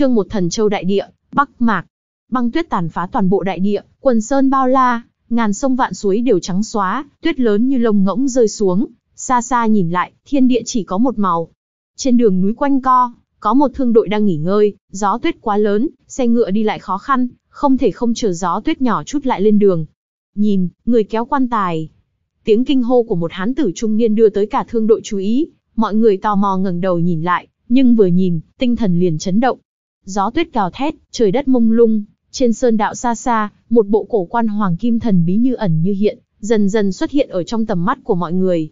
Trương một thần châu đại địa, Bắc Mạc, băng tuyết tàn phá toàn bộ đại địa, quần sơn bao la, ngàn sông vạn suối đều trắng xóa, tuyết lớn như lông ngỗng rơi xuống, xa xa nhìn lại, thiên địa chỉ có một màu. Trên đường núi quanh co, có một thương đội đang nghỉ ngơi, gió tuyết quá lớn, xe ngựa đi lại khó khăn, không thể không chờ gió tuyết nhỏ chút lại lên đường. Nhìn, người kéo quan tài. Tiếng kinh hô của một hán tử trung niên đưa tới cả thương đội chú ý, mọi người tò mò ngẩng đầu nhìn lại, nhưng vừa nhìn, tinh thần liền chấn động, gió tuyết gào thét, trời đất mông lung, trên sơn đạo xa xa, một bộ cổ quan hoàng kim thần bí như ẩn như hiện, dần dần xuất hiện ở trong tầm mắt của mọi người.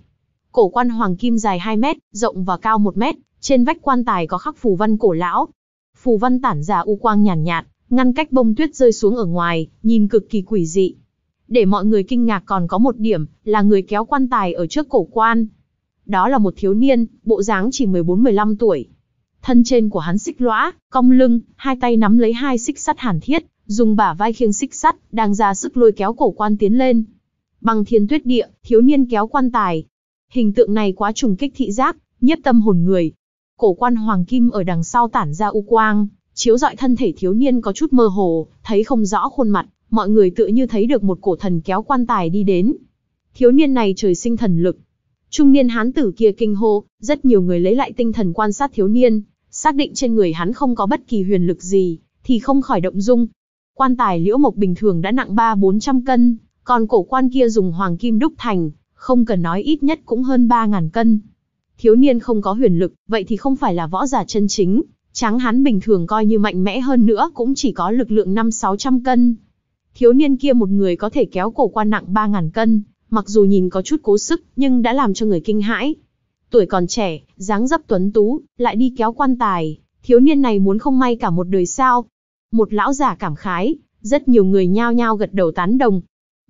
Cổ quan hoàng kim dài 2 mét, rộng và cao 1 mét, trên vách quan tài có khắc phù văn cổ lão. Phù văn tản ra u quang nhàn nhạt, nhạt, ngăn cách bông tuyết rơi xuống ở ngoài, nhìn cực kỳ quỷ dị. Để mọi người kinh ngạc còn có một điểm, là người kéo quan tài ở trước cổ quan. Đó là một thiếu niên, bộ dáng chỉ 14-15 tuổi, Thân trên của hắn xích lõa, cong lưng, hai tay nắm lấy hai xích sắt hàn thiết, dùng bả vai khiêng xích sắt, đang ra sức lôi kéo cổ quan tiến lên. Bằng thiên tuyết địa, thiếu niên kéo quan tài. Hình tượng này quá trùng kích thị giác, nhiếp tâm hồn người. Cổ quan hoàng kim ở đằng sau tản ra u quang, chiếu dọi thân thể thiếu niên có chút mơ hồ, thấy không rõ khuôn mặt, mọi người tựa như thấy được một cổ thần kéo quan tài đi đến. Thiếu niên này trời sinh thần lực. Trung niên hán tử kia kinh hô, rất nhiều người lấy lại tinh thần quan sát thiếu niên xác định trên người hắn không có bất kỳ huyền lực gì, thì không khỏi động dung. Quan tài liễu mộc bình thường đã nặng 3-400 cân, còn cổ quan kia dùng hoàng kim đúc thành, không cần nói ít nhất cũng hơn 3.000 cân. Thiếu niên không có huyền lực, vậy thì không phải là võ giả chân chính, tráng hắn bình thường coi như mạnh mẽ hơn nữa cũng chỉ có lực lượng 5-600 cân. Thiếu niên kia một người có thể kéo cổ quan nặng 3.000 cân, mặc dù nhìn có chút cố sức nhưng đã làm cho người kinh hãi, Tuổi còn trẻ, dáng dấp tuấn tú, lại đi kéo quan tài, thiếu niên này muốn không may cả một đời sao. Một lão giả cảm khái, rất nhiều người nhao nhao gật đầu tán đồng.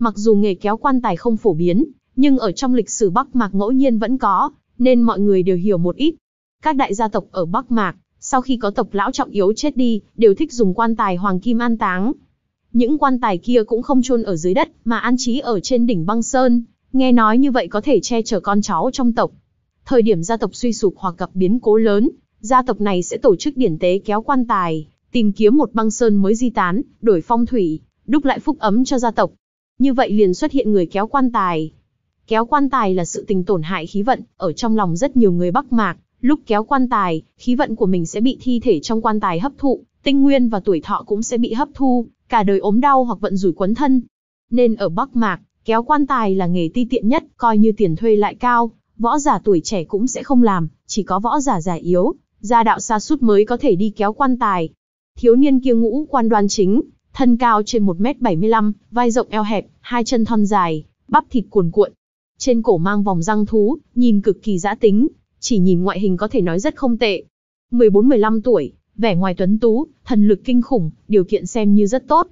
Mặc dù nghề kéo quan tài không phổ biến, nhưng ở trong lịch sử Bắc Mạc ngẫu nhiên vẫn có, nên mọi người đều hiểu một ít. Các đại gia tộc ở Bắc Mạc, sau khi có tộc lão trọng yếu chết đi, đều thích dùng quan tài hoàng kim an táng. Những quan tài kia cũng không chôn ở dưới đất, mà an trí ở trên đỉnh băng sơn, nghe nói như vậy có thể che chở con cháu trong tộc. Thời điểm gia tộc suy sụp hoặc gặp biến cố lớn, gia tộc này sẽ tổ chức điển tế kéo quan tài, tìm kiếm một băng sơn mới di tán, đổi phong thủy, đúc lại phúc ấm cho gia tộc. Như vậy liền xuất hiện người kéo quan tài. Kéo quan tài là sự tình tổn hại khí vận, ở trong lòng rất nhiều người Bắc Mạc, lúc kéo quan tài, khí vận của mình sẽ bị thi thể trong quan tài hấp thụ, tinh nguyên và tuổi thọ cũng sẽ bị hấp thu, cả đời ốm đau hoặc vận rủi quấn thân. Nên ở Bắc Mạc, kéo quan tài là nghề ti tiện nhất, coi như tiền thuê lại cao, võ giả tuổi trẻ cũng sẽ không làm, chỉ có võ giả già yếu, gia đạo xa sút mới có thể đi kéo quan tài. Thiếu niên kia ngũ quan đoan chính, thân cao trên 1m75, vai rộng eo hẹp, hai chân thon dài, bắp thịt cuồn cuộn. Trên cổ mang vòng răng thú, nhìn cực kỳ giã tính, chỉ nhìn ngoại hình có thể nói rất không tệ. 14-15 tuổi, vẻ ngoài tuấn tú, thần lực kinh khủng, điều kiện xem như rất tốt.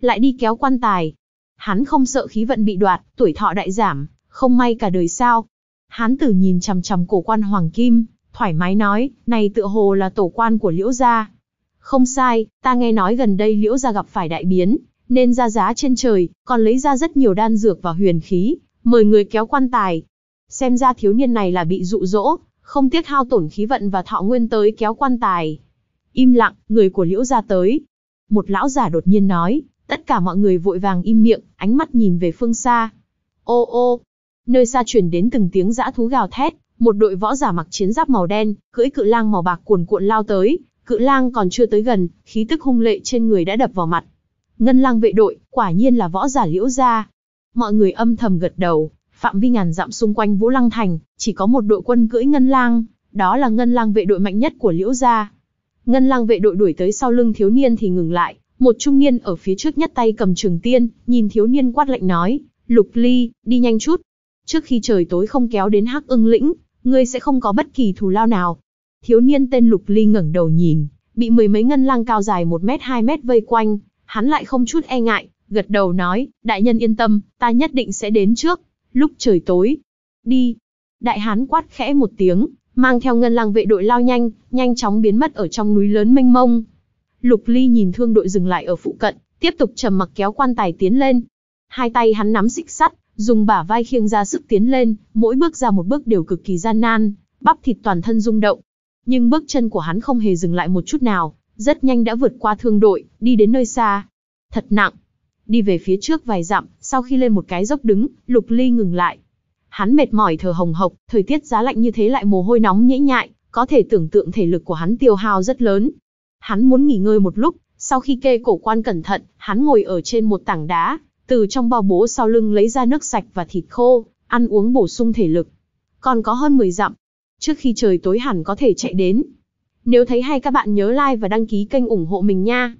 Lại đi kéo quan tài. Hắn không sợ khí vận bị đoạt, tuổi thọ đại giảm, không may cả đời sao. Hán tử nhìn chằm chằm cổ quan hoàng kim, thoải mái nói, này tựa hồ là tổ quan của liễu gia. Không sai, ta nghe nói gần đây liễu gia gặp phải đại biến, nên ra giá trên trời, còn lấy ra rất nhiều đan dược và huyền khí, mời người kéo quan tài. Xem ra thiếu niên này là bị dụ dỗ, không tiếc hao tổn khí vận và thọ nguyên tới kéo quan tài. Im lặng, người của liễu gia tới. Một lão giả đột nhiên nói, tất cả mọi người vội vàng im miệng, ánh mắt nhìn về phương xa. Ô ô, Nơi xa truyền đến từng tiếng giã thú gào thét, một đội võ giả mặc chiến giáp màu đen, cưỡi cự lang màu bạc cuồn cuộn lao tới, cự lang còn chưa tới gần, khí tức hung lệ trên người đã đập vào mặt. Ngân lang vệ đội, quả nhiên là võ giả liễu gia. Mọi người âm thầm gật đầu, phạm vi ngàn dặm xung quanh Vũ Lăng Thành, chỉ có một đội quân cưỡi ngân lang, đó là ngân lang vệ đội mạnh nhất của liễu gia. Ngân lang vệ đội đuổi tới sau lưng thiếu niên thì ngừng lại, một trung niên ở phía trước nhất tay cầm trường tiên, nhìn thiếu niên quát lệnh nói, lục ly, đi nhanh chút, trước khi trời tối không kéo đến hắc ưng lĩnh, ngươi sẽ không có bất kỳ thù lao nào. Thiếu niên tên Lục Ly ngẩng đầu nhìn, bị mười mấy ngân lang cao dài 1 mét 2 mét vây quanh, hắn lại không chút e ngại, gật đầu nói, đại nhân yên tâm, ta nhất định sẽ đến trước, lúc trời tối. Đi. Đại hán quát khẽ một tiếng, mang theo ngân lang vệ đội lao nhanh, nhanh chóng biến mất ở trong núi lớn mênh mông. Lục Ly nhìn thương đội dừng lại ở phụ cận, tiếp tục trầm mặc kéo quan tài tiến lên. Hai tay hắn nắm xích sắt, dùng bả vai khiêng ra sức tiến lên, mỗi bước ra một bước đều cực kỳ gian nan, bắp thịt toàn thân rung động. Nhưng bước chân của hắn không hề dừng lại một chút nào, rất nhanh đã vượt qua thương đội, đi đến nơi xa. Thật nặng. Đi về phía trước vài dặm, sau khi lên một cái dốc đứng, Lục Ly ngừng lại. Hắn mệt mỏi thở hồng hộc, thời tiết giá lạnh như thế lại mồ hôi nóng nhễ nhại, có thể tưởng tượng thể lực của hắn tiêu hao rất lớn. Hắn muốn nghỉ ngơi một lúc, sau khi kê cổ quan cẩn thận, hắn ngồi ở trên một tảng đá, từ trong bao bố sau lưng lấy ra nước sạch và thịt khô, ăn uống bổ sung thể lực. Còn có hơn 10 dặm, trước khi trời tối hẳn có thể chạy đến. Nếu thấy hay các bạn nhớ like và đăng ký kênh ủng hộ mình nha.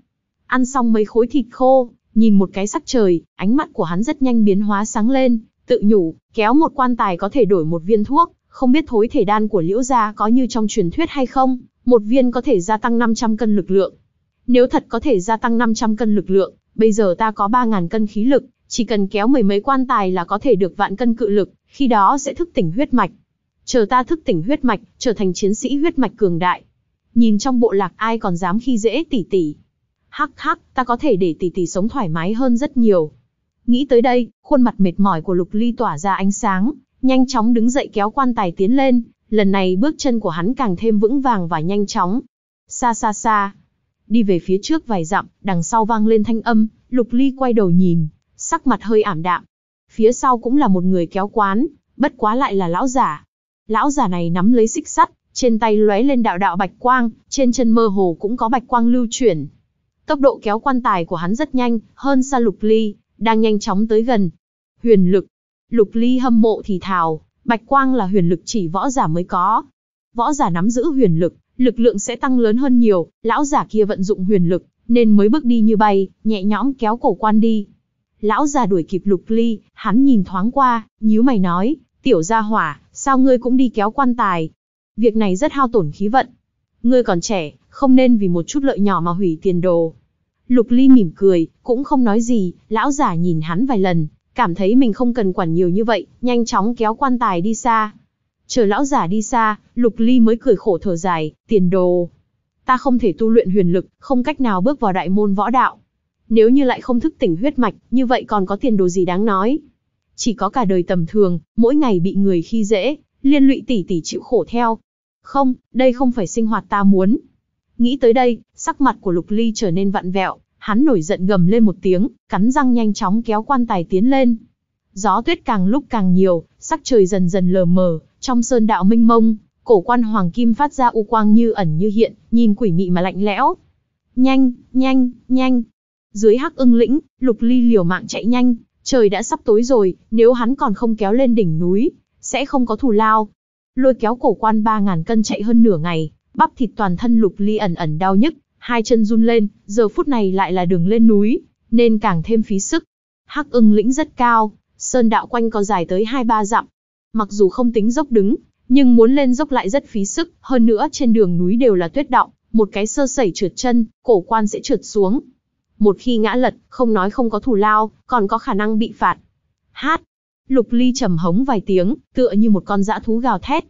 Ăn xong mấy khối thịt khô, nhìn một cái sắc trời, ánh mắt của hắn rất nhanh biến hóa sáng lên, tự nhủ, kéo một quan tài có thể đổi một viên thuốc, không biết thối thể đan của liễu gia có như trong truyền thuyết hay không, một viên có thể gia tăng 500 cân lực lượng. Nếu thật có thể gia tăng 500 cân lực lượng, Bây giờ ta có 3.000 cân khí lực, chỉ cần kéo mười mấy quan tài là có thể được vạn cân cự lực, khi đó sẽ thức tỉnh huyết mạch. Chờ ta thức tỉnh huyết mạch, trở thành chiến sĩ huyết mạch cường đại. Nhìn trong bộ lạc ai còn dám khi dễ tỷ tỷ. Hắc hắc, ta có thể để tỷ tỷ sống thoải mái hơn rất nhiều. Nghĩ tới đây, khuôn mặt mệt mỏi của Lục Ly tỏa ra ánh sáng, nhanh chóng đứng dậy kéo quan tài tiến lên, lần này bước chân của hắn càng thêm vững vàng và nhanh chóng. Xa xa xa, đi về phía trước vài dặm, đằng sau vang lên thanh âm, Lục Ly quay đầu nhìn, sắc mặt hơi ảm đạm. Phía sau cũng là một người kéo quán, bất quá lại là lão giả. Lão giả này nắm lấy xích sắt, trên tay lóe lên đạo đạo bạch quang, trên chân mơ hồ cũng có bạch quang lưu chuyển. Tốc độ kéo quan tài của hắn rất nhanh, hơn xa Lục Ly, đang nhanh chóng tới gần. Huyền lực. Lục Ly hâm mộ thì thào, bạch quang là huyền lực chỉ võ giả mới có. Võ giả nắm giữ huyền lực, lực lượng sẽ tăng lớn hơn nhiều, lão giả kia vận dụng huyền lực, nên mới bước đi như bay, nhẹ nhõm kéo cổ quan đi. Lão già đuổi kịp lục ly, hắn nhìn thoáng qua, nhíu mày nói, tiểu gia hỏa, sao ngươi cũng đi kéo quan tài? Việc này rất hao tổn khí vận. Ngươi còn trẻ, không nên vì một chút lợi nhỏ mà hủy tiền đồ. Lục ly mỉm cười, cũng không nói gì, lão già nhìn hắn vài lần, cảm thấy mình không cần quản nhiều như vậy, nhanh chóng kéo quan tài đi xa. Chờ lão giả đi xa, Lục Ly mới cười khổ thở dài, tiền đồ. Ta không thể tu luyện huyền lực, không cách nào bước vào đại môn võ đạo. Nếu như lại không thức tỉnh huyết mạch, như vậy còn có tiền đồ gì đáng nói. Chỉ có cả đời tầm thường, mỗi ngày bị người khi dễ, liên lụy tỷ tỷ chịu khổ theo. Không, đây không phải sinh hoạt ta muốn. Nghĩ tới đây, sắc mặt của Lục Ly trở nên vặn vẹo, hắn nổi giận gầm lên một tiếng, cắn răng nhanh chóng kéo quan tài tiến lên. Gió tuyết càng lúc càng nhiều, sắc trời dần dần lờ mờ, trong sơn đạo minh mông, cổ quan hoàng kim phát ra u quang như ẩn như hiện, nhìn quỷ mị mà lạnh lẽo. Nhanh, nhanh, nhanh. Dưới hắc ưng lĩnh, lục ly liều mạng chạy nhanh, trời đã sắp tối rồi, nếu hắn còn không kéo lên đỉnh núi, sẽ không có thù lao. Lôi kéo cổ quan 3.000 cân chạy hơn nửa ngày, bắp thịt toàn thân lục ly ẩn ẩn đau nhức, hai chân run lên, giờ phút này lại là đường lên núi, nên càng thêm phí sức. Hắc ưng lĩnh rất cao, sơn đạo quanh có dài tới 2-3 dặm, mặc dù không tính dốc đứng, nhưng muốn lên dốc lại rất phí sức, hơn nữa trên đường núi đều là tuyết đọng, một cái sơ sẩy trượt chân, cổ quan sẽ trượt xuống. Một khi ngã lật, không nói không có thù lao, còn có khả năng bị phạt. Hát. Lục Ly trầm hống vài tiếng, tựa như một con dã thú gào thét.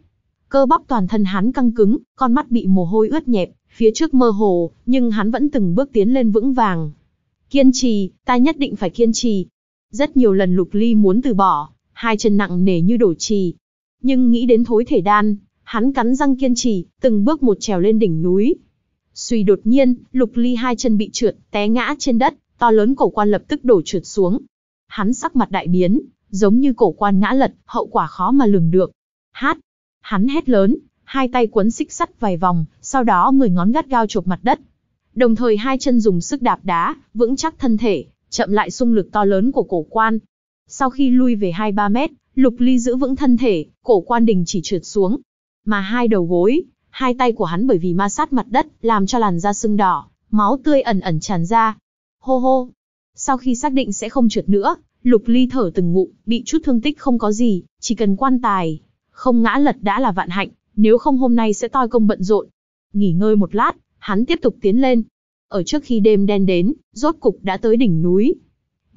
Cơ bắp toàn thân hắn căng cứng, con mắt bị mồ hôi ướt nhẹp, phía trước mơ hồ, nhưng hắn vẫn từng bước tiến lên vững vàng. Kiên trì, ta nhất định phải kiên trì. Rất nhiều lần Lục Ly muốn từ bỏ, hai chân nặng nề như đổ trì. Nhưng nghĩ đến thối thể đan, hắn cắn răng kiên trì, từng bước một trèo lên đỉnh núi. Suy đột nhiên, lục ly hai chân bị trượt, té ngã trên đất, to lớn cổ quan lập tức đổ trượt xuống. Hắn sắc mặt đại biến, giống như cổ quan ngã lật, hậu quả khó mà lường được. Hát! Hắn hét lớn, hai tay quấn xích sắt vài vòng, sau đó mười ngón gắt gao chộp mặt đất. Đồng thời hai chân dùng sức đạp đá, vững chắc thân thể, chậm lại xung lực to lớn của cổ quan, sau khi lui về 2-3 mét, Lục Ly giữ vững thân thể, cổ quan đình chỉ trượt xuống. Mà hai đầu gối, hai tay của hắn bởi vì ma sát mặt đất, làm cho làn da sưng đỏ, máu tươi ẩn ẩn tràn ra. Hô hô! Sau khi xác định sẽ không trượt nữa, Lục Ly thở từng ngụm, bị chút thương tích không có gì, chỉ cần quan tài. Không ngã lật đã là vạn hạnh, nếu không hôm nay sẽ toi công bận rộn. Nghỉ ngơi một lát, hắn tiếp tục tiến lên. Ở trước khi đêm đen đến, rốt cục đã tới đỉnh núi,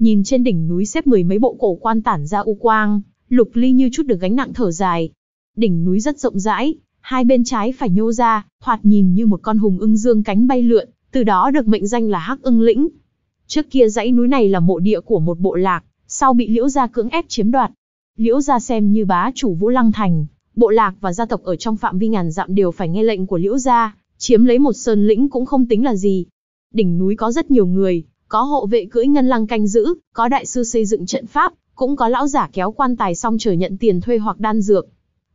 Nhìn trên đỉnh núi xếp mười mấy bộ cổ quan tản ra u quang, Lục Ly như chút được gánh nặng thở dài. Đỉnh núi rất rộng rãi, hai bên trái phải nhô ra, thoạt nhìn như một con hùng ưng dương cánh bay lượn, từ đó được mệnh danh là Hắc Ưng Lĩnh. Trước kia dãy núi này là mộ địa của một bộ lạc, sau bị Liễu gia cưỡng ép chiếm đoạt. Liễu gia xem như bá chủ Vũ Lăng thành, bộ lạc và gia tộc ở trong phạm vi ngàn dặm đều phải nghe lệnh của Liễu gia, chiếm lấy một sơn lĩnh cũng không tính là gì. Đỉnh núi có rất nhiều người, có hộ vệ cưỡi ngân lăng canh giữ, có đại sư xây dựng trận pháp, cũng có lão giả kéo quan tài xong chờ nhận tiền thuê hoặc đan dược.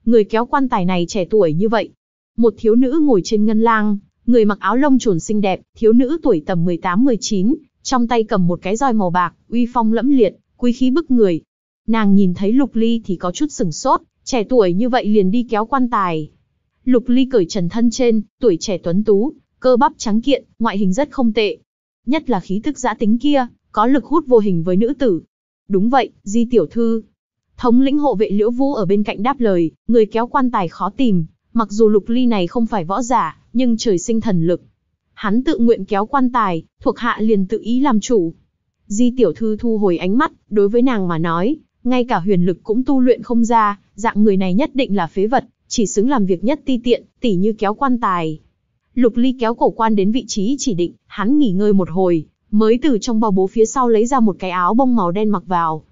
Người kéo quan tài này trẻ tuổi như vậy. Một thiếu nữ ngồi trên ngân lang, người mặc áo lông trồn xinh đẹp, thiếu nữ tuổi tầm 18-19, trong tay cầm một cái roi màu bạc, uy phong lẫm liệt, quý khí bức người. Nàng nhìn thấy Lục Ly thì có chút sừng sốt, trẻ tuổi như vậy liền đi kéo quan tài. Lục Ly cởi trần thân trên, tuổi trẻ tuấn tú, cơ bắp trắng kiện, ngoại hình rất không tệ, nhất là khí tức giã tính kia, có lực hút vô hình với nữ tử. Đúng vậy, Di tiểu thư. Thống lĩnh hộ vệ Liễu Vũ ở bên cạnh đáp lời, người kéo quan tài khó tìm, mặc dù Lục Ly này không phải võ giả, nhưng trời sinh thần lực. Hắn tự nguyện kéo quan tài, thuộc hạ liền tự ý làm chủ. Di tiểu thư thu hồi ánh mắt, đối với nàng mà nói, ngay cả huyền lực cũng tu luyện không ra, dạng người này nhất định là phế vật, chỉ xứng làm việc nhất ti tiện, tỉ như kéo quan tài. Lục Ly kéo cổ quan đến vị trí chỉ định, hắn nghỉ ngơi một hồi, mới từ trong bao bố phía sau lấy ra một cái áo bông màu đen mặc vào.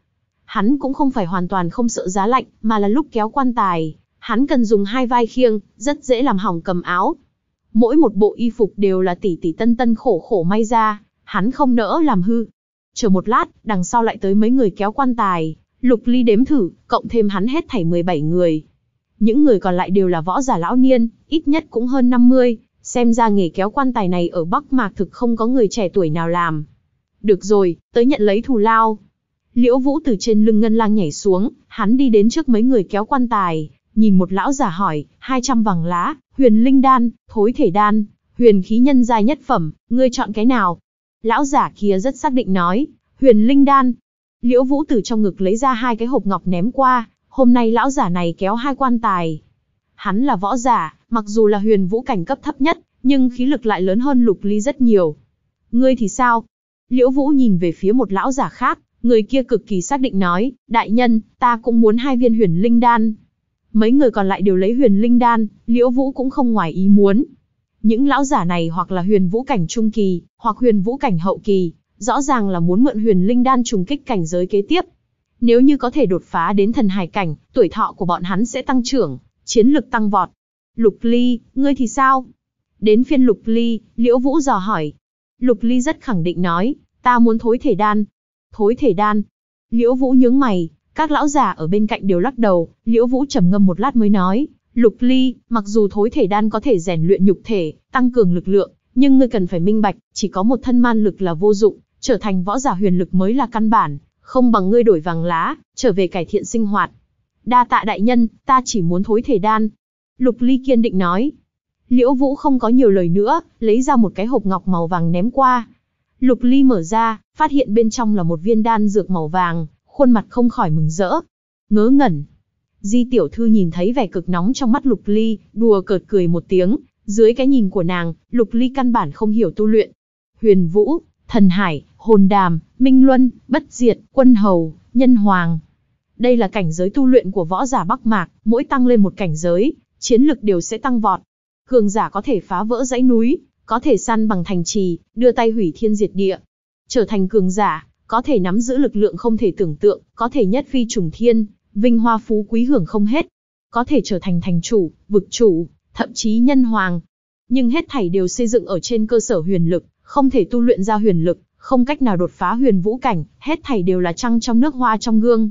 Hắn cũng không phải hoàn toàn không sợ giá lạnh, mà là lúc kéo quan tài, hắn cần dùng hai vai khiêng, rất dễ làm hỏng cầm áo. Mỗi một bộ y phục đều là tỉ tỉ tân tân khổ khổ may ra, hắn không nỡ làm hư. Chờ một lát, đằng sau lại tới mấy người kéo quan tài, Lục Ly đếm thử, cộng thêm hắn hết thảy 17 người. Những người còn lại đều là võ giả lão niên, ít nhất cũng hơn 50, Xem ra nghề kéo quan tài này ở Bắc Mạc thực không có người trẻ tuổi nào làm. Được rồi, tới nhận lấy thù lao. Liễu Vũ từ trên lưng ngân lang nhảy xuống, hắn đi đến trước mấy người kéo quan tài, nhìn một lão giả hỏi, 200 vàng lá, huyền linh đan, thối thể đan, huyền khí nhân giai nhất phẩm, ngươi chọn cái nào? Lão giả kia rất xác định nói, huyền linh đan. Liễu Vũ từ trong ngực lấy ra hai cái hộp ngọc ném qua, hôm nay lão giả này kéo hai quan tài, Hắn là võ giả, mặc dù là huyền vũ cảnh cấp thấp nhất, nhưng khí lực lại lớn hơn lục ly rất nhiều. Ngươi thì sao? Liễu Vũ nhìn về phía một lão giả khác, người kia cực kỳ xác định nói, đại nhân, ta cũng muốn hai viên huyền linh đan. Mấy người còn lại đều lấy huyền linh đan, Liễu Vũ cũng không ngoài ý muốn. Những lão giả này hoặc là huyền vũ cảnh trung kỳ, hoặc huyền vũ cảnh hậu kỳ, rõ ràng là muốn mượn huyền linh đan trùng kích cảnh giới kế tiếp. Nếu như có thể đột phá đến thần hải cảnh, tuổi thọ của bọn hắn sẽ tăng trưởng, chiến lực tăng vọt. Lục Ly, ngươi thì sao? Đến phiên Lục Ly, Liễu Vũ dò hỏi. Lục Ly rất khẳng định nói, ta muốn thối thể đan. Thối thể đan. Liễu Vũ nhướng mày, các lão già ở bên cạnh đều lắc đầu, Liễu Vũ trầm ngâm một lát mới nói, Lục Ly, mặc dù thối thể đan có thể rèn luyện nhục thể, tăng cường lực lượng, nhưng ngươi cần phải minh bạch, chỉ có một thân man lực là vô dụng, trở thành võ giả huyền lực mới là căn bản, không bằng ngươi đổi vàng lá, trở về cải thiện sinh hoạt, Đa tạ đại nhân, ta chỉ muốn thối thể đan. Lục Ly kiên định nói. Liễu Vũ không có nhiều lời nữa, lấy ra một cái hộp ngọc màu vàng ném qua. Lục Ly mở ra, phát hiện bên trong là một viên đan dược màu vàng, khuôn mặt không khỏi mừng rỡ. Ngớ ngẩn. Di tiểu thư nhìn thấy vẻ cực nóng trong mắt Lục Ly, đùa cợt cười một tiếng. Dưới cái nhìn của nàng, Lục Ly căn bản không hiểu tu luyện. Huyền Vũ, Thần Hải, Hồn Đàm, Minh Luân, Bất Diệt, Quân Hầu, Nhân Hoàng, đây là cảnh giới tu luyện của võ giả Bắc Mạc, mỗi tăng lên một cảnh giới, chiến lực đều sẽ tăng vọt. Cường giả có thể phá vỡ dãy núi, có thể săn bằng thành trì, đưa tay hủy thiên diệt địa. Trở thành cường giả, có thể nắm giữ lực lượng không thể tưởng tượng, có thể nhất phi trùng thiên, vinh hoa phú quý hưởng không hết. Có thể trở thành thành chủ, vực chủ, thậm chí nhân hoàng. Nhưng hết thảy đều xây dựng ở trên cơ sở huyền lực, không thể tu luyện ra huyền lực, không cách nào đột phá huyền vũ cảnh, hết thảy đều là trăng trong nước hoa trong gương,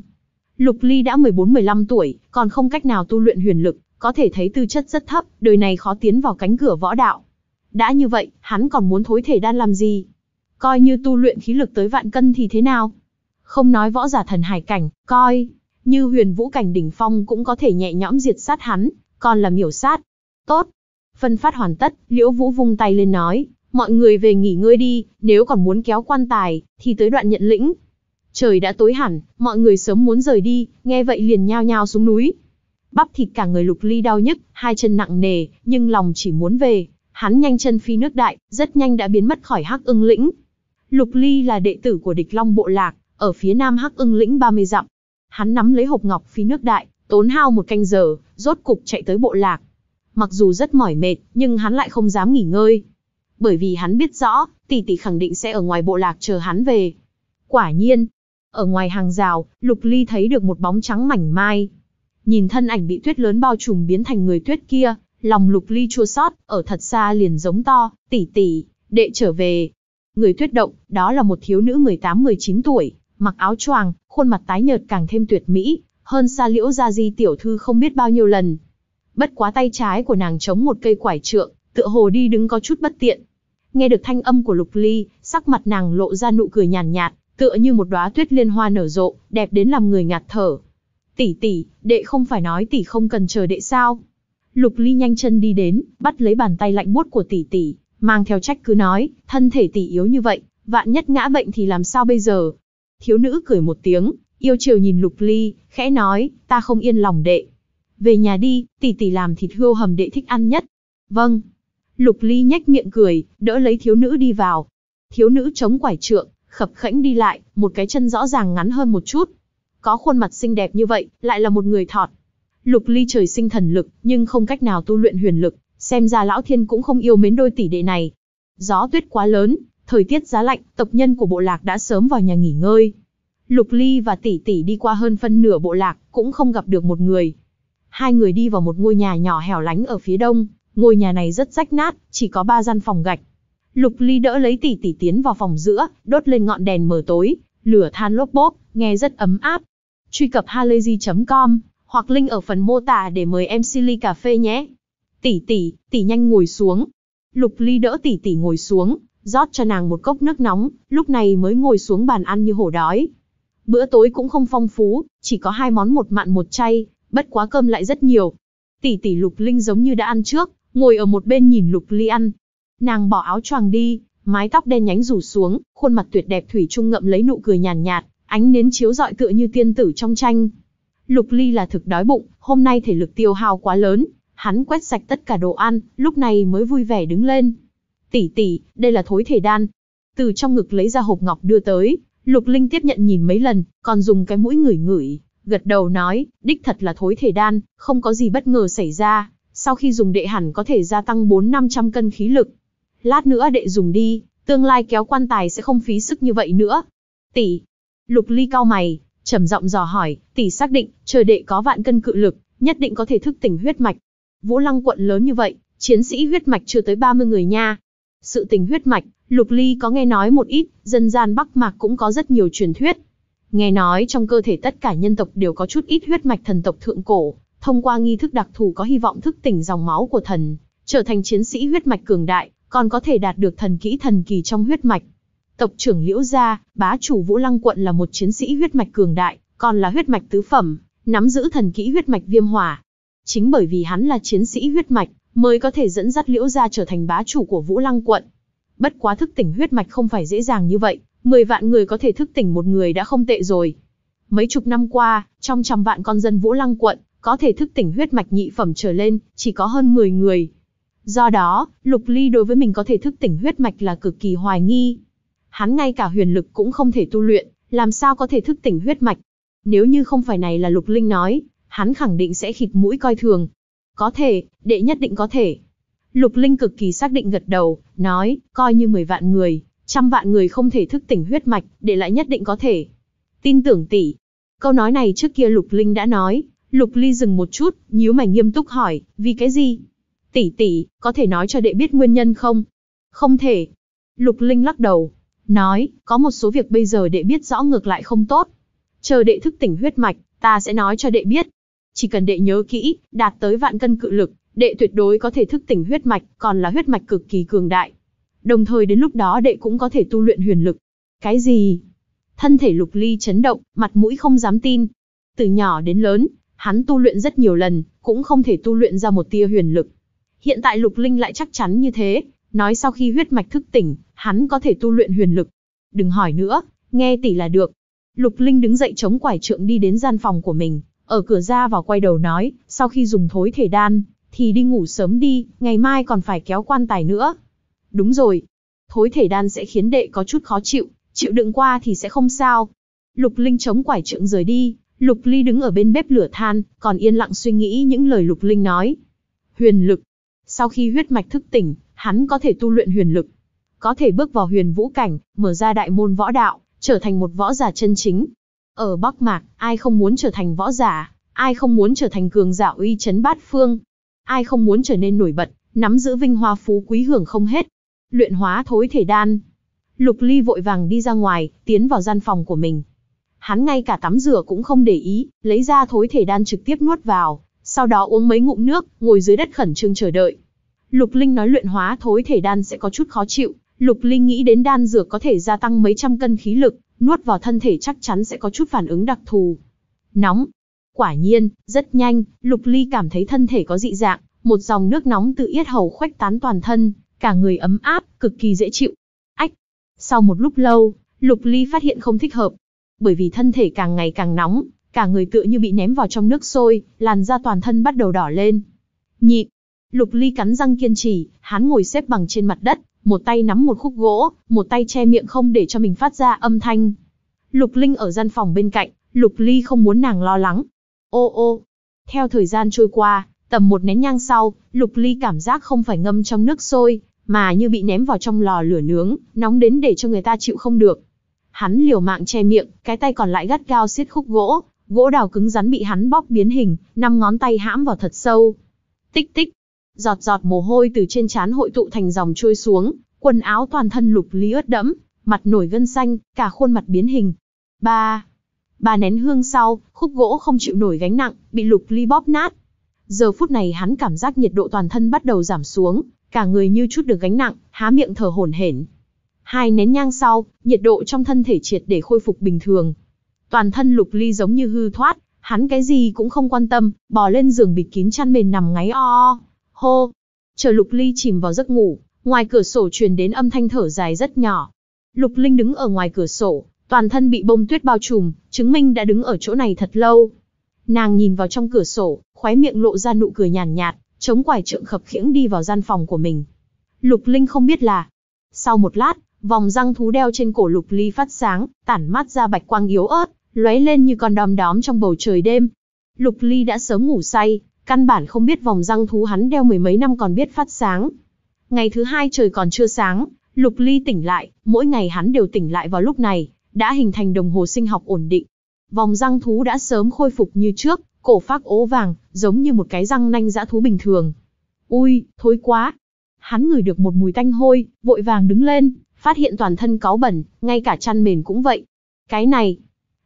Lục Ly đã 14-15 tuổi, còn không cách nào tu luyện huyền lực, có thể thấy tư chất rất thấp, đời này khó tiến vào cánh cửa võ đạo. Đã như vậy, hắn còn muốn thối thể đan làm gì? Coi như tu luyện khí lực tới vạn cân thì thế nào? Không nói võ giả thần hải cảnh, coi, như huyền vũ cảnh đỉnh phong cũng có thể nhẹ nhõm diệt sát hắn, còn là miểu sát. Tốt. Phân phát hoàn tất, Liễu Vũ vung tay lên nói, mọi người về nghỉ ngơi đi, nếu còn muốn kéo quan tài, thì tới đoạn nhận lĩnh, Trời đã tối hẳn, mọi người sớm muốn rời đi, nghe vậy liền nhao nhao xuống núi. Bắp thịt cả người lục ly đau nhức, hai chân nặng nề, nhưng lòng chỉ muốn về. Hắn nhanh chân phi nước đại, rất nhanh đã biến mất khỏi Hắc ưng lĩnh. Lục ly là đệ tử của địch long bộ lạc, ở phía nam Hắc ưng lĩnh 30 dặm. Hắn nắm lấy hộp ngọc phi nước đại, tốn hao một canh giờ, rốt cục chạy tới bộ lạc. Mặc dù rất mỏi mệt, nhưng hắn lại không dám nghỉ ngơi. Bởi vì hắn biết rõ, tỷ tỷ khẳng định sẽ ở ngoài bộ lạc chờ hắn về. Quả nhiên, ở ngoài hàng rào, Lục Ly thấy được một bóng trắng mảnh mai. Nhìn thân ảnh bị tuyết lớn bao trùm biến thành người tuyết kia, lòng Lục Ly chua xót, ở thật xa liền giống to, "Tỷ tỷ, đệ trở về." Người tuyết động, đó là một thiếu nữ 18-19 tuổi, mặc áo choàng, khuôn mặt tái nhợt càng thêm tuyệt mỹ, hơn xa Liễu Gia Di tiểu thư không biết bao nhiêu lần. Bất quá tay trái của nàng chống một cây quải trượng, tựa hồ đi đứng có chút bất tiện. Nghe được thanh âm của Lục Ly, sắc mặt nàng lộ ra nụ cười nhàn nhạt, nhạt, tựa như một đóa tuyết liên hoa nở rộ, đẹp đến làm người ngạt thở. Tỷ tỷ, đệ không phải nói tỷ không cần chờ đệ sao? Lục Ly nhanh chân đi đến, bắt lấy bàn tay lạnh buốt của tỷ tỷ, mang theo trách cứ nói, thân thể tỷ yếu như vậy, vạn nhất ngã bệnh thì làm sao bây giờ? Thiếu nữ cười một tiếng, yêu chiều nhìn Lục Ly, khẽ nói, ta không yên lòng đệ. Về nhà đi, tỷ tỷ làm thịt hươu hầm đệ thích ăn nhất. Vâng. Lục Ly nhếch miệng cười, đỡ lấy thiếu nữ đi vào. Thiếu nữ chống quải trượng, khập khẽnh đi lại, một cái chân rõ ràng ngắn hơn một chút. Có khuôn mặt xinh đẹp như vậy, lại là một người thọt. Lục Ly trời sinh thần lực, nhưng không cách nào tu luyện huyền lực, xem ra lão thiên cũng không yêu mến đôi tỷ đệ này. Gió tuyết quá lớn, thời tiết giá lạnh, tộc nhân của bộ lạc đã sớm vào nhà nghỉ ngơi. Lục Ly và tỷ tỷ đi qua hơn phân nửa bộ lạc, cũng không gặp được một người. Hai người đi vào một ngôi nhà nhỏ hẻo lánh ở phía đông, ngôi nhà này rất rách nát, chỉ có ba gian phòng gạch. Lục Ly đỡ lấy tỷ tỷ tiến vào phòng giữa, đốt lên ngọn đèn mờ tối, lửa than lốp bốp, nghe rất ấm áp. Truy cập halayzi.com hoặc link ở phần mô tả để mời em Silly cà phê nhé. Tỷ tỷ, tỷ nhanh ngồi xuống. Lục Ly đỡ tỷ tỷ ngồi xuống, rót cho nàng một cốc nước nóng, lúc này mới ngồi xuống bàn ăn như hổ đói. Bữa tối cũng không phong phú, chỉ có hai món một mặn một chay, bất quá cơm lại rất nhiều. Tỷ tỷ Lục Linh giống như đã ăn trước, ngồi ở một bên nhìn Lục Ly ăn, Nàng bỏ áo choàng đi, mái tóc đen nhánh rủ xuống, khuôn mặt tuyệt đẹp thủy chung ngậm lấy nụ cười nhàn nhạt, ánh nến chiếu rọi tựa như tiên tử trong tranh. Lục Ly là thực đói bụng, hôm nay thể lực tiêu hao quá lớn, hắn quét sạch tất cả đồ ăn, lúc này mới vui vẻ đứng lên. Tỷ tỷ, đây là thối thể đan. Từ trong ngực lấy ra hộp ngọc đưa tới, Lục Linh tiếp nhận nhìn mấy lần, còn dùng cái mũi ngửi ngửi, gật đầu nói, đích thật là thối thể đan, không có gì bất ngờ xảy ra, sau khi dùng đệ hẳn có thể gia tăng bốn năm trăm cân khí lực lát nữa đệ dùng đi, tương lai kéo quan tài sẽ không phí sức như vậy nữa. Tỷ. Lục Ly cao mày, trầm giọng dò hỏi, tỷ xác định, trời đệ có vạn cân cự lực, nhất định có thể thức tỉnh huyết mạch. Vũ Lăng quận lớn như vậy, chiến sĩ huyết mạch chưa tới 30 người nha. Sự tình huyết mạch, Lục Ly có nghe nói một ít, dân gian Bắc Mạc cũng có rất nhiều truyền thuyết. Nghe nói trong cơ thể tất cả nhân tộc đều có chút ít huyết mạch thần tộc thượng cổ, thông qua nghi thức đặc thù có hy vọng thức tỉnh dòng máu của thần, trở thành chiến sĩ huyết mạch cường đại còn có thể đạt được thần kỹ thần kỳ trong huyết mạch. Tộc trưởng Liễu Gia, bá chủ Vũ Lăng Quận là một chiến sĩ huyết mạch cường đại, còn là huyết mạch tứ phẩm, nắm giữ thần kỹ huyết mạch viêm hỏa. Chính bởi vì hắn là chiến sĩ huyết mạch, mới có thể dẫn dắt Liễu Gia trở thành bá chủ của Vũ Lăng Quận. Bất quá thức tỉnh huyết mạch không phải dễ dàng như vậy, 10 vạn người có thể thức tỉnh một người đã không tệ rồi. Mấy chục năm qua, trong trăm vạn con dân Vũ Lăng Quận, có thể thức tỉnh huyết mạch nhị phẩm trở lên, chỉ có hơn 10 người. Do đó, Lục Ly đối với mình có thể thức tỉnh huyết mạch là cực kỳ hoài nghi. Hắn ngay cả huyền lực cũng không thể tu luyện, làm sao có thể thức tỉnh huyết mạch. Nếu như không phải này là Lục Linh nói, hắn khẳng định sẽ khịt mũi coi thường. Có thể, đệ nhất định có thể. Lục Linh cực kỳ xác định gật đầu, nói, coi như 10 vạn người, trăm vạn người không thể thức tỉnh huyết mạch, để lại nhất định có thể. Tin tưởng tỷ. Câu nói này trước kia Lục Linh đã nói, Lục Ly dừng một chút, nhíu mày nghiêm túc hỏi, vì cái gì? tỷ tỷ, có thể nói cho đệ biết nguyên nhân không? Không thể. Lục Linh lắc đầu, nói, có một số việc bây giờ đệ biết rõ ngược lại không tốt. Chờ đệ thức tỉnh huyết mạch, ta sẽ nói cho đệ biết. Chỉ cần đệ nhớ kỹ, đạt tới vạn cân cự lực, đệ tuyệt đối có thể thức tỉnh huyết mạch, còn là huyết mạch cực kỳ cường đại. Đồng thời đến lúc đó đệ cũng có thể tu luyện huyền lực. Cái gì? Thân thể lục ly chấn động, mặt mũi không dám tin. Từ nhỏ đến lớn, hắn tu luyện rất nhiều lần, cũng không thể tu luyện ra một tia huyền lực. Hiện tại Lục Linh lại chắc chắn như thế, nói sau khi huyết mạch thức tỉnh, hắn có thể tu luyện huyền lực. Đừng hỏi nữa, nghe tỷ là được. Lục Linh đứng dậy chống quải trượng đi đến gian phòng của mình, ở cửa ra vào quay đầu nói, sau khi dùng thối thể đan, thì đi ngủ sớm đi, ngày mai còn phải kéo quan tài nữa. Đúng rồi, thối thể đan sẽ khiến đệ có chút khó chịu, chịu đựng qua thì sẽ không sao. Lục Linh chống quải trượng rời đi, Lục Ly đứng ở bên bếp lửa than, còn yên lặng suy nghĩ những lời Lục Linh nói. Huyền lực, sau khi huyết mạch thức tỉnh, hắn có thể tu luyện huyền lực, có thể bước vào huyền vũ cảnh, mở ra đại môn võ đạo, trở thành một võ giả chân chính. Ở Bắc Mạc, ai không muốn trở thành võ giả, ai không muốn trở thành cường giả uy chấn bát phương, ai không muốn trở nên nổi bật, nắm giữ vinh hoa phú quý hưởng không hết. Luyện hóa thối thể đan. Lục Ly vội vàng đi ra ngoài, tiến vào gian phòng của mình. Hắn ngay cả tắm rửa cũng không để ý, lấy ra thối thể đan trực tiếp nuốt vào sau đó uống mấy ngụm nước, ngồi dưới đất khẩn trương chờ đợi. Lục Linh nói luyện hóa thối thể đan sẽ có chút khó chịu, Lục Linh nghĩ đến đan dược có thể gia tăng mấy trăm cân khí lực, nuốt vào thân thể chắc chắn sẽ có chút phản ứng đặc thù. Nóng. Quả nhiên, rất nhanh, Lục Ly cảm thấy thân thể có dị dạng, một dòng nước nóng tự yết hầu khoách tán toàn thân, cả người ấm áp, cực kỳ dễ chịu. Ách. Sau một lúc lâu, Lục Ly phát hiện không thích hợp, bởi vì thân thể càng ngày càng nóng, Cả người tựa như bị ném vào trong nước sôi, làn da toàn thân bắt đầu đỏ lên. nhị. Lục Ly cắn răng kiên trì, hắn ngồi xếp bằng trên mặt đất, một tay nắm một khúc gỗ, một tay che miệng không để cho mình phát ra âm thanh. Lục Linh ở gian phòng bên cạnh, Lục Ly không muốn nàng lo lắng. Ô ô. Theo thời gian trôi qua, tầm một nén nhang sau, Lục Ly cảm giác không phải ngâm trong nước sôi, mà như bị ném vào trong lò lửa nướng, nóng đến để cho người ta chịu không được. Hắn liều mạng che miệng, cái tay còn lại gắt gao siết khúc gỗ, Gỗ đào cứng rắn bị hắn bóp biến hình, năm ngón tay hãm vào thật sâu. Tích tích, giọt giọt mồ hôi từ trên trán hội tụ thành dòng trôi xuống, quần áo toàn thân lục lý ướt đẫm, mặt nổi gân xanh, cả khuôn mặt biến hình. Ba, ba nén hương sau, khúc gỗ không chịu nổi gánh nặng, bị lục ly bóp nát. Giờ phút này hắn cảm giác nhiệt độ toàn thân bắt đầu giảm xuống, cả người như chút được gánh nặng, há miệng thở hổn hển. Hai nén nhang sau, nhiệt độ trong thân thể triệt để khôi phục bình thường, Toàn thân lục ly giống như hư thoát, hắn cái gì cũng không quan tâm, bò lên giường bịt kín chăn mền nằm ngáy o Hô! Chờ lục ly chìm vào giấc ngủ, ngoài cửa sổ truyền đến âm thanh thở dài rất nhỏ. Lục Linh đứng ở ngoài cửa sổ, toàn thân bị bông tuyết bao trùm, chứng minh đã đứng ở chỗ này thật lâu. Nàng nhìn vào trong cửa sổ, khóe miệng lộ ra nụ cười nhàn nhạt, nhạt, chống quải trượng khập khiễng đi vào gian phòng của mình. Lục Linh không biết là, sau một lát, Vòng răng thú đeo trên cổ lục ly phát sáng, tản mát ra bạch quang yếu ớt, lóe lên như con đom đóm trong bầu trời đêm. Lục ly đã sớm ngủ say, căn bản không biết vòng răng thú hắn đeo mười mấy năm còn biết phát sáng. Ngày thứ hai trời còn chưa sáng, lục ly tỉnh lại, mỗi ngày hắn đều tỉnh lại vào lúc này, đã hình thành đồng hồ sinh học ổn định. Vòng răng thú đã sớm khôi phục như trước, cổ phát ố vàng, giống như một cái răng nanh dã thú bình thường. Ui, thối quá. Hắn ngửi được một mùi tanh hôi, vội vàng đứng lên, phát hiện toàn thân cáu bẩn, ngay cả chăn mền cũng vậy. Cái này,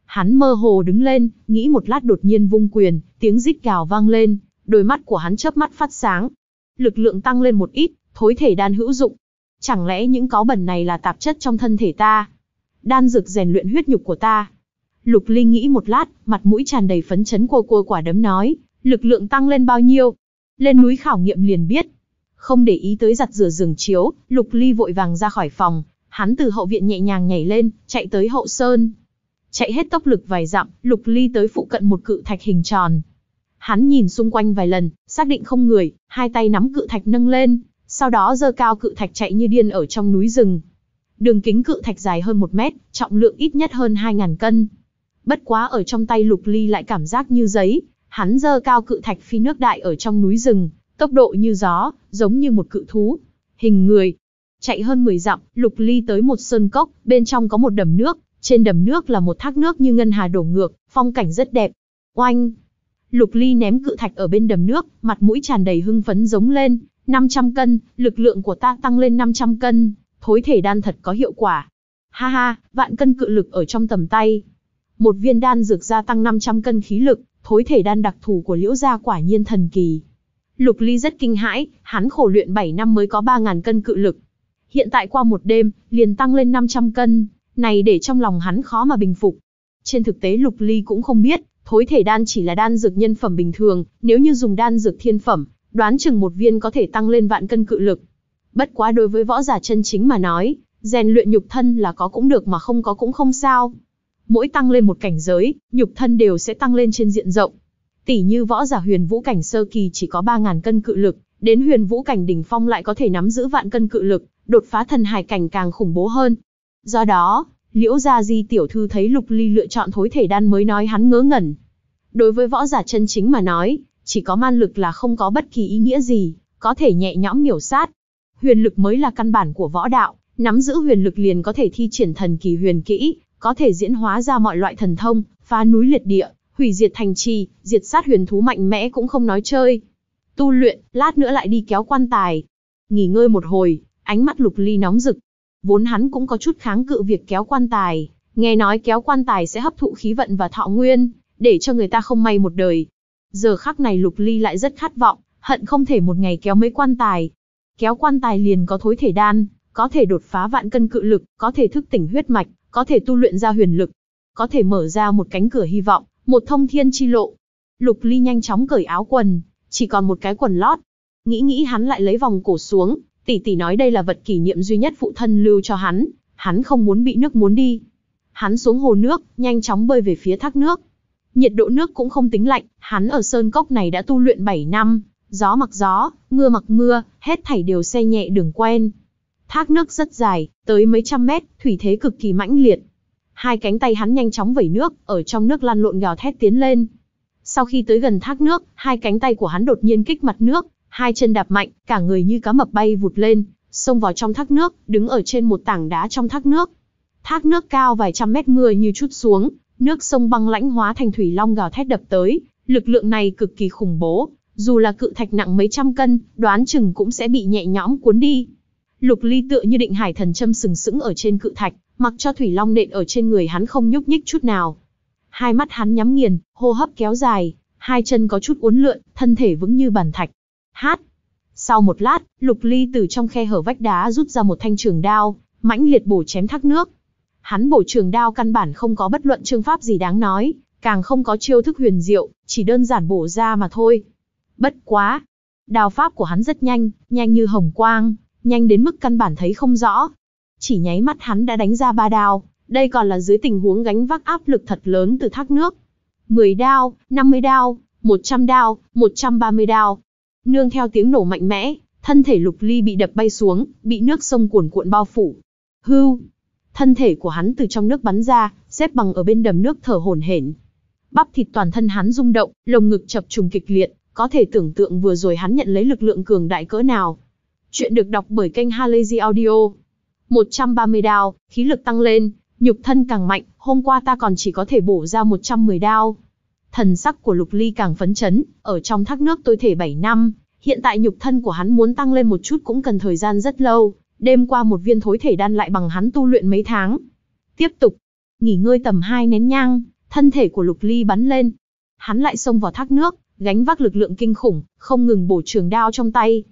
hắn mơ hồ đứng lên, nghĩ một lát đột nhiên vung quyền, tiếng rít gào vang lên, đôi mắt của hắn chớp mắt phát sáng. Lực lượng tăng lên một ít, thối thể đan hữu dụng. Chẳng lẽ những cáu bẩn này là tạp chất trong thân thể ta? Đan dược rèn luyện huyết nhục của ta. Lục Linh nghĩ một lát, mặt mũi tràn đầy phấn chấn của cô quả đấm nói, lực lượng tăng lên bao nhiêu? Lên núi khảo nghiệm liền biết, không để ý tới giặt rửa giường chiếu, Lục Ly vội vàng ra khỏi phòng, hắn từ hậu viện nhẹ nhàng nhảy lên, chạy tới hậu sơn. Chạy hết tốc lực vài dặm, Lục Ly tới phụ cận một cự thạch hình tròn. Hắn nhìn xung quanh vài lần, xác định không người, hai tay nắm cự thạch nâng lên, sau đó giơ cao cự thạch chạy như điên ở trong núi rừng. Đường kính cự thạch dài hơn một mét, trọng lượng ít nhất hơn 2.000 cân. Bất quá ở trong tay Lục Ly lại cảm giác như giấy, hắn giơ cao cự thạch phi nước đại ở trong núi rừng, tốc độ như gió, giống như một cự thú, hình người. Chạy hơn 10 dặm, Lục Ly tới một sơn cốc, bên trong có một đầm nước, trên đầm nước là một thác nước như ngân hà đổ ngược, phong cảnh rất đẹp. Oanh! Lục Ly ném cự thạch ở bên đầm nước, mặt mũi tràn đầy hưng phấn giống lên, 500 cân, lực lượng của ta tăng lên 500 cân, thối thể đan thật có hiệu quả. Ha ha, vạn cân cự lực ở trong tầm tay. Một viên đan dược gia tăng 500 cân khí lực, thối thể đan đặc thù của liễu gia quả nhiên thần kỳ. Lục Ly rất kinh hãi, hắn khổ luyện 7 năm mới có 3.000 cân cự lực. Hiện tại qua một đêm, liền tăng lên 500 cân, này để trong lòng hắn khó mà bình phục. Trên thực tế Lục Ly cũng không biết, thối thể đan chỉ là đan dược nhân phẩm bình thường, nếu như dùng đan dược thiên phẩm, đoán chừng một viên có thể tăng lên vạn cân cự lực. Bất quá đối với võ giả chân chính mà nói, rèn luyện nhục thân là có cũng được mà không có cũng không sao. Mỗi tăng lên một cảnh giới, nhục thân đều sẽ tăng lên trên diện rộng. Tỷ như võ giả huyền vũ cảnh sơ kỳ chỉ có 3.000 cân cự lực, đến huyền vũ cảnh đỉnh phong lại có thể nắm giữ vạn cân cự lực, đột phá thần hải cảnh càng khủng bố hơn. Do đó, liễu gia di tiểu thư thấy lục ly lựa chọn thối thể đan mới nói hắn ngớ ngẩn. Đối với võ giả chân chính mà nói, chỉ có man lực là không có bất kỳ ý nghĩa gì, có thể nhẹ nhõm miểu sát. Huyền lực mới là căn bản của võ đạo, nắm giữ huyền lực liền có thể thi triển thần kỳ huyền kỹ, có thể diễn hóa ra mọi loại thần thông, phá núi liệt địa, hủy diệt thành trì, diệt sát huyền thú mạnh mẽ cũng không nói chơi. Tu luyện, lát nữa lại đi kéo quan tài. Nghỉ ngơi một hồi, ánh mắt lục ly nóng rực. Vốn hắn cũng có chút kháng cự việc kéo quan tài, nghe nói kéo quan tài sẽ hấp thụ khí vận và thọ nguyên, để cho người ta không may một đời. Giờ khắc này lục ly lại rất khát vọng, hận không thể một ngày kéo mấy quan tài. Kéo quan tài liền có thối thể đan, có thể đột phá vạn cân cự lực, có thể thức tỉnh huyết mạch, có thể tu luyện ra huyền lực, có thể mở ra một cánh cửa hy vọng một thông thiên chi lộ. Lục Ly nhanh chóng cởi áo quần, chỉ còn một cái quần lót. Nghĩ nghĩ hắn lại lấy vòng cổ xuống, tỷ tỷ nói đây là vật kỷ niệm duy nhất phụ thân lưu cho hắn, hắn không muốn bị nước muốn đi. Hắn xuống hồ nước, nhanh chóng bơi về phía thác nước. Nhiệt độ nước cũng không tính lạnh, hắn ở sơn cốc này đã tu luyện 7 năm, gió mặc gió, mưa mặc mưa, hết thảy đều xe nhẹ đường quen. Thác nước rất dài, tới mấy trăm mét, thủy thế cực kỳ mãnh liệt hai cánh tay hắn nhanh chóng vẩy nước, ở trong nước lăn lộn gào thét tiến lên. Sau khi tới gần thác nước, hai cánh tay của hắn đột nhiên kích mặt nước, hai chân đạp mạnh, cả người như cá mập bay vụt lên, xông vào trong thác nước, đứng ở trên một tảng đá trong thác nước. Thác nước cao vài trăm mét mưa như chút xuống, nước sông băng lãnh hóa thành thủy long gào thét đập tới, lực lượng này cực kỳ khủng bố, dù là cự thạch nặng mấy trăm cân, đoán chừng cũng sẽ bị nhẹ nhõm cuốn đi. Lục Ly tựa như định hải thần châm sừng sững ở trên cự thạch, mặc cho thủy long nện ở trên người hắn không nhúc nhích chút nào. Hai mắt hắn nhắm nghiền, hô hấp kéo dài, hai chân có chút uốn lượn, thân thể vững như bàn thạch. Hát. Sau một lát, Lục Ly từ trong khe hở vách đá rút ra một thanh trường đao, mãnh liệt bổ chém thác nước. Hắn bổ trường đao căn bản không có bất luận chương pháp gì đáng nói, càng không có chiêu thức huyền diệu, chỉ đơn giản bổ ra mà thôi. Bất quá, đao pháp của hắn rất nhanh, nhanh như hồng quang, nhanh đến mức căn bản thấy không rõ, chỉ nháy mắt hắn đã đánh ra ba đao, đây còn là dưới tình huống gánh vác áp lực thật lớn từ thác nước. 10 đao, 50 đao, 100 đao, 130 đao. Nương theo tiếng nổ mạnh mẽ, thân thể lục ly bị đập bay xuống, bị nước sông cuồn cuộn bao phủ. Hưu! Thân thể của hắn từ trong nước bắn ra, xếp bằng ở bên đầm nước thở hổn hển. Bắp thịt toàn thân hắn rung động, lồng ngực chập trùng kịch liệt, có thể tưởng tượng vừa rồi hắn nhận lấy lực lượng cường đại cỡ nào. Chuyện được đọc bởi kênh Halazy Audio. 130 đao, khí lực tăng lên, nhục thân càng mạnh, hôm qua ta còn chỉ có thể bổ ra 110 đao. Thần sắc của Lục Ly càng phấn chấn, ở trong thác nước tôi thể 7 năm, hiện tại nhục thân của hắn muốn tăng lên một chút cũng cần thời gian rất lâu, đêm qua một viên thối thể đan lại bằng hắn tu luyện mấy tháng. Tiếp tục, nghỉ ngơi tầm hai nén nhang, thân thể của Lục Ly bắn lên. Hắn lại xông vào thác nước, gánh vác lực lượng kinh khủng, không ngừng bổ trường đao trong tay.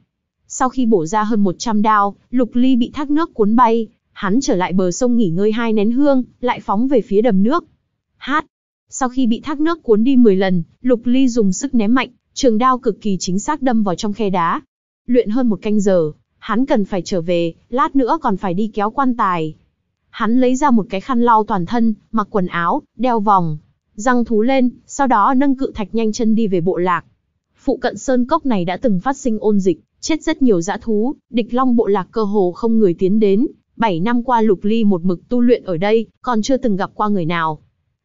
Sau khi bổ ra hơn 100 đao, Lục Ly bị thác nước cuốn bay, hắn trở lại bờ sông nghỉ ngơi hai nén hương, lại phóng về phía đầm nước. Hát! Sau khi bị thác nước cuốn đi 10 lần, Lục Ly dùng sức ném mạnh, trường đao cực kỳ chính xác đâm vào trong khe đá. Luyện hơn một canh giờ, hắn cần phải trở về, lát nữa còn phải đi kéo quan tài. Hắn lấy ra một cái khăn lau toàn thân, mặc quần áo, đeo vòng, răng thú lên, sau đó nâng cự thạch nhanh chân đi về bộ lạc. Phụ cận sơn cốc này đã từng phát sinh ôn dịch, Chết rất nhiều dã thú, địch long bộ lạc cơ hồ không người tiến đến, bảy năm qua Lục Ly một mực tu luyện ở đây, còn chưa từng gặp qua người nào.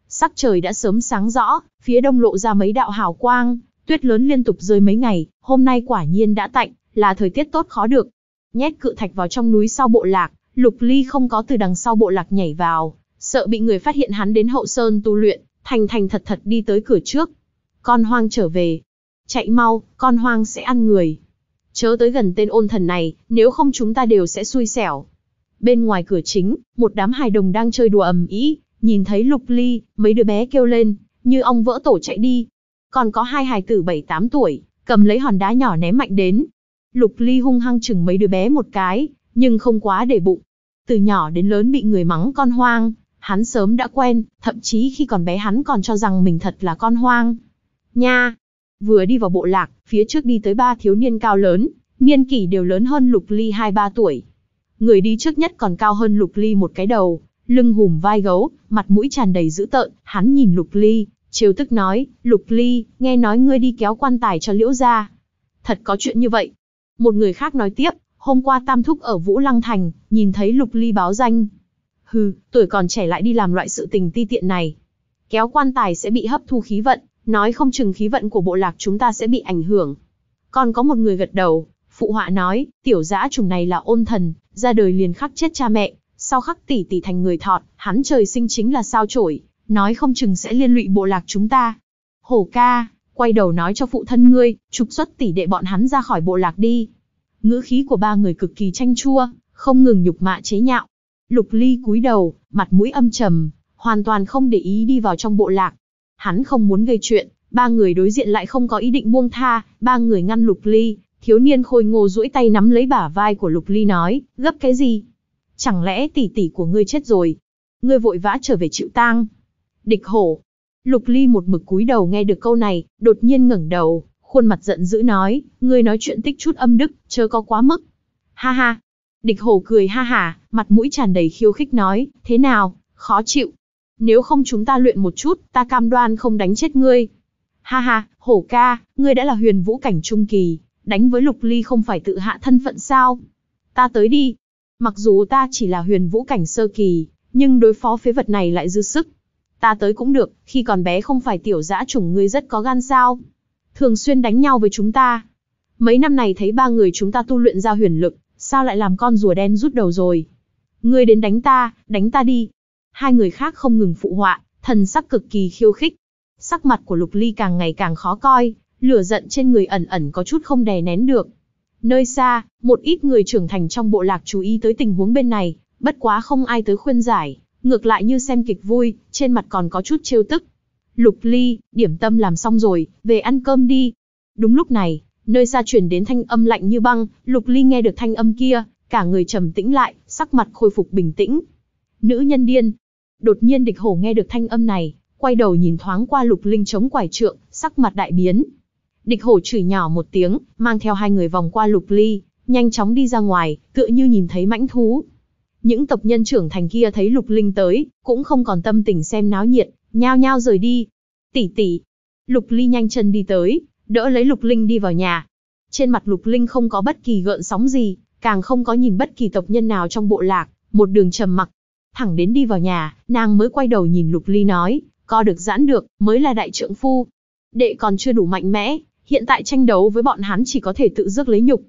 Sắc trời đã sớm sáng rõ, phía đông lộ ra mấy đạo hào quang, tuyết lớn liên tục rơi mấy ngày, hôm nay quả nhiên đã tạnh, là thời tiết tốt khó được. Nhét cự thạch vào trong núi sau bộ lạc, Lục Ly không có từ đằng sau bộ lạc nhảy vào, sợ bị người phát hiện hắn đến hậu sơn tu luyện, thành thành thật thật đi tới cửa trước. Con hoang trở về. Chạy mau, con hoang sẽ ăn người. Chớ tới gần tên ôn thần này, nếu không chúng ta đều sẽ xui xẻo. Bên ngoài cửa chính, một đám hài đồng đang chơi đùa ầm ĩ, nhìn thấy Lục Ly, mấy đứa bé kêu lên, như ong vỡ tổ chạy đi. Còn có hai hài tử 7-8 tuổi, cầm lấy hòn đá nhỏ ném mạnh đến. Lục Ly hung hăng chừng mấy đứa bé một cái, nhưng không quá để bụng. Từ nhỏ đến lớn bị người mắng con hoang, hắn sớm đã quen, thậm chí khi còn bé hắn còn cho rằng mình thật là con hoang. Nha, Vừa đi vào bộ lạc, phía trước đi tới ba thiếu niên cao lớn, niên kỷ đều lớn hơn Lục Ly 2-3 tuổi. Người đi trước nhất còn cao hơn Lục Ly một cái đầu, lưng hùm vai gấu, mặt mũi tràn đầy dữ tợn, hắn nhìn Lục Ly, trêu tức nói, Lục Ly, nghe nói ngươi đi kéo quan tài cho liễu ra. Thật có chuyện như vậy. Một người khác nói tiếp, hôm qua Tam Thúc ở Vũ Lăng Thành, nhìn thấy Lục Ly báo danh. Hừ, tuổi còn trẻ lại đi làm loại sự tình ti tiện này. Kéo quan tài sẽ bị hấp thu khí vận, nói không chừng khí vận của bộ lạc chúng ta sẽ bị ảnh hưởng. Còn có một người gật đầu, phụ họa nói, tiểu dã trùng này là ôn thần, ra đời liền khắc chết cha mẹ, sau khắc tỷ tỷ thành người thọt, hắn trời sinh chính là sao chổi, nói không chừng sẽ liên lụy bộ lạc chúng ta. Hổ ca, quay đầu nói cho phụ thân ngươi, trục xuất tỷ đệ bọn hắn ra khỏi bộ lạc đi. Ngữ khí của ba người cực kỳ tranh chua, không ngừng nhục mạ chế nhạo. Lục Ly cúi đầu, mặt mũi âm trầm, hoàn toàn không để ý đi vào trong bộ lạc, Hắn không muốn gây chuyện, ba người đối diện lại không có ý định buông tha, ba người ngăn Lục Ly, thiếu niên khôi ngô duỗi tay nắm lấy bả vai của Lục Ly nói, gấp cái gì? Chẳng lẽ tỷ tỷ của ngươi chết rồi? Ngươi vội vã trở về chịu tang. Địch hổ. Lục Ly một mực cúi đầu nghe được câu này, đột nhiên ngẩng đầu, khuôn mặt giận dữ nói, ngươi nói chuyện tích chút âm đức, chớ có quá mức. Ha ha. Địch hổ cười ha hà, mặt mũi tràn đầy khiêu khích nói, thế nào, khó chịu, nếu không chúng ta luyện một chút, ta cam đoan không đánh chết ngươi. Ha ha, hổ ca, ngươi đã là huyền vũ cảnh trung kỳ, đánh với lục ly không phải tự hạ thân phận sao. Ta tới đi. Mặc dù ta chỉ là huyền vũ cảnh sơ kỳ, nhưng đối phó phế vật này lại dư sức. Ta tới cũng được, khi còn bé không phải tiểu dã chủng ngươi rất có gan sao. Thường xuyên đánh nhau với chúng ta. Mấy năm này thấy ba người chúng ta tu luyện ra huyền lực, sao lại làm con rùa đen rút đầu rồi. Ngươi đến đánh ta, đánh ta đi, hai người khác không ngừng phụ họa, thần sắc cực kỳ khiêu khích. Sắc mặt của Lục Ly càng ngày càng khó coi, lửa giận trên người ẩn ẩn có chút không đè nén được. Nơi xa, một ít người trưởng thành trong bộ lạc chú ý tới tình huống bên này, bất quá không ai tới khuyên giải, ngược lại như xem kịch vui, trên mặt còn có chút trêu tức. Lục Ly, điểm tâm làm xong rồi, về ăn cơm đi. Đúng lúc này, nơi xa truyền đến thanh âm lạnh như băng, Lục Ly nghe được thanh âm kia, cả người trầm tĩnh lại, sắc mặt khôi phục bình tĩnh. Nữ nhân điên, Đột nhiên địch hổ nghe được thanh âm này, quay đầu nhìn thoáng qua lục linh chống quải trượng, sắc mặt đại biến. Địch hổ chửi nhỏ một tiếng, mang theo hai người vòng qua lục ly, nhanh chóng đi ra ngoài, tựa như nhìn thấy mãnh thú. Những tộc nhân trưởng thành kia thấy lục linh tới, cũng không còn tâm tình xem náo nhiệt, nhao nhao rời đi. Tỷ tỷ, lục ly nhanh chân đi tới, đỡ lấy lục linh đi vào nhà. Trên mặt lục linh không có bất kỳ gợn sóng gì, càng không có nhìn bất kỳ tộc nhân nào trong bộ lạc, một đường trầm mặc, thẳng đến đi vào nhà, nàng mới quay đầu nhìn Lục Ly nói, co được giãn được, mới là đại trượng phu. Đệ còn chưa đủ mạnh mẽ, hiện tại tranh đấu với bọn hắn chỉ có thể tự rước lấy nhục.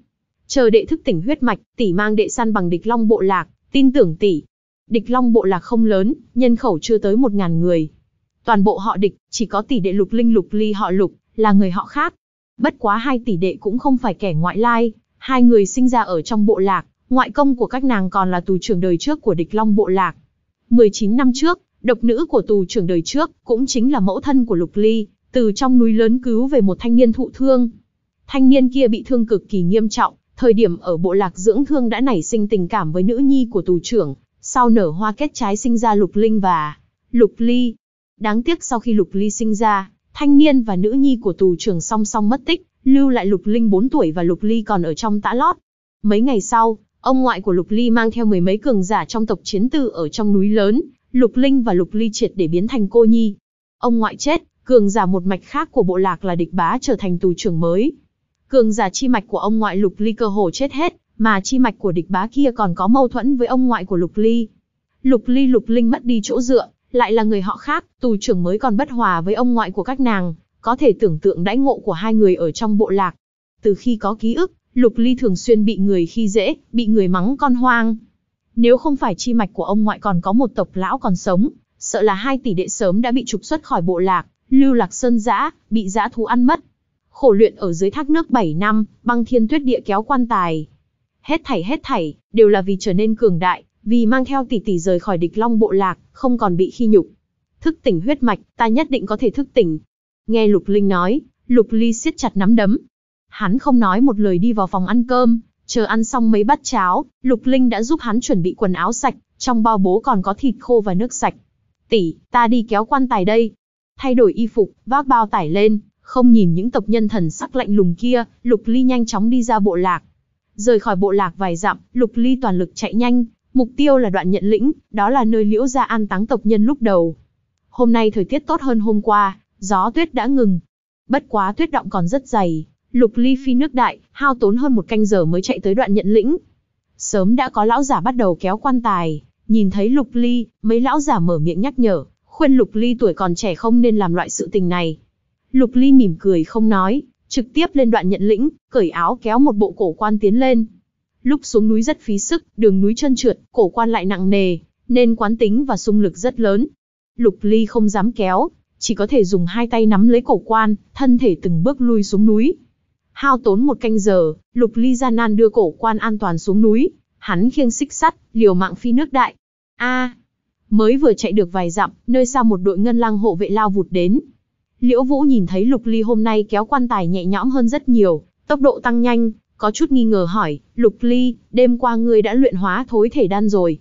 Chờ đệ thức tỉnh huyết mạch, tỷ mang đệ săn bằng địch long bộ lạc, tin tưởng tỷ. Địch long bộ lạc không lớn, nhân khẩu chưa tới một ngàn người. Toàn bộ họ địch, chỉ có tỷ đệ lục linh lục ly họ lục, là người họ khác. Bất quá hai tỷ đệ cũng không phải kẻ ngoại lai, hai người sinh ra ở trong bộ lạc, ngoại công của các nàng còn là tù trưởng đời trước của địch long bộ lạc. 19 năm trước, độc nữ của tù trưởng đời trước cũng chính là mẫu thân của Lục Ly, từ trong núi lớn cứu về một thanh niên thụ thương. Thanh niên kia bị thương cực kỳ nghiêm trọng, thời điểm ở bộ lạc dưỡng thương đã nảy sinh tình cảm với nữ nhi của tù trưởng, sau nở hoa kết trái sinh ra Lục Linh và Lục Ly. Đáng tiếc sau khi Lục Ly sinh ra, thanh niên và nữ nhi của tù trưởng song song mất tích, lưu lại Lục Linh 4 tuổi và Lục Ly còn ở trong tã lót. Mấy ngày sau, Ông ngoại của Lục Ly mang theo mười mấy cường giả trong tộc chiến tử ở trong núi lớn, Lục Linh và Lục Ly triệt để biến thành cô nhi. Ông ngoại chết, cường giả một mạch khác của bộ lạc là địch bá trở thành tù trưởng mới. Cường giả chi mạch của ông ngoại Lục Ly cơ hồ chết hết, mà chi mạch của địch bá kia còn có mâu thuẫn với ông ngoại của Lục Ly. Lục Ly Lục Linh mất đi chỗ dựa, lại là người họ khác, tù trưởng mới còn bất hòa với ông ngoại của các nàng, có thể tưởng tượng đãi ngộ của hai người ở trong bộ lạc. Từ khi có ký ức, Lục Ly thường xuyên bị người khi dễ, bị người mắng con hoang. Nếu không phải chi mạch của ông ngoại còn có một tộc lão còn sống, sợ là hai tỷ đệ sớm đã bị trục xuất khỏi bộ lạc, lưu lạc sơn giã, bị giã thú ăn mất. Khổ luyện ở dưới thác nước 7 năm, băng thiên tuyết địa kéo quan tài. Hết thảy hết thảy, đều là vì trở nên cường đại, vì mang theo tỷ tỷ rời khỏi địch long bộ lạc, không còn bị khi nhục. Thức tỉnh huyết mạch, ta nhất định có thể thức tỉnh. Nghe Lục Linh nói, Lục Ly siết chặt nắm đấm, Hắn không nói một lời đi vào phòng ăn cơm, chờ ăn xong mấy bát cháo, Lục Linh đã giúp hắn chuẩn bị quần áo sạch, trong bao bố còn có thịt khô và nước sạch. Tỷ, ta đi kéo quan tài đây. Thay đổi y phục, vác bao tải lên, không nhìn những tộc nhân thần sắc lạnh lùng kia, Lục Ly nhanh chóng đi ra bộ lạc. Rời khỏi bộ lạc vài dặm, Lục Ly toàn lực chạy nhanh, mục tiêu là đoạn nhận lĩnh, đó là nơi liễu gia an táng tộc nhân lúc đầu. Hôm nay thời tiết tốt hơn hôm qua, gió tuyết đã ngừng. Bất quá tuyết động còn rất dày, Lục Ly phi nước đại, hao tốn hơn một canh giờ mới chạy tới đoạn nhận lĩnh. Sớm đã có lão giả bắt đầu kéo quan tài, nhìn thấy Lục Ly, mấy lão giả mở miệng nhắc nhở, khuyên Lục Ly tuổi còn trẻ không nên làm loại sự tình này. Lục Ly mỉm cười không nói, trực tiếp lên đoạn nhận lĩnh, cởi áo kéo một bộ cổ quan tiến lên. Lúc xuống núi rất phí sức, đường núi trơn trượt, cổ quan lại nặng nề, nên quán tính và xung lực rất lớn. Lục Ly không dám kéo, chỉ có thể dùng hai tay nắm lấy cổ quan, thân thể từng bước lui xuống núi. Hao tốn một canh giờ, Lục Ly gian nan đưa cổ quan an toàn xuống núi, hắn khiêng xích sắt, liều mạng phi nước đại. A, mới vừa chạy được vài dặm, nơi xa một đội ngân lang hộ vệ lao vụt đến. Liễu Vũ nhìn thấy Lục Ly hôm nay kéo quan tài nhẹ nhõm hơn rất nhiều, tốc độ tăng nhanh, có chút nghi ngờ hỏi, Lục Ly, đêm qua ngươi đã luyện hóa thối thể đan rồi.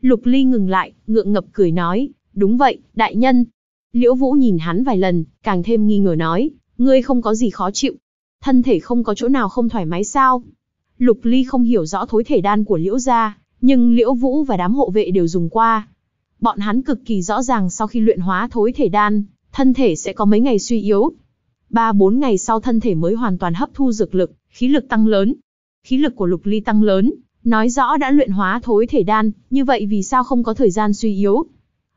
Lục Ly ngừng lại, ngượng ngập cười nói, đúng vậy, đại nhân. Liễu Vũ nhìn hắn vài lần, càng thêm nghi ngờ nói, ngươi không có gì khó chịu thân thể không có chỗ nào không thoải mái sao? Lục Ly không hiểu rõ thối thể đan của Liễu gia, nhưng Liễu Vũ và đám hộ vệ đều dùng qua. Bọn hắn cực kỳ rõ ràng sau khi luyện hóa thối thể đan, thân thể sẽ có mấy ngày suy yếu. Ba bốn ngày sau thân thể mới hoàn toàn hấp thu dược lực, khí lực tăng lớn. Khí lực của Lục Ly tăng lớn, nói rõ đã luyện hóa thối thể đan, như vậy vì sao không có thời gian suy yếu?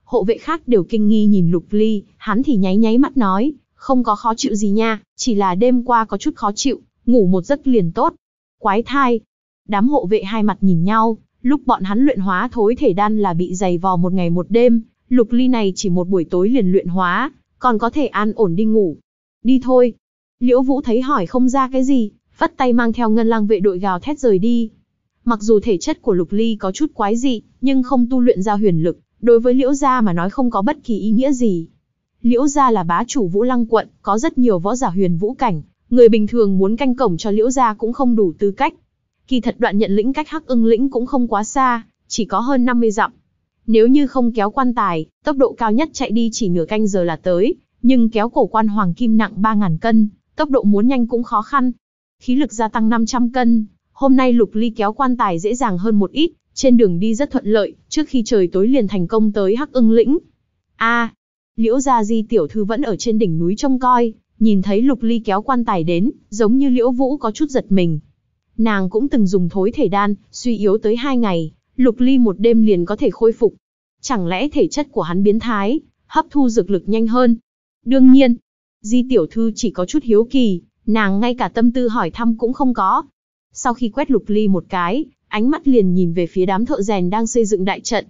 Hộ vệ khác đều kinh nghi nhìn Lục Ly, hắn thì nháy nháy mắt nói, không có khó chịu gì nha, chỉ là đêm qua có chút khó chịu, ngủ một giấc liền tốt. Quái thai. Đám hộ vệ hai mặt nhìn nhau, lúc bọn hắn luyện hóa thối thể đan là bị dày vò một ngày một đêm, lục ly này chỉ một buổi tối liền luyện hóa, còn có thể an ổn đi ngủ. Đi thôi. Liễu Vũ thấy hỏi không ra cái gì, vắt tay mang theo ngân lang vệ đội gào thét rời đi. Mặc dù thể chất của lục ly có chút quái dị, nhưng không tu luyện ra huyền lực, đối với liễu gia mà nói không có bất kỳ ý nghĩa gì. Liễu gia là bá chủ Vũ Lăng quận, có rất nhiều võ giả huyền vũ cảnh, người bình thường muốn canh cổng cho Liễu gia cũng không đủ tư cách. Kỳ thật đoạn nhận lĩnh cách Hắc Ưng lĩnh cũng không quá xa, chỉ có hơn 50 dặm. Nếu như không kéo quan tài, tốc độ cao nhất chạy đi chỉ nửa canh giờ là tới, nhưng kéo cổ quan hoàng kim nặng 3000 cân, tốc độ muốn nhanh cũng khó khăn. Khí lực gia tăng 500 cân, hôm nay Lục Ly kéo quan tài dễ dàng hơn một ít, trên đường đi rất thuận lợi, trước khi trời tối liền thành công tới Hắc Ưng lĩnh. A, Liễu Gia Di tiểu thư vẫn ở trên đỉnh núi trông coi, nhìn thấy Lục Ly kéo quan tài đến, giống như Liễu Vũ có chút giật mình. Nàng cũng từng dùng thối thể đan, suy yếu tới hai ngày, Lục Ly một đêm liền có thể khôi phục. Chẳng lẽ thể chất của hắn biến thái, hấp thu dược lực nhanh hơn? Đương nhiên, Di tiểu thư chỉ có chút hiếu kỳ, nàng ngay cả tâm tư hỏi thăm cũng không có. Sau khi quét Lục Ly một cái, ánh mắt liền nhìn về phía đám thợ rèn đang xây dựng đại trận.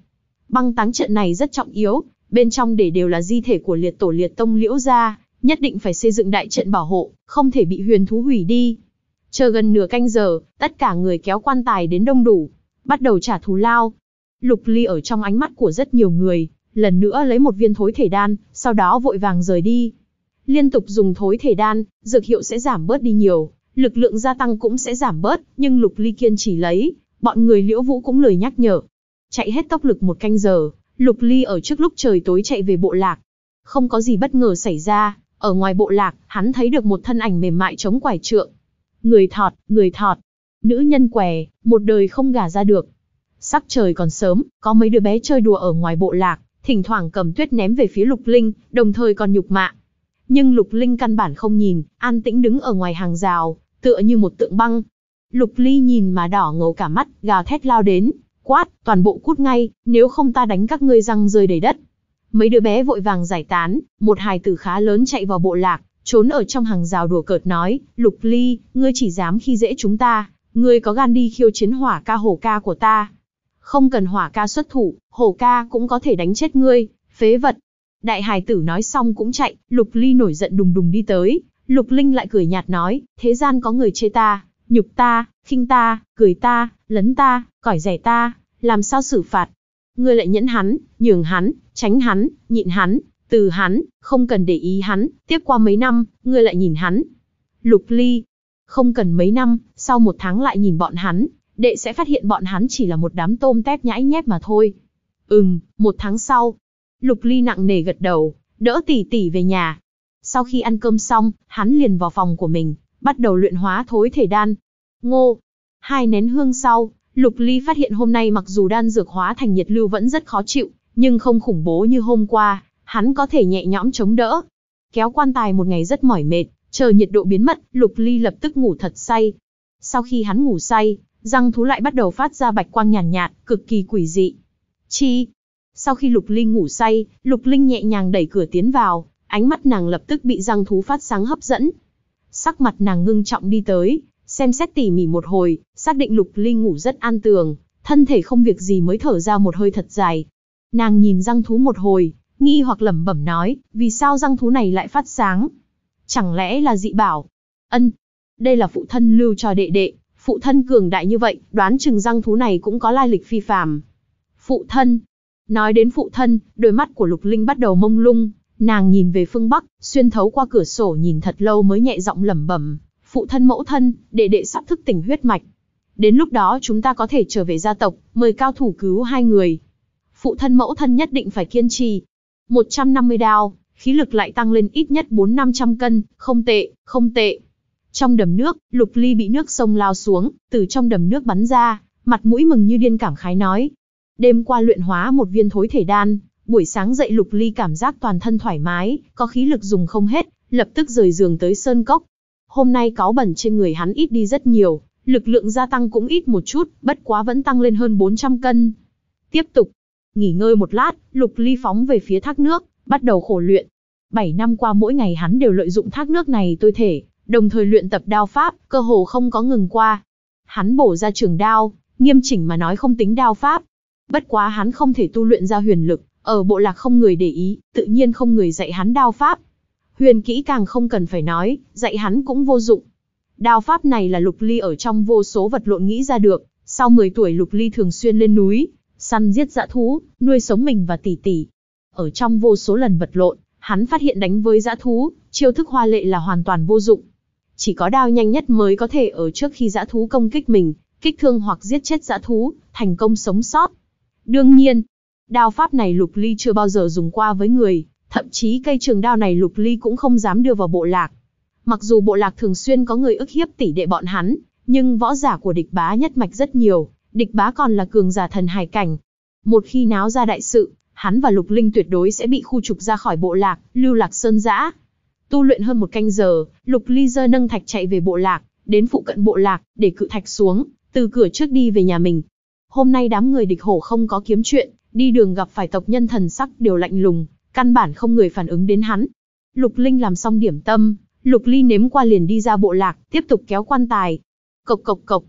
Băng táng trận này rất trọng yếu, bên trong để đều là di thể của liệt tổ liệt tông liễu gia, nhất định phải xây dựng đại trận bảo hộ, không thể bị huyền thú hủy đi. Chờ gần nửa canh giờ, tất cả người kéo quan tài đến đông đủ, bắt đầu trả thù lao. Lục Ly ở trong ánh mắt của rất nhiều người, lần nữa lấy một viên thối thể đan, sau đó vội vàng rời đi. Liên tục dùng thối thể đan, dược hiệu sẽ giảm bớt đi nhiều, lực lượng gia tăng cũng sẽ giảm bớt, nhưng Lục Ly kiên chỉ lấy, bọn người Liễu Vũ cũng lời nhắc nhở. Chạy hết tốc lực một canh giờ, Lục Ly ở trước lúc trời tối chạy về bộ lạc. Không có gì bất ngờ xảy ra, ở ngoài bộ lạc, hắn thấy được một thân ảnh mềm mại chống quải trượng. Người thọt, người thọt. Nữ nhân què, một đời không gả ra được. Sắc trời còn sớm, có mấy đứa bé chơi đùa ở ngoài bộ lạc, thỉnh thoảng cầm tuyết ném về phía Lục Linh, đồng thời còn nhục mạ. Nhưng Lục Linh căn bản không nhìn, an tĩnh đứng ở ngoài hàng rào, tựa như một tượng băng. Lục Ly nhìn mà đỏ ngầu cả mắt, gào thét lao đến, quát, toàn bộ cút ngay, nếu không ta đánh các ngươi răng rơi đầy đất. Mấy đứa bé vội vàng giải tán, một hài tử khá lớn chạy vào bộ lạc, trốn ở trong hàng rào đùa cợt nói, Lục Ly, ngươi chỉ dám khi dễ chúng ta, ngươi có gan đi khiêu chiến hỏa ca hổ ca của ta. Không cần hỏa ca xuất thủ, hổ ca cũng có thể đánh chết ngươi, phế vật. Đại hài tử nói xong cũng chạy, Lục Ly nổi giận đùng đùng đi tới, Lục Linh lại cười nhạt nói, thế gian có người chê ta, nhục ta, khinh ta, cười ta, lấn ta, cõi rẻ ta, làm sao xử phạt? Ngươi lại nhẫn hắn, nhường hắn, tránh hắn, nhịn hắn, từ hắn, không cần để ý hắn, tiếp qua mấy năm, ngươi lại nhìn hắn. Lục Ly, không cần mấy năm, sau một tháng lại nhìn bọn hắn, đệ sẽ phát hiện bọn hắn chỉ là một đám tôm tép nhãi nhép mà thôi. Ừm, một tháng sau. Lục Ly nặng nề gật đầu, đỡ tỷ tỷ về nhà. Sau khi ăn cơm xong, hắn liền vào phòng của mình, bắt đầu luyện hóa thối thể đan. Ngô, hai nén hương sau, Lục Ly phát hiện hôm nay mặc dù đan dược hóa thành nhiệt lưu vẫn rất khó chịu, nhưng không khủng bố như hôm qua, hắn có thể nhẹ nhõm chống đỡ. Kéo quan tài một ngày rất mỏi mệt, chờ nhiệt độ biến mất, Lục Ly lập tức ngủ thật say. Sau khi hắn ngủ say, răng thú lại bắt đầu phát ra bạch quang nhàn nhạt, nhạt, cực kỳ quỷ dị. Chi? Sau khi Lục Ly ngủ say, Lục Linh nhẹ nhàng đẩy cửa tiến vào, ánh mắt nàng lập tức bị răng thú phát sáng hấp dẫn. Sắc mặt nàng ngưng trọng đi tới, xem xét tỉ mỉ một hồi, xác định Lục Ly ngủ rất an tường, thân thể không việc gì mới thở ra một hơi thật dài. Nàng nhìn răng thú một hồi, nghi hoặc lẩm bẩm nói, vì sao răng thú này lại phát sáng? Chẳng lẽ là dị bảo? Ân, đây là phụ thân lưu cho đệ đệ, phụ thân cường đại như vậy, đoán chừng răng thú này cũng có lai lịch phi phàm. Phụ thân. Nói đến phụ thân, đôi mắt của Lục Linh bắt đầu mông lung, nàng nhìn về phương Bắc, xuyên thấu qua cửa sổ nhìn thật lâu mới nhẹ giọng lẩm bẩm, phụ thân mẫu thân, để đệ sắp thức tỉnh huyết mạch. Đến lúc đó chúng ta có thể trở về gia tộc, mời cao thủ cứu hai người. Phụ thân mẫu thân nhất định phải kiên trì. 150 đao, khí lực lại tăng lên ít nhất 4-500 cân, không tệ, không tệ. Trong đầm nước, Lục Ly bị nước sông lao xuống, từ trong đầm nước bắn ra, mặt mũi mừng như điên cảm khái nói. Đêm qua luyện hóa một viên thối thể đan, buổi sáng dậy Lục Ly cảm giác toàn thân thoải mái, có khí lực dùng không hết, lập tức rời giường tới sơn cốc, Hôm nay cáo bẩn trên người hắn ít đi rất nhiều, lực lượng gia tăng cũng ít một chút, bất quá vẫn tăng lên hơn 400 cân. Tiếp tục, nghỉ ngơi một lát, Lục Ly phóng về phía thác nước, bắt đầu khổ luyện. 7 năm qua mỗi ngày hắn đều lợi dụng thác nước này tôi thể, đồng thời luyện tập đao pháp, cơ hồ không có ngừng qua. Hắn bổ ra trường đao, nghiêm chỉnh mà nói không tính đao pháp. Bất quá hắn không thể tu luyện ra huyền lực, ở bộ lạc không người để ý, tự nhiên không người dạy hắn đao pháp, Huyền kỹ càng không cần phải nói, dạy hắn cũng vô dụng. Đao pháp này là Lục Ly ở trong vô số vật lộn nghĩ ra được, sau 10 tuổi Lục Ly thường xuyên lên núi, săn giết dã thú, nuôi sống mình và tỷ tỷ. Ở trong vô số lần vật lộn, hắn phát hiện đánh với dã thú, chiêu thức hoa lệ là hoàn toàn vô dụng. Chỉ có đao nhanh nhất mới có thể ở trước khi dã thú công kích mình, kích thương hoặc giết chết dã thú, thành công sống sót. Đương nhiên, đao pháp này Lục Ly chưa bao giờ dùng qua với người, Thậm chí cây trường đao này Lục Ly cũng không dám đưa vào bộ lạc. Mặc dù bộ lạc thường xuyên có người ức hiếp tỷ đệ bọn hắn, nhưng võ giả của địch bá nhất mạch rất nhiều, địch bá còn là cường giả thần hải cảnh. Một khi náo ra đại sự, hắn và Lục Linh tuyệt đối sẽ bị khu trục ra khỏi bộ lạc, lưu lạc sơn giã. Tu luyện hơn một canh giờ, Lục Ly dơ nâng thạch chạy về bộ lạc, đến phụ cận bộ lạc, để cự thạch xuống, từ cửa trước đi về nhà mình. Hôm nay đám người địch hổ không có kiếm chuyện, đi đường gặp phải tộc nhân thần sắc đều lạnh lùng, Căn bản không người phản ứng đến hắn. Lục Linh làm xong điểm tâm, Lục Ly nếm qua liền đi ra bộ lạc, tiếp tục kéo quan tài. Cộc cộc cộc.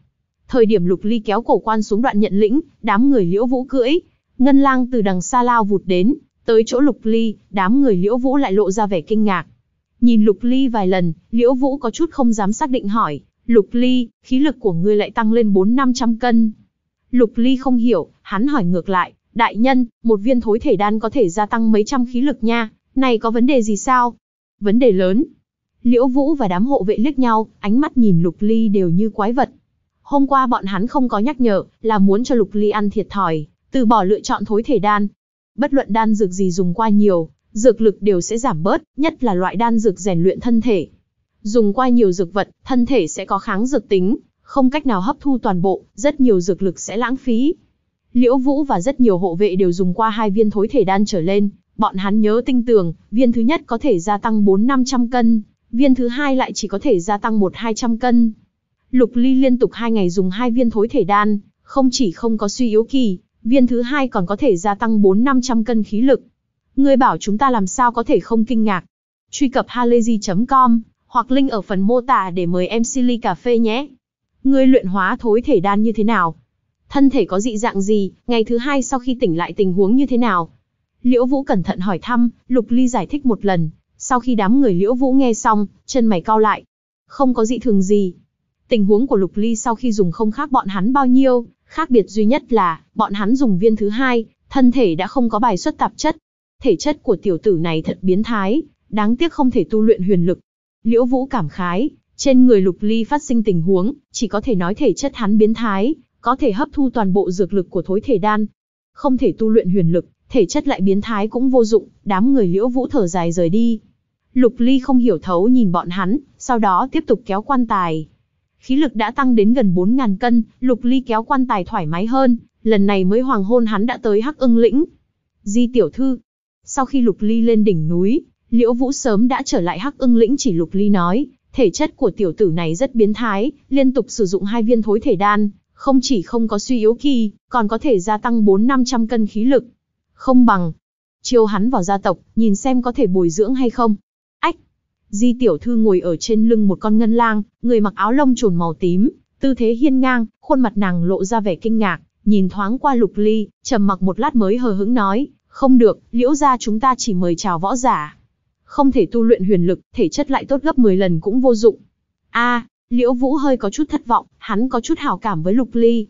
Thời điểm Lục Ly kéo cổ quan xuống đoạn nhận lĩnh, đám người liễu vũ cưỡi. Ngân lang từ đằng xa lao vụt đến, tới chỗ Lục Ly, đám người liễu vũ lại lộ ra vẻ kinh ngạc. Nhìn Lục Ly vài lần, liễu vũ có chút không dám xác định hỏi. Lục Ly, khí lực của ngươi lại tăng lên 4-500 cân. Lục Ly không hiểu, hắn hỏi ngược lại, Đại nhân, một viên thối thể đan có thể gia tăng mấy trăm khí lực nha, này có vấn đề gì sao? Vấn đề lớn. Liễu Vũ và đám hộ vệ liếc nhau, ánh mắt nhìn Lục Ly đều như quái vật. Hôm qua bọn hắn không có nhắc nhở, là muốn cho Lục Ly ăn thiệt thòi, từ bỏ lựa chọn thối thể đan. Bất luận đan dược gì dùng qua nhiều, dược lực đều sẽ giảm bớt, nhất là loại đan dược rèn luyện thân thể. Dùng qua nhiều dược vật, thân thể sẽ có kháng dược tính, không cách nào hấp thu toàn bộ, rất nhiều dược lực sẽ lãng phí, Liễu Vũ và rất nhiều hộ vệ đều dùng qua hai viên thối thể đan trở lên, bọn hắn nhớ tinh tường, viên thứ nhất có thể gia tăng 4-500 cân, viên thứ hai lại chỉ có thể gia tăng 1-200 cân. Lục Ly liên tục hai ngày dùng hai viên thối thể đan, không chỉ không có suy yếu kỳ, viên thứ hai còn có thể gia tăng 4-500 cân khí lực. Người bảo chúng ta làm sao có thể không kinh ngạc. Truy cập halayzi.com hoặc link ở phần mô tả để mời em Silly Cà Phê nhé. Người luyện hóa thối thể đan như thế nào, Thân thể có dị dạng gì, ngày thứ hai sau khi tỉnh lại tình huống như thế nào? Liễu Vũ cẩn thận hỏi thăm, Lục Ly giải thích một lần. Sau khi đám người Liễu Vũ nghe xong, chân mày cau lại. Không có dị thường gì. Tình huống của Lục Ly sau khi dùng không khác bọn hắn bao nhiêu, khác biệt duy nhất là, bọn hắn dùng viên thứ hai, thân thể đã không có bài xuất tạp chất. Thể chất của tiểu tử này thật biến thái, đáng tiếc không thể tu luyện huyền lực. Liễu Vũ cảm khái, trên người Lục Ly phát sinh tình huống, chỉ có thể nói thể chất hắn biến thái, có thể hấp thu toàn bộ dược lực của thối thể đan. Không thể tu luyện huyền lực, thể chất lại biến thái cũng vô dụng, đám người liễu vũ thở dài rời đi. Lục Ly không hiểu thấu nhìn bọn hắn, sau đó tiếp tục kéo quan tài. Khí lực đã tăng đến gần 4.000 cân, Lục Ly kéo quan tài thoải mái hơn, lần này mới hoàng hôn hắn đã tới Hắc ưng lĩnh. Di tiểu thư. Sau khi Lục Ly lên đỉnh núi, Liễu Vũ sớm đã trở lại Hắc ưng lĩnh chỉ Lục Ly nói, thể chất của tiểu tử này rất biến thái, liên tục sử dụng hai viên thối thể đan, không chỉ không có suy yếu kỳ, còn có thể gia tăng 4-500 cân khí lực. Không bằng, chiêu hắn vào gia tộc, nhìn xem có thể bồi dưỡng hay không. Ách! Di tiểu thư ngồi ở trên lưng một con ngân lang, người mặc áo lông trồn màu tím, tư thế hiên ngang, khuôn mặt nàng lộ ra vẻ kinh ngạc, nhìn thoáng qua lục ly, trầm mặc một lát mới hờ hững nói, không được, liễu ra chúng ta chỉ mời chào võ giả. Không thể tu luyện huyền lực, thể chất lại tốt gấp 10 lần cũng vô dụng. a Liễu Vũ hơi có chút thất vọng, hắn có chút hảo cảm với Lục Ly.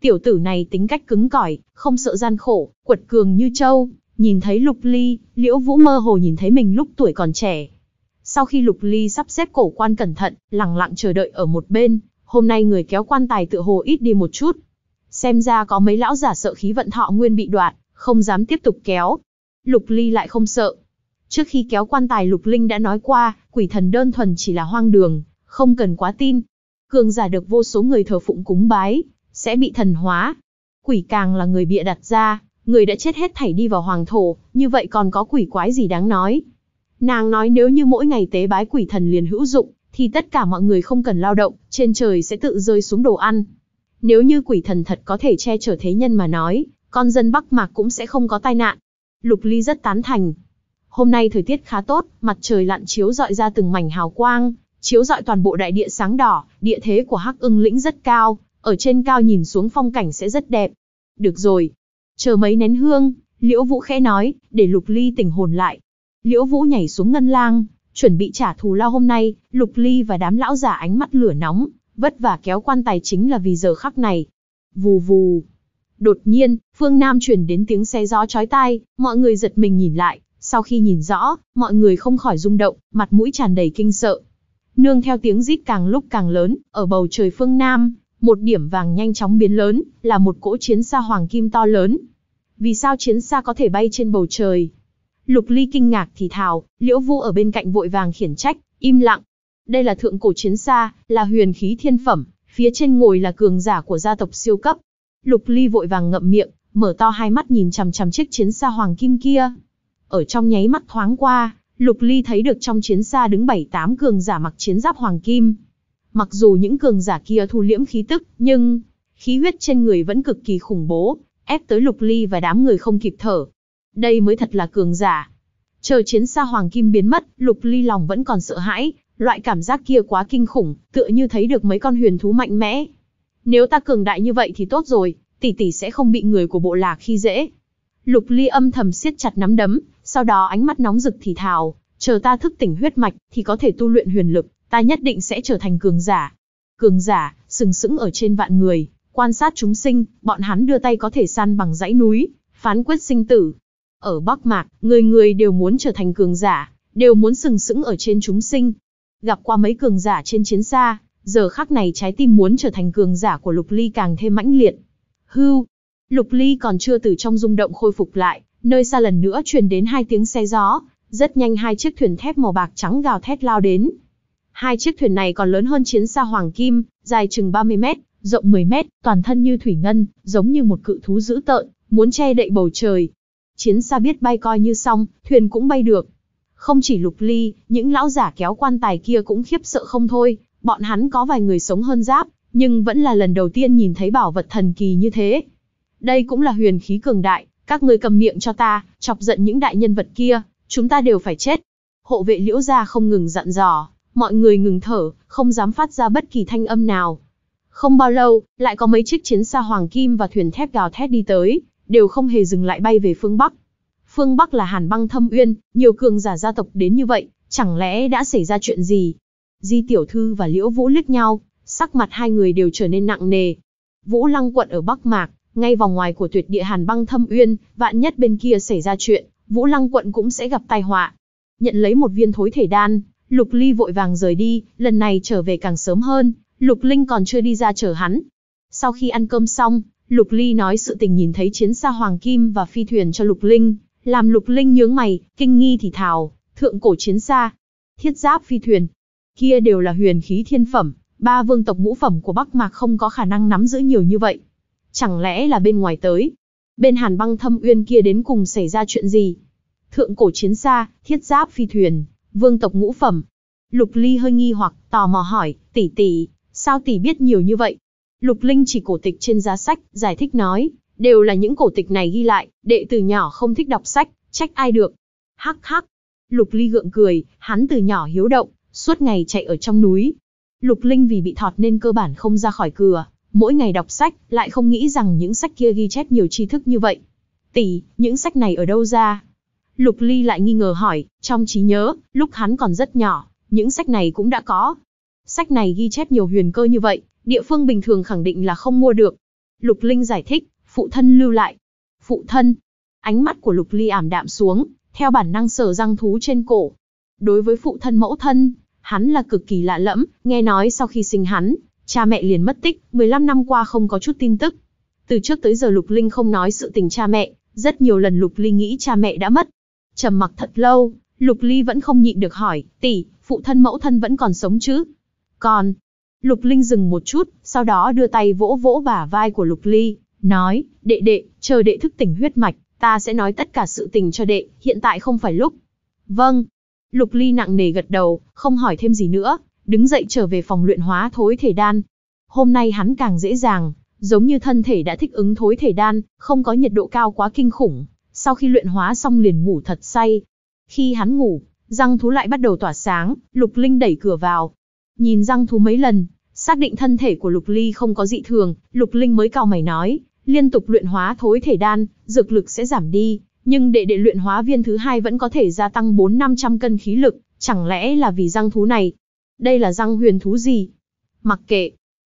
Tiểu tử này tính cách cứng cỏi, không sợ gian khổ, quật cường như trâu. Nhìn thấy Lục Ly, Liễu Vũ mơ hồ nhìn thấy mình lúc tuổi còn trẻ. Sau khi Lục Ly sắp xếp cổ quan cẩn thận, lặng lặng chờ đợi ở một bên, hôm nay người kéo quan tài tựa hồ ít đi một chút. Xem ra có mấy lão giả sợ khí vận thọ nguyên bị đoạn, không dám tiếp tục kéo. Lục Ly lại không sợ. Trước khi kéo quan tài Lục Linh đã nói qua, quỷ thần đơn thuần chỉ là hoang đường, không cần quá tin. Cường giả được vô số người thờ phụng cúng bái, sẽ bị thần hóa. Quỷ càng là người bịa đặt ra, người đã chết hết thảy đi vào hoàng thổ, như vậy còn có quỷ quái gì đáng nói. Nàng nói nếu như mỗi ngày tế bái quỷ thần liền hữu dụng, thì tất cả mọi người không cần lao động, trên trời sẽ tự rơi xuống đồ ăn. Nếu như quỷ thần thật có thể che chở thế nhân mà nói, con dân Bắc Mạc cũng sẽ không có tai nạn. Lục Ly rất tán thành. Hôm nay thời tiết khá tốt, mặt trời lặn chiếu dọi ra từng mảnh hào quang, chiếu rọi toàn bộ đại địa sáng đỏ, địa thế của Hắc Ưng lĩnh rất cao, ở trên cao nhìn xuống phong cảnh sẽ rất đẹp. Được rồi, chờ mấy nén hương, Liễu Vũ khẽ nói, để Lục Ly tỉnh hồn lại. Liễu Vũ nhảy xuống ngân lang, chuẩn bị trả thù lao hôm nay, Lục Ly và đám lão giả ánh mắt lửa nóng, vất vả kéo quan tài chính là vì giờ khắc này. Vù vù. Đột nhiên, phương Nam chuyển đến tiếng xe gió chói tai, mọi người giật mình nhìn lại, sau khi nhìn rõ, mọi người không khỏi rung động, mặt mũi tràn đầy kinh sợ, Nương theo tiếng rít càng lúc càng lớn, ở bầu trời phương Nam, một điểm vàng nhanh chóng biến lớn, là một cỗ chiến xa hoàng kim to lớn. Vì sao chiến xa có thể bay trên bầu trời? Lục Ly kinh ngạc thì thào, Liễu Vu ở bên cạnh vội vàng khiển trách, im lặng. Đây là thượng cổ chiến xa, là huyền khí thiên phẩm, phía trên ngồi là cường giả của gia tộc siêu cấp. Lục Ly vội vàng ngậm miệng, mở to hai mắt nhìn chằm chằm chiếc chiến xa hoàng kim kia. Ở trong nháy mắt thoáng qua, Lục Ly thấy được trong chiến xa đứng bảy tám cường giả mặc chiến giáp hoàng kim. Mặc dù những cường giả kia thu liễm khí tức, nhưng khí huyết trên người vẫn cực kỳ khủng bố, ép tới Lục Ly và đám người không kịp thở. Đây mới thật là cường giả. Chờ chiến xa hoàng kim biến mất, Lục Ly lòng vẫn còn sợ hãi, loại cảm giác kia quá kinh khủng, tựa như thấy được mấy con huyền thú mạnh mẽ. Nếu ta cường đại như vậy thì tốt rồi, tỷ tỷ sẽ không bị người của bộ lạc khi dễ. Lục Ly âm thầm siết chặt nắm đấm, sau đó ánh mắt nóng rực thì thào, chờ ta thức tỉnh huyết mạch thì có thể tu luyện huyền lực, ta nhất định sẽ trở thành cường giả. Cường giả, sừng sững ở trên vạn người, quan sát chúng sinh, bọn hắn đưa tay có thể san bằng dãy núi, phán quyết sinh tử. Ở Bắc Mạc, người người đều muốn trở thành cường giả, đều muốn sừng sững ở trên chúng sinh. Gặp qua mấy cường giả trên chiến xa, giờ khắc này trái tim muốn trở thành cường giả của Lục Ly càng thêm mãnh liệt. Hưu, Lục Ly còn chưa từ trong rung động khôi phục lại, Nơi xa lần nữa truyền đến hai tiếng xe gió, rất nhanh hai chiếc thuyền thép màu bạc trắng gào thét lao đến. Hai chiếc thuyền này còn lớn hơn chiến xa hoàng kim, dài chừng 30 mét, rộng 10 mét, toàn thân như thủy ngân, giống như một cự thú dữ tợn, muốn che đậy bầu trời. Chiến xa biết bay coi như xong, thuyền cũng bay được. Không chỉ lục ly, những lão giả kéo quan tài kia cũng khiếp sợ không thôi, bọn hắn có vài người sống hơn giáp, nhưng vẫn là lần đầu tiên nhìn thấy bảo vật thần kỳ như thế. Đây cũng là huyền khí cường đại, các ngươi cầm miệng cho ta, chọc giận những đại nhân vật kia, chúng ta đều phải chết. Hộ vệ liễu gia không ngừng dặn dò, mọi người ngừng thở, không dám phát ra bất kỳ thanh âm nào. Không bao lâu, lại có mấy chiếc chiến xa hoàng kim và thuyền thép gào thét đi tới, đều không hề dừng lại bay về phương Bắc. Phương Bắc là hàn băng thâm uyên, nhiều cường giả gia tộc đến như vậy, chẳng lẽ đã xảy ra chuyện gì? Di Tiểu Thư và Liễu Vũ liếc nhau, sắc mặt hai người đều trở nên nặng nề. Vũ Lăng quận ở Bắc Mạc, ngay vào ngoài của tuyệt địa hàn băng thâm uyên, vạn nhất bên kia xảy ra chuyện, Vũ Lăng quận cũng sẽ gặp tai họa. Nhận lấy một viên thối thể đan, Lục Ly vội vàng rời đi, lần này trở về càng sớm hơn, Lục Linh còn chưa đi ra chờ hắn. Sau khi ăn cơm xong, Lục Ly nói sự tình nhìn thấy chiến xa Hoàng Kim và phi thuyền cho Lục Linh, làm Lục Linh nhướng mày, kinh nghi thì thào, thượng cổ chiến xa, thiết giáp phi thuyền, kia đều là huyền khí thiên phẩm, ba vương tộc ngũ phẩm của Bắc Mạc không có khả năng nắm giữ nhiều như vậy. Chẳng lẽ là bên ngoài tới? Bên hàn băng thâm uyên kia đến cùng xảy ra chuyện gì? Thượng cổ chiến xa, thiết giáp phi thuyền, vương tộc ngũ phẩm. Lục Ly hơi nghi hoặc, tò mò hỏi, tỷ tỷ, sao tỷ biết nhiều như vậy? Lục Linh chỉ cổ tịch trên giá sách, giải thích nói, đều là những cổ tịch này ghi lại, đệ từ nhỏ không thích đọc sách, trách ai được. Hắc hắc. Lục Ly gượng cười, hắn từ nhỏ hiếu động, suốt ngày chạy ở trong núi. Lục Linh vì bị thọt nên cơ bản không ra khỏi cửa, mỗi ngày đọc sách, lại không nghĩ rằng những sách kia ghi chép nhiều tri thức như vậy. Tỷ, những sách này ở đâu ra? Lục Ly lại nghi ngờ hỏi, trong trí nhớ, lúc hắn còn rất nhỏ, những sách này cũng đã có. Sách này ghi chép nhiều huyền cơ như vậy, địa phương bình thường khẳng định là không mua được. Lục Linh giải thích, phụ thân lưu lại. Phụ thân. Ánh mắt của Lục Ly ảm đạm xuống, theo bản năng sờ răng thú trên cổ. Đối với phụ thân mẫu thân, hắn là cực kỳ lạ lẫm, nghe nói sau khi sinh hắn, Cha mẹ liền mất tích, 15 năm qua không có chút tin tức. Từ trước tới giờ Lục Linh không nói sự tình cha mẹ, rất nhiều lần Lục Ly nghĩ cha mẹ đã mất. Trầm mặc thật lâu, Lục Ly vẫn không nhịn được hỏi, tỷ, phụ thân mẫu thân vẫn còn sống chứ? Còn, Lục Linh dừng một chút, sau đó đưa tay vỗ vỗ bả vai của Lục Ly, nói, đệ đệ, chờ đệ thức tỉnh huyết mạch, ta sẽ nói tất cả sự tình cho đệ, hiện tại không phải lúc. Vâng. Lục Ly nặng nề gật đầu, không hỏi thêm gì nữa, đứng dậy trở về phòng luyện hóa thối thể đan. Hôm nay hắn càng dễ dàng, giống như thân thể đã thích ứng thối thể đan, không có nhiệt độ cao quá kinh khủng, sau khi luyện hóa xong liền ngủ thật say. Khi hắn ngủ, răng thú lại bắt đầu tỏa sáng, Lục Linh đẩy cửa vào. Nhìn răng thú mấy lần, xác định thân thể của Lục Ly không có dị thường, Lục Linh mới cao mày nói, liên tục luyện hóa thối thể đan, dược lực sẽ giảm đi, nhưng đệ đệ luyện hóa viên thứ hai vẫn có thể gia tăng 4-500 cân khí lực, chẳng lẽ là vì răng thú này, đây là răng huyền thú gì? Mặc kệ.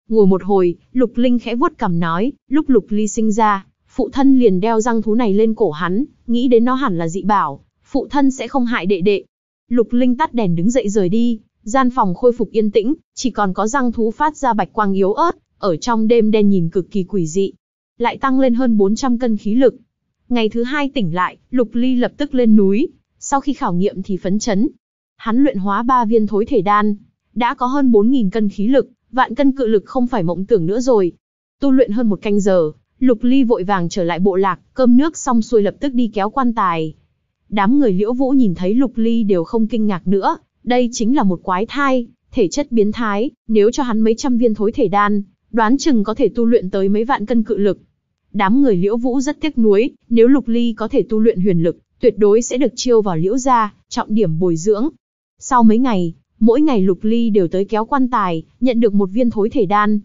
Ngồi một hồi, Lục Linh khẽ vuốt cằm nói, lúc Lục Ly sinh ra, phụ thân liền đeo răng thú này lên cổ hắn, nghĩ đến nó hẳn là dị bảo, phụ thân sẽ không hại đệ đệ. Lục Linh tắt đèn đứng dậy rời đi, gian phòng khôi phục yên tĩnh, chỉ còn có răng thú phát ra bạch quang yếu ớt, ở trong đêm đen nhìn cực kỳ quỷ dị. Lại tăng lên hơn 400 cân khí lực. Ngày thứ hai tỉnh lại, Lục Ly lập tức lên núi, sau khi khảo nghiệm thì phấn chấn. Hắn luyện hóa ba viên thối thể đan, đã có hơn 4.000 cân khí lực, vạn cân cự lực không phải mộng tưởng nữa rồi. Tu luyện hơn một canh giờ, Lục Ly vội vàng trở lại bộ lạc, cơm nước xong xuôi lập tức đi kéo quan tài. Đám người Liễu Vũ nhìn thấy Lục Ly đều không kinh ngạc nữa, đây chính là một quái thai, thể chất biến thái, nếu cho hắn mấy trăm viên thối thể đan, đoán chừng có thể tu luyện tới mấy vạn cân cự lực. Đám người Liễu Vũ rất tiếc nuối, nếu Lục Ly có thể tu luyện huyền lực, tuyệt đối sẽ được chiêu vào Liễu gia, trọng điểm bồi dưỡng. Sau mấy ngày, Mỗi ngày Lục Ly đều tới kéo quan tài, nhận được một viên thối thể đan.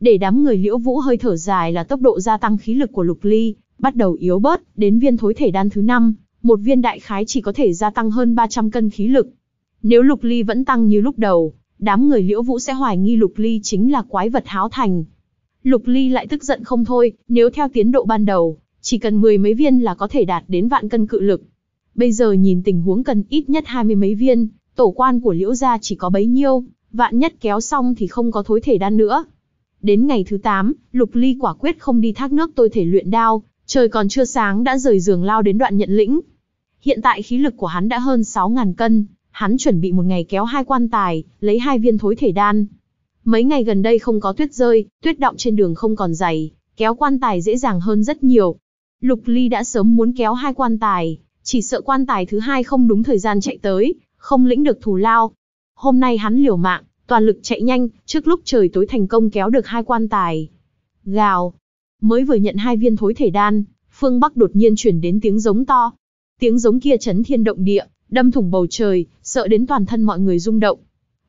Để đám người Liễu Vũ hơi thở dài là tốc độ gia tăng khí lực của Lục Ly, bắt đầu yếu bớt, đến viên thối thể đan thứ 5, một viên đại khái chỉ có thể gia tăng hơn 300 cân khí lực. Nếu Lục Ly vẫn tăng như lúc đầu, đám người Liễu Vũ sẽ hoài nghi Lục Ly chính là quái vật háo thành. Lục Ly lại tức giận không thôi, nếu theo tiến độ ban đầu, chỉ cần mười mấy viên là có thể đạt đến vạn cân cự lực. Bây giờ nhìn tình huống cần ít nhất hai mươi mấy viên, Tổ quan của Liễu gia chỉ có bấy nhiêu, vạn nhất kéo xong thì không có thối thể đan nữa. Đến ngày thứ 8, Lục Ly quả quyết không đi thác nước tôi thể luyện đao, trời còn chưa sáng đã rời giường lao đến đoạn nhận lĩnh. Hiện tại khí lực của hắn đã hơn 6.000 cân, hắn chuẩn bị một ngày kéo hai quan tài, lấy hai viên thối thể đan. Mấy ngày gần đây không có tuyết rơi, tuyết động trên đường không còn dày, kéo quan tài dễ dàng hơn rất nhiều. Lục Ly đã sớm muốn kéo hai quan tài, chỉ sợ quan tài thứ hai không đúng thời gian chạy tới, không lĩnh được thù lao. Hôm nay hắn liều mạng, toàn lực chạy nhanh, trước lúc trời tối thành công kéo được hai quan tài. Gào! Mới vừa nhận hai viên thối thể đan, phương Bắc đột nhiên chuyển đến tiếng giống to. Tiếng giống kia chấn thiên động địa, đâm thủng bầu trời, sợ đến toàn thân mọi người rung động.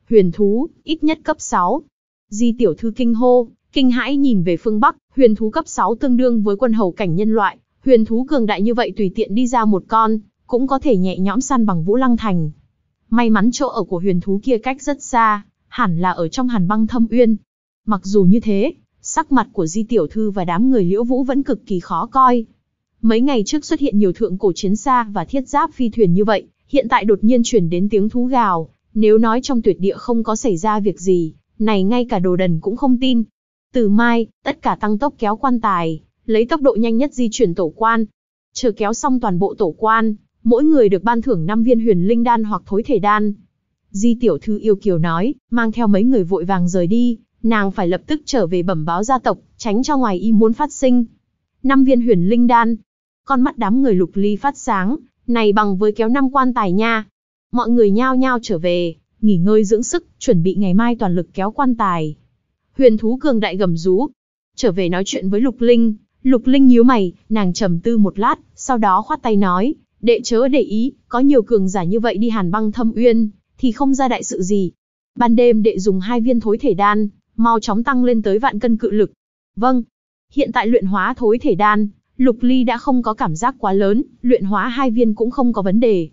Huyền thú, ít nhất cấp 6. Di tiểu thư kinh hô, kinh hãi nhìn về phương Bắc, huyền thú cấp 6 tương đương với quân hầu cảnh nhân loại. Huyền thú cường đại như vậy tùy tiện đi ra một con, cũng có thể nhẹ nhõm săn bằng Vũ Lăng Thành. May mắn chỗ ở của huyền thú kia cách rất xa, hẳn là ở trong hàn băng thâm uyên. Mặc dù như thế, sắc mặt của Di Tiểu Thư và đám người Liễu Vũ vẫn cực kỳ khó coi. Mấy ngày trước xuất hiện nhiều thượng cổ chiến xa và thiết giáp phi thuyền như vậy, hiện tại đột nhiên chuyển đến tiếng thú gào. Nếu nói trong tuyệt địa không có xảy ra việc gì, này ngay cả đồ đần cũng không tin. Từ mai, tất cả tăng tốc kéo quan tài, lấy tốc độ nhanh nhất di chuyển tổ quan. Chờ kéo xong toàn bộ tổ quan, mỗi người được ban thưởng 5 viên huyền linh đan hoặc thối thể đan. Di tiểu thư yêu kiều nói, mang theo mấy người vội vàng rời đi, nàng phải lập tức trở về bẩm báo gia tộc, tránh cho ngoài y muốn phát sinh. 5 viên huyền linh đan. Con mắt đám người lục ly phát sáng, này bằng với kéo năm quan tài nha. Mọi người nhao nhao trở về, nghỉ ngơi dưỡng sức, chuẩn bị ngày mai toàn lực kéo quan tài. Huyền thú cường đại gầm rú, trở về nói chuyện với Lục Linh, Lục Linh nhíu mày, nàng trầm tư một lát, sau đó khoát tay nói, Đệ chớ để ý, có nhiều cường giả như vậy đi hàn băng thâm uyên, thì không ra đại sự gì. Ban đêm đệ dùng hai viên thối thể đan, mau chóng tăng lên tới vạn cân cự lực. Vâng, hiện tại luyện hóa thối thể đan, Lục Ly đã không có cảm giác quá lớn, luyện hóa hai viên cũng không có vấn đề.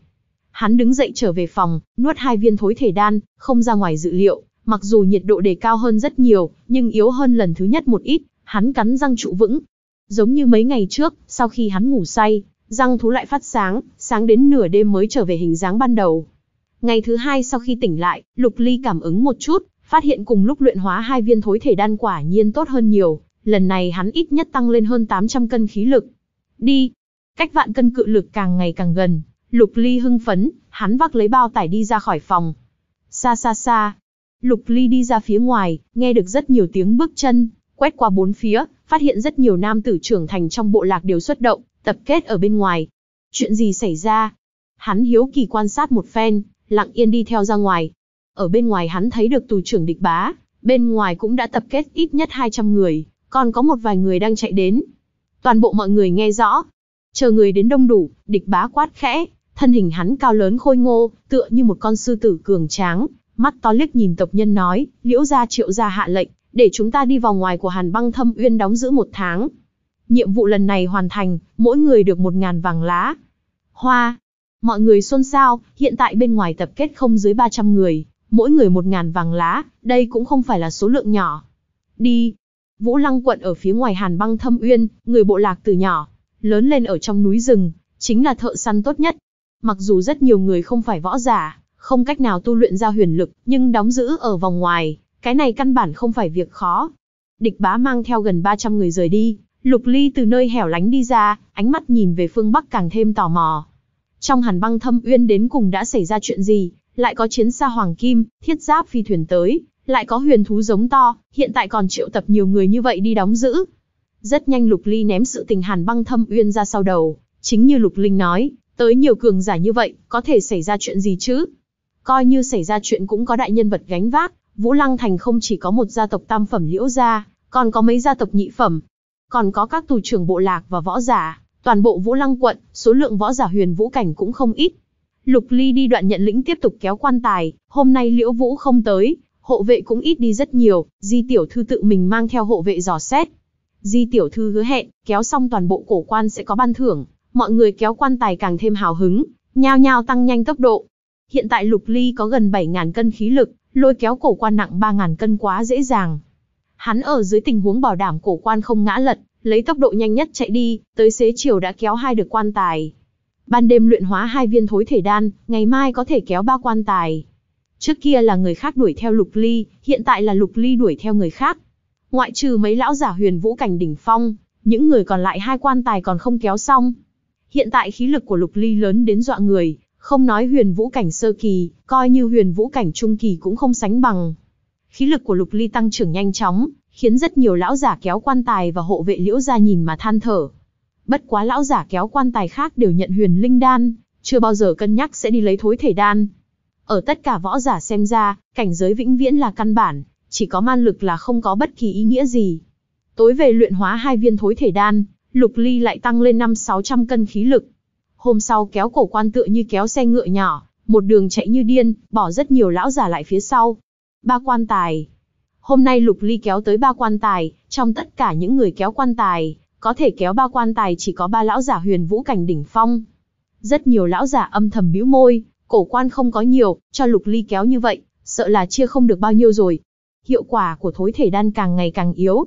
Hắn đứng dậy trở về phòng, nuốt hai viên thối thể đan, không ra ngoài dự liệu, mặc dù nhiệt độ đề cao hơn rất nhiều, nhưng yếu hơn lần thứ nhất một ít, hắn cắn răng trụ vững. Giống như mấy ngày trước, sau khi hắn ngủ say, răng thú lại phát sáng, sáng đến nửa đêm mới trở về hình dáng ban đầu. Ngày thứ hai sau khi tỉnh lại, Lục Ly cảm ứng một chút, phát hiện cùng lúc luyện hóa hai viên thối thể đan quả nhiên tốt hơn nhiều, lần này hắn ít nhất tăng lên hơn 800 cân khí lực. Đi! Cách vạn cân cự lực càng ngày càng gần, Lục Ly hưng phấn, hắn vác lấy bao tải đi ra khỏi phòng. Xa xa xa, Lục Ly đi ra phía ngoài, nghe được rất nhiều tiếng bước chân, quét qua bốn phía, phát hiện rất nhiều nam tử trưởng thành trong bộ lạc đều xuất động, tập kết ở bên ngoài. Chuyện gì xảy ra? Hắn hiếu kỳ quan sát một phen, lặng yên đi theo ra ngoài. Ở bên ngoài hắn thấy được tù trưởng địch bá, bên ngoài cũng đã tập kết ít nhất 200 người, còn có một vài người đang chạy đến. Toàn bộ mọi người nghe rõ. Chờ người đến đông đủ, địch bá quát khẽ, thân hình hắn cao lớn khôi ngô, tựa như một con sư tử cường tráng, mắt to liếc nhìn tộc nhân nói, liễu gia triệu gia hạ lệnh, để chúng ta đi vào ngoài của hàn băng thâm uyên đóng giữ một tháng, Nhiệm vụ lần này hoàn thành, mỗi người được 1.000 vàng lá. Hoa! Mọi người xôn xao, hiện tại bên ngoài tập kết không dưới 300 người, mỗi người 1.000 vàng lá, đây cũng không phải là số lượng nhỏ. Đi! Vũ Lăng quận ở phía ngoài hàn băng thâm uyên, người bộ lạc từ nhỏ, lớn lên ở trong núi rừng, chính là thợ săn tốt nhất. Mặc dù rất nhiều người không phải võ giả, không cách nào tu luyện ra huyền lực, nhưng đóng giữ ở vòng ngoài, cái này căn bản không phải việc khó. Địch bá mang theo gần 300 người rời đi, Lục Ly từ nơi hẻo lánh đi ra, ánh mắt nhìn về phương Bắc càng thêm tò mò. Trong hàn băng thâm uyên đến cùng đã xảy ra chuyện gì, lại có chiến xa hoàng kim, thiết giáp phi thuyền tới, lại có huyền thú giống to, hiện tại còn triệu tập nhiều người như vậy đi đóng giữ. Rất nhanh Lục Ly ném sự tình hàn băng thâm uyên ra sau đầu, chính như Lục Linh nói, tới nhiều cường giả như vậy, có thể xảy ra chuyện gì chứ? Coi như xảy ra chuyện cũng có đại nhân vật gánh vác, Vũ Lăng Thành không chỉ có một gia tộc tam phẩm liễu gia, còn có mấy gia tộc nhị phẩm, còn có các tù trưởng bộ lạc và võ giả, toàn bộ Vũ Lăng quận, số lượng võ giả huyền vũ cảnh cũng không ít. Lục Ly đi đoạn nhận lĩnh tiếp tục kéo quan tài, hôm nay Liễu Vũ không tới, hộ vệ cũng ít đi rất nhiều, Di tiểu thư tự mình mang theo hộ vệ dò xét. Di tiểu thư hứa hẹn, kéo xong toàn bộ cổ quan sẽ có ban thưởng, mọi người kéo quan tài càng thêm hào hứng, nhao nhao tăng nhanh tốc độ. Hiện tại Lục Ly có gần 7000 cân khí lực, lôi kéo cổ quan nặng 3000 cân quá dễ dàng, Hắn ở dưới tình huống bảo đảm cổ quan không ngã lật, lấy tốc độ nhanh nhất chạy đi, tới xế chiều đã kéo hai được quan tài. Ban đêm luyện hóa hai viên thối thể đan, ngày mai có thể kéo ba quan tài. Trước kia là người khác đuổi theo Lục Ly, hiện tại là Lục Ly đuổi theo người khác. Ngoại trừ mấy lão giả huyền vũ cảnh đỉnh phong, những người còn lại hai quan tài còn không kéo xong. Hiện tại khí lực của Lục Ly lớn đến dọa người, không nói huyền vũ cảnh sơ kỳ, coi như huyền vũ cảnh trung kỳ cũng không sánh bằng. Khí lực của Lục Ly tăng trưởng nhanh chóng, khiến rất nhiều lão giả kéo quan tài và hộ vệ liễu ra nhìn mà than thở. Bất quá lão giả kéo quan tài khác đều nhận huyền linh đan, chưa bao giờ cân nhắc sẽ đi lấy thối thể đan. Ở tất cả võ giả xem ra, cảnh giới vĩnh viễn là căn bản, chỉ có man lực là không có bất kỳ ý nghĩa gì. Tối về luyện hóa hai viên thối thể đan, Lục Ly lại tăng lên 5-600 cân khí lực. Hôm sau kéo cổ quan tựa như kéo xe ngựa nhỏ, một đường chạy như điên, bỏ rất nhiều lão giả lại phía sau, Ba quan tài. Hôm nay Lục Ly kéo tới ba quan tài, trong tất cả những người kéo quan tài, có thể kéo ba quan tài chỉ có ba lão giả huyền vũ cảnh đỉnh phong. Rất nhiều lão giả âm thầm bĩu môi, cổ quan không có nhiều, cho Lục Ly kéo như vậy, sợ là chia không được bao nhiêu rồi. Hiệu quả của thối thể đan càng ngày càng yếu.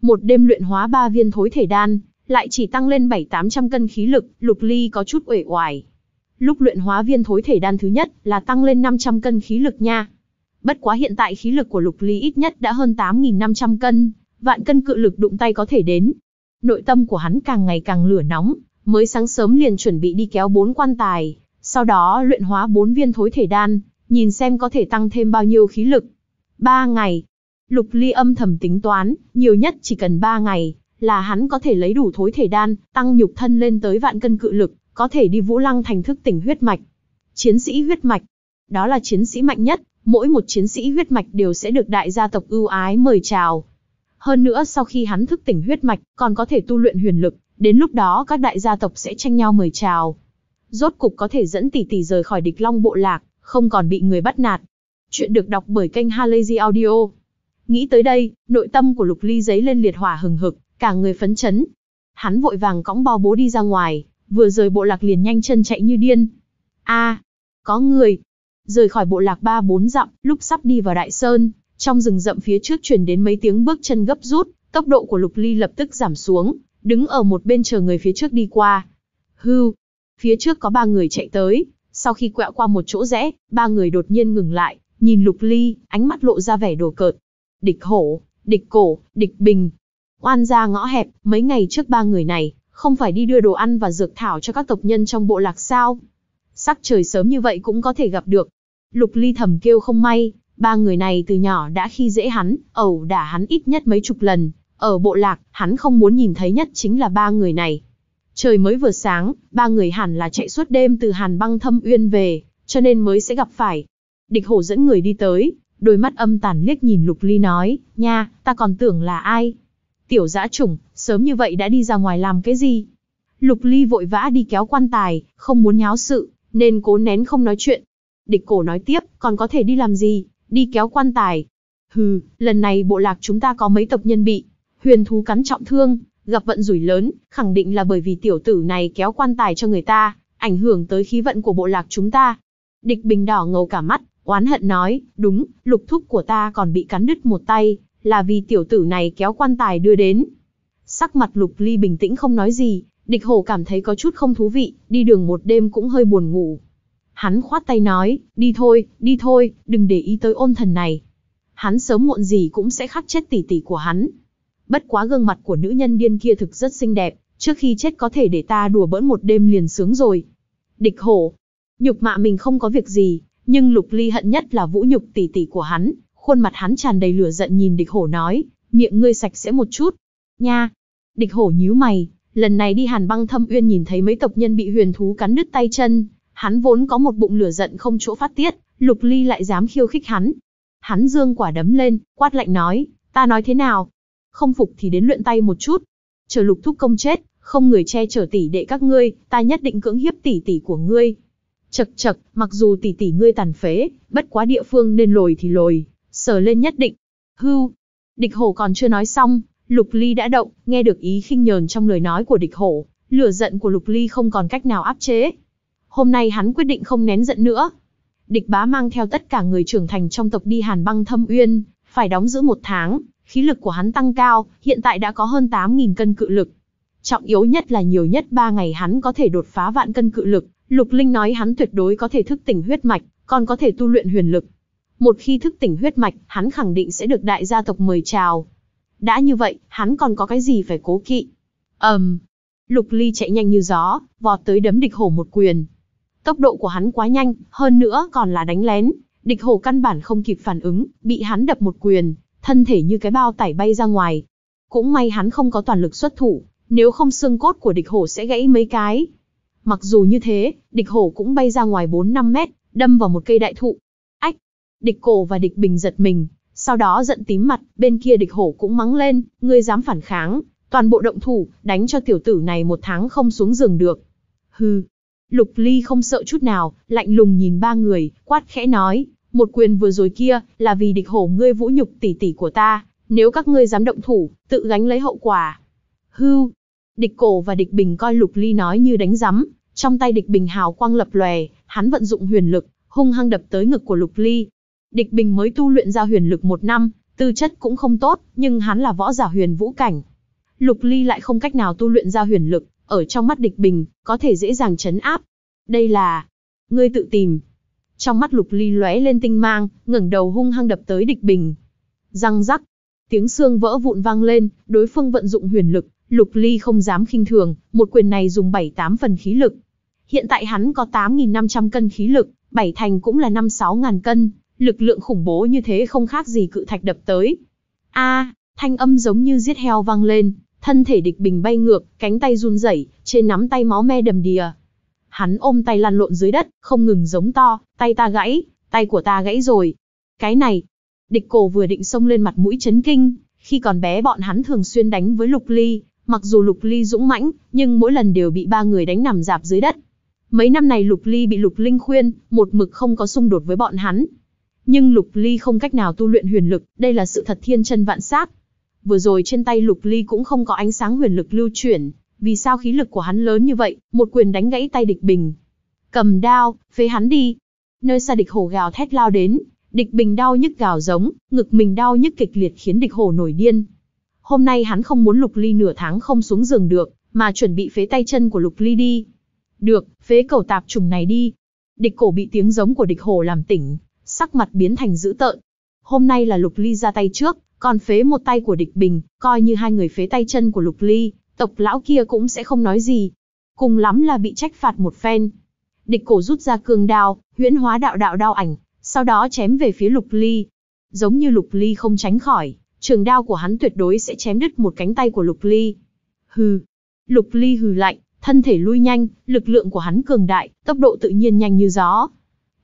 Một đêm luyện hóa ba viên thối thể đan, lại chỉ tăng lên 7-800 cân khí lực, Lục Ly có chút uể oải. Lúc luyện hóa viên thối thể đan thứ nhất là tăng lên 500 cân khí lực nha. Bất quá hiện tại khí lực của lục ly ít nhất đã hơn 8.500 cân, vạn cân cự lực đụng tay có thể đến. Nội tâm của hắn càng ngày càng lửa nóng, mới sáng sớm liền chuẩn bị đi kéo bốn quan tài, sau đó luyện hóa bốn viên thối thể đan, nhìn xem có thể tăng thêm bao nhiêu khí lực. Ba ngày, lục ly âm thầm tính toán, nhiều nhất chỉ cần ba ngày, là hắn có thể lấy đủ thối thể đan, tăng nhục thân lên tới vạn cân cự lực, có thể đi vũ lăng thành thức tỉnh huyết mạch. Chiến sĩ huyết mạch, đó là chiến sĩ mạnh nhất, mỗi một chiến sĩ huyết mạch đều sẽ được đại gia tộc ưu ái mời chào. Hơn nữa sau khi hắn thức tỉnh huyết mạch, còn có thể tu luyện huyền lực, đến lúc đó các đại gia tộc sẽ tranh nhau mời chào. Rốt cục có thể dẫn tỷ tỷ rời khỏi địch long bộ lạc, không còn bị người bắt nạt. Chuyện được đọc bởi kênh Halazy Audio. Nghĩ tới đây, nội tâm của Lục Ly giấy lên liệt hỏa hừng hực, cả người phấn chấn. Hắn vội vàng cõng bao bố đi ra ngoài, vừa rời bộ lạc liền nhanh chân chạy như điên. A, có người, rời khỏi bộ lạc ba bốn dặm, lúc sắp đi vào đại sơn, trong rừng rậm phía trước chuyển đến mấy tiếng bước chân gấp rút, tốc độ của lục ly lập tức giảm xuống, đứng ở một bên chờ người phía trước đi qua. Hưu, phía trước có ba người chạy tới, sau khi quẹo qua một chỗ rẽ, ba người đột nhiên ngừng lại, nhìn lục ly, ánh mắt lộ ra vẻ đồ cợt. Địch hổ, địch cổ, địch bình. Oan ra ngõ hẹp, mấy ngày trước ba người này, không phải đi đưa đồ ăn và dược thảo cho các tộc nhân trong bộ lạc sao? sắc trời sớm như vậy cũng có thể gặp được. Lục Ly thầm kêu không may, ba người này từ nhỏ đã khi dễ hắn, ẩu đả hắn ít nhất mấy chục lần. Ở bộ lạc, hắn không muốn nhìn thấy nhất chính là ba người này. Trời mới vừa sáng, ba người hẳn là chạy suốt đêm từ hàn băng thâm uyên về, cho nên mới sẽ gặp phải. Địch hổ dẫn người đi tới, đôi mắt âm tàn liếc nhìn Lục Ly nói, nha, ta còn tưởng là ai. Tiểu giã chủng, sớm như vậy đã đi ra ngoài làm cái gì? Lục Ly vội vã đi kéo quan tài, không muốn nháo sự, nên cố nén không nói chuyện. Địch cổ nói tiếp, còn có thể đi làm gì, đi kéo quan tài. Hừ, lần này bộ lạc chúng ta có mấy tộc nhân bị, huyền thú cắn trọng thương, gặp vận rủi lớn, khẳng định là bởi vì tiểu tử này kéo quan tài cho người ta, ảnh hưởng tới khí vận của bộ lạc chúng ta. Địch bình đỏ ngầu cả mắt, oán hận nói, đúng, lục thúc của ta còn bị cắn đứt một tay, là vì tiểu tử này kéo quan tài đưa đến. Sắc mặt lục ly bình tĩnh không nói gì, Địch hổ cảm thấy có chút không thú vị, đi đường một đêm cũng hơi buồn ngủ. Hắn khoát tay nói, đi thôi, đi thôi, đừng để ý tới ôn thần này. Hắn sớm muộn gì cũng sẽ khắc chết tỷ tỷ của hắn. Bất quá gương mặt của nữ nhân điên kia thực rất xinh đẹp, trước khi chết có thể để ta đùa bỡn một đêm liền sướng rồi. Địch hổ, nhục mạ mình không có việc gì, nhưng lục ly hận nhất là vũ nhục tỷ tỷ của hắn, khuôn mặt hắn tràn đầy lửa giận nhìn địch hổ nói, miệng ngươi sạch sẽ một chút. Nha! Địch hổ nhíu mày, Lần này đi hàn băng thâm uyên nhìn thấy mấy tộc nhân bị huyền thú cắn đứt tay chân, hắn vốn có một bụng lửa giận không chỗ phát tiết, lục ly lại dám khiêu khích hắn. Hắn dương quả đấm lên, quát lạnh nói, ta nói thế nào? Không phục thì đến luyện tay một chút. Chờ lục thúc công chết, không người che chở tỷ đệ các ngươi, ta nhất định cưỡng hiếp tỷ tỷ của ngươi. Chật chật, mặc dù tỷ tỷ ngươi tàn phế, bất quá địa phương nên lồi thì lồi, sờ lên nhất định. Hưu, địch hồ còn chưa nói xong, Lục Ly đã động, nghe được ý khinh nhờn trong lời nói của địch hổ, lửa giận của Lục Ly không còn cách nào áp chế. Hôm nay hắn quyết định không nén giận nữa. Địch bá mang theo tất cả người trưởng thành trong tộc đi Hàn băng thâm uyên, phải đóng giữ một tháng, khí lực của hắn tăng cao, hiện tại đã có hơn 8.000 cân cự lực. Trọng yếu nhất là nhiều nhất 3 ngày hắn có thể đột phá vạn cân cự lực, Lục Linh nói hắn tuyệt đối có thể thức tỉnh huyết mạch, còn có thể tu luyện huyền lực. Một khi thức tỉnh huyết mạch, hắn khẳng định sẽ được đại gia tộc mời chào, đã như vậy, hắn còn có cái gì phải cố kỵ? ầm, um, Lục Ly chạy nhanh như gió, vọt tới đấm địch hổ một quyền. Tốc độ của hắn quá nhanh, hơn nữa còn là đánh lén. Địch hổ căn bản không kịp phản ứng, bị hắn đập một quyền, thân thể như cái bao tải bay ra ngoài. Cũng may hắn không có toàn lực xuất thủ, nếu không xương cốt của địch hổ sẽ gãy mấy cái. Mặc dù như thế, địch hổ cũng bay ra ngoài 4-5 mét, đâm vào một cây đại thụ. Ách! Địch cổ và địch bình giật mình, sau đó giận tím mặt, bên kia địch hổ cũng mắng lên, ngươi dám phản kháng, toàn bộ động thủ, đánh cho tiểu tử này một tháng không xuống giường được. Hừ, lục ly không sợ chút nào, lạnh lùng nhìn ba người, quát khẽ nói, một quyền vừa rồi kia, là vì địch hổ ngươi vũ nhục tỷ tỷ của ta, nếu các ngươi dám động thủ, tự gánh lấy hậu quả. Hưu, địch cổ và địch bình coi lục ly nói như đánh rắm, trong tay địch bình hào quang lập lòe, hắn vận dụng huyền lực, hung hăng đập tới ngực của lục ly, Địch Bình mới tu luyện ra huyền lực một năm, tư chất cũng không tốt, nhưng hắn là võ giả huyền vũ cảnh. Lục Ly lại không cách nào tu luyện ra huyền lực, ở trong mắt Địch Bình, có thể dễ dàng chấn áp. Đây là... Ngươi tự tìm. Trong mắt Lục Ly lóe lên tinh mang, ngẩng đầu hung hăng đập tới Địch Bình. Răng rắc. Tiếng xương vỡ vụn vang lên, đối phương vận dụng huyền lực, Lục Ly không dám khinh thường, một quyền này dùng 7-8 phần khí lực. Hiện tại hắn có 8.500 cân khí lực, bảy thành cũng là 5-6 ngàn cân, Lực lượng khủng bố như thế không khác gì cự thạch đập tới. A, thanh âm giống như giết heo vang lên, thân thể địch bình bay ngược, cánh tay run rẩy, trên nắm tay máu me đầm đìa. Hắn ôm tay lăn lộn dưới đất, không ngừng giống to, tay ta gãy, tay của ta gãy rồi. Cái này, địch cổ vừa định xông lên mặt mũi chấn kinh, khi còn bé bọn hắn thường xuyên đánh với lục ly, mặc dù lục ly dũng mãnh, nhưng mỗi lần đều bị ba người đánh nằm dạp dưới đất. Mấy năm này lục ly bị lục linh khuyên, một mực không có xung đột với bọn hắn, nhưng Lục Ly không cách nào tu luyện huyền lực, đây là sự thật thiên chân vạn sát. Vừa rồi trên tay Lục Ly cũng không có ánh sáng huyền lực lưu chuyển, vì sao khí lực của hắn lớn như vậy, một quyền đánh gãy tay địch bình. Cầm đao, phế hắn đi. Nơi xa địch hổ gào thét lao đến, địch bình đau nhức gào giống, ngực mình đau nhức kịch liệt khiến địch hổ nổi điên. Hôm nay hắn không muốn Lục Ly nửa tháng không xuống giường được, mà chuẩn bị phế tay chân của Lục Ly đi. Được, phế cầu tạp trùng này đi. Địch cổ bị tiếng giống của địch hổ làm tỉnh, sắc mặt biến thành dữ tợn. Hôm nay là Lục Ly ra tay trước, còn phế một tay của địch bình, coi như hai người phế tay chân của Lục Ly, tộc lão kia cũng sẽ không nói gì. Cùng lắm là bị trách phạt một phen. Địch cổ rút ra cương đao, huyễn hóa đạo đạo đao ảnh, sau đó chém về phía Lục Ly. Giống như Lục Ly không tránh khỏi, trường đao của hắn tuyệt đối sẽ chém đứt một cánh tay của Lục Ly. Hừ. Lục Ly hừ lạnh, thân thể lui nhanh, lực lượng của hắn cường đại, tốc độ tự nhiên nhanh như gió,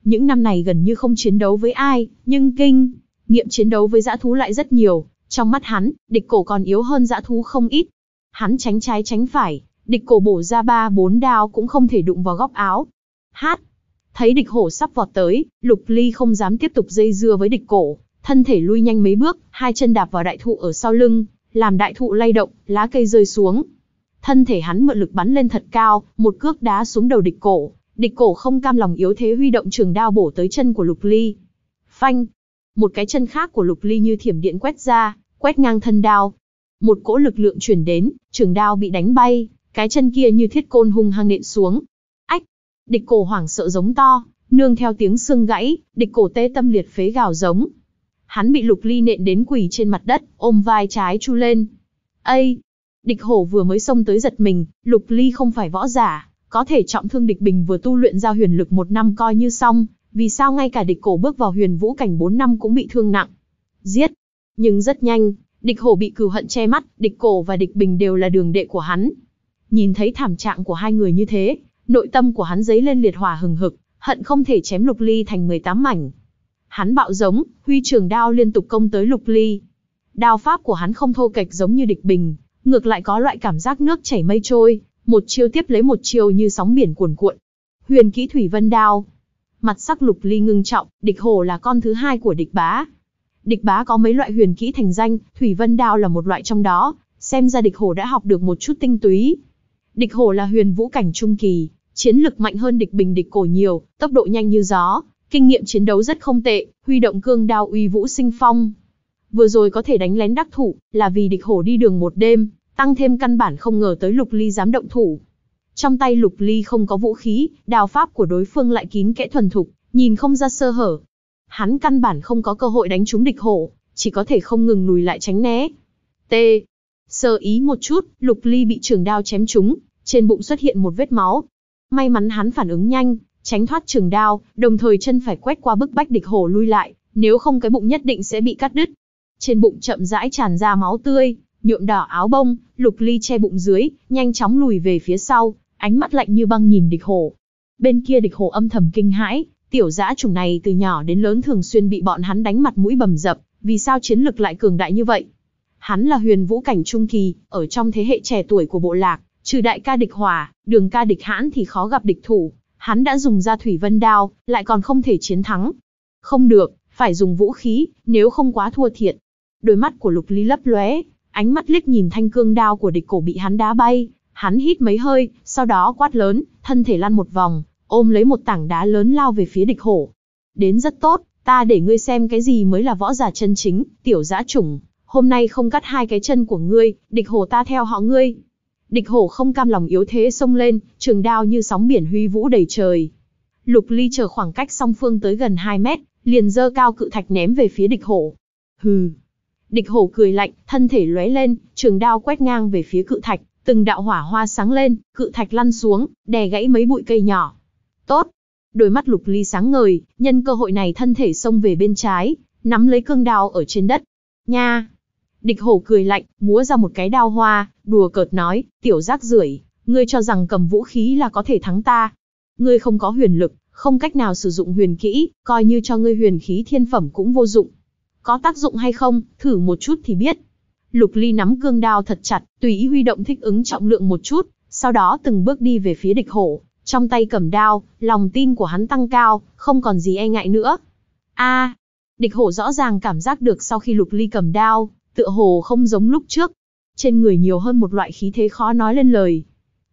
những năm này gần như không chiến đấu với ai, nhưng kinh nghiệm chiến đấu với dã thú lại rất nhiều, trong mắt hắn, địch cổ còn yếu hơn dã thú không ít. Hắn tránh trái tránh phải, địch cổ bổ ra ba bốn đao cũng không thể đụng vào góc áo. Hát! Thấy địch hổ sắp vọt tới, lục ly không dám tiếp tục dây dưa với địch cổ, thân thể lui nhanh mấy bước, hai chân đạp vào đại thụ ở sau lưng, làm đại thụ lay động, lá cây rơi xuống. Thân thể hắn mượn lực bắn lên thật cao, một cước đá xuống đầu địch cổ, Địch cổ không cam lòng yếu thế huy động trường đao bổ tới chân của lục ly. Phanh! Một cái chân khác của lục ly như thiểm điện quét ra, quét ngang thân đao. Một cỗ lực lượng chuyển đến, trường đao bị đánh bay, cái chân kia như thiết côn hung hăng nện xuống. Ách! Địch cổ hoảng sợ giống to, nương theo tiếng xương gãy, địch cổ tê tâm liệt phế gào giống. Hắn bị lục ly nện đến quỳ trên mặt đất, ôm vai trái chu lên. Ây! Địch hổ vừa mới xông tới giật mình, lục ly không phải võ giả, có thể trọng thương địch bình vừa tu luyện ra huyền lực một năm coi như xong, vì sao ngay cả địch cổ bước vào huyền vũ cảnh 4 năm cũng bị thương nặng. Giết! Nhưng rất nhanh, địch hổ bị cừu hận che mắt, địch cổ và địch bình đều là đường đệ của hắn. Nhìn thấy thảm trạng của hai người như thế, nội tâm của hắn dấy lên liệt hỏa hừng hực, hận không thể chém lục ly thành 18 mảnh. Hắn bạo giống, huy trường đao liên tục công tới lục ly. Đao pháp của hắn không thô kệch giống như địch bình, ngược lại có loại cảm giác nước chảy mây trôi, một chiêu tiếp lấy một chiêu như sóng biển cuồn cuộn. Huyền kỹ thủy vân đao. Mặt sắc lục ly ngưng trọng, địch hồ là con thứ hai của địch bá. Địch bá có mấy loại huyền kỹ thành danh, thủy vân đao là một loại trong đó, xem ra địch hồ đã học được một chút tinh túy. Địch hồ là huyền vũ cảnh trung kỳ, chiến lực mạnh hơn địch bình địch cổ nhiều, tốc độ nhanh như gió, kinh nghiệm chiến đấu rất không tệ, huy động cương đao uy vũ sinh phong. Vừa rồi có thể đánh lén đắc thủ, là vì địch hổ đi đường một đêm, Tăng thêm căn bản không ngờ tới Lục Ly dám động thủ. Trong tay Lục Ly không có vũ khí, đào pháp của đối phương lại kín kẽ thuần thục, nhìn không ra sơ hở. Hắn căn bản không có cơ hội đánh trúng địch hổ, chỉ có thể không ngừng lùi lại tránh né. T. Sơ ý một chút, Lục Ly bị trường đao chém trúng, trên bụng xuất hiện một vết máu. May mắn hắn phản ứng nhanh, tránh thoát trường đao, đồng thời chân phải quét qua bức bách địch hổ lui lại, nếu không cái bụng nhất định sẽ bị cắt đứt. Trên bụng chậm rãi tràn ra máu tươi, nhuộm đỏ áo bông, lục ly che bụng dưới, nhanh chóng lùi về phía sau, ánh mắt lạnh như băng nhìn địch hổ. Bên kia địch hổ âm thầm kinh hãi, tiểu dã chủng này từ nhỏ đến lớn thường xuyên bị bọn hắn đánh mặt mũi bầm dập, vì sao chiến lực lại cường đại như vậy? Hắn là huyền vũ cảnh trung kỳ, ở trong thế hệ trẻ tuổi của bộ lạc, trừ đại ca địch hòa, đường ca địch hãn thì khó gặp địch thủ, hắn đã dùng ra thủy vân đao, lại còn không thể chiến thắng. Không được, phải dùng vũ khí, nếu không quá thua thiệt. Đôi mắt của lục ly lấp lóe, ánh mắt liếc nhìn thanh cương đao của địch cổ bị hắn đá bay, hắn hít mấy hơi, sau đó quát lớn, thân thể lăn một vòng, ôm lấy một tảng đá lớn lao về phía địch hổ. Đến rất tốt, ta để ngươi xem cái gì mới là võ giả chân chính, tiểu giã chủng, hôm nay không cắt hai cái chân của ngươi, địch hổ ta theo họ ngươi. Địch hổ không cam lòng yếu thế xông lên, trường đao như sóng biển huy vũ đầy trời. Lục ly chờ khoảng cách song phương tới gần 2 mét, liền dơ cao cự thạch ném về phía địch hổ. Hừ, Địch hổ cười lạnh, thân thể lóe lên, trường đao quét ngang về phía cự thạch, từng đạo hỏa hoa sáng lên, cự thạch lăn xuống, đè gãy mấy bụi cây nhỏ. Tốt! Đôi mắt lục ly sáng ngời, nhân cơ hội này thân thể xông về bên trái, nắm lấy cương đao ở trên đất. Nha! Địch hổ cười lạnh, múa ra một cái đao hoa, đùa cợt nói, tiểu rác rưởi, ngươi cho rằng cầm vũ khí là có thể thắng ta. Ngươi không có huyền lực, không cách nào sử dụng huyền kỹ, coi như cho ngươi huyền khí thiên phẩm cũng vô dụng có tác dụng hay không, thử một chút thì biết. Lục Ly nắm cương đao thật chặt, tùy ý huy động thích ứng trọng lượng một chút, sau đó từng bước đi về phía địch hổ, trong tay cầm đao, lòng tin của hắn tăng cao, không còn gì e ngại nữa. A, địch hổ rõ ràng cảm giác được sau khi Lục Ly cầm đao, tựa hồ không giống lúc trước, trên người nhiều hơn một loại khí thế khó nói lên lời.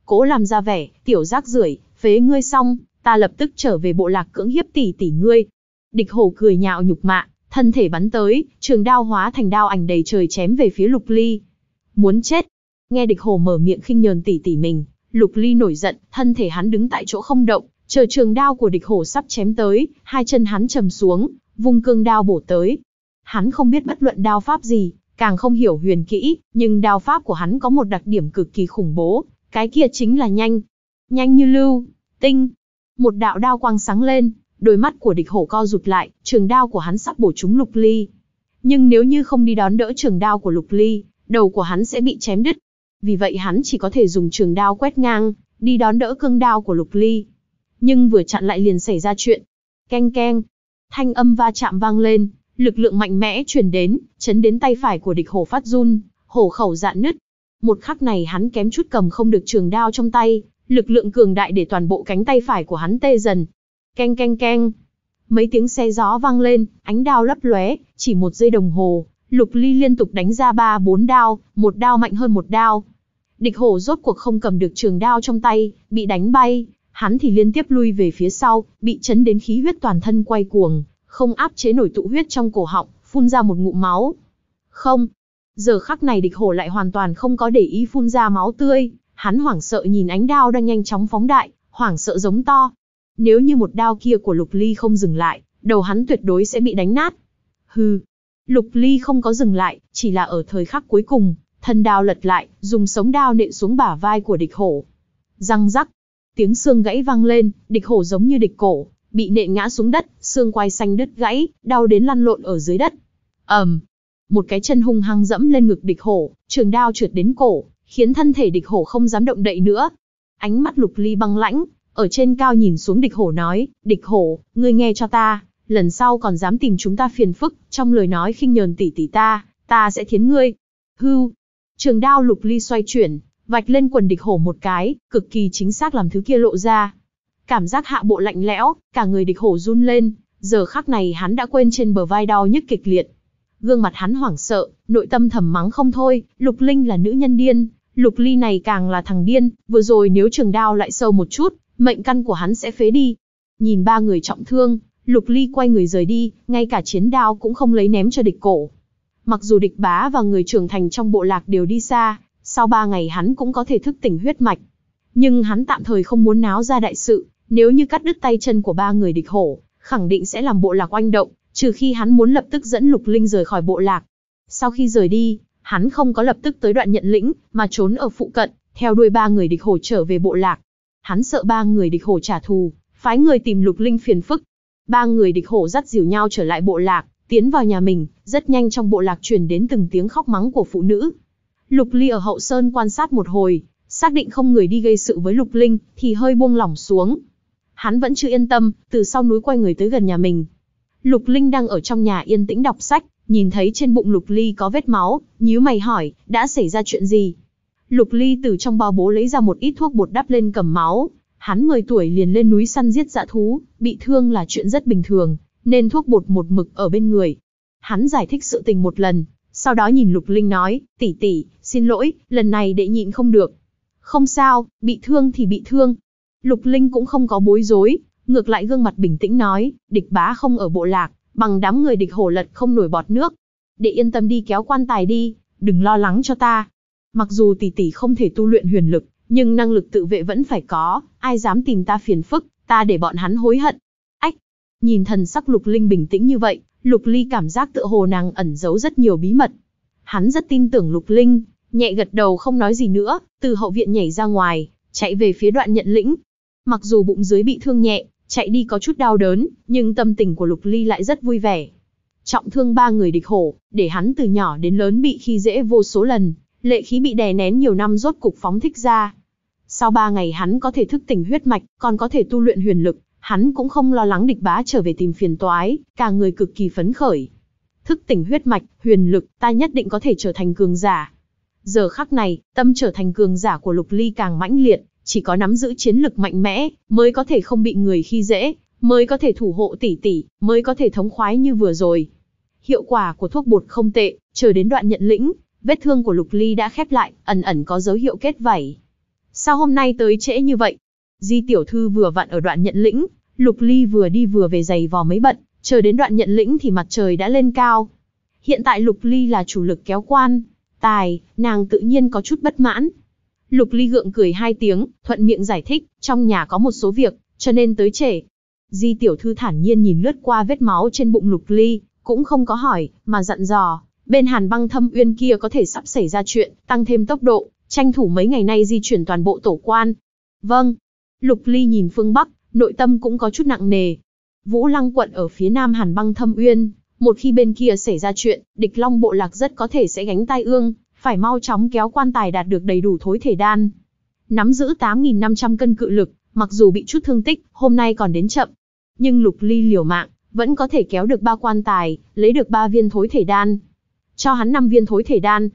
Cố làm ra vẻ, tiểu giác rưởi, phế ngươi xong, ta lập tức trở về bộ lạc cưỡng hiếp tỷ tỷ ngươi. Địch hổ cười nhạo nhục mạ, Thân thể bắn tới, trường đao hóa thành đao ảnh đầy trời chém về phía Lục Ly. Muốn chết. Nghe địch hồ mở miệng khinh nhờn tỉ tỉ mình, Lục Ly nổi giận, thân thể hắn đứng tại chỗ không động, chờ trường đao của địch hồ sắp chém tới, hai chân hắn trầm xuống, vùng cương đao bổ tới. Hắn không biết bất luận đao pháp gì, càng không hiểu huyền kỹ, nhưng đao pháp của hắn có một đặc điểm cực kỳ khủng bố, cái kia chính là nhanh. Nhanh như lưu, tinh. Một đạo đao quang sáng lên, đôi mắt của địch hổ co rụt lại, trường đao của hắn sắp bổ trúng lục ly. Nhưng nếu như không đi đón đỡ trường đao của lục ly, đầu của hắn sẽ bị chém đứt. Vì vậy hắn chỉ có thể dùng trường đao quét ngang, đi đón đỡ cương đao của lục ly. Nhưng vừa chặn lại liền xảy ra chuyện. Keng keng, thanh âm va chạm vang lên, lực lượng mạnh mẽ truyền đến, chấn đến tay phải của địch hổ phát run, hổ khẩu dạn nứt. Một khắc này hắn kém chút cầm không được trường đao trong tay, lực lượng cường đại để toàn bộ cánh tay phải của hắn tê dần, Keng keng keng. Mấy tiếng xe gió vang lên, ánh đao lấp lóe, chỉ một giây đồng hồ, Lục Ly liên tục đánh ra ba bốn đao, một đao mạnh hơn một đao. Địch hổ rốt cuộc không cầm được trường đao trong tay, bị đánh bay, hắn thì liên tiếp lui về phía sau, bị chấn đến khí huyết toàn thân quay cuồng, không áp chế nổi tụ huyết trong cổ họng, phun ra một ngụm máu. Không, giờ khắc này địch hổ lại hoàn toàn không có để ý phun ra máu tươi, hắn hoảng sợ nhìn ánh đao đang nhanh chóng phóng đại, hoảng sợ giống to, nếu như một đao kia của Lục Ly không dừng lại, đầu hắn tuyệt đối sẽ bị đánh nát. Hừ, Lục Ly không có dừng lại, chỉ là ở thời khắc cuối cùng, thân đao lật lại, dùng sống đao nện xuống bả vai của địch hổ. Răng rắc, tiếng xương gãy vang lên, địch hổ giống như địch cổ, bị nện ngã xuống đất, xương quai xanh đứt gãy, đau đến lăn lộn ở dưới đất. Ầm, một cái chân hung hăng dẫm lên ngực địch hổ, trường đao trượt đến cổ, khiến thân thể địch hổ không dám động đậy nữa. Ánh mắt Lục Ly băng lãnh, ở trên cao nhìn xuống địch hổ nói, địch hổ, ngươi nghe cho ta, lần sau còn dám tìm chúng ta phiền phức, trong lời nói khinh nhờn tỷ tỷ ta, ta sẽ khiến ngươi. Hưu. Trường đao lục ly xoay chuyển, vạch lên quần địch hổ một cái, cực kỳ chính xác làm thứ kia lộ ra. Cảm giác hạ bộ lạnh lẽo, cả người địch hổ run lên, giờ khắc này hắn đã quên trên bờ vai đau nhức kịch liệt. Gương mặt hắn hoảng sợ, nội tâm thầm mắng không thôi, Lục Linh là nữ nhân điên, Lục Ly này càng là thằng điên, vừa rồi nếu trường đao lại sâu một chút, mệnh căn của hắn sẽ phế đi. Nhìn ba người trọng thương, Lục Ly quay người rời đi, ngay cả chiến đao cũng không lấy ném cho địch cổ. Mặc dù địch bá và người trưởng thành trong bộ lạc đều đi xa, sau ba ngày hắn cũng có thể thức tỉnh huyết mạch. Nhưng hắn tạm thời không muốn náo ra đại sự, nếu như cắt đứt tay chân của ba người địch hổ, khẳng định sẽ làm bộ lạc oanh động, trừ khi hắn muốn lập tức dẫn Lục Linh rời khỏi bộ lạc. Sau khi rời đi, hắn không có lập tức tới đoạn nhận lĩnh, mà trốn ở phụ cận, theo đuôi ba người địch hổ trở về bộ lạc hắn sợ ba người địch hổ trả thù, phái người tìm Lục Linh phiền phức. Ba người địch hổ dắt dìu nhau trở lại bộ lạc, tiến vào nhà mình, rất nhanh trong bộ lạc truyền đến từng tiếng khóc mắng của phụ nữ. Lục Ly ở hậu sơn quan sát một hồi, xác định không người đi gây sự với Lục Linh, thì hơi buông lỏng xuống. Hắn vẫn chưa yên tâm, từ sau núi quay người tới gần nhà mình. Lục Linh đang ở trong nhà yên tĩnh đọc sách, nhìn thấy trên bụng Lục Ly có vết máu, nhíu mày hỏi, đã xảy ra chuyện gì? Lục Ly từ trong bao bố lấy ra một ít thuốc bột đắp lên cầm máu. Hắn 10 tuổi liền lên núi săn giết dã thú, bị thương là chuyện rất bình thường, nên thuốc bột một mực ở bên người. Hắn giải thích sự tình một lần, sau đó nhìn Lục Linh nói, tỷ tỷ, xin lỗi, lần này đệ nhịn không được. Không sao, bị thương thì bị thương. Lục Linh cũng không có bối rối, ngược lại gương mặt bình tĩnh nói, địch bá không ở bộ lạc, bằng đám người địch hổ lật không nổi bọt nước. Đệ yên tâm đi kéo quan tài đi, đừng lo lắng cho ta, Mặc dù tỷ tỷ không thể tu luyện huyền lực, nhưng năng lực tự vệ vẫn phải có, ai dám tìm ta phiền phức, ta để bọn hắn hối hận. Ách, nhìn thần sắc Lục Linh bình tĩnh như vậy, Lục Ly cảm giác tựa hồ nàng ẩn giấu rất nhiều bí mật. Hắn rất tin tưởng Lục Linh, nhẹ gật đầu không nói gì nữa, từ hậu viện nhảy ra ngoài, chạy về phía đoạn nhận lĩnh. Mặc dù bụng dưới bị thương nhẹ, chạy đi có chút đau đớn, nhưng tâm tình của Lục Ly lại rất vui vẻ. Trọng thương ba người địch hổ, để hắn từ nhỏ đến lớn bị khi dễ vô số lần, Lệ khí bị đè nén nhiều năm rốt cục phóng thích ra. Sau ba ngày hắn có thể thức tỉnh huyết mạch, còn có thể tu luyện huyền lực, hắn cũng không lo lắng địch bá trở về tìm phiền toái, cả người cực kỳ phấn khởi. Thức tỉnh huyết mạch, huyền lực, ta nhất định có thể trở thành cường giả. Giờ khắc này, tâm trở thành cường giả của Lục Ly càng mãnh liệt, chỉ có nắm giữ chiến lực mạnh mẽ, mới có thể không bị người khi dễ, mới có thể thủ hộ tỷ tỷ, mới có thể thống khoái như vừa rồi. Hiệu quả của thuốc bột không tệ, chờ đến đoạn nhận lĩnh, Vết thương của Lục Ly đã khép lại, ẩn ẩn có dấu hiệu kết vảy. Sao hôm nay tới trễ như vậy? Di tiểu thư vừa vặn ở đoạn nhận lĩnh, Lục Ly vừa đi vừa về giày vò mấy bận, chờ đến đoạn nhận lĩnh thì mặt trời đã lên cao. Hiện tại Lục Ly là chủ lực kéo quan, tài, nàng tự nhiên có chút bất mãn. Lục Ly gượng cười hai tiếng, thuận miệng giải thích, trong nhà có một số việc, cho nên tới trễ. Di tiểu thư thản nhiên nhìn lướt qua vết máu trên bụng Lục Ly, cũng không có hỏi, mà dặn dò, bên hàn băng thâm uyên kia có thể sắp xảy ra chuyện, tăng thêm tốc độ, tranh thủ mấy ngày nay di chuyển toàn bộ tổ quan. Vâng. Lục Ly nhìn phương Bắc, nội tâm cũng có chút nặng nề. Vũ Lăng quận ở phía nam hàn băng thâm uyên, một khi bên kia xảy ra chuyện, địch long bộ lạc rất có thể sẽ gánh tai ương, phải mau chóng kéo quan tài đạt được đầy đủ thối thể đan. Nắm giữ 8.500 cân cự lực, mặc dù bị chút thương tích, hôm nay còn đến chậm. Nhưng Lục Ly liều mạng, vẫn có thể kéo được ba quan tài, lấy được ba viên thối thể đan cho hắn năm viên thối thể đan.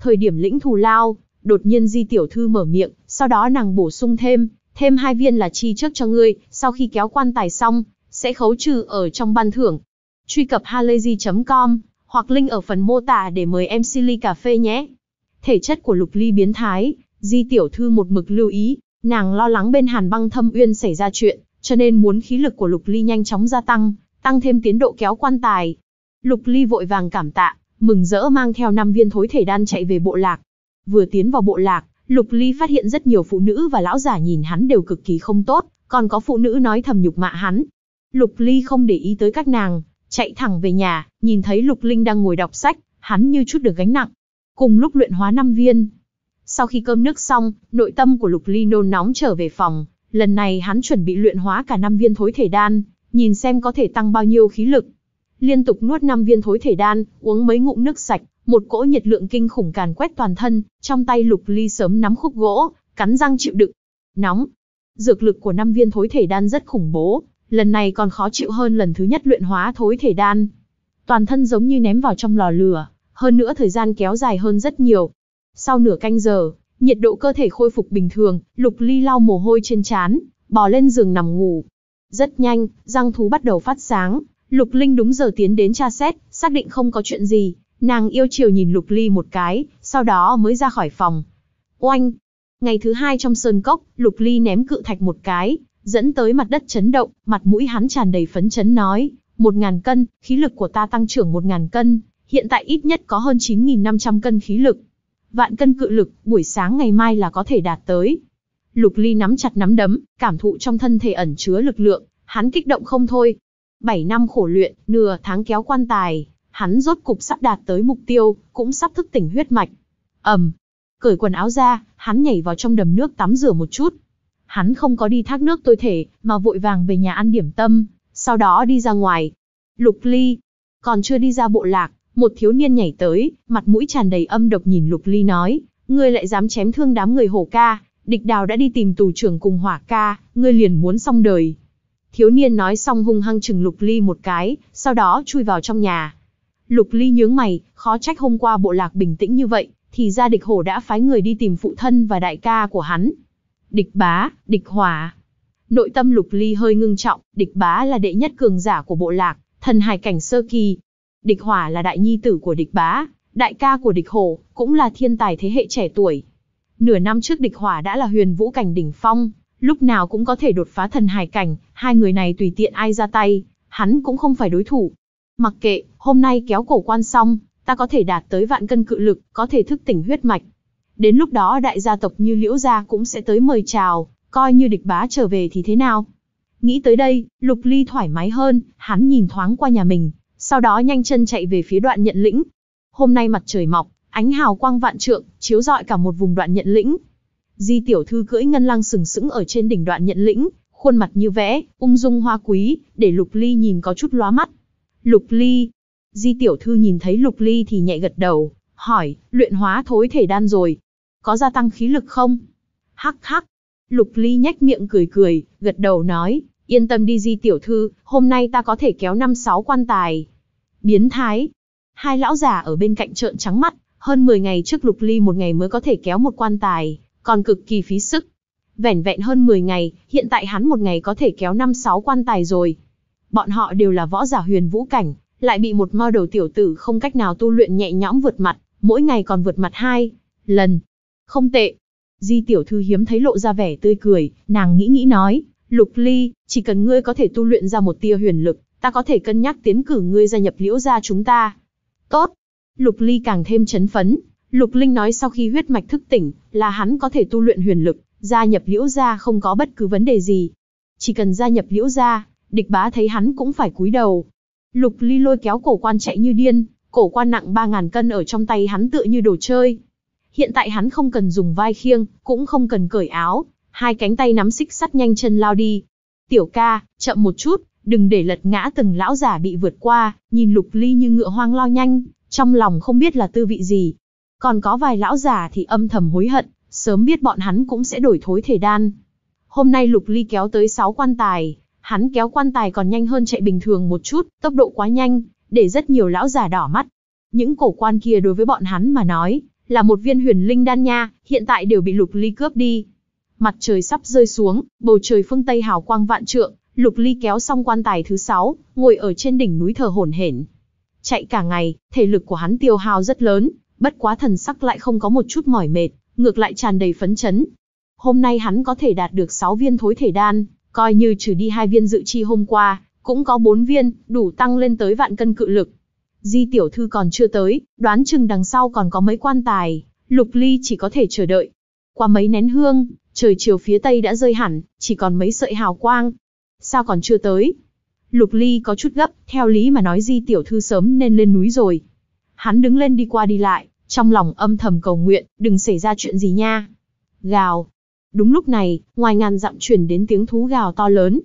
Thời điểm lĩnh thù lao, đột nhiên Di tiểu thư mở miệng, sau đó nàng bổ sung thêm, thêm hai viên là chi trước cho ngươi, sau khi kéo quan tài xong, sẽ khấu trừ ở trong ban thưởng. Truy cập halayzi.com hoặc link ở phần mô tả để mời em Silly cà phê nhé. Thể chất của Lục Ly biến thái, Di tiểu thư một mực lưu ý, nàng lo lắng bên Hàn Băng Thâm Uyên xảy ra chuyện, cho nên muốn khí lực của Lục Ly nhanh chóng gia tăng, tăng thêm tiến độ kéo quan tài. Lục Ly vội vàng cảm tạ, mừng rỡ mang theo năm viên thối thể đan chạy về bộ lạc. Vừa tiến vào bộ lạc, Lục Ly phát hiện rất nhiều phụ nữ và lão giả nhìn hắn đều cực kỳ không tốt, còn có phụ nữ nói thầm nhục mạ hắn. Lục Ly không để ý tới các nàng, chạy thẳng về nhà, nhìn thấy Lục Linh đang ngồi đọc sách, hắn như chút được gánh nặng. Cùng lúc luyện hóa năm viên. Sau khi cơm nước xong, nội tâm của Lục Ly nôn nóng trở về phòng, lần này hắn chuẩn bị luyện hóa cả năm viên thối thể đan, nhìn xem có thể tăng bao nhiêu khí lực liên tục nuốt năm viên thối thể đan, uống mấy ngụm nước sạch, một cỗ nhiệt lượng kinh khủng càn quét toàn thân, trong tay Lục Ly sớm nắm khúc gỗ, cắn răng chịu đựng. Nóng. Dược lực của năm viên thối thể đan rất khủng bố, lần này còn khó chịu hơn lần thứ nhất luyện hóa thối thể đan. Toàn thân giống như ném vào trong lò lửa, hơn nữa thời gian kéo dài hơn rất nhiều. Sau nửa canh giờ, nhiệt độ cơ thể khôi phục bình thường, Lục Ly lau mồ hôi trên trán, bò lên giường nằm ngủ. Rất nhanh, răng thú bắt đầu phát sáng, Lục Linh đúng giờ tiến đến tra xét, xác định không có chuyện gì, nàng yêu chiều nhìn Lục Ly một cái, sau đó mới ra khỏi phòng. Oanh! Ngày thứ hai trong sơn cốc, Lục Ly ném cự thạch một cái, dẫn tới mặt đất chấn động, mặt mũi hắn tràn đầy phấn chấn nói, một ngàn cân, khí lực của ta tăng trưởng một ngàn cân, hiện tại ít nhất có hơn 9.500 cân khí lực. Vạn cân cự lực, buổi sáng ngày mai là có thể đạt tới. Lục Ly nắm chặt nắm đấm, cảm thụ trong thân thể ẩn chứa lực lượng, hắn kích động không thôi, 7 năm khổ luyện, nửa tháng kéo quan tài, hắn rốt cục sắp đạt tới mục tiêu, cũng sắp thức tỉnh huyết mạch. Ầm. cởi quần áo ra, hắn nhảy vào trong đầm nước tắm rửa một chút. Hắn không có đi thác nước tôi thể, mà vội vàng về nhà ăn điểm tâm, sau đó đi ra ngoài. Lục Ly, còn chưa đi ra bộ lạc, một thiếu niên nhảy tới, mặt mũi tràn đầy âm độc nhìn Lục Ly nói, ngươi lại dám chém thương đám người hổ ca, địch đào đã đi tìm tù trưởng cùng hỏa ca, ngươi liền muốn xong đời, Thiếu niên nói xong hung hăng chừng Lục Ly một cái, sau đó chui vào trong nhà. Lục Ly nhướng mày, khó trách hôm qua bộ lạc bình tĩnh như vậy, thì ra địch hổ đã phái người đi tìm phụ thân và đại ca của hắn. Địch bá, địch hỏa. Nội tâm Lục Ly hơi ngưng trọng, địch bá là đệ nhất cường giả của bộ lạc, thần hải cảnh sơ kỳ. Địch hỏa là đại nhi tử của địch bá, đại ca của địch hổ, cũng là thiên tài thế hệ trẻ tuổi. Nửa năm trước địch hỏa đã là huyền vũ cảnh đỉnh phong, Lúc nào cũng có thể đột phá thần hải cảnh, hai người này tùy tiện ai ra tay, hắn cũng không phải đối thủ. Mặc kệ, hôm nay kéo cổ quan xong, ta có thể đạt tới vạn cân cự lực, có thể thức tỉnh huyết mạch. Đến lúc đó đại gia tộc như Liễu Gia cũng sẽ tới mời chào, coi như địch bá trở về thì thế nào. Nghĩ tới đây, Lục Ly thoải mái hơn, hắn nhìn thoáng qua nhà mình, sau đó nhanh chân chạy về phía đoạn nhận lĩnh. Hôm nay mặt trời mọc, ánh hào quang vạn trượng, chiếu rọi cả một vùng đoạn nhận lĩnh, Di tiểu thư cưỡi ngân lang sừng sững ở trên đỉnh đoạn nhận lĩnh, khuôn mặt như vẽ, ung dung hoa quý, để Lục Ly nhìn có chút lóa mắt. Lục Ly. Di tiểu thư nhìn thấy Lục Ly thì nhẹ gật đầu, hỏi, luyện hóa thối thể đan rồi. Có gia tăng khí lực không? Hắc hắc. Lục Ly nhách miệng cười cười, gật đầu nói, yên tâm đi Di tiểu thư, hôm nay ta có thể kéo năm sáu quan tài. Biến thái. Hai lão già ở bên cạnh trợn trắng mắt, hơn 10 ngày trước Lục Ly một ngày mới có thể kéo một quan tài, còn cực kỳ phí sức. Vẻn vẹn hơn 10 ngày, hiện tại hắn một ngày có thể kéo 5-6 quan tài rồi. Bọn họ đều là võ giả huyền vũ cảnh, lại bị một model tiểu tử không cách nào tu luyện nhẹ nhõm vượt mặt, mỗi ngày còn vượt mặt hai lần. Không tệ. Di tiểu thư hiếm thấy lộ ra vẻ tươi cười, nàng nghĩ nghĩ nói, Lục Ly, chỉ cần ngươi có thể tu luyện ra một tia huyền lực, ta có thể cân nhắc tiến cử ngươi gia nhập liễu gia chúng ta. Tốt. Lục Ly càng thêm chấn phấn, Lục Linh nói sau khi huyết mạch thức tỉnh, là hắn có thể tu luyện huyền lực, gia nhập liễu gia không có bất cứ vấn đề gì. Chỉ cần gia nhập liễu gia, địch bá thấy hắn cũng phải cúi đầu. Lục Ly lôi kéo cổ quan chạy như điên, cổ quan nặng 3.000 cân ở trong tay hắn tựa như đồ chơi. Hiện tại hắn không cần dùng vai khiêng, cũng không cần cởi áo, hai cánh tay nắm xích sắt nhanh chân lao đi. Tiểu ca, chậm một chút, đừng để lật ngã từng lão giả bị vượt qua, nhìn lục ly như ngựa hoang lo nhanh, trong lòng không biết là tư vị gì. Còn có vài lão giả thì âm thầm hối hận, sớm biết bọn hắn cũng sẽ đổi thối thể đan. Hôm nay Lục Ly kéo tới 6 quan tài, hắn kéo quan tài còn nhanh hơn chạy bình thường một chút, tốc độ quá nhanh, để rất nhiều lão giả đỏ mắt. Những cổ quan kia đối với bọn hắn mà nói, là một viên huyền linh đan nha, hiện tại đều bị Lục Ly cướp đi. Mặt trời sắp rơi xuống, bầu trời phương Tây hào quang vạn trượng, Lục Ly kéo xong quan tài thứ 6, ngồi ở trên đỉnh núi thờ hổn hển. Chạy cả ngày, thể lực của hắn tiêu hao rất lớn, bất quá thần sắc lại không có một chút mỏi mệt, ngược lại tràn đầy phấn chấn. Hôm nay hắn có thể đạt được 6 viên thối thể đan, coi như trừ đi hai viên dự chi hôm qua, cũng có 4 viên, đủ tăng lên tới vạn cân cự lực. Di tiểu thư còn chưa tới, đoán chừng đằng sau còn có mấy quan tài, Lục Ly chỉ có thể chờ đợi. Qua mấy nén hương, trời chiều phía tây đã rơi hẳn, chỉ còn mấy sợi hào quang. Sao còn chưa tới? Lục Ly có chút gấp, theo lý mà nói Di tiểu thư sớm nên lên núi rồi. Hắn đứng lên đi qua đi lại, trong lòng âm thầm cầu nguyện, đừng xảy ra chuyện gì nha. Gào. Đúng lúc này, ngoài ngàn dặm truyền đến tiếng thú gào to lớn.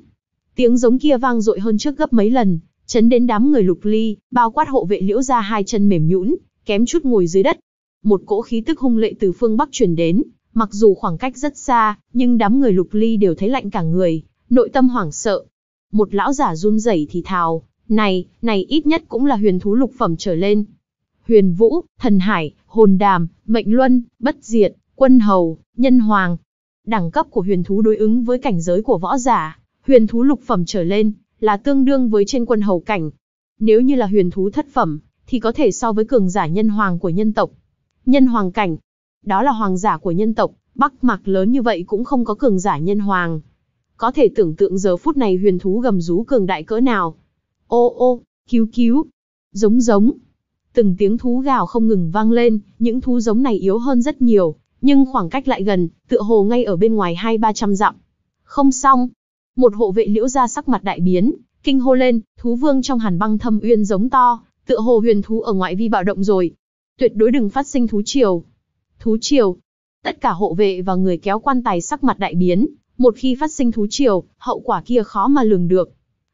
Tiếng giống kia vang dội hơn trước gấp mấy lần, chấn đến đám người lục ly, bao quát hộ vệ liễu ra hai chân mềm nhũn, kém chút ngồi dưới đất. Một cỗ khí tức hung lệ từ phương Bắc truyền đến, mặc dù khoảng cách rất xa, nhưng đám người lục ly đều thấy lạnh cả người, nội tâm hoảng sợ. Một lão giả run rẩy thì thào, này, này ít nhất cũng là huyền thú lục phẩm trở lên, huyền vũ, thần hải, hồn đàm, mệnh luân, bất diệt, quân hầu, nhân hoàng. Đẳng cấp của huyền thú đối ứng với cảnh giới của võ giả, huyền thú lục phẩm trở lên, là tương đương với trên quân hầu cảnh. Nếu như là huyền thú thất phẩm, thì có thể so với cường giả nhân hoàng của nhân tộc. Nhân hoàng cảnh, đó là hoàng giả của nhân tộc, bắc mạc lớn như vậy cũng không có cường giả nhân hoàng. Có thể tưởng tượng giờ phút này huyền thú gầm rú cường đại cỡ nào. Ô ô, cứu cứu, giống giống. Từng tiếng thú gào không ngừng vang lên, những thú giống này yếu hơn rất nhiều, nhưng khoảng cách lại gần, tựa hồ ngay ở bên ngoài hai ba trăm dặm. Không xong. Một hộ vệ liễu ra sắc mặt đại biến, kinh hô lên, thú vương trong hàn băng thâm uyên giống to, tựa hồ huyền thú ở ngoại vi bạo động rồi. Tuyệt đối đừng phát sinh thú triều. Thú triều. Tất cả hộ vệ và người kéo quan tài sắc mặt đại biến, một khi phát sinh thú triều, hậu quả kia khó mà lường được.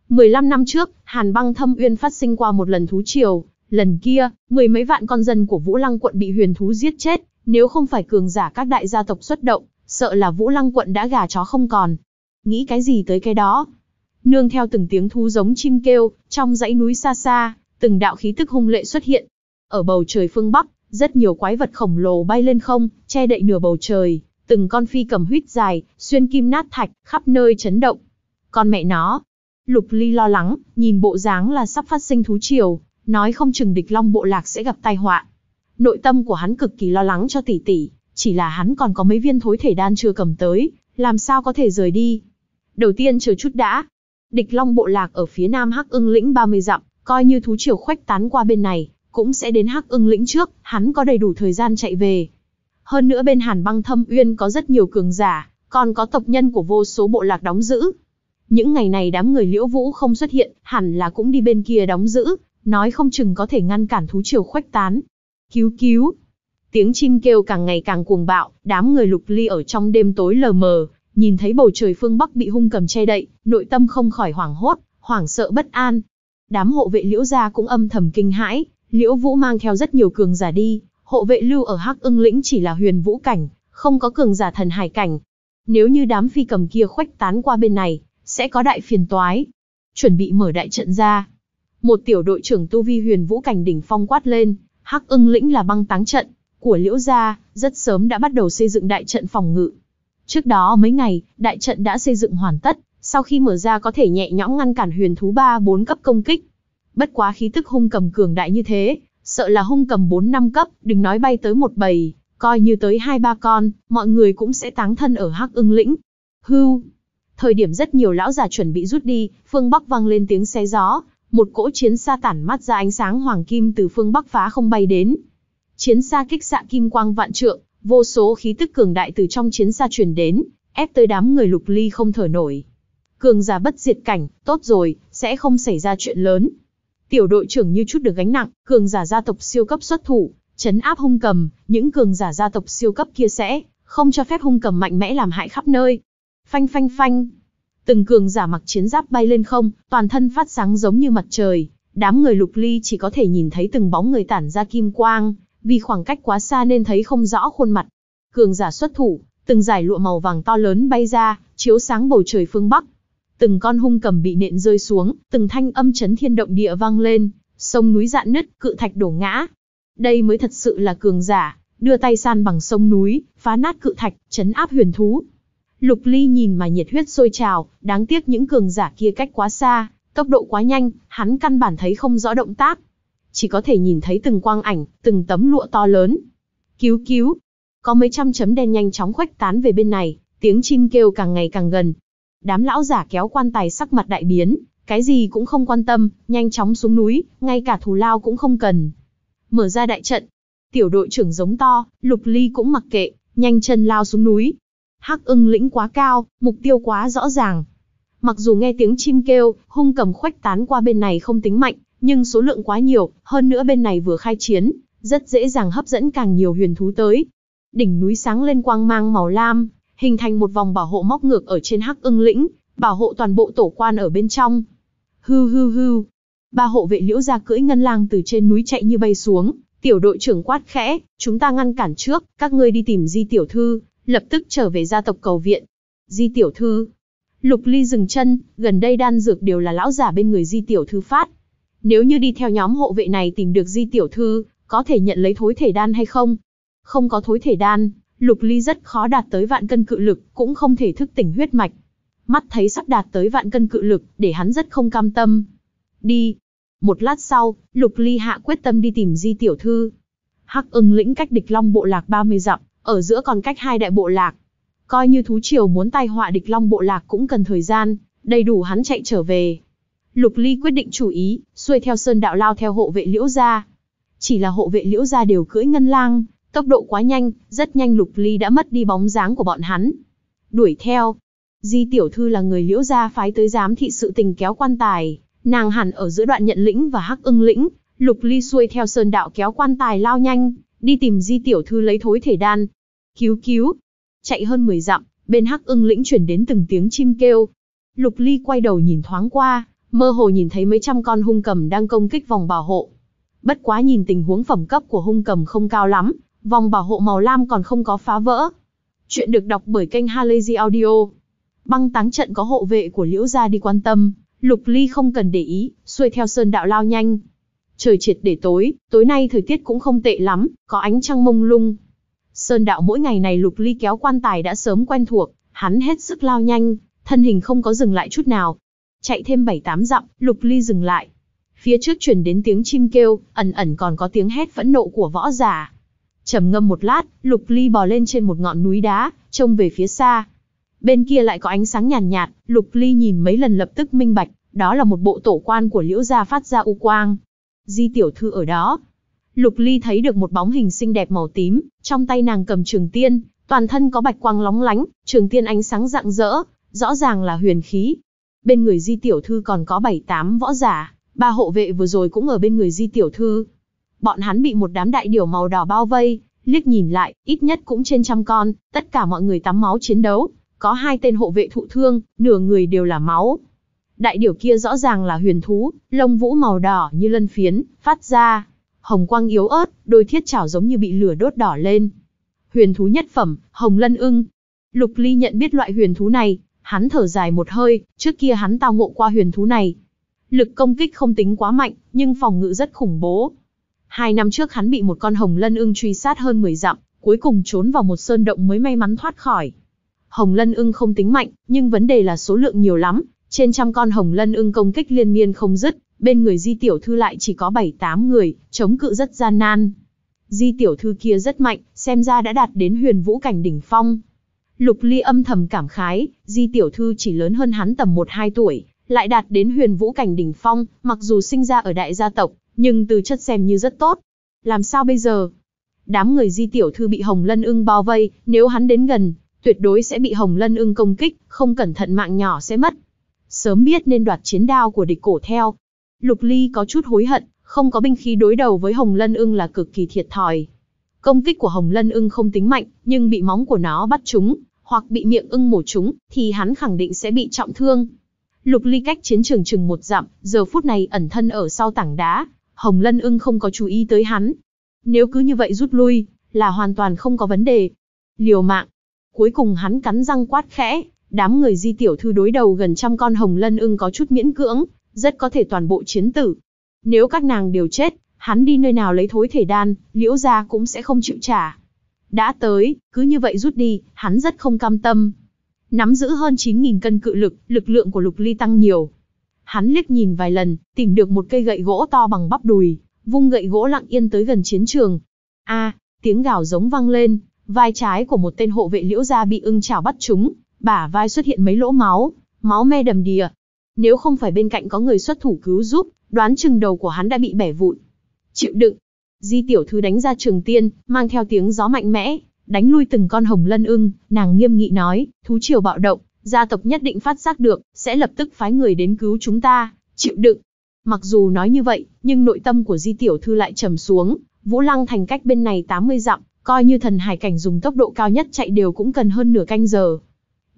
15 năm trước, Hàn Băng Thâm Uyên phát sinh qua một lần thú triều, Lần kia, mười mấy vạn con dân của Vũ Lăng quận bị huyền thú giết chết, nếu không phải cường giả các đại gia tộc xuất động, sợ là Vũ Lăng quận đã gà chó không còn. Nghĩ cái gì tới cái đó? Nương theo từng tiếng thú giống chim kêu, trong dãy núi xa xa, từng đạo khí tức hung lệ xuất hiện. Ở bầu trời phương Bắc, rất nhiều quái vật khổng lồ bay lên không, che đậy nửa bầu trời, từng con phi cầm huyết dài, xuyên kim nát thạch, khắp nơi chấn động. Con mẹ nó, Lục Ly lo lắng, nhìn bộ dáng là sắp phát sinh thú triều, nói không chừng địch long bộ lạc sẽ gặp tai họa. Nội tâm của hắn cực kỳ lo lắng cho tỷ tỷ, chỉ là hắn còn có mấy viên thối thể đan chưa cầm tới, làm sao có thể rời đi. Đầu tiên chờ chút đã. Địch long bộ lạc ở phía nam Hắc ưng lĩnh 30 dặm, coi như thú triều khoách tán qua bên này, cũng sẽ đến Hắc ưng lĩnh trước, hắn có đầy đủ thời gian chạy về. Hơn nữa bên Hàn băng thâm uyên có rất nhiều cường giả, còn có tộc nhân của vô số bộ lạc đóng giữ. Những ngày này đám người liễu vũ không xuất hiện, hẳn là cũng đi bên kia đóng giữ, nói không chừng có thể ngăn cản thú triều khuếch tán. Cứu cứu! Tiếng chim kêu càng ngày càng cuồng bạo, đám người lục ly ở trong đêm tối lờ mờ, nhìn thấy bầu trời phương Bắc bị hung cầm che đậy, nội tâm không khỏi hoảng hốt, hoảng sợ bất an. Đám hộ vệ liễu gia cũng âm thầm kinh hãi, liễu vũ mang theo rất nhiều cường giả đi, hộ vệ lưu ở hắc ưng lĩnh chỉ là huyền vũ cảnh, không có cường giả thần hải cảnh. Nếu như đám phi cầm kia khuếch tán qua bên này, sẽ có đại phiền toái. Chuẩn bị mở đại trận ra, một tiểu đội trưởng tu vi huyền vũ cảnh đỉnh phong quát lên, hắc ưng lĩnh là băng táng trận của liễu gia, rất sớm đã bắt đầu xây dựng đại trận phòng ngự. Trước đó mấy ngày, đại trận đã xây dựng hoàn tất, sau khi mở ra có thể nhẹ nhõm ngăn cản huyền thú ba bốn cấp công kích. Bất quá khí tức hung cầm cường đại như thế, sợ là hung cầm bốn năm cấp, đừng nói bay tới một bầy, coi như tới hai ba con, mọi người cũng sẽ táng thân ở hắc ưng lĩnh. Hưu! Thời điểm rất nhiều lão già chuẩn bị rút đi, phương Bắc vang lên tiếng xé gió, một cỗ chiến xa tản mắt ra ánh sáng hoàng kim từ phương bắc phá không bay đến. Chiến xa kích xạ kim quang vạn trượng, vô số khí tức cường đại từ trong chiến xa truyền đến, ép tới đám người lục ly không thở nổi. Cường giả bất diệt cảnh, tốt rồi, sẽ không xảy ra chuyện lớn. Tiểu đội trưởng như chút được gánh nặng, cường giả gia tộc siêu cấp xuất thủ, chấn áp hung cầm, những cường giả gia tộc siêu cấp kia sẽ không cho phép hung cầm mạnh mẽ làm hại khắp nơi. Phanh phanh phanh, Từng cường giả mặc chiến giáp bay lên không, toàn thân phát sáng giống như mặt trời. Đám người lục ly chỉ có thể nhìn thấy từng bóng người tản ra kim quang, vì khoảng cách quá xa nên thấy không rõ khuôn mặt. Cường giả xuất thủ, từng giải lụa màu vàng to lớn bay ra, chiếu sáng bầu trời phương Bắc. Từng con hung cầm bị nện rơi xuống, từng thanh âm chấn thiên động địa vang lên, sông núi dạn nứt, cự thạch đổ ngã. Đây mới thật sự là cường giả, đưa tay san bằng sông núi, phá nát cự thạch, chấn áp huyền thú. Lục Ly nhìn mà nhiệt huyết sôi trào, đáng tiếc những cường giả kia cách quá xa, tốc độ quá nhanh, hắn căn bản thấy không rõ động tác. Chỉ có thể nhìn thấy từng quang ảnh, từng tấm lụa to lớn. Cứu cứu! Có mấy trăm chấm đen nhanh chóng khuếch tán về bên này, tiếng chim kêu càng ngày càng gần. Đám lão giả kéo quan tài sắc mặt đại biến, cái gì cũng không quan tâm, nhanh chóng xuống núi, ngay cả thù lao cũng không cần. Mở ra đại trận, tiểu đội trưởng giống to, Lục Ly cũng mặc kệ, nhanh chân lao xuống núi, Hắc ưng lĩnh quá cao, mục tiêu quá rõ ràng. Mặc dù nghe tiếng chim kêu, hung cầm khoách tán qua bên này không tính mạnh, nhưng số lượng quá nhiều, hơn nữa bên này vừa khai chiến, rất dễ dàng hấp dẫn càng nhiều huyền thú tới. Đỉnh núi sáng lên quang mang màu lam, hình thành một vòng bảo hộ móc ngược ở trên hắc ưng lĩnh, bảo hộ toàn bộ tổ quan ở bên trong. Hư hư hư. Ba hộ vệ liễu ra cưỡi ngân lang từ trên núi chạy như bay xuống, tiểu đội trưởng quát khẽ, chúng ta ngăn cản trước, các ngươi đi tìm di tiểu thư, lập tức trở về gia tộc cầu viện. Di tiểu thư. Lục Ly dừng chân, gần đây đan dược đều là lão giả bên người Di tiểu thư phát. Nếu như đi theo nhóm hộ vệ này tìm được Di tiểu thư, có thể nhận lấy thối thể đan hay không? Không có thối thể đan, Lục Ly rất khó đạt tới vạn cân cự lực, cũng không thể thức tỉnh huyết mạch. Mắt thấy sắp đạt tới vạn cân cự lực, để hắn rất không cam tâm. Đi. Một lát sau, Lục Ly hạ quyết tâm đi tìm Di tiểu thư. Hắc Ưng lĩnh cách địch Long bộ lạc 30 dặm, ở giữa còn cách hai đại bộ lạc. Coi như thú triều muốn tai họa địch long bộ lạc cũng cần thời gian, đầy đủ hắn chạy trở về. Lục Ly quyết định chủ ý, xuôi theo sơn đạo lao theo hộ vệ liễu gia. Chỉ là hộ vệ liễu gia đều cưỡi ngân lang, tốc độ quá nhanh, rất nhanh Lục Ly đã mất đi bóng dáng của bọn hắn. Đuổi theo, Di tiểu thư là người liễu gia phái tới giám thị sự tình kéo quan tài, nàng hẳn ở giữa đoạn nhận lĩnh và hắc ưng lĩnh, Lục Ly xuôi theo sơn đạo kéo quan tài lao nhanh, đi tìm di tiểu thư lấy thối thể đan. Cứu cứu, chạy hơn 10 dặm, bên hắc ưng lĩnh chuyển đến từng tiếng chim kêu. Lục Ly quay đầu nhìn thoáng qua, mơ hồ nhìn thấy mấy trăm con hung cầm đang công kích vòng bảo hộ. Bất quá nhìn tình huống phẩm cấp của hung cầm không cao lắm, vòng bảo hộ màu lam còn không có phá vỡ. Chuyện được đọc bởi kênh Halazy Audio. Băng táng trận có hộ vệ của Liễu Gia đi quan tâm, Lục Ly không cần để ý, xuôi theo sơn đạo lao nhanh. Trời triệt để tối, tối nay thời tiết cũng không tệ lắm, có ánh trăng mông lung. Sơn đạo mỗi ngày này lục ly kéo quan tài đã sớm quen thuộc, hắn hết sức lao nhanh, thân hình không có dừng lại chút nào. Chạy thêm 7-8 dặm, lục ly dừng lại. Phía trước chuyển đến tiếng chim kêu, ẩn ẩn còn có tiếng hét phẫn nộ của võ giả. trầm ngâm một lát, lục ly bò lên trên một ngọn núi đá, trông về phía xa. Bên kia lại có ánh sáng nhàn nhạt, nhạt, lục ly nhìn mấy lần lập tức minh bạch, đó là một bộ tổ quan của liễu gia phát ra u quang, Di tiểu thư ở đó. Lục Ly thấy được một bóng hình xinh đẹp màu tím, trong tay nàng cầm trường tiên, toàn thân có bạch quang lóng lánh, trường tiên ánh sáng rạng rỡ, rõ ràng là huyền khí. Bên người Di tiểu thư còn có 7-8 võ giả, ba hộ vệ vừa rồi cũng ở bên người Di tiểu thư. Bọn hắn bị một đám đại điểu màu đỏ bao vây, liếc nhìn lại, ít nhất cũng trên trăm con, tất cả mọi người tắm máu chiến đấu, có hai tên hộ vệ thụ thương, nửa người đều là máu, Đại điểu kia rõ ràng là huyền thú, lông vũ màu đỏ như lân phiến, phát ra. Hồng quang yếu ớt, đôi thiết chảo giống như bị lửa đốt đỏ lên. Huyền thú nhất phẩm, hồng lân ưng. Lục Ly nhận biết loại huyền thú này, hắn thở dài một hơi, trước kia hắn tao ngộ qua huyền thú này. Lực công kích không tính quá mạnh, nhưng phòng ngự rất khủng bố. Hai năm trước hắn bị một con hồng lân ưng truy sát hơn 10 dặm, cuối cùng trốn vào một sơn động mới may mắn thoát khỏi. Hồng lân ưng không tính mạnh, nhưng vấn đề là số lượng nhiều lắm, trên trăm con hồng lân ưng công kích liên miên không dứt, bên người di tiểu thư lại chỉ có bảy tám người, chống cự rất gian nan. Di tiểu thư kia rất mạnh, xem ra đã đạt đến huyền vũ cảnh đỉnh phong. Lục ly âm thầm cảm khái, di tiểu thư chỉ lớn hơn hắn tầm một hai tuổi, lại đạt đến huyền vũ cảnh đỉnh phong, mặc dù sinh ra ở đại gia tộc, nhưng từ chất xem như rất tốt. Làm sao bây giờ? Đám người di tiểu thư bị hồng lân ưng bao vây, nếu hắn đến gần, tuyệt đối sẽ bị hồng lân ưng công kích, không cẩn thận mạng nhỏ sẽ mất. Sớm biết nên đoạt chiến đao của địch cổ theo. Lục Ly có chút hối hận, không có binh khí đối đầu với Hồng Lân ưng là cực kỳ thiệt thòi. Công kích của Hồng Lân ưng không tính mạnh, nhưng bị móng của nó bắt trúng, hoặc bị miệng ưng mổ trúng, thì hắn khẳng định sẽ bị trọng thương. Lục Ly cách chiến trường chừng một dặm, giờ phút này ẩn thân ở sau tảng đá, Hồng Lân ưng không có chú ý tới hắn. Nếu cứ như vậy rút lui, là hoàn toàn không có vấn đề. Liều mạng. Cuối cùng hắn cắn răng quát khẽ, đám người di tiểu thư đối đầu gần trăm con hồng lân ưng có chút miễn cưỡng, rất có thể toàn bộ chiến tử. Nếu các nàng đều chết, hắn đi nơi nào lấy thối thể đan, liễu gia cũng sẽ không chịu trả. Đã tới, cứ như vậy rút đi, hắn rất không cam tâm. Nắm giữ hơn 9.000 cân cự lực, lực lượng của lục ly tăng nhiều. Hắn liếc nhìn vài lần, tìm được một cây gậy gỗ to bằng bắp đùi, vung gậy gỗ lặng yên tới gần chiến trường. A, tiếng gào giống vang lên, vai trái của một tên hộ vệ liễu gia bị ưng chảo bắt chúng, bả vai xuất hiện mấy lỗ máu, máu me đầm đìa. Nếu không phải bên cạnh có người xuất thủ cứu giúp, đoán chừng đầu của hắn đã bị bẻ vụn. Chịu đựng. Di tiểu thư đánh ra trường tiên, mang theo tiếng gió mạnh mẽ, đánh lui từng con hồng lân ưng, nàng nghiêm nghị nói, thú triều bạo động, gia tộc nhất định phát giác được, sẽ lập tức phái người đến cứu chúng ta, chịu đựng. Mặc dù nói như vậy, nhưng nội tâm của Di Tiểu Thư lại trầm xuống, Vũ Lăng thành cách bên này 80 dặm, coi như thần hải cảnh dùng tốc độ cao nhất chạy đều cũng cần hơn nửa canh giờ,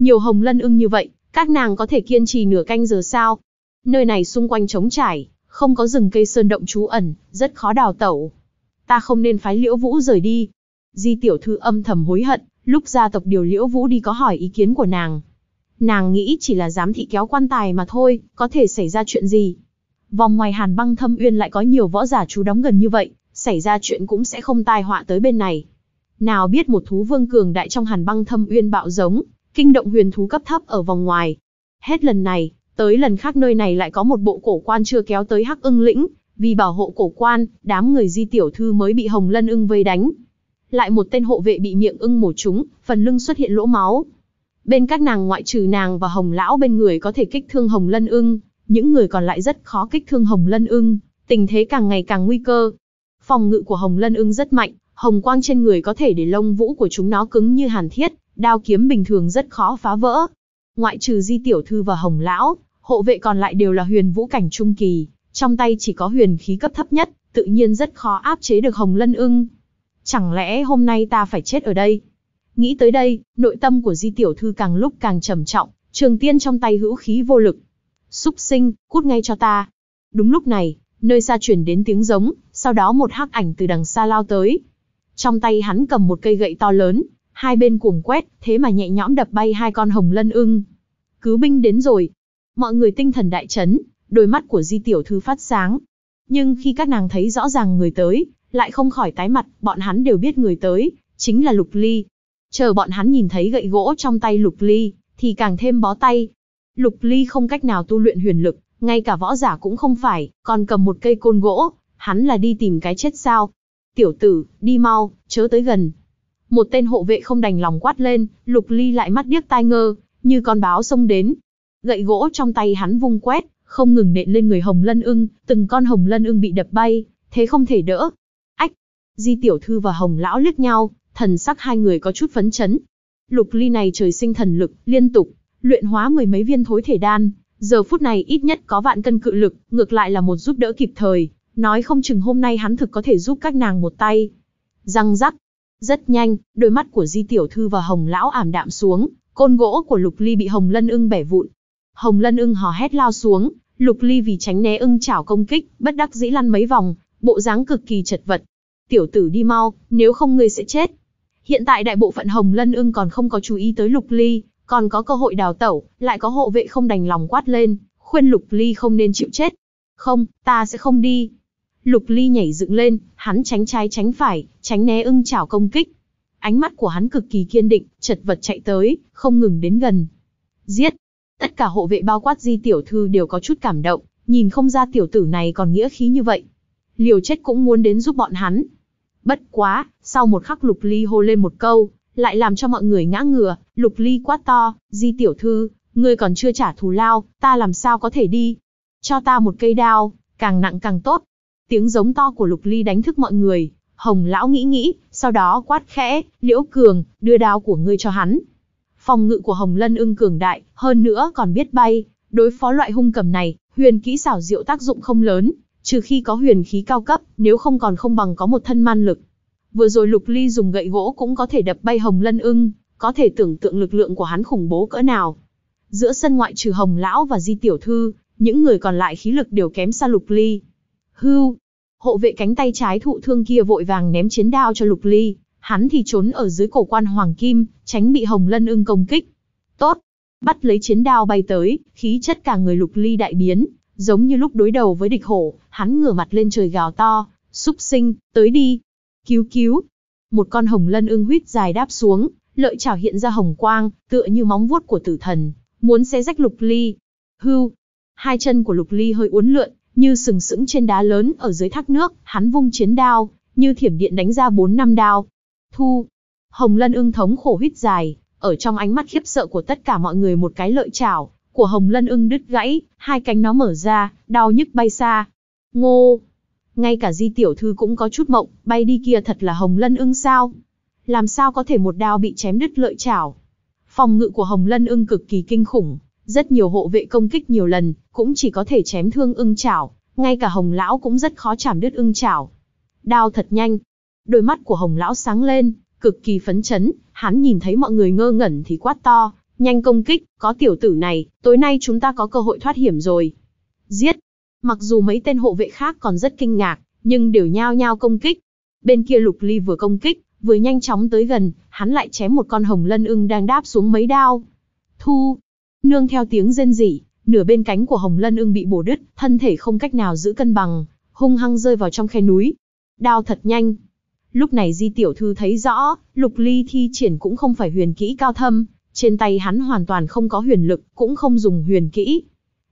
nhiều hồng lân ưng như vậy, các nàng có thể kiên trì nửa canh giờ sao? Nơi này xung quanh trống trải, không có rừng cây sơn động trú ẩn, rất khó đào tẩu. Ta không nên phái Liễu Vũ rời đi. Di tiểu thư âm thầm hối hận, lúc gia tộc điều Liễu Vũ đi có hỏi ý kiến của nàng. Nàng nghĩ chỉ là giám thị kéo quan tài mà thôi, có thể xảy ra chuyện gì. Vòng ngoài hàn băng thâm uyên lại có nhiều võ giả chú đóng gần như vậy, xảy ra chuyện cũng sẽ không tai họa tới bên này. Nào biết một thú vương cường đại trong hàn băng thâm uyên bạo giống, kinh động huyền thú cấp thấp ở vòng ngoài. Hết lần này, tới lần khác nơi này lại có một bộ cổ quan chưa kéo tới Hắc Ưng lĩnh, vì bảo hộ cổ quan, đám người Di tiểu thư mới bị Hồng Lân Ưng vây đánh. Lại một tên hộ vệ bị miệng ưng mổ trúng, phần lưng xuất hiện lỗ máu. Bên các nàng ngoại trừ nàng và Hồng lão bên người có thể kích thương Hồng Lân Ưng, những người còn lại rất khó kích thương Hồng Lân Ưng, tình thế càng ngày càng nguy cơ. Phòng ngự của Hồng Lân Ưng rất mạnh, hồng quang trên người có thể để lông vũ của chúng nó cứng như hàn thiết, đao kiếm bình thường rất khó phá vỡ. Ngoại trừ Di Tiểu Thư và Hồng Lão, hộ vệ còn lại đều là huyền vũ cảnh trung kỳ, trong tay chỉ có huyền khí cấp thấp nhất, tự nhiên rất khó áp chế được Hồng Lân ưng. Chẳng lẽ hôm nay ta phải chết ở đây? Nghĩ tới đây, nội tâm của Di Tiểu Thư càng lúc càng trầm trọng, trường tiên trong tay hữu khí vô lực. Xúc sinh, cút ngay cho ta. Đúng lúc này, nơi xa chuyển đến tiếng giống, sau đó một hắc ảnh từ đằng xa lao tới. Trong tay hắn cầm một cây gậy to lớn, Hai bên cuồng quét, thế mà nhẹ nhõm đập bay hai con hồng lân ưng. Cứu binh đến rồi. Mọi người tinh thần đại chấn, đôi mắt của di tiểu thư phát sáng. Nhưng khi các nàng thấy rõ ràng người tới, lại không khỏi tái mặt, bọn hắn đều biết người tới, chính là Lục Ly. Chờ bọn hắn nhìn thấy gậy gỗ trong tay Lục Ly, thì càng thêm bó tay. Lục Ly không cách nào tu luyện huyền lực, ngay cả võ giả cũng không phải, còn cầm một cây côn gỗ, hắn là đi tìm cái chết sao. Tiểu tử, đi mau, chớ tới gần, một tên hộ vệ không đành lòng quát lên, Lục Ly lại mắt điếc tai ngơ, như con báo xông đến. Gậy gỗ trong tay hắn vung quét, không ngừng nện lên người Hồng Lân Ưng, từng con Hồng Lân Ưng bị đập bay, thế không thể đỡ. Ách! Di Tiểu Thư và Hồng Lão liếc nhau, thần sắc hai người có chút phấn chấn. Lục Ly này trời sinh thần lực, liên tục, luyện hóa mười mấy viên thối thể đan, giờ phút này ít nhất có vạn cân cự lực, ngược lại là một giúp đỡ kịp thời, nói không chừng hôm nay hắn thực có thể giúp các nàng một tay. Răng rắc, rất nhanh, đôi mắt của Di Tiểu Thư và Hồng Lão ảm đạm xuống, côn gỗ của Lục Ly bị Hồng Lân ưng bẻ vụn. Hồng Lân ưng hò hét lao xuống, Lục Ly vì tránh né ưng chảo công kích, bất đắc dĩ lăn mấy vòng, bộ dáng cực kỳ chật vật. Tiểu tử đi mau, nếu không ngươi sẽ chết. Hiện tại đại bộ phận Hồng Lân ưng còn không có chú ý tới Lục Ly, còn có cơ hội đào tẩu, lại có hộ vệ không đành lòng quát lên, khuyên Lục Ly không nên chịu chết. Không, ta sẽ không đi, Lục Ly nhảy dựng lên, hắn tránh trái tránh phải, tránh né ưng chảo công kích. Ánh mắt của hắn cực kỳ kiên định, chật vật chạy tới, không ngừng đến gần. Giết! Tất cả hộ vệ bao quát di tiểu thư đều có chút cảm động, nhìn không ra tiểu tử này còn nghĩa khí như vậy. Liều chết cũng muốn đến giúp bọn hắn. Bất quá, sau một khắc Lục Ly hô lên một câu, lại làm cho mọi người ngã ngửa, Lục Ly quá to, di tiểu thư, ngươi còn chưa trả thù lao, ta làm sao có thể đi. Cho ta một cây đao, càng nặng càng tốt, Tiếng giống to của Lục Ly đánh thức mọi người, Hồng lão nghĩ nghĩ, sau đó quát khẽ, "Liễu Cường, đưa đao của ngươi cho hắn." Phòng ngự của Hồng Lân Ưng cường đại, hơn nữa còn biết bay, đối phó loại hung cầm này, huyền kỹ xảo diệu tác dụng không lớn, trừ khi có huyền khí cao cấp, nếu không còn không bằng có một thân man lực. Vừa rồi Lục Ly dùng gậy gỗ cũng có thể đập bay Hồng Lân Ưng, có thể tưởng tượng lực lượng của hắn khủng bố cỡ nào. Giữa sân ngoại trừ Hồng lão và Di tiểu thư, những người còn lại khí lực đều kém xa Lục Ly hưu. Hộ vệ cánh tay trái thụ thương kia vội vàng ném chiến đao cho Lục Ly, hắn thì trốn ở dưới cổ quan Hoàng Kim, tránh bị Hồng Lân Ưng công kích. Tốt! Bắt lấy chiến đao bay tới, khí chất cả người Lục Ly đại biến, giống như lúc đối đầu với địch hổ, hắn ngửa mặt lên trời gào to, súc sinh, tới đi! Cứu cứu! Một con Hồng Lân Ưng huyết dài đáp xuống, lợi chảo hiện ra hồng quang, tựa như móng vuốt của tử thần, muốn xé rách Lục Ly. Hưu! Hai chân của Lục Ly hơi uốn lượn, như sừng sững trên đá lớn ở dưới thác nước, hắn vung chiến đao, như thiểm điện đánh ra bốn năm đao. Thu. Hồng Lân ưng thống khổ hít dài, ở trong ánh mắt khiếp sợ của tất cả mọi người một cái lợi chảo, của Hồng Lân ưng đứt gãy, hai cánh nó mở ra, đau nhức bay xa. Ngô. Ngay cả di tiểu thư cũng có chút mộng, bay đi kia thật là Hồng Lân ưng sao? Làm sao có thể một đao bị chém đứt lợi chảo? Phòng ngự của Hồng Lân ưng cực kỳ kinh khủng, rất nhiều hộ vệ công kích nhiều lần, cũng chỉ có thể chém thương ưng chảo, ngay cả hồng lão cũng rất khó chảm đứt ưng chảo. Đao thật nhanh. Đôi mắt của hồng lão sáng lên, cực kỳ phấn chấn, hắn nhìn thấy mọi người ngơ ngẩn thì quát to, nhanh công kích, có tiểu tử này, tối nay chúng ta có cơ hội thoát hiểm rồi. Giết! Mặc dù mấy tên hộ vệ khác còn rất kinh ngạc, nhưng đều nhao nhao công kích. Bên kia lục ly vừa công kích, vừa nhanh chóng tới gần, hắn lại chém một con hồng lân ưng đang đáp xuống mấy đao. Thu, Nương theo tiếng rên rỉ, nửa bên cánh của Hồng Lân Ưng bị bổ đứt, thân thể không cách nào giữ cân bằng, hung hăng rơi vào trong khe núi. Đao thật nhanh. Lúc này Di tiểu thư thấy rõ, Lục Ly thi triển cũng không phải huyền kỹ cao thâm, trên tay hắn hoàn toàn không có huyền lực, cũng không dùng huyền kỹ.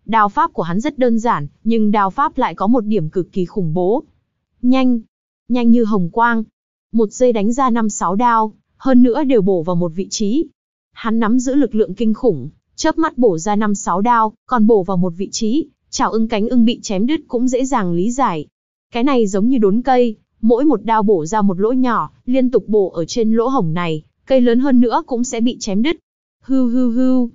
Đao pháp của hắn rất đơn giản, nhưng đao pháp lại có một điểm cực kỳ khủng bố. Nhanh, nhanh như hồng quang. Một giây đánh ra năm sáu đao, hơn nữa đều bổ vào một vị trí. Hắn nắm giữ lực lượng kinh khủng, chớp mắt bổ ra năm sáu đao, còn bổ vào một vị trí, chảo ưng cánh ưng bị chém đứt cũng dễ dàng lý giải. Cái này giống như đốn cây, mỗi một đao bổ ra một lỗ nhỏ, liên tục bổ ở trên lỗ hổng này, cây lớn hơn nữa cũng sẽ bị chém đứt. Hưu hưu hưu.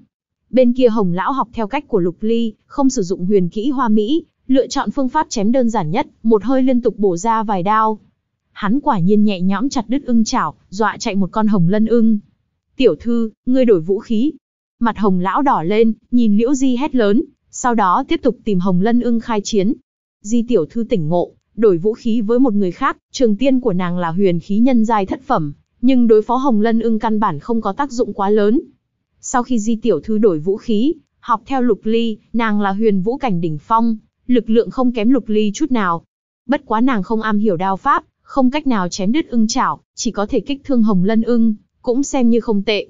Bên kia hồng lão học theo cách của lục ly, không sử dụng huyền kỹ hoa mỹ, lựa chọn phương pháp chém đơn giản nhất, một hơi liên tục bổ ra vài đao. Hắn quả nhiên nhẹ nhõm chặt đứt ưng chảo, dọa chạy một con hồng lân ưng. Tiểu thư, ngươi đổi vũ khí, Mặt hồng lão đỏ lên, nhìn liễu di hét lớn, sau đó tiếp tục tìm hồng lân ưng khai chiến. Di tiểu thư tỉnh ngộ, đổi vũ khí với một người khác, trường tiên của nàng là huyền khí nhân giai thất phẩm, nhưng đối phó hồng lân ưng căn bản không có tác dụng quá lớn. Sau khi di tiểu thư đổi vũ khí, học theo lục ly, nàng là huyền vũ cảnh đỉnh phong, lực lượng không kém lục ly chút nào. Bất quá nàng không am hiểu đao pháp, không cách nào chém đứt ưng chảo, chỉ có thể kích thương hồng lân ưng, cũng xem như không tệ.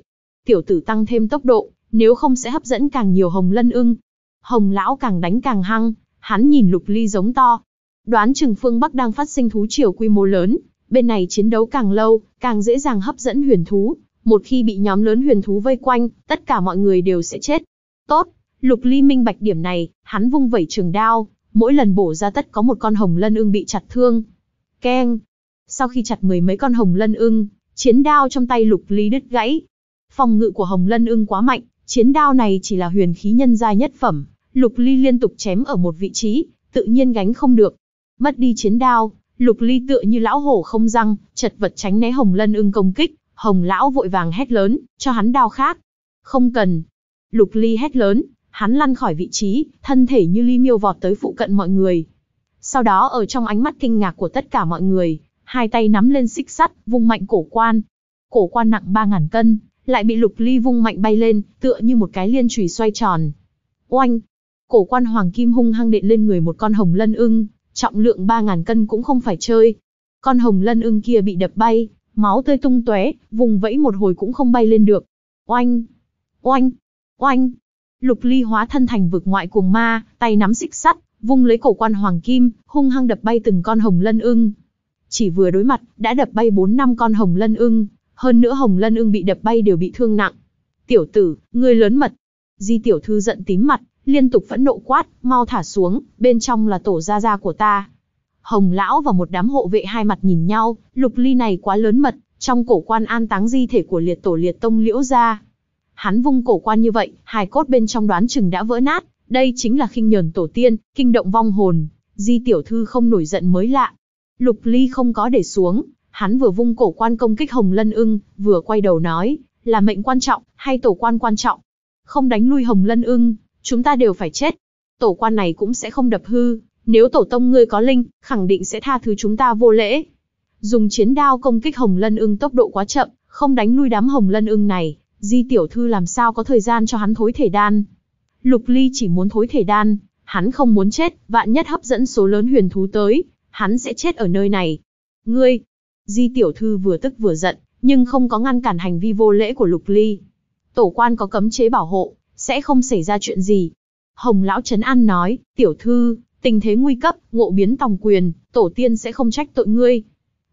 Tiểu tử tăng thêm tốc độ, nếu không sẽ hấp dẫn càng nhiều hồng lân ưng. Hồng lão càng đánh càng hăng, hắn nhìn lục ly giống to. Đoán chừng phương Bắc đang phát sinh thú triều quy mô lớn, bên này chiến đấu càng lâu, càng dễ dàng hấp dẫn huyền thú. Một khi bị nhóm lớn huyền thú vây quanh, tất cả mọi người đều sẽ chết. Tốt, lục ly minh bạch điểm này, hắn vung vẩy trường đao, mỗi lần bổ ra tất có một con hồng lân ưng bị chặt thương. Keng! Sau khi chặt mười mấy con hồng lân ưng, chiến đao trong tay lục ly đứt gãy. Phòng ngự của hồng lân ưng quá mạnh, Chiến đao này chỉ là huyền khí nhân giai nhất phẩm, Lục Ly liên tục chém ở một vị trí, tự nhiên gánh không được. Mất đi chiến đao, Lục Ly tựa như lão hổ không răng, chật vật tránh né Hồng Lân ưng công kích, Hồng lão vội vàng hét lớn, cho hắn đao khác. Không cần. Lục Ly hét lớn, hắn lăn khỏi vị trí, thân thể như ly miêu vọt tới phụ cận mọi người. Sau đó ở trong ánh mắt kinh ngạc của tất cả mọi người, hai tay nắm lên xích sắt, vung mạnh cổ quan. Cổ quan nặng 3.000 cân, lại bị lục ly vung mạnh bay lên, tựa như một cái liên chùy xoay tròn. Oanh! Cổ quan hoàng kim hung hăng đệ lên người một con hồng lân ưng, trọng lượng 3.000 cân cũng không phải chơi. Con hồng lân ưng kia bị đập bay, máu tươi tung tóe, vùng vẫy một hồi cũng không bay lên được. Oanh! Oanh! Oanh! Lục ly hóa thân thành vực ngoại cuồng ma, tay nắm xích sắt, vung lấy cổ quan hoàng kim, hung hăng đập bay từng con hồng lân ưng. Chỉ vừa đối mặt, đã đập bay 4 năm con hồng lân ưng hơn nữa Hồng Lân Ưng bị đập bay đều bị thương nặng. "Tiểu tử, ngươi lớn mật." Di tiểu thư giận tím mặt, liên tục phẫn nộ quát, "Mau thả xuống, bên trong là tổ gia gia của ta." Hồng lão và một đám hộ vệ hai mặt nhìn nhau, Lục Ly này quá lớn mật, trong cổ quan an táng di thể của liệt tổ liệt tông Liễu gia. Hắn vung cổ quan như vậy, hài cốt bên trong đoán chừng đã vỡ nát, đây chính là khinh nhờn tổ tiên, kinh động vong hồn, Di tiểu thư không nổi giận mới lạ. Lục Ly không có để xuống, Hắn vừa vung cổ quan công kích Hồng Lân Ưng, vừa quay đầu nói, là mệnh quan trọng, hay tổ quan quan trọng. Không đánh lui Hồng Lân Ưng, chúng ta đều phải chết. Tổ quan này cũng sẽ không đập hư, nếu tổ tông ngươi có linh, khẳng định sẽ tha thứ chúng ta vô lễ. Dùng chiến đao công kích Hồng Lân Ưng tốc độ quá chậm, không đánh lui đám Hồng Lân Ưng này, Di tiểu thư làm sao có thời gian cho hắn thối thể đan. Lục Ly chỉ muốn thối thể đan, hắn không muốn chết, vạn nhất hấp dẫn số lớn huyền thú tới, hắn sẽ chết ở nơi này. Ngươi, Di tiểu thư vừa tức vừa giận, nhưng không có ngăn cản hành vi vô lễ của Lục Ly. Tổ quan có cấm chế bảo hộ, sẽ không xảy ra chuyện gì. Hồng lão trấn an nói, tiểu thư, tình thế nguy cấp, ngộ biến tòng quyền, tổ tiên sẽ không trách tội ngươi.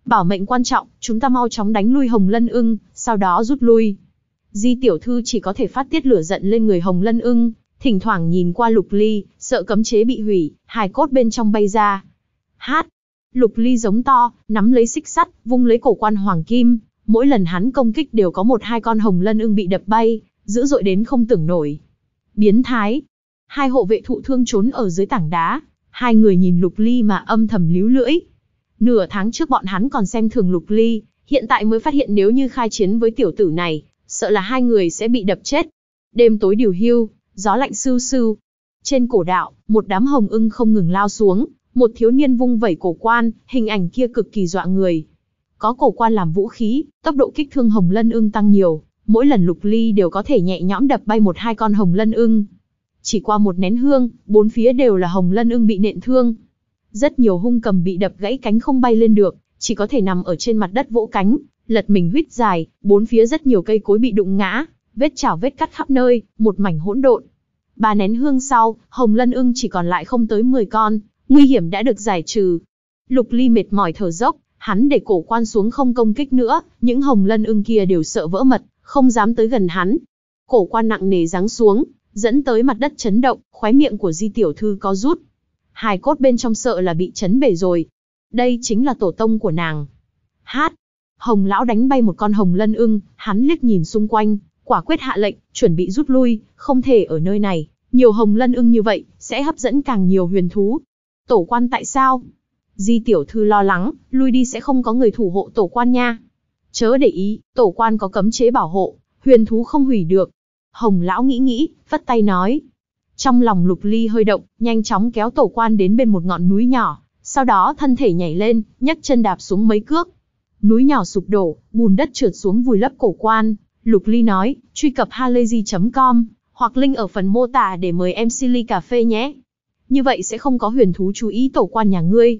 Bảo mệnh quan trọng, chúng ta mau chóng đánh lui Hồng Lân Ưng, sau đó rút lui. Di tiểu thư chỉ có thể phát tiết lửa giận lên người Hồng Lân Ưng, thỉnh thoảng nhìn qua Lục Ly, sợ cấm chế bị hủy, hài cốt bên trong bay ra. Hát, Lục Ly giống to, nắm lấy xích sắt, vung lấy cổ quan hoàng kim, mỗi lần hắn công kích đều có một hai con hồng lân ưng bị đập bay, dữ dội đến không tưởng nổi. Biến thái. Hai hộ vệ thụ thương trốn ở dưới tảng đá, hai người nhìn Lục Ly mà âm thầm líu lưỡi. Nửa tháng trước bọn hắn còn xem thường Lục Ly, hiện tại mới phát hiện nếu như khai chiến với tiểu tử này, sợ là hai người sẽ bị đập chết. Đêm tối điều hưu, gió lạnh sưu sưu. Trên cổ đạo, một đám hồng ưng không ngừng lao xuống, một thiếu niên vung vẩy cổ quan, hình ảnh kia cực kỳ dọa người. Có cổ quan làm vũ khí, tốc độ kích thương hồng lân ưng tăng nhiều, mỗi lần lục ly đều có thể nhẹ nhõm đập bay một hai con hồng lân ưng. Chỉ qua một nén hương, bốn phía đều là hồng lân ưng bị nện thương. Rất nhiều hung cầm bị đập gãy cánh không bay lên được, chỉ có thể nằm ở trên mặt đất vỗ cánh, lật mình huýt dài, bốn phía rất nhiều cây cối bị đụng ngã, vết chảo vết cắt khắp nơi, một mảnh hỗn độn. Ba nén hương sau, hồng lân ưng chỉ còn lại không tới 10 con, nguy hiểm đã được giải trừ. Lục Ly mệt mỏi thở dốc, hắn để cổ quan xuống không công kích nữa, những hồng lân ưng kia đều sợ vỡ mật, không dám tới gần hắn. Cổ quan nặng nề giáng xuống, dẫn tới mặt đất chấn động, khóe miệng của Di tiểu thư có rút. Hài cốt bên trong sợ là bị chấn bể rồi. Đây chính là tổ tông của nàng. Hát. Hồng lão đánh bay một con hồng lân ưng, hắn liếc nhìn xung quanh, quả quyết hạ lệnh, chuẩn bị rút lui, không thể ở nơi này, nhiều hồng lân ưng như vậy sẽ hấp dẫn càng nhiều huyền thú tổ quan tại sao? Di tiểu thư lo lắng, lui đi sẽ không có người thủ hộ tổ quan nha. Chớ để ý, tổ quan có cấm chế bảo hộ, huyền thú không hủy được. Hồng lão nghĩ nghĩ, vất tay nói. Trong lòng lục ly hơi động, nhanh chóng kéo tổ quan đến bên một ngọn núi nhỏ, sau đó thân thể nhảy lên, nhấc chân đạp xuống mấy cước. Núi nhỏ sụp đổ, bùn đất trượt xuống vùi lấp cổ quan. Lục ly nói, truy cập halayzi.com, hoặc link ở phần mô tả để mời em Silly Cà Phê nhé như vậy sẽ không có huyền thú chú ý tổ quan nhà ngươi.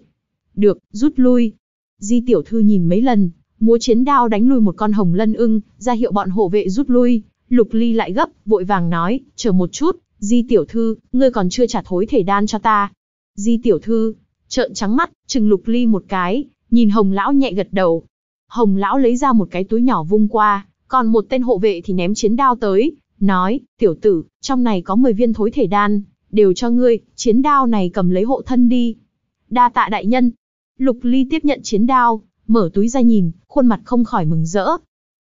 Được, rút lui. Di tiểu thư nhìn mấy lần, múa chiến đao đánh lui một con hồng lân ưng, ra hiệu bọn hộ vệ rút lui. Lục Ly lại gấp, vội vàng nói, chờ một chút, Di tiểu thư, ngươi còn chưa trả thối thể đan cho ta. Di tiểu thư, trợn trắng mắt, chừng Lục Ly một cái, nhìn hồng lão nhẹ gật đầu. Hồng lão lấy ra một cái túi nhỏ vung qua, còn một tên hộ vệ thì ném chiến đao tới, nói, tiểu tử, trong này có 10 viên thối thể đan, đều cho ngươi, chiến đao này cầm lấy hộ thân đi. Đa tạ đại nhân. Lục Ly tiếp nhận chiến đao, mở túi ra nhìn, khuôn mặt không khỏi mừng rỡ.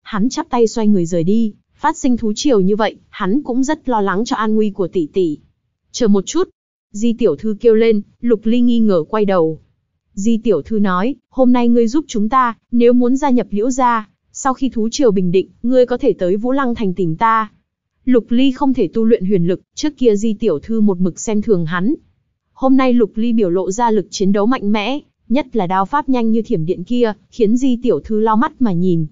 Hắn chắp tay xoay người rời đi, phát sinh thú triều như vậy, hắn cũng rất lo lắng cho an nguy của tỷ tỷ. Chờ một chút. Di tiểu thư kêu lên, Lục Ly nghi ngờ quay đầu. Di tiểu thư nói, hôm nay ngươi giúp chúng ta, nếu muốn gia nhập liễu gia, sau khi thú triều bình định, ngươi có thể tới Vũ Lăng Thành tìm ta, Lục Ly không thể tu luyện huyền lực, trước kia Di Tiểu Thư một mực xem thường hắn. Hôm nay Lục Ly biểu lộ ra lực chiến đấu mạnh mẽ, nhất là đao pháp nhanh như thiểm điện kia, khiến Di Tiểu Thư lo mắt mà nhìn.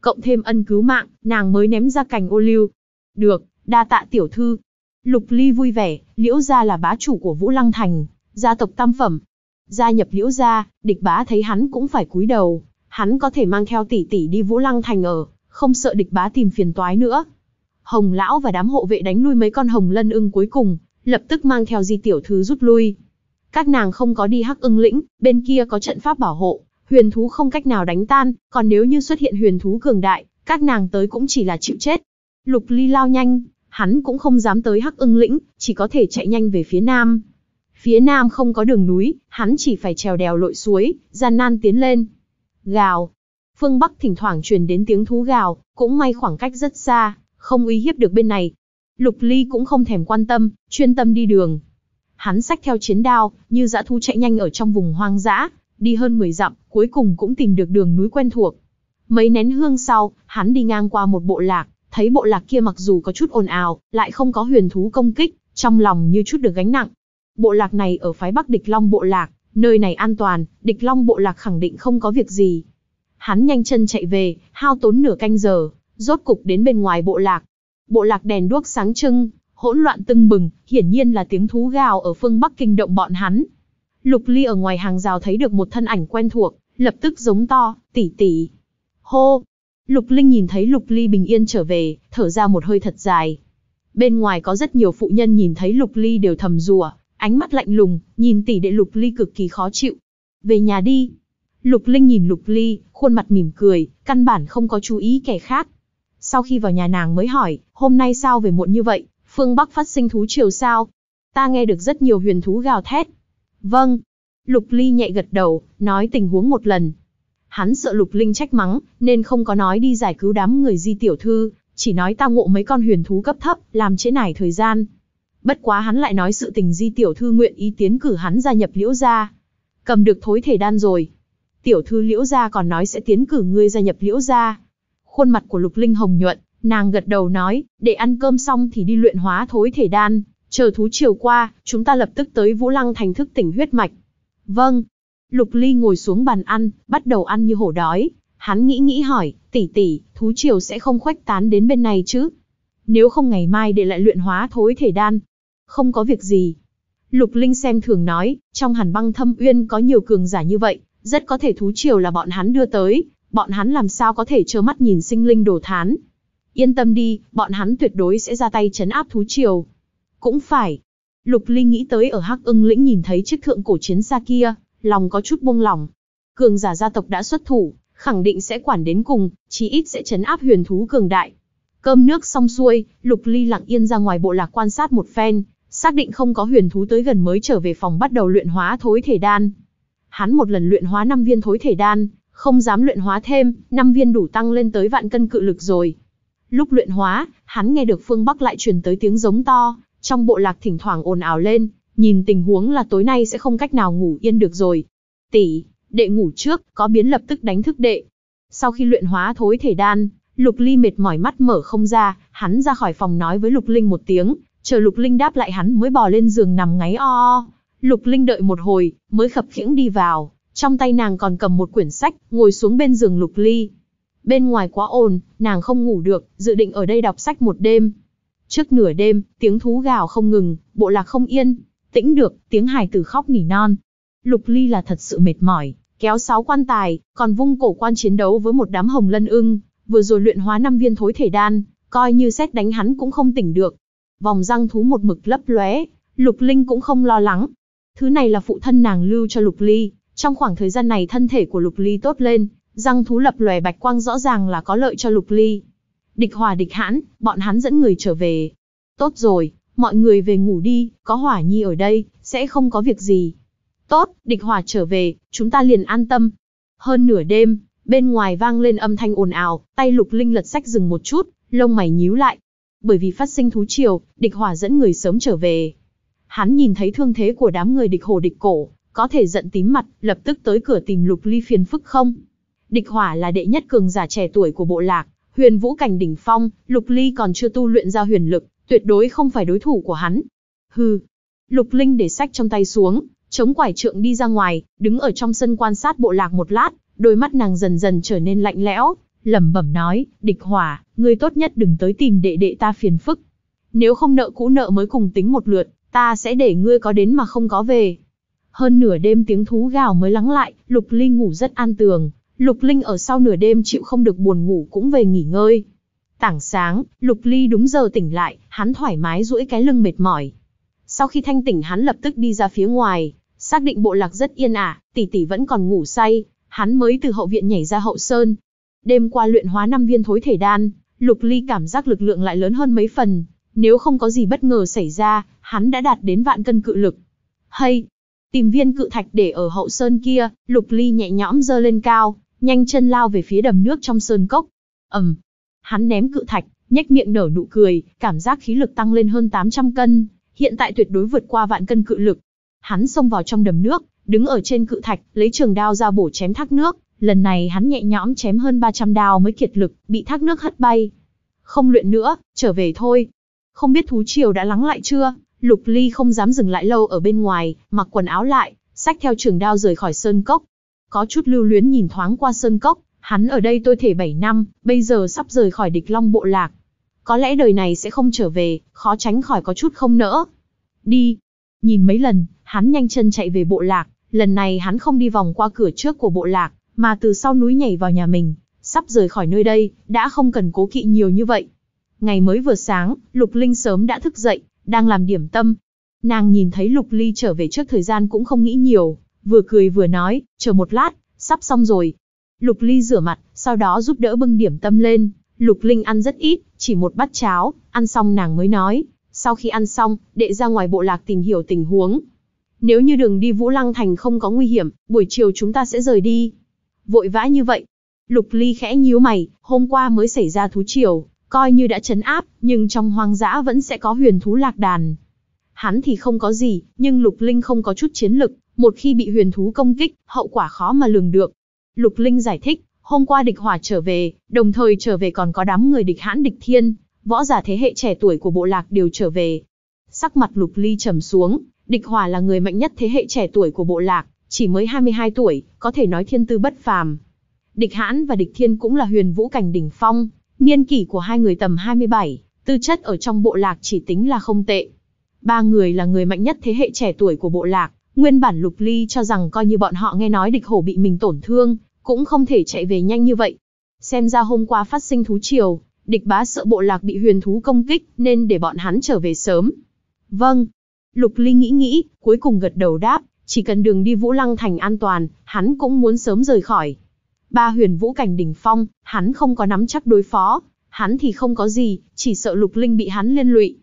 Cộng thêm ân cứu mạng, nàng mới ném ra cành ô liu. Được, đa tạ Tiểu Thư. Lục Ly vui vẻ, liễu gia là bá chủ của Vũ Lăng Thành, gia tộc tam phẩm. Gia nhập liễu gia, địch bá thấy hắn cũng phải cúi đầu. Hắn có thể mang theo tỷ tỷ đi Vũ Lăng Thành ở, không sợ địch bá tìm phiền toái nữa, Hồng lão và đám hộ vệ đánh lui mấy con hồng lân ưng cuối cùng, lập tức mang theo di tiểu thư rút lui. Các nàng không có đi hắc ưng lĩnh, bên kia có trận pháp bảo hộ, huyền thú không cách nào đánh tan, còn nếu như xuất hiện huyền thú cường đại, các nàng tới cũng chỉ là chịu chết. Lục Ly lao nhanh, hắn cũng không dám tới hắc ưng lĩnh, chỉ có thể chạy nhanh về phía nam. Phía nam không có đường núi, hắn chỉ phải trèo đèo lội suối, gian nan tiến lên. Gào. Phương Bắc thỉnh thoảng truyền đến tiếng thú gào, cũng may khoảng cách rất xa, không uy hiếp được bên này. Lục Ly cũng không thèm quan tâm, chuyên tâm đi đường. Hắn xách theo chiến đao, như dã thú chạy nhanh ở trong vùng hoang dã, đi hơn 10 dặm, cuối cùng cũng tìm được đường núi quen thuộc. Mấy nén hương sau, hắn đi ngang qua một bộ lạc, thấy bộ lạc kia mặc dù có chút ồn ào, lại không có huyền thú công kích, trong lòng như chút được gánh nặng. Bộ lạc này ở phái Bắc Địch Long bộ lạc, nơi này an toàn, Địch Long bộ lạc khẳng định không có việc gì. Hắn nhanh chân chạy về, hao tốn nửa canh giờ, rốt cục đến bên ngoài bộ lạc. Bộ lạc đèn đuốc sáng trưng, hỗn loạn tưng bừng, hiển nhiên là tiếng thú gào ở phương Bắc kinh động bọn hắn. Lục Ly ở ngoài hàng rào thấy được một thân ảnh quen thuộc, lập tức giống to, tỷ tỷ. Hô! Lục Linh nhìn thấy Lục Ly bình yên trở về, thở ra một hơi thật dài. Bên ngoài có rất nhiều phụ nhân nhìn thấy Lục Ly đều thầm rủa, ánh mắt lạnh lùng, nhìn tỷ đệ Lục Ly cực kỳ khó chịu. Về nhà đi. Lục Linh nhìn Lục Ly, khuôn mặt mỉm cười, căn bản không có chú ý kẻ khác sau khi vào nhà nàng mới hỏi, hôm nay sao về muộn như vậy, phương Bắc phát sinh thú triều sao? Ta nghe được rất nhiều huyền thú gào thét. Vâng. Lục Ly nhẹ gật đầu, nói tình huống một lần. Hắn sợ Lục Linh trách mắng, nên không có nói đi giải cứu đám người di tiểu thư, chỉ nói ta ngộ mấy con huyền thú cấp thấp, làm trễ nải thời gian. Bất quá hắn lại nói sự tình di tiểu thư nguyện ý tiến cử hắn gia nhập liễu gia. Cầm được thối thể đan rồi. Tiểu thư liễu gia còn nói sẽ tiến cử ngươi gia nhập liễu gia. Khuôn mặt của Lục Linh hồng nhuận, nàng gật đầu nói, để ăn cơm xong thì đi luyện hóa thối thể đan, chờ thú chiều qua, chúng ta lập tức tới Vũ Lăng thành thức tỉnh huyết mạch. Vâng. Lục Ly ngồi xuống bàn ăn, bắt đầu ăn như hổ đói. Hắn nghĩ nghĩ hỏi, tỷ tỷ, thú chiều sẽ không khoách tán đến bên này chứ? Nếu không ngày mai để lại luyện hóa thối thể đan. Không có việc gì. Lục Linh xem thường nói, trong hàn băng thâm uyên có nhiều cường giả như vậy, rất có thể thú triều là bọn hắn đưa tới, bọn hắn làm sao có thể trơ mắt nhìn sinh linh đổ thán. Yên tâm đi, bọn hắn tuyệt đối sẽ ra tay chấn áp thú triều. Cũng phải. Lục Ly nghĩ tới ở Hắc ưng lĩnh nhìn thấy chiếc thượng cổ chiến xa kia, lòng có chút buông lỏng. Cường giả gia tộc đã xuất thủ, khẳng định sẽ quản đến cùng, chí ít sẽ chấn áp huyền thú cường đại. Cơm nước xong xuôi, Lục Ly lặng yên ra ngoài bộ lạc quan sát một phen, xác định không có huyền thú tới gần mới trở về phòng bắt đầu luyện hóa thối thể đan. Hắn một lần luyện hóa năm viên thối thể đan, không dám luyện hóa thêm, năm viên đủ tăng lên tới vạn cân cự lực rồi. Lúc luyện hóa, hắn nghe được phương Bắc lại truyền tới tiếng giống to, trong bộ lạc thỉnh thoảng ồn ào lên, nhìn tình huống là tối nay sẽ không cách nào ngủ yên được rồi. Tỷ, đệ ngủ trước, có biến lập tức đánh thức đệ. Sau khi luyện hóa thối thể đan, Lục Ly mệt mỏi mắt mở không ra, hắn ra khỏi phòng nói với Lục Linh một tiếng, chờ Lục Linh đáp lại hắn mới bò lên giường nằm ngáy o o. Lục Linh đợi một hồi, mới khập khiễng đi vào. Trong tay nàng còn cầm một quyển sách, ngồi xuống bên giường lục ly. Bên ngoài quá ồn, nàng không ngủ được, dự định ở đây đọc sách một đêm. Trước nửa đêm, tiếng thú gào không ngừng, bộ lạc không yên, tĩnh được, tiếng hài tử khóc nỉ non. Lục ly là thật sự mệt mỏi, kéo sáu quan tài, còn vung cổ quan chiến đấu với một đám hồng lân ưng, vừa rồi luyện hóa năm viên thối thể đan, coi như xét đánh hắn cũng không tỉnh được. Vòng răng thú một mực lấp lóe, Lục Linh cũng không lo lắng. Thứ này là phụ thân nàng lưu cho Lục Ly, trong khoảng thời gian này thân thể của Lục Ly tốt lên, răng thú lập lòe bạch quang rõ ràng là có lợi cho Lục Ly. Địch hòa địch hãn, bọn hắn dẫn người trở về. Tốt rồi, mọi người về ngủ đi, có hỏa nhi ở đây, sẽ không có việc gì. Tốt, địch hòa trở về, chúng ta liền an tâm. Hơn nửa đêm, bên ngoài vang lên âm thanh ồn ào, tay lục linh lật sách dừng một chút, lông mày nhíu lại. Bởi vì phát sinh thú triều, địch hòa dẫn người sớm trở về. Hắn nhìn thấy thương thế của đám người địch hồ địch cổ, có thể giận tím mặt, lập tức tới cửa tìm Lục Ly phiền phức không? Địch Hỏa là đệ nhất cường giả trẻ tuổi của bộ lạc, huyền vũ cảnh đỉnh phong, Lục Ly còn chưa tu luyện ra huyền lực, tuyệt đối không phải đối thủ của hắn. Hừ. Lục Linh để sách trong tay xuống, chống quải trượng đi ra ngoài, đứng ở trong sân quan sát bộ lạc một lát, đôi mắt nàng dần dần trở nên lạnh lẽo, lẩm bẩm nói, "Địch Hỏa, ngươi tốt nhất đừng tới tìm đệ đệ ta phiền phức. Nếu không nợ cũ nợ mới cùng tính một lượt, ta sẽ để ngươi có đến mà không có về." Hơn nửa đêm tiếng thú gào mới lắng lại, Lục Linh ngủ rất an tường. Lục Linh ở sau nửa đêm chịu không được buồn ngủ cũng về nghỉ ngơi. Tảng sáng, Lục Ly đúng giờ tỉnh lại, hắn thoải mái duỗi cái lưng mệt mỏi. Sau khi thanh tỉnh hắn lập tức đi ra phía ngoài, xác định bộ lạc rất yên ả, tỷ tỷ vẫn còn ngủ say, hắn mới từ hậu viện nhảy ra hậu sơn. Đêm qua luyện hóa năm viên thối thể đan, Lục Ly cảm giác lực lượng lại lớn hơn mấy phần, nếu không có gì bất ngờ xảy ra, hắn đã đạt đến vạn cân cự lực. Hay, Tìm viên cự thạch để ở hậu sơn kia, Lục Ly nhẹ nhõm giơ lên cao, nhanh chân lao về phía đầm nước trong sơn cốc. Ầm. Hắn ném cự thạch, nhếch miệng nở nụ cười, cảm giác khí lực tăng lên hơn 800 cân, hiện tại tuyệt đối vượt qua vạn cân cự lực. Hắn xông vào trong đầm nước, đứng ở trên cự thạch, lấy trường đao ra bổ chém thác nước, lần này hắn nhẹ nhõm chém hơn 300 đao mới kiệt lực, bị thác nước hất bay. Không luyện nữa, trở về thôi. Không biết thú triều đã lắng lại chưa? Lục Ly không dám dừng lại lâu ở bên ngoài, mặc quần áo lại, xách theo trường đao rời khỏi sơn cốc. Có chút lưu luyến nhìn thoáng qua sơn cốc, hắn ở đây tôi thể 7 năm, bây giờ sắp rời khỏi địch long bộ lạc. Có lẽ đời này sẽ không trở về, khó tránh khỏi có chút không nỡ. Đi. Nhìn mấy lần, hắn nhanh chân chạy về bộ lạc, lần này hắn không đi vòng qua cửa trước của bộ lạc, mà từ sau núi nhảy vào nhà mình, sắp rời khỏi nơi đây, đã không cần cố kỵ nhiều như vậy. Ngày mới vừa sáng, Lục Linh sớm đã thức dậy, đang làm điểm tâm. Nàng nhìn thấy Lục Ly trở về trước thời gian cũng không nghĩ nhiều, vừa cười vừa nói, chờ một lát, sắp xong rồi. Lục Ly rửa mặt, sau đó giúp đỡ bưng điểm tâm lên. Lục Linh ăn rất ít, chỉ một bát cháo, ăn xong nàng mới nói, sau khi ăn xong, đệ ra ngoài bộ lạc tìm hiểu tình huống. Nếu như đường đi Vũ Lăng Thành không có nguy hiểm, buổi chiều chúng ta sẽ rời đi. Vội vã như vậy. Lục Ly khẽ nhíu mày, hôm qua mới xảy ra thú triều, Coi như đã chấn áp, nhưng trong hoang dã vẫn sẽ có huyền thú lạc đàn. Hắn thì không có gì, nhưng Lục Linh không có chút chiến lực, một khi bị huyền thú công kích, hậu quả khó mà lường được. Lục Linh giải thích, hôm qua địch hỏa trở về, đồng thời trở về còn có đám người địch hãn địch thiên, võ giả thế hệ trẻ tuổi của bộ lạc đều trở về. Sắc mặt Lục Ly trầm xuống, địch hỏa là người mạnh nhất thế hệ trẻ tuổi của bộ lạc, chỉ mới 22 tuổi, có thể nói thiên tư bất phàm. Địch hãn và địch thiên cũng là huyền vũ cảnh đỉnh phong, Niên kỷ của hai người tầm 27, tư chất ở trong bộ lạc chỉ tính là không tệ. Ba người là người mạnh nhất thế hệ trẻ tuổi của bộ lạc, nguyên bản Lục Ly cho rằng coi như bọn họ nghe nói địch hổ bị mình tổn thương, cũng không thể chạy về nhanh như vậy. Xem ra hôm qua phát sinh thú triều, địch bá sợ bộ lạc bị huyền thú công kích nên để bọn hắn trở về sớm. Vâng. Lục Ly nghĩ nghĩ, cuối cùng gật đầu đáp, chỉ cần đường đi Vũ Lăng Thành an toàn, hắn cũng muốn sớm rời khỏi. Ba huyền vũ cảnh đỉnh phong, hắn không có nắm chắc đối phó, hắn thì không có gì, chỉ sợ lục linh bị hắn liên lụy.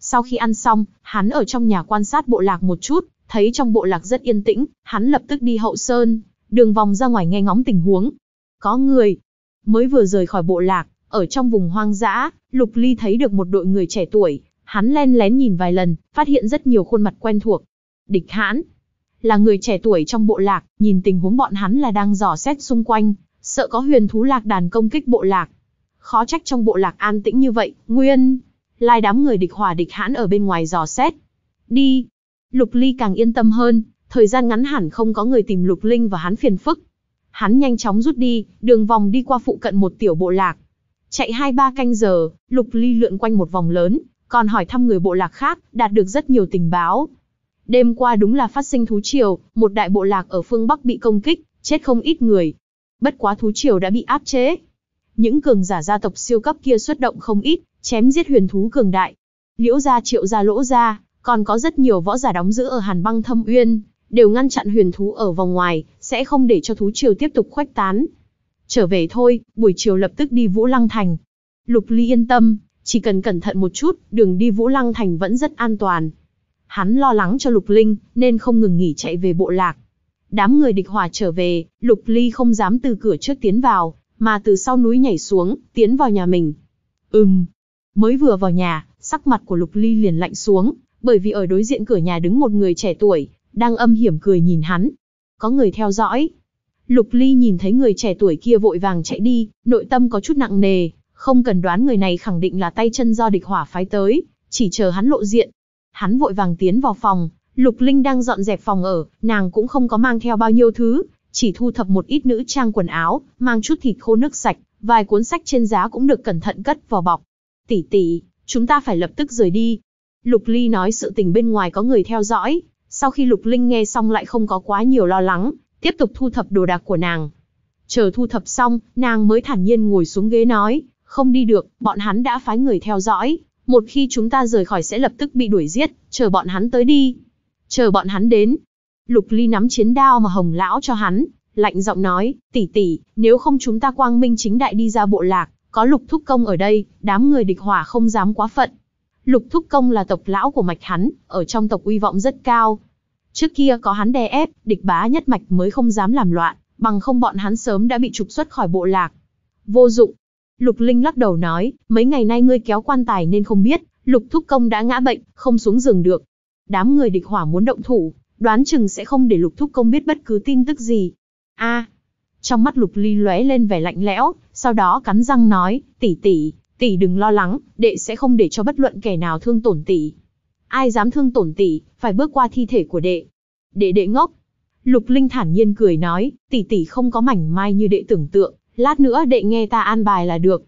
Sau khi ăn xong, hắn ở trong nhà quan sát bộ lạc một chút, thấy trong bộ lạc rất yên tĩnh, hắn lập tức đi hậu sơn, đường vòng ra ngoài nghe ngóng tình huống. Có người, mới vừa rời khỏi bộ lạc, ở trong vùng hoang dã, Lục Ly thấy được một đội người trẻ tuổi, hắn len lén nhìn vài lần, phát hiện rất nhiều khuôn mặt quen thuộc. Địch hãn, là người trẻ tuổi trong bộ lạc, nhìn tình huống bọn hắn là đang dò xét xung quanh, sợ có huyền thú lạc đàn công kích bộ lạc. Khó trách trong bộ lạc an tĩnh như vậy, nguyên, lai đám người địch hòa địch hãn ở bên ngoài dò xét. Đi. Lục Ly càng yên tâm hơn, thời gian ngắn hẳn không có người tìm Lục Linh và hắn phiền phức. Hắn nhanh chóng rút đi, đường vòng đi qua phụ cận một tiểu bộ lạc. Chạy hai ba canh giờ, Lục Ly lượn quanh một vòng lớn, còn hỏi thăm người bộ lạc khác, đạt được rất nhiều tình báo. Đêm qua đúng là phát sinh thú triều, một đại bộ lạc ở phương Bắc bị công kích, chết không ít người. Bất quá thú triều đã bị áp chế. Những cường giả gia tộc siêu cấp kia xuất động không ít, chém giết huyền thú cường đại. Liễu gia triệu gia lỗ gia, còn có rất nhiều võ giả đóng giữ ở hàn băng thâm uyên, đều ngăn chặn huyền thú ở vòng ngoài, sẽ không để cho thú triều tiếp tục khoách tán. Trở về thôi, buổi chiều lập tức đi Vũ Lăng Thành. Lục Ly yên tâm, chỉ cần cẩn thận một chút, đường đi Vũ Lăng Thành vẫn rất an toàn. Hắn lo lắng cho Lục Linh, nên không ngừng nghỉ chạy về bộ lạc. Đám người địch hòa trở về, Lục Ly không dám từ cửa trước tiến vào, mà từ sau núi nhảy xuống, tiến vào nhà mình. Ừm. Mới vừa vào nhà, sắc mặt của Lục Ly liền lạnh xuống, bởi vì ở đối diện cửa nhà đứng một người trẻ tuổi, đang âm hiểm cười nhìn hắn. Có người theo dõi. Lục Ly nhìn thấy người trẻ tuổi kia vội vàng chạy đi, nội tâm có chút nặng nề, không cần đoán người này khẳng định là tay chân do địch hỏa phái tới, chỉ chờ hắn lộ diện, Hắn vội vàng tiến vào phòng, Lục Linh đang dọn dẹp phòng ở, nàng cũng không có mang theo bao nhiêu thứ, chỉ thu thập một ít nữ trang quần áo, mang chút thịt khô nước sạch, vài cuốn sách trên giá cũng được cẩn thận cất vào bọc. Tỷ tỷ, chúng ta phải lập tức rời đi. Lục Ly nói sự tình bên ngoài có người theo dõi, sau khi Lục Linh nghe xong lại không có quá nhiều lo lắng, tiếp tục thu thập đồ đạc của nàng. Chờ thu thập xong, nàng mới thản nhiên ngồi xuống ghế nói, không đi được, bọn hắn đã phái người theo dõi, một khi chúng ta rời khỏi sẽ lập tức bị đuổi giết, chờ bọn hắn tới đi. Chờ bọn hắn đến. Lục Ly nắm chiến đao mà Hồng lão cho hắn, lạnh giọng nói, tỷ tỷ, nếu không chúng ta quang minh chính đại đi ra bộ lạc, có Lục Thúc Công ở đây, đám người địch hỏa không dám quá phận. Lục Thúc Công là tộc lão của mạch hắn, ở trong tộc uy vọng rất cao. Trước kia có hắn đè ép, địch bá nhất mạch mới không dám làm loạn, bằng không bọn hắn sớm đã bị trục xuất khỏi bộ lạc. Vô dụng, Lục Linh lắc đầu nói, mấy ngày nay ngươi kéo quan tài nên không biết, Lục Thúc Công đã ngã bệnh, không xuống giường được. Đám người địch hỏa muốn động thủ, đoán chừng sẽ không để Lục Thúc Công biết bất cứ tin tức gì. A, trong mắt Lục Ly lóe lên vẻ lạnh lẽo, sau đó cắn răng nói, tỷ tỷ, tỷ đừng lo lắng, đệ sẽ không để cho bất luận kẻ nào thương tổn tỷ. Ai dám thương tổn tỷ, phải bước qua thi thể của đệ. Đệ đệ ngốc. Lục Linh thản nhiên cười nói, tỷ tỷ không có mảnh mai như đệ tưởng tượng, lát nữa đệ nghe ta an bài là được.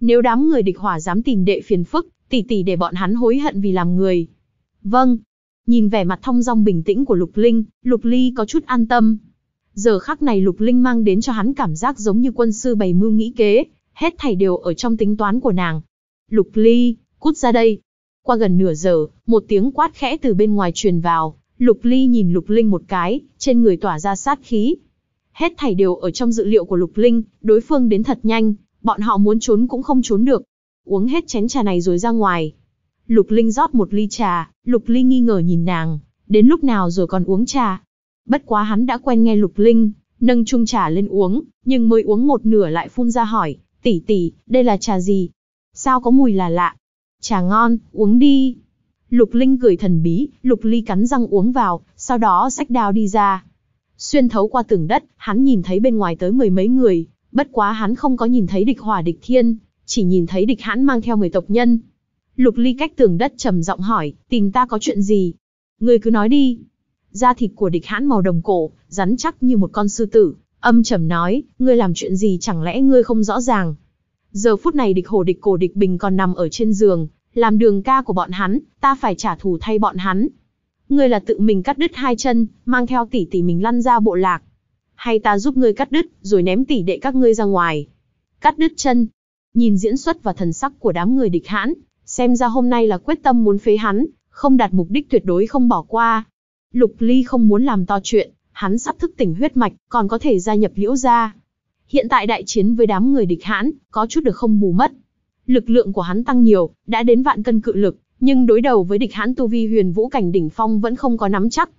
Nếu đám người địch hỏa dám tìm đệ phiền phức, tỷ tỷ để bọn hắn hối hận vì làm người. Vâng. Nhìn vẻ mặt thong dong bình tĩnh của Lục Linh, Lục Ly có chút an tâm. Giờ khắc này Lục Linh mang đến cho hắn cảm giác giống như quân sư bày mưu nghĩ kế, hết thảy đều ở trong tính toán của nàng. Lục Ly, cút ra đây. Qua gần nửa giờ, một tiếng quát khẽ từ bên ngoài truyền vào, Lục Ly nhìn Lục Linh một cái, trên người tỏa ra sát khí, Hết thảy đều ở trong dự liệu của Lục Linh, đối phương đến thật nhanh, bọn họ muốn trốn cũng không trốn được. Uống hết chén trà này rồi ra ngoài. Lục Linh rót một ly trà, Lục Linh nghi ngờ nhìn nàng, đến lúc nào rồi còn uống trà. Bất quá hắn đã quen nghe Lục Linh, nâng chung trà lên uống, nhưng mới uống một nửa lại phun ra hỏi, tỷ tỷ, đây là trà gì? Sao có mùi là lạ? Trà ngon, uống đi. Lục Linh cười thần bí, Lục Ly cắn răng uống vào, sau đó sách đao đi ra. Xuyên thấu qua tường đất, hắn nhìn thấy bên ngoài tới mười mấy người, bất quá hắn không có nhìn thấy địch Hòa, địch thiên, chỉ nhìn thấy địch hãn mang theo người tộc nhân. Lục ly cách tường đất trầm giọng hỏi, tìm ta có chuyện gì? Người cứ nói đi. Da thịt của địch hãn màu đồng cổ, rắn chắc như một con sư tử, âm trầm nói, ngươi làm chuyện gì chẳng lẽ ngươi không rõ ràng. Giờ phút này địch hổ địch cổ địch bình còn nằm ở trên giường, làm đường ca của bọn hắn, ta phải trả thù thay bọn hắn, Ngươi là tự mình cắt đứt hai chân, mang theo tỷ tỷ mình lăn ra bộ lạc. Hay ta giúp ngươi cắt đứt, rồi ném tỷ đệ các ngươi ra ngoài. Cắt đứt chân. Nhìn diễn xuất và thần sắc của đám người địch hãn, xem ra hôm nay là quyết tâm muốn phế hắn, không đạt mục đích tuyệt đối không bỏ qua. Lục Ly không muốn làm to chuyện, hắn sắp thức tỉnh huyết mạch, còn có thể gia nhập liễu gia. Hiện tại đại chiến với đám người địch hãn, có chút được không bù mất. Lực lượng của hắn tăng nhiều, đã đến vạn cân cự lực, nhưng đối đầu với địch hãn tu vi huyền vũ cảnh đỉnh phong vẫn không có nắm chắc.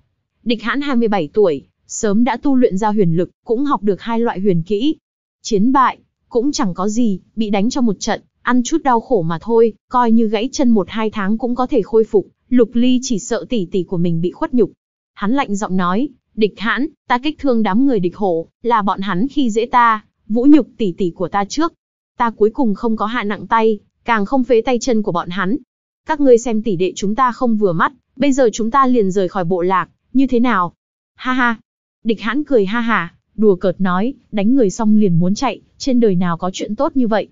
Địch hãn 27 tuổi, sớm đã tu luyện ra huyền lực, cũng học được hai loại huyền kỹ. Chiến bại, cũng chẳng có gì, bị đánh cho một trận, ăn chút đau khổ mà thôi, coi như gãy chân một hai tháng cũng có thể khôi phục, lục ly chỉ sợ tỷ tỷ của mình bị khuất nhục. Hắn lạnh giọng nói, địch hãn, ta kích thương đám người địch hổ, là bọn hắn khi dễ ta, vũ nhục tỷ tỷ của ta trước. Ta cuối cùng không có hạ nặng tay, càng không phế tay chân của bọn hắn, các ngươi xem tỷ đệ chúng ta không vừa mắt, bây giờ chúng ta liền rời khỏi bộ lạc, như thế nào? Ha ha. Địch hãn cười ha ha, đùa cợt nói, đánh người xong liền muốn chạy, trên đời nào có chuyện tốt như vậy.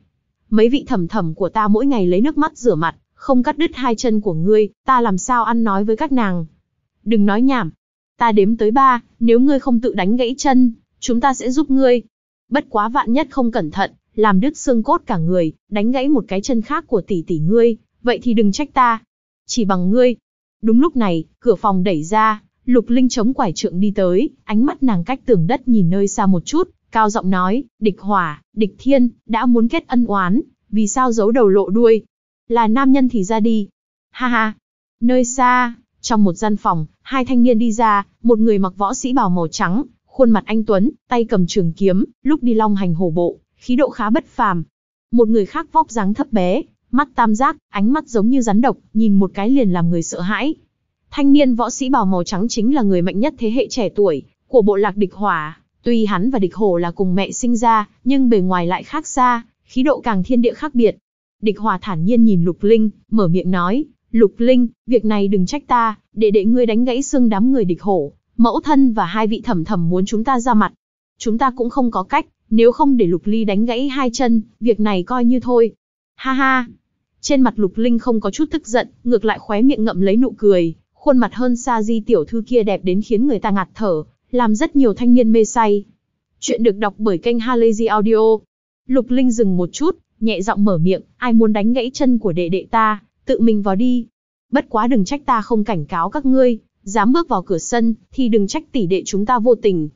Mấy vị thầm thầm của ta mỗi ngày lấy nước mắt rửa mặt, không cắt đứt hai chân của ngươi, ta làm sao ăn nói với các nàng. Đừng nói nhảm. Ta đếm tới ba, nếu ngươi không tự đánh gãy chân, chúng ta sẽ giúp ngươi. Bất quá vạn nhất không cẩn thận, làm đứt xương cốt cả người, đánh gãy một cái chân khác của tỷ tỷ ngươi, vậy thì đừng trách ta. Chỉ bằng ngươi. Đúng lúc này, cửa phòng đẩy ra, Lục Linh chống quải trượng đi tới, ánh mắt nàng cách tường đất nhìn nơi xa một chút, cao giọng nói, địch hỏa, địch thiên, đã muốn kết ân oán, vì sao giấu đầu lộ đuôi? Là nam nhân thì ra đi. Ha ha. Nơi xa, trong một gian phòng, hai thanh niên đi ra, một người mặc võ sĩ bào màu trắng, khuôn mặt anh Tuấn, tay cầm trường kiếm, lúc đi long hành hổ bộ, khí độ khá bất phàm. Một người khác vóc dáng thấp bé, Mắt tam giác, ánh mắt giống như rắn độc, nhìn một cái liền làm người sợ hãi. Thanh niên võ sĩ bào màu trắng chính là người mạnh nhất thế hệ trẻ tuổi của bộ lạc địch hỏa. Tuy hắn và địch hổ là cùng mẹ sinh ra, nhưng bề ngoài lại khác xa, khí độ càng thiên địa khác biệt. Địch hỏa thản nhiên nhìn lục linh, mở miệng nói, lục linh, việc này đừng trách ta, để để ngươi đánh gãy xương đám người địch hổ, mẫu thân và hai vị thẩm thẩm muốn chúng ta ra mặt. Chúng ta cũng không có cách, nếu không để Lục Ly đánh gãy hai chân, việc này coi như thôi. Ha ha. Trên mặt Lục Linh không có chút tức giận, ngược lại khóe miệng ngậm lấy nụ cười, khuôn mặt hơn xa di tiểu thư kia đẹp đến khiến người ta ngạt thở, làm rất nhiều thanh niên mê say. Chuyện được đọc bởi kênh Halazy Audio. Lục Linh dừng một chút, nhẹ giọng mở miệng, ai muốn đánh gãy chân của đệ đệ ta, tự mình vào đi. Bất quá đừng trách ta không cảnh cáo các ngươi, dám bước vào cửa sân, thì đừng trách tỷ đệ chúng ta vô tình.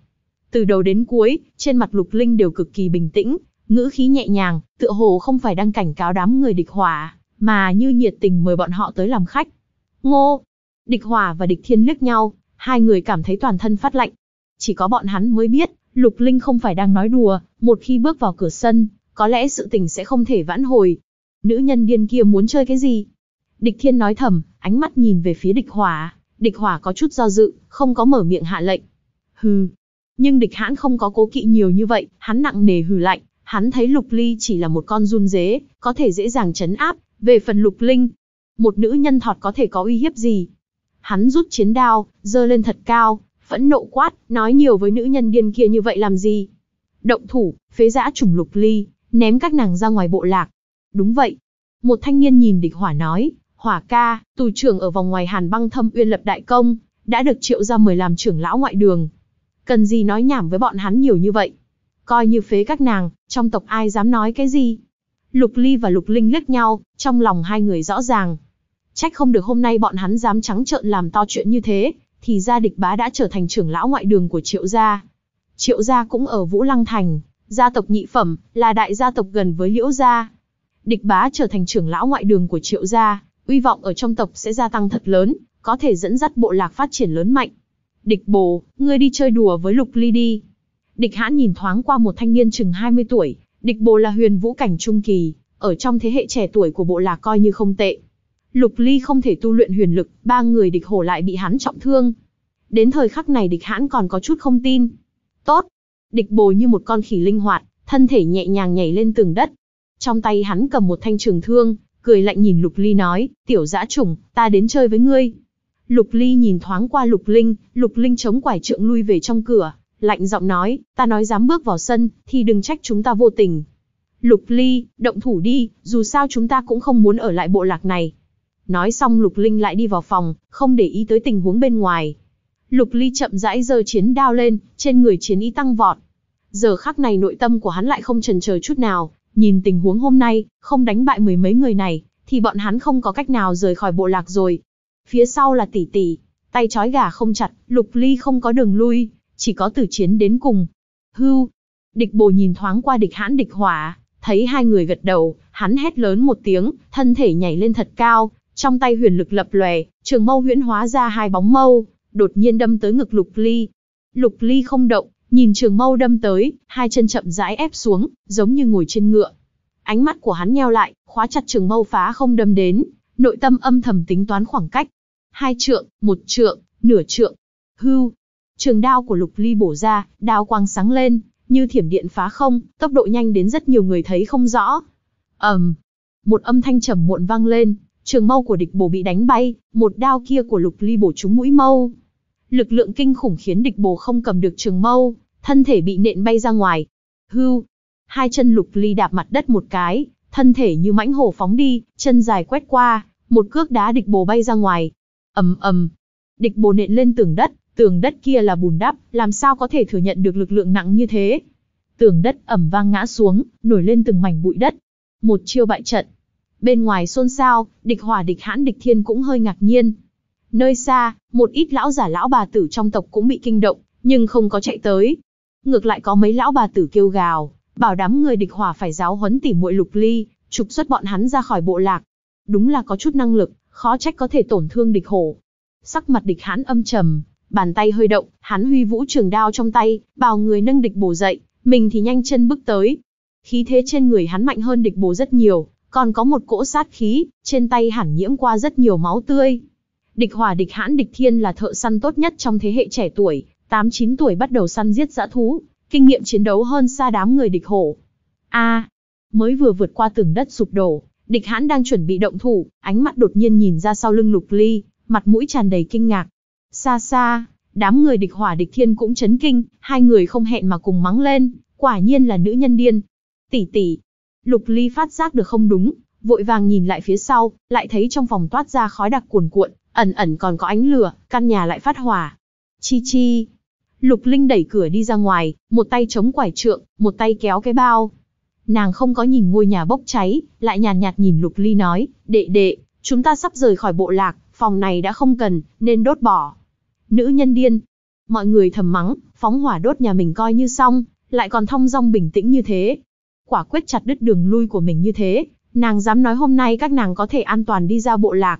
Từ đầu đến cuối, trên mặt Lục Linh đều cực kỳ bình tĩnh, ngữ khí nhẹ nhàng, tựa hồ không phải đang cảnh cáo đám người địch hỏa, mà như nhiệt tình mời bọn họ tới làm khách. Ngô! Địch hỏa và địch thiên liếc nhau, hai người cảm thấy toàn thân phát lạnh. Chỉ có bọn hắn mới biết, Lục Linh không phải đang nói đùa, một khi bước vào cửa sân, có lẽ sự tình sẽ không thể vãn hồi. Nữ nhân điên kia muốn chơi cái gì? Địch Thiên nói thầm, ánh mắt nhìn về phía Địch Hỏa, Địch Hỏa có chút do dự, không có mở miệng hạ lệnh. Hừ. Nhưng Địch Hãn không có cố kỵ nhiều như vậy, hắn nặng nề hừ lạnh, hắn thấy Lục Ly chỉ là một con run dế, có thể dễ dàng chấn áp, về phần Lục Linh, một nữ nhân thọt có thể có uy hiếp gì. Hắn rút chiến đao, giơ lên thật cao, phẫn nộ quát, nói nhiều với nữ nhân điên kia như vậy làm gì. Động thủ, phế giã trùng Lục Ly, ném các nàng ra ngoài bộ lạc. Đúng vậy. Một thanh niên nhìn địch hỏa nói, hỏa ca, tù trưởng ở vòng ngoài hàn băng thâm uyên lập đại công, đã được triệu ra mời làm trưởng lão ngoại đường. Cần gì nói nhảm với bọn hắn nhiều như vậy. Coi như phế các nàng, trong tộc ai dám nói cái gì. Lục Ly và Lục Linh liếc nhau, trong lòng hai người rõ ràng. Trách không được hôm nay bọn hắn dám trắng trợn làm to chuyện như thế, thì ra địch bá đã trở thành trưởng lão ngoại đường của triệu gia. Triệu gia cũng ở Vũ Lăng Thành, gia tộc nhị phẩm, là đại gia tộc gần với liễu gia. Địch bá trở thành trưởng lão ngoại đường của triệu gia, uy vọng ở trong tộc sẽ gia tăng thật lớn, có thể dẫn dắt bộ lạc phát triển lớn mạnh. Địch bồ, ngươi đi chơi đùa với lục ly đi. Địch Hãn nhìn thoáng qua một thanh niên chừng 20 tuổi, địch bồ là huyền vũ cảnh trung kỳ, ở trong thế hệ trẻ tuổi của bộ lạc coi như không tệ. Lục Ly không thể tu luyện huyền lực, ba người địch hổ lại bị hắn trọng thương. Đến thời khắc này địch hãn còn có chút không tin. Tốt! Địch bồ như một con khỉ linh hoạt, thân thể nhẹ nhàng nhảy lên tường đất. Trong tay hắn cầm một thanh trường thương, cười lạnh nhìn Lục Ly nói, tiểu dã Trùng, ta đến chơi với ngươi. Lục Ly nhìn thoáng qua Lục Linh, Lục Linh chống quải trượng lui về trong cửa, lạnh giọng nói, ta nói dám bước vào sân, thì đừng trách chúng ta vô tình. Lục Ly, động thủ đi, dù sao chúng ta cũng không muốn ở lại bộ lạc này. Nói xong Lục Linh lại đi vào phòng, không để ý tới tình huống bên ngoài. Lục Ly chậm rãi giơ chiến đao lên, trên người chiến ý tăng vọt. Giờ khắc này nội tâm của hắn lại không trần chờ chút nào, nhìn tình huống hôm nay, không đánh bại mười mấy người này, thì bọn hắn không có cách nào rời khỏi bộ lạc rồi. Phía sau là tỷ tỷ, tay trói gà không chặt, Lục Ly không có đường lui, chỉ có tử chiến đến cùng. Hưu, địch bồ nhìn thoáng qua địch hãn địch hỏa, thấy hai người gật đầu, hắn hét lớn một tiếng, thân thể nhảy lên thật cao, trong tay huyền lực lập lòe, trường mâu huyễn hóa ra hai bóng mâu, đột nhiên đâm tới ngực lục ly. Lục ly không động, nhìn trường mâu đâm tới, hai chân chậm rãi ép xuống, giống như ngồi trên ngựa. Ánh mắt của hắn nheo lại, khóa chặt trường mâu phá không đâm đến, nội tâm âm thầm tính toán khoảng cách. Hai trượng, một trượng, nửa trượng. Hưu, Trường đao của Lục Ly bổ ra, đao quang sáng lên, như thiểm điện phá không, tốc độ nhanh đến rất nhiều người thấy không rõ. Ầm. Um, một âm thanh trầm muộn vang lên, trường mâu của địch bổ bị đánh bay, một đao kia của Lục Ly bổ trúng mũi mâu. Lực lượng kinh khủng khiến địch bổ không cầm được trường mâu, thân thể bị nện bay ra ngoài. Hưu. Hai chân Lục Ly đạp mặt đất một cái, thân thể như mãnh hổ phóng đi, chân dài quét qua, một cước đá địch bổ bay ra ngoài. Ầm um, ầm. Um. Địch bổ nện lên tường đất, Tường đất kia là bùn đắp, làm sao có thể thừa nhận được lực lượng nặng như thế? Tường đất ẩm vang ngã xuống, nổi lên từng mảnh bụi đất. Một chiêu bại trận. Bên ngoài xôn xao, địch hỏa địch hãn địch thiên cũng hơi ngạc nhiên. Nơi xa, một ít lão giả lão bà tử trong tộc cũng bị kinh động, nhưng không có chạy tới. Ngược lại có mấy lão bà tử kêu gào, bảo đám người địch hỏa phải giáo huấn tỉ muội lục ly, trục xuất bọn hắn ra khỏi bộ lạc. Đúng là có chút năng lực, khó trách có thể tổn thương địch hổ. Sắc mặt địch hãn âm trầm, Bàn tay hơi động, hắn huy vũ trường đao trong tay, bào người nâng địch bổ dậy, mình thì nhanh chân bước tới. Khí thế trên người hắn mạnh hơn địch bổ rất nhiều, còn có một cỗ sát khí, trên tay hẳn nhiễm qua rất nhiều máu tươi. Địch Hòa, địch hãn địch thiên là thợ săn tốt nhất trong thế hệ trẻ tuổi, 8-9 tuổi bắt đầu săn giết dã thú, kinh nghiệm chiến đấu hơn xa đám người địch hổ. A, mới vừa vượt qua tường đất sụp đổ, địch hãn đang chuẩn bị động thủ, ánh mắt đột nhiên nhìn ra sau lưng lục ly, mặt mũi tràn đầy kinh ngạc, Xa xa, đám người địch hỏa địch thiên cũng chấn kinh, hai người không hẹn mà cùng mắng lên, quả nhiên là nữ nhân điên. Tỷ tỷ, lục ly phát giác được không đúng, vội vàng nhìn lại phía sau, lại thấy trong phòng toát ra khói đặc cuồn cuộn, ẩn ẩn còn có ánh lửa, căn nhà lại phát hỏa. Chi chi. Lục Linh đẩy cửa đi ra ngoài, một tay chống quải trượng, một tay kéo cái bao. Nàng không có nhìn ngôi nhà bốc cháy, lại nhàn nhạt, nhạt nhìn Lục Ly nói, đệ đệ, chúng ta sắp rời khỏi bộ lạc, phòng này đã không cần, nên đốt bỏ. Nữ nhân điên. Mọi người thầm mắng, phóng hỏa đốt nhà mình coi như xong, lại còn thong dong bình tĩnh như thế. Quả quyết chặt đứt đường lui của mình như thế, nàng dám nói hôm nay các nàng có thể an toàn đi ra bộ lạc.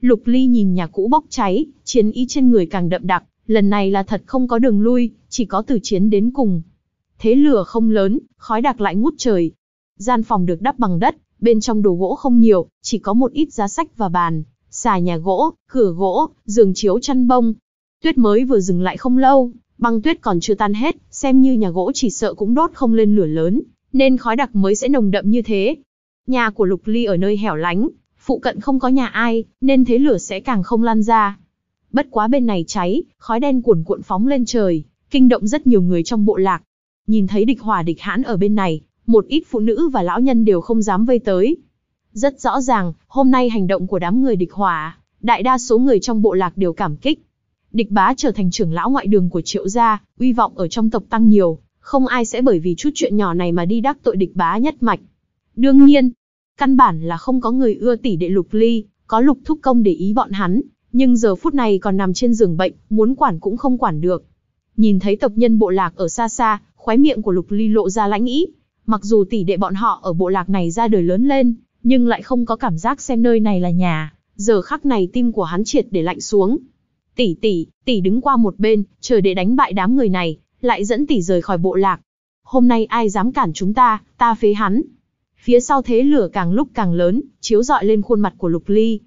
Lục Ly nhìn nhà cũ bốc cháy, chiến ý trên người càng đậm đặc, lần này là thật không có đường lui, chỉ có từ chiến đến cùng. Thế lửa không lớn, khói đặc lại ngút trời. Gian phòng được đắp bằng đất, bên trong đồ gỗ không nhiều, chỉ có một ít giá sách và bàn, xà nhà gỗ, cửa gỗ, giường chiếu chăn bông, Tuyết mới vừa dừng lại không lâu, băng tuyết còn chưa tan hết, xem như nhà gỗ chỉ sợ cũng đốt không lên lửa lớn, nên khói đặc mới sẽ nồng đậm như thế. Nhà của Lục Ly ở nơi hẻo lánh, phụ cận không có nhà ai, nên thế lửa sẽ càng không lan ra. Bất quá bên này cháy, khói đen cuồn cuộn phóng lên trời, kinh động rất nhiều người trong bộ lạc. Nhìn thấy địch hỏa địch hãn ở bên này, một ít phụ nữ và lão nhân đều không dám vây tới. Rất rõ ràng, hôm nay hành động của đám người địch hỏa, đại đa số người trong bộ lạc đều cảm kích, địch bá trở thành trưởng lão ngoại đường của triệu gia, uy vọng ở trong tộc tăng nhiều, không ai sẽ bởi vì chút chuyện nhỏ này mà đi đắc tội địch bá nhất mạch. Đương nhiên, căn bản là không có người ưa tỷ đệ lục ly, có lục thúc công để ý bọn hắn, nhưng giờ phút này còn nằm trên giường bệnh, muốn quản cũng không quản được. Nhìn thấy tộc nhân bộ lạc ở xa xa, khóe miệng của lục ly lộ ra lãnh ý. Mặc dù tỷ đệ bọn họ ở bộ lạc này ra đời lớn lên, nhưng lại không có cảm giác xem nơi này là nhà. Giờ khắc này tim của hắn triệt để lạnh xuống, Tỷ tỷ, tỷ đứng qua một bên, chờ để đánh bại đám người này, lại dẫn tỷ rời khỏi bộ lạc. Hôm nay ai dám cản chúng ta, ta phế hắn. Phía sau thế lửa càng lúc càng lớn, chiếu dọi lên khuôn mặt của Lục Ly.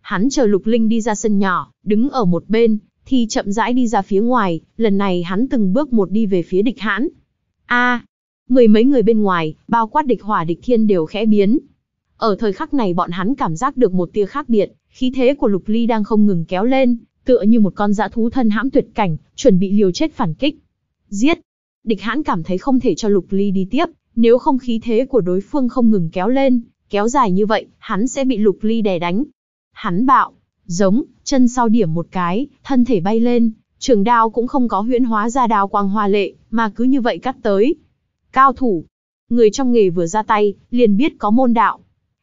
Hắn chờ Lục Linh đi ra sân nhỏ, đứng ở một bên, thì chậm rãi đi ra phía ngoài, lần này hắn từng bước một đi về phía địch hãn. a à, mười mấy người bên ngoài, bao quát địch hỏa địch thiên đều khẽ biến. Ở thời khắc này bọn hắn cảm giác được một tia khác biệt, khí thế của Lục Ly đang không ngừng kéo lên, tựa như một con dã thú thân hãm tuyệt cảnh, chuẩn bị liều chết phản kích. Giết! Địch hãn cảm thấy không thể cho Lục Ly đi tiếp, nếu không khí thế của đối phương không ngừng kéo lên, kéo dài như vậy, hắn sẽ bị Lục Ly đè đánh. Hắn bạo, giống, chân sau điểm một cái, thân thể bay lên, trường đao cũng không có huyễn hóa ra đao quang hoa lệ, mà cứ như vậy cắt tới. Cao thủ, người trong nghề vừa ra tay, liền biết có môn đạo.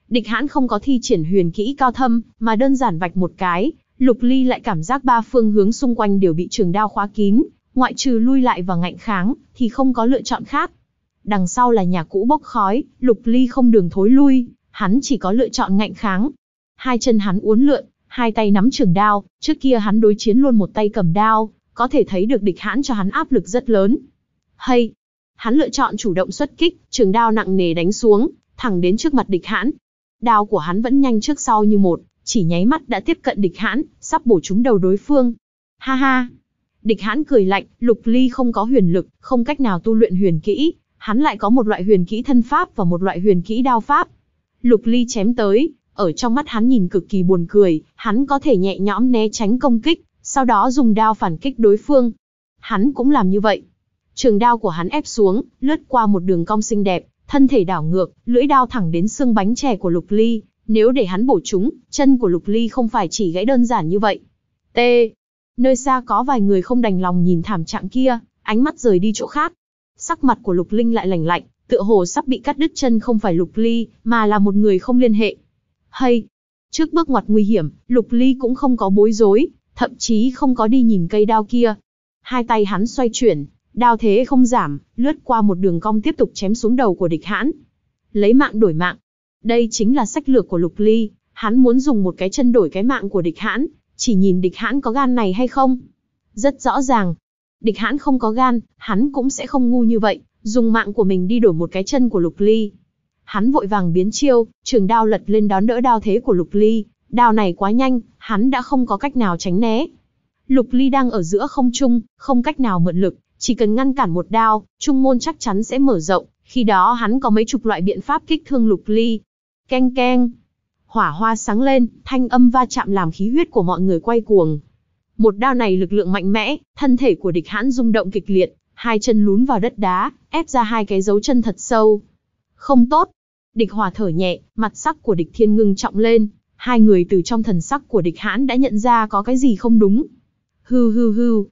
Địch hãn không có thi triển huyền kỹ cao thâm, mà đơn giản vạch một cái, Lục Ly lại cảm giác ba phương hướng xung quanh đều bị trường đao khóa kín, ngoại trừ lui lại và ngạnh kháng, thì không có lựa chọn khác. Đằng sau là nhà cũ bốc khói, Lục Ly không đường thối lui, hắn chỉ có lựa chọn ngạnh kháng. Hai chân hắn uốn lượn, hai tay nắm trường đao, trước kia hắn đối chiến luôn một tay cầm đao, có thể thấy được địch hãn cho hắn áp lực rất lớn. Hay, hắn lựa chọn chủ động xuất kích, trường đao nặng nề đánh xuống, thẳng đến trước mặt địch hãn. Đao của hắn vẫn nhanh trước sau như một, chỉ nháy mắt đã tiếp cận địch hãn, sắp bổ trúng đầu đối phương. Ha ha! Địch hãn cười lạnh, lục ly không có huyền lực, không cách nào tu luyện huyền kỹ, hắn lại có một loại huyền kỹ thân pháp và một loại huyền kỹ đao pháp. Lục ly chém tới, ở trong mắt hắn nhìn cực kỳ buồn cười, hắn có thể nhẹ nhõm né tránh công kích, sau đó dùng đao phản kích đối phương. Hắn cũng làm như vậy. Trường đao của hắn ép xuống, lướt qua một đường cong xinh đẹp, thân thể đảo ngược, lưỡi đao thẳng đến xương bánh chè của Lục Ly, nếu để hắn bổ chúng, chân của Lục Ly không phải chỉ gãy đơn giản như vậy. T. Nơi xa có vài người không đành lòng nhìn thảm trạng kia, ánh mắt rời đi chỗ khác. Sắc mặt của Lục Linh lại lạnh lạnh, tựa hồ sắp bị cắt đứt chân không phải Lục Ly, mà là một người không liên hệ. Hay, trước bước ngoặt nguy hiểm, Lục Ly cũng không có bối rối, thậm chí không có đi nhìn cây đao kia. Hai tay hắn xoay chuyển, đao thế không giảm, lướt qua một đường cong tiếp tục chém xuống đầu của địch hãn. Lấy mạng đổi mạng, đây chính là sách lược của Lục Ly, hắn muốn dùng một cái chân đổi cái mạng của địch hãn, chỉ nhìn địch hãn có gan này hay không. Rất rõ ràng, địch hãn không có gan, hắn cũng sẽ không ngu như vậy, dùng mạng của mình đi đổi một cái chân của Lục Ly. Hắn vội vàng biến chiêu, trường đao lật lên đón đỡ đao thế của Lục Ly, đao này quá nhanh, hắn đã không có cách nào tránh né. Lục Ly đang ở giữa không trung, không cách nào mượn lực, chỉ cần ngăn cản một đao, trung môn chắc chắn sẽ mở rộng, khi đó hắn có mấy chục loại biện pháp kích thương Lục Ly, Keng keng. Hỏa hoa sáng lên, thanh âm va chạm làm khí huyết của mọi người quay cuồng. Một đao này lực lượng mạnh mẽ, thân thể của địch hãn rung động kịch liệt, hai chân lún vào đất đá, ép ra hai cái dấu chân thật sâu. Không tốt. Địch hòa thở nhẹ, mặt sắc của địch thiên ngưng trọng lên, hai người từ trong thần sắc của địch hãn đã nhận ra có cái gì không đúng. Hư hư hư.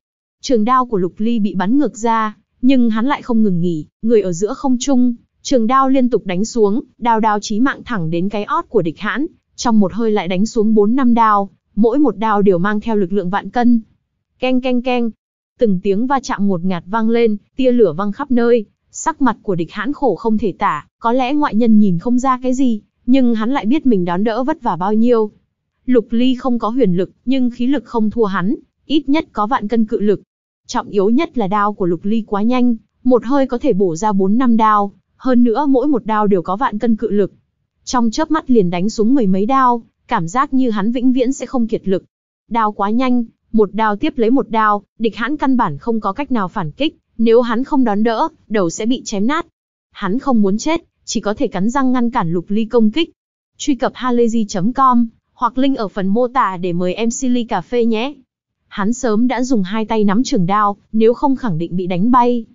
Trường đao của lục ly bị bắn ngược ra, nhưng hắn lại không ngừng nghỉ, người ở giữa không trung. Trường đao liên tục đánh xuống, đao đao chí mạng thẳng đến cái ót của địch hãn, trong một hơi lại đánh xuống 4 năm đao, mỗi một đao đều mang theo lực lượng vạn cân. Keng keng keng, từng tiếng va chạm một ngạt vang lên, tia lửa văng khắp nơi, sắc mặt của địch hãn khổ không thể tả, có lẽ ngoại nhân nhìn không ra cái gì, nhưng hắn lại biết mình đón đỡ vất vả bao nhiêu. Lục Ly không có huyền lực, nhưng khí lực không thua hắn, ít nhất có vạn cân cự lực. Trọng yếu nhất là đao của Lục Ly quá nhanh, một hơi có thể bổ ra 4 năm đao, hơn nữa mỗi một đao đều có vạn cân cự lực. Trong chớp mắt liền đánh xuống mười mấy đao, cảm giác như hắn vĩnh viễn sẽ không kiệt lực. Đao quá nhanh, một đao tiếp lấy một đao, địch hắn căn bản không có cách nào phản kích, nếu hắn không đón đỡ, đầu sẽ bị chém nát. Hắn không muốn chết, chỉ có thể cắn răng ngăn cản lục ly công kích. Truy cập halayzi.com, hoặc link ở phần mô tả để mời em Silly Cà Phê nhé. Hắn sớm đã dùng hai tay nắm trường đao, nếu không khẳng định bị đánh bay.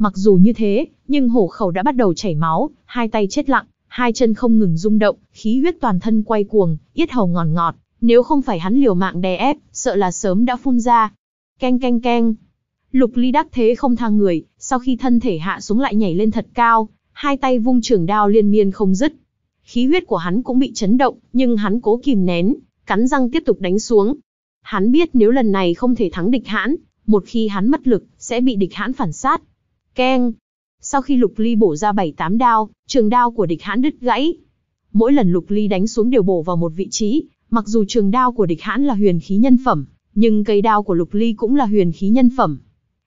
Mặc dù như thế, nhưng hổ khẩu đã bắt đầu chảy máu, hai tay chết lặng, hai chân không ngừng rung động, khí huyết toàn thân quay cuồng, yết hầu ngọt ngọt, nếu không phải hắn liều mạng đè ép, sợ là sớm đã phun ra. Keng keng keng. Lục Ly đắc thế không thang người, sau khi thân thể hạ xuống lại nhảy lên thật cao, hai tay vung trường đao liên miên không dứt. Khí huyết của hắn cũng bị chấn động, nhưng hắn cố kìm nén, cắn răng tiếp tục đánh xuống. Hắn biết nếu lần này không thể thắng địch hãn, một khi hắn mất lực, sẽ bị địch hãn phản sát, Keng. Sau khi Lục Ly bổ ra bảy tám đao, trường đao của địch hãn đứt gãy. Mỗi lần Lục Ly đánh xuống đều bổ vào một vị trí, mặc dù trường đao của địch hãn là huyền khí nhân phẩm, nhưng cây đao của Lục Ly cũng là huyền khí nhân phẩm.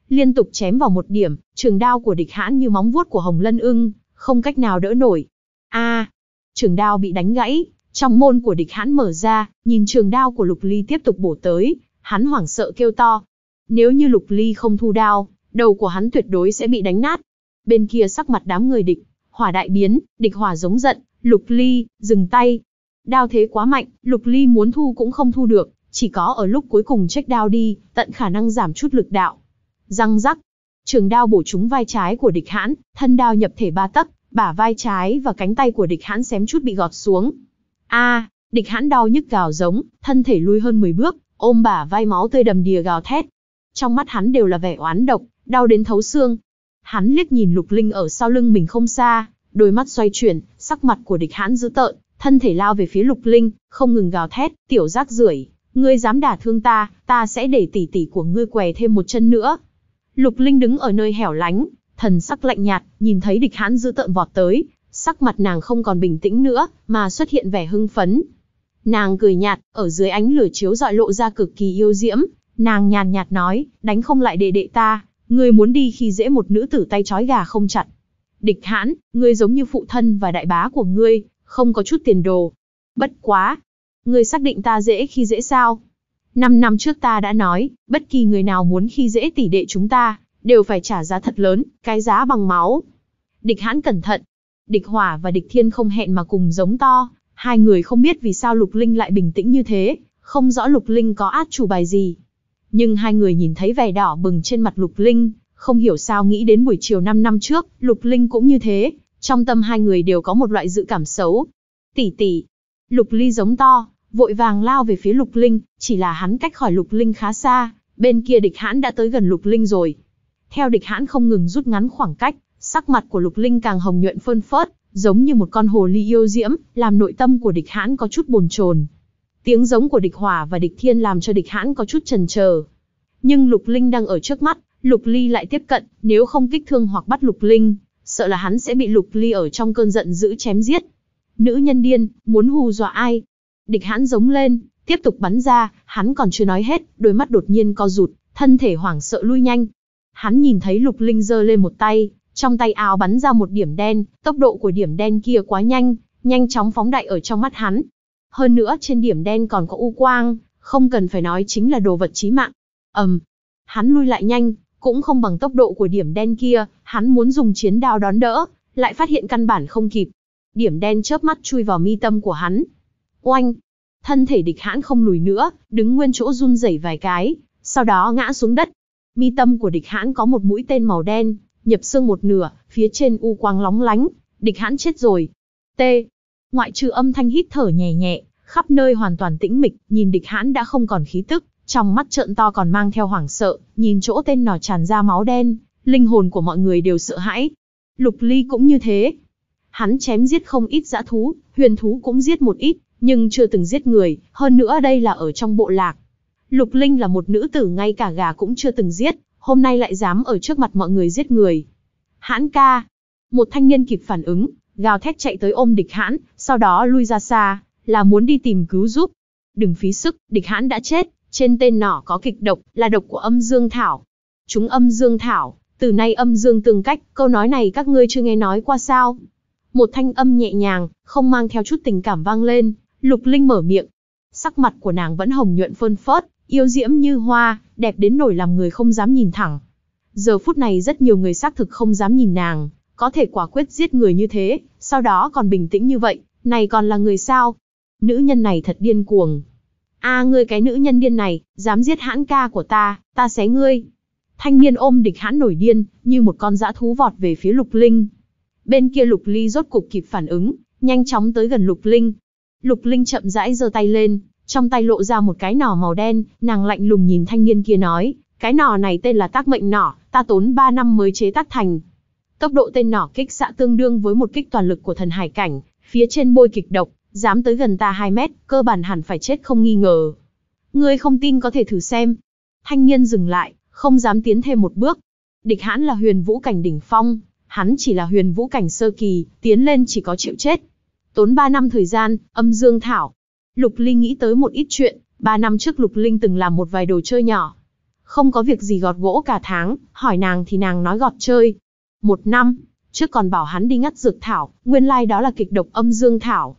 Liên tục chém vào một điểm, trường đao của địch hãn như móng vuốt của Hồng Lân ưng, không cách nào đỡ nổi. A, trường đao bị đánh gãy, trong môn của địch hãn mở ra, nhìn trường đao của Lục Ly tiếp tục bổ tới, hắn hoảng sợ kêu to. Nếu như Lục Ly không thu đao, đầu của hắn tuyệt đối sẽ bị đánh nát. Bên kia sắc mặt đám người địch, hỏa đại biến, địch hỏa giống giận, lục ly, dừng tay. Đao thế quá mạnh, lục ly muốn thu cũng không thu được, chỉ có ở lúc cuối cùng trách đao đi, tận khả năng giảm chút lực đạo. Răng rắc, trường đao bổ trúng vai trái của địch hãn, thân đao nhập thể ba tấc, bả vai trái và cánh tay của địch hãn xém chút bị gọt xuống. A, địch hãn đau nhức gào giống, thân thể lui hơn 10 bước, ôm bả vai máu tươi đầm đìa gào thét. Trong mắt hắn đều là vẻ oán độc, đau đến thấu xương. Hắn liếc nhìn Lục Linh ở sau lưng mình không xa, đôi mắt xoay chuyển, sắc mặt của địch hãn dữ tợn, thân thể lao về phía Lục Linh, không ngừng gào thét, tiểu rác rưởi, ngươi dám đả thương ta, ta sẽ để tỷ tỷ của ngươi què thêm một chân nữa. Lục Linh đứng ở nơi hẻo lánh, thần sắc lạnh nhạt, nhìn thấy địch hãn dữ tợn vọt tới, sắc mặt nàng không còn bình tĩnh nữa, mà xuất hiện vẻ hưng phấn. Nàng cười nhạt, ở dưới ánh lửa chiếu dọi lộ ra cực kỳ yêu diễm, nàng nhàn nhạt nói, đánh không lại đệ đệ ta, ngươi muốn đi khi dễ một nữ tử tay trói gà không chặt. Địch hãn, ngươi giống như phụ thân và đại bá của ngươi, không có chút tiền đồ. Bất quá. Ngươi xác định ta dễ khi dễ sao? Năm năm trước ta đã nói, bất kỳ người nào muốn khi dễ tỷ đệ chúng ta, đều phải trả giá thật lớn, cái giá bằng máu. Địch hãn cẩn thận. Địch hỏa và địch thiên không hẹn mà cùng giống to. Hai người không biết vì sao Lục Linh lại bình tĩnh như thế, không rõ Lục Linh có át chủ bài gì, nhưng hai người nhìn thấy vẻ đỏ bừng trên mặt Lục Linh, không hiểu sao nghĩ đến buổi chiều 5 năm trước, Lục Linh cũng như thế, trong tâm hai người đều có một loại dự cảm xấu. Tỷ tỷ, Lục Ly giống to, vội vàng lao về phía Lục Linh, chỉ là hắn cách khỏi Lục Linh khá xa, bên kia địch hãn đã tới gần Lục Linh rồi. Theo địch hãn không ngừng rút ngắn khoảng cách, sắc mặt của Lục Linh càng hồng nhuận phơn phớt, giống như một con hồ ly yêu diễm, làm nội tâm của địch hãn có chút bồn chồn. Tiếng giống của địch hỏa và địch thiên làm cho địch hãn có chút chần chờ. Nhưng lục linh đang ở trước mắt, lục ly lại tiếp cận, nếu không kích thương hoặc bắt lục linh, sợ là hắn sẽ bị lục ly ở trong cơn giận dữ chém giết. Nữ nhân điên, muốn hù dọa ai? Địch hãn giống lên, tiếp tục bắn ra, hắn còn chưa nói hết, đôi mắt đột nhiên co rụt, thân thể hoảng sợ lui nhanh. Hắn nhìn thấy lục linh giơ lên một tay, trong tay áo bắn ra một điểm đen, tốc độ của điểm đen kia quá nhanh, nhanh chóng phóng đại ở trong mắt hắn, hơn nữa trên điểm đen còn có u quang, không cần phải nói chính là đồ vật chí mạng. ầm, um, hắn lui lại nhanh, cũng không bằng tốc độ của điểm đen kia, hắn muốn dùng chiến đao đón đỡ, lại phát hiện căn bản không kịp. Điểm đen chớp mắt chui vào mi tâm của hắn. Oanh! Thân thể địch hãn không lùi nữa, đứng nguyên chỗ run rẩy vài cái, sau đó ngã xuống đất. Mi tâm của địch hãn có một mũi tên màu đen, nhập xương một nửa, phía trên u quang lóng lánh, địch hãn chết rồi. T. Ngoại trừ âm thanh hít thở nhẹ nhẹ, khắp nơi hoàn toàn tĩnh mịch, nhìn địch hãn đã không còn khí tức, trong mắt trợn to còn mang theo hoảng sợ, nhìn chỗ tên nỏ tràn ra máu đen, linh hồn của mọi người đều sợ hãi. Lục Ly cũng như thế. Hắn chém giết không ít dã thú, huyền thú cũng giết một ít, nhưng chưa từng giết người, hơn nữa đây là ở trong bộ lạc. Lục Linh là một nữ tử ngay cả gà cũng chưa từng giết, hôm nay lại dám ở trước mặt mọi người giết người. Hãn ca. Một thanh niên kịp phản ứng, gào thét chạy tới ôm địch hãn, sau đó lui ra xa, là muốn đi tìm cứu giúp. Đừng phí sức, địch hãn đã chết, trên tên nỏ có kịch độc, là độc của âm dương thảo. Chúng âm dương thảo, từ nay âm dương tương cách, câu nói này các ngươi chưa nghe nói qua sao. Một thanh âm nhẹ nhàng, không mang theo chút tình cảm vang lên, lục linh mở miệng. Sắc mặt của nàng vẫn hồng nhuận phơn phớt, yêu diễm như hoa, đẹp đến nổi làm người không dám nhìn thẳng. Giờ phút này rất nhiều người xác thực không dám nhìn nàng, có thể quả quyết giết người như thế, sau đó còn bình tĩnh như vậy, này còn là người sao? Nữ nhân này thật điên cuồng. A à, ngươi cái nữ nhân điên này, dám giết hãn ca của ta, ta xé ngươi. Thanh niên ôm địch hãn nổi điên, như một con dã thú vọt về phía lục linh. Bên kia lục ly rốt cục kịp phản ứng, nhanh chóng tới gần lục linh. Lục linh chậm rãi giơ tay lên, trong tay lộ ra một cái nỏ màu đen, nàng lạnh lùng nhìn thanh niên kia nói, cái nỏ này tên là tác mệnh nỏ, ta tốn 3 năm mới chế tác thành, Tốc độ tên nỏ kích xạ tương đương với một kích toàn lực của thần hải cảnh, phía trên bôi kịch độc, dám tới gần ta 2 mét, cơ bản hẳn phải chết không nghi ngờ. Ngươi không tin có thể thử xem. Thanh niên dừng lại, không dám tiến thêm một bước. Địch hãn là huyền vũ cảnh đỉnh phong, hắn chỉ là huyền vũ cảnh sơ kỳ, tiến lên chỉ có chịu chết. Tốn 3 năm thời gian, âm dương thảo. Lục Linh nghĩ tới một ít chuyện, 3 năm trước Lục Linh từng làm một vài đồ chơi nhỏ. Không có việc gì gọt gỗ cả tháng, hỏi nàng thì nàng nói gọt chơi, một năm, trước còn bảo hắn đi ngắt dược thảo, nguyên lai đó là kịch độc âm dương thảo.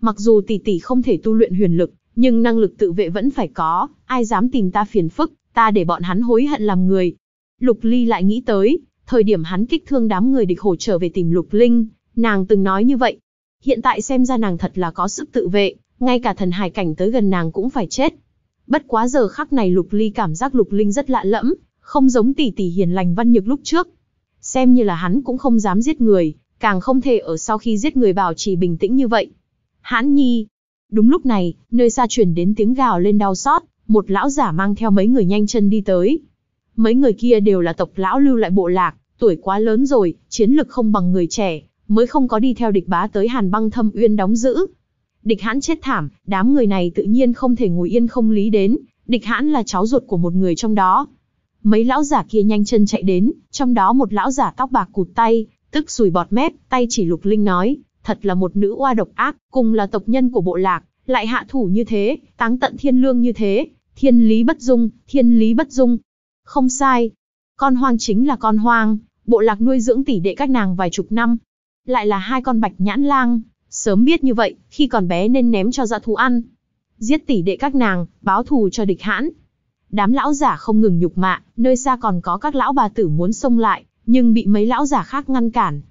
Mặc dù tỷ tỷ không thể tu luyện huyền lực, nhưng năng lực tự vệ vẫn phải có, ai dám tìm ta phiền phức, ta để bọn hắn hối hận làm người. Lục Ly lại nghĩ tới, thời điểm hắn kích thương đám người địch hổ trở về tìm Lục Linh, nàng từng nói như vậy. Hiện tại xem ra nàng thật là có sức tự vệ, ngay cả thần hải cảnh tới gần nàng cũng phải chết. Bất quá giờ khắc này Lục Ly cảm giác Lục Linh rất lạ lẫm, không giống tỷ tỷ hiền lành văn nhược lúc trước, xem như là hắn cũng không dám giết người, càng không thể ở sau khi giết người bảo trì bình tĩnh như vậy. Hãn Nhi. Đúng lúc này, nơi xa truyền đến tiếng gào lên đau xót, một lão giả mang theo mấy người nhanh chân đi tới. Mấy người kia đều là tộc lão lưu lại bộ lạc, tuổi quá lớn rồi, chiến lực không bằng người trẻ, mới không có đi theo địch bá tới Hàn Băng Thâm Uyên đóng giữ. Địch Hãn chết thảm, đám người này tự nhiên không thể ngồi yên không lý đến, Địch Hãn là cháu ruột của một người trong đó, Mấy lão giả kia nhanh chân chạy đến, trong đó một lão giả tóc bạc cụt tay, tức sùi bọt mép, tay chỉ Lục Linh nói, thật là một nữ oa độc ác, cùng là tộc nhân của bộ lạc, lại hạ thủ như thế, táng tận thiên lương như thế, thiên lý bất dung, thiên lý bất dung. Không sai, con hoang chính là con hoang, bộ lạc nuôi dưỡng tỷ đệ các nàng vài chục năm. Lại là hai con bạch nhãn lang, sớm biết như vậy, khi còn bé nên ném cho dã thú ăn. Giết tỷ đệ các nàng, báo thù cho địch hãn, Đám lão giả không ngừng nhục mạ, nơi xa còn có các lão bà tử muốn xông lại, nhưng bị mấy lão giả khác ngăn cản.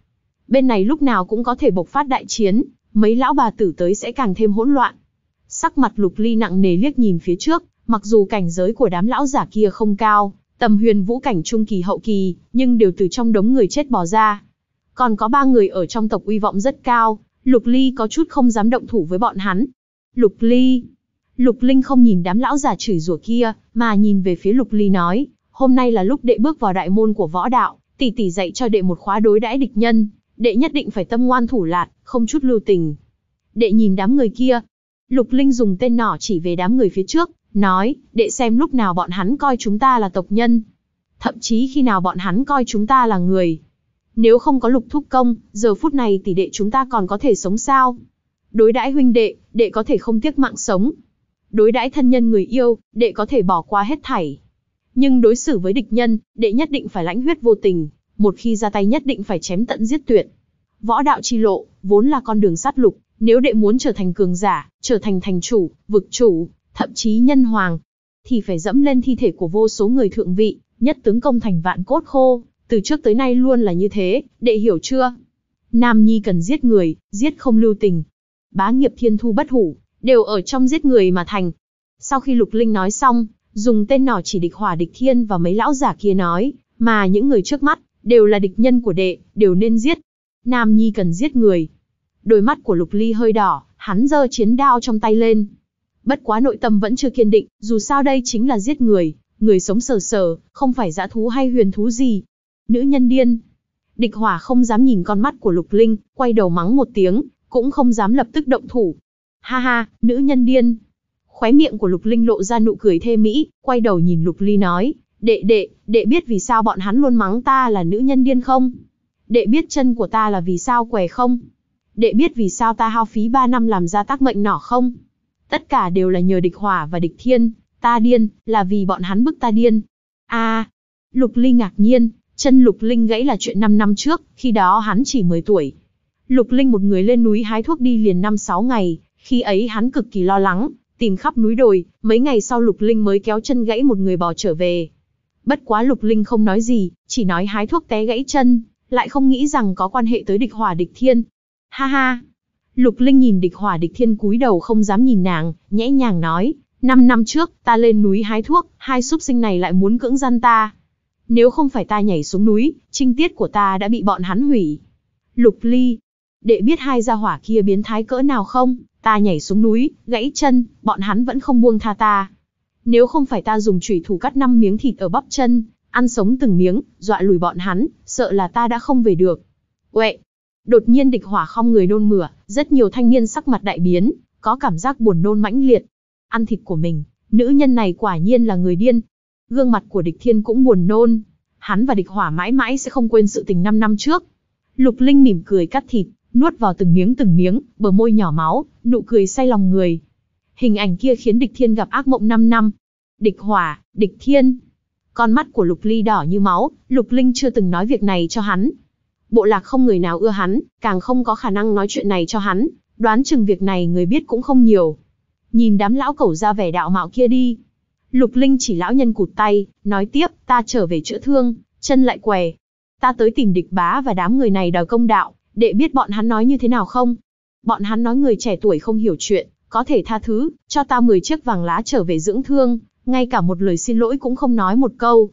Bên này lúc nào cũng có thể bộc phát đại chiến, mấy lão bà tử tới sẽ càng thêm hỗn loạn. Sắc mặt lục ly nặng nề liếc nhìn phía trước, mặc dù cảnh giới của đám lão giả kia không cao, tầm huyền vũ cảnh trung kỳ hậu kỳ, nhưng đều từ trong đống người chết bỏ ra. Còn có ba người ở trong tộc uy vọng rất cao, Lục Ly có chút không dám động thủ với bọn hắn. Lục Ly, Lục Linh không nhìn đám lão già chửi rủa kia, mà nhìn về phía Lục Ly nói, hôm nay là lúc đệ bước vào đại môn của võ đạo, tỷ tỷ dạy cho đệ một khóa đối đãi địch nhân, đệ nhất định phải tâm ngoan thủ lạt, không chút lưu tình. Đệ nhìn đám người kia, Lục Linh dùng tên nỏ chỉ về đám người phía trước, nói, đệ xem lúc nào bọn hắn coi chúng ta là tộc nhân, thậm chí khi nào bọn hắn coi chúng ta là người. Nếu không có lục thúc công, giờ phút này tỷ đệ chúng ta còn có thể sống sao? Đối đãi huynh đệ, đệ có thể không tiếc mạng sống đối đãi thân nhân người yêu, đệ có thể bỏ qua hết thảy. Nhưng đối xử với địch nhân, đệ nhất định phải lãnh huyết vô tình, một khi ra tay nhất định phải chém tận giết tuyệt. Võ đạo chi lộ, vốn là con đường sát lục, nếu đệ muốn trở thành cường giả, trở thành thành chủ, vực chủ, thậm chí nhân hoàng, thì phải dẫm lên thi thể của vô số người thượng vị, nhất tướng công thành vạn cốt khô, từ trước tới nay luôn là như thế, đệ hiểu chưa? Nam Nhi cần giết người, giết không lưu tình. Bá nghiệp thiên thu bất hủ, đều ở trong giết người mà thành. Sau khi Lục Linh nói xong, dùng tên nỏ chỉ địch hỏa địch thiên và mấy lão giả kia nói, mà những người trước mắt, đều là địch nhân của đệ, đều nên giết. Nam Nhi cần giết người. Đôi mắt của Lục Ly hơi đỏ, hắn giơ chiến đao trong tay lên. Bất quá nội tâm vẫn chưa kiên định, dù sao đây chính là giết người, người sống sờ sờ, không phải dã thú hay huyền thú gì. Nữ nhân điên. Địch hỏa không dám nhìn con mắt của Lục Linh, quay đầu mắng một tiếng, cũng không dám lập tức động thủ, Ha ha, nữ nhân điên. Khóe miệng của Lục Linh lộ ra nụ cười thê mỹ, quay đầu nhìn Lục Ly nói, đệ đệ, đệ biết vì sao bọn hắn luôn mắng ta là nữ nhân điên không? Đệ biết chân của ta là vì sao què không? Đệ biết vì sao ta hao phí 3 năm làm ra tác mệnh nỏ không? Tất cả đều là nhờ địch hỏa và địch thiên, ta điên, là vì bọn hắn bức ta điên. a Lục Ly ngạc nhiên, chân Lục Linh gãy là chuyện 5 năm trước, khi đó hắn chỉ 10 tuổi. Lục Linh một người lên núi hái thuốc đi liền 5-6 ngày, khi ấy hắn cực kỳ lo lắng, tìm khắp núi đồi, mấy ngày sau Lục Linh mới kéo chân gãy một người bò trở về. Bất quá Lục Linh không nói gì, chỉ nói hái thuốc té gãy chân, lại không nghĩ rằng có quan hệ tới địch hỏa địch thiên. Ha ha! Lục Linh nhìn địch hỏa địch thiên cúi đầu không dám nhìn nàng, nhẽ nhàng nói, năm năm trước, ta lên núi hái thuốc, hai súc sinh này lại muốn cưỡng gian ta. Nếu không phải ta nhảy xuống núi, trinh tiết của ta đã bị bọn hắn hủy. Lục Ly, đệ biết hai gia hỏa kia biến thái cỡ nào không? Ta nhảy xuống núi, gãy chân, bọn hắn vẫn không buông tha ta. Nếu không phải ta dùng chủy thủ cắt 5 miếng thịt ở bắp chân, ăn sống từng miếng, dọa lùi bọn hắn, sợ là ta đã không về được. Uệ! Đột nhiên địch hỏa không người nôn mửa, rất nhiều thanh niên sắc mặt đại biến, có cảm giác buồn nôn mãnh liệt. Ăn thịt của mình, nữ nhân này quả nhiên là người điên. Gương mặt của địch thiên cũng buồn nôn. Hắn và địch hỏa mãi mãi sẽ không quên sự tình 5 năm trước. Lục Linh mỉm cười cắt thịt, nuốt vào từng miếng từng miếng, bờ môi nhỏ máu, nụ cười say lòng người. Hình ảnh kia khiến địch thiên gặp ác mộng 5 năm. Địch hỏa, địch thiên. Con mắt của lục ly đỏ như máu, lục linh chưa từng nói việc này cho hắn. Bộ lạc không người nào ưa hắn, càng không có khả năng nói chuyện này cho hắn, đoán chừng việc này người biết cũng không nhiều. Nhìn đám lão cẩu ra vẻ đạo mạo kia đi. Lục Linh chỉ lão nhân cụt tay, nói tiếp, ta trở về chữa thương, chân lại què. Ta tới tìm địch bá và đám người này đòi công đạo, đệ biết bọn hắn nói như thế nào không? Bọn hắn nói người trẻ tuổi không hiểu chuyện, có thể tha thứ, cho ta 10 chiếc vàng lá trở về dưỡng thương, ngay cả một lời xin lỗi cũng không nói một câu.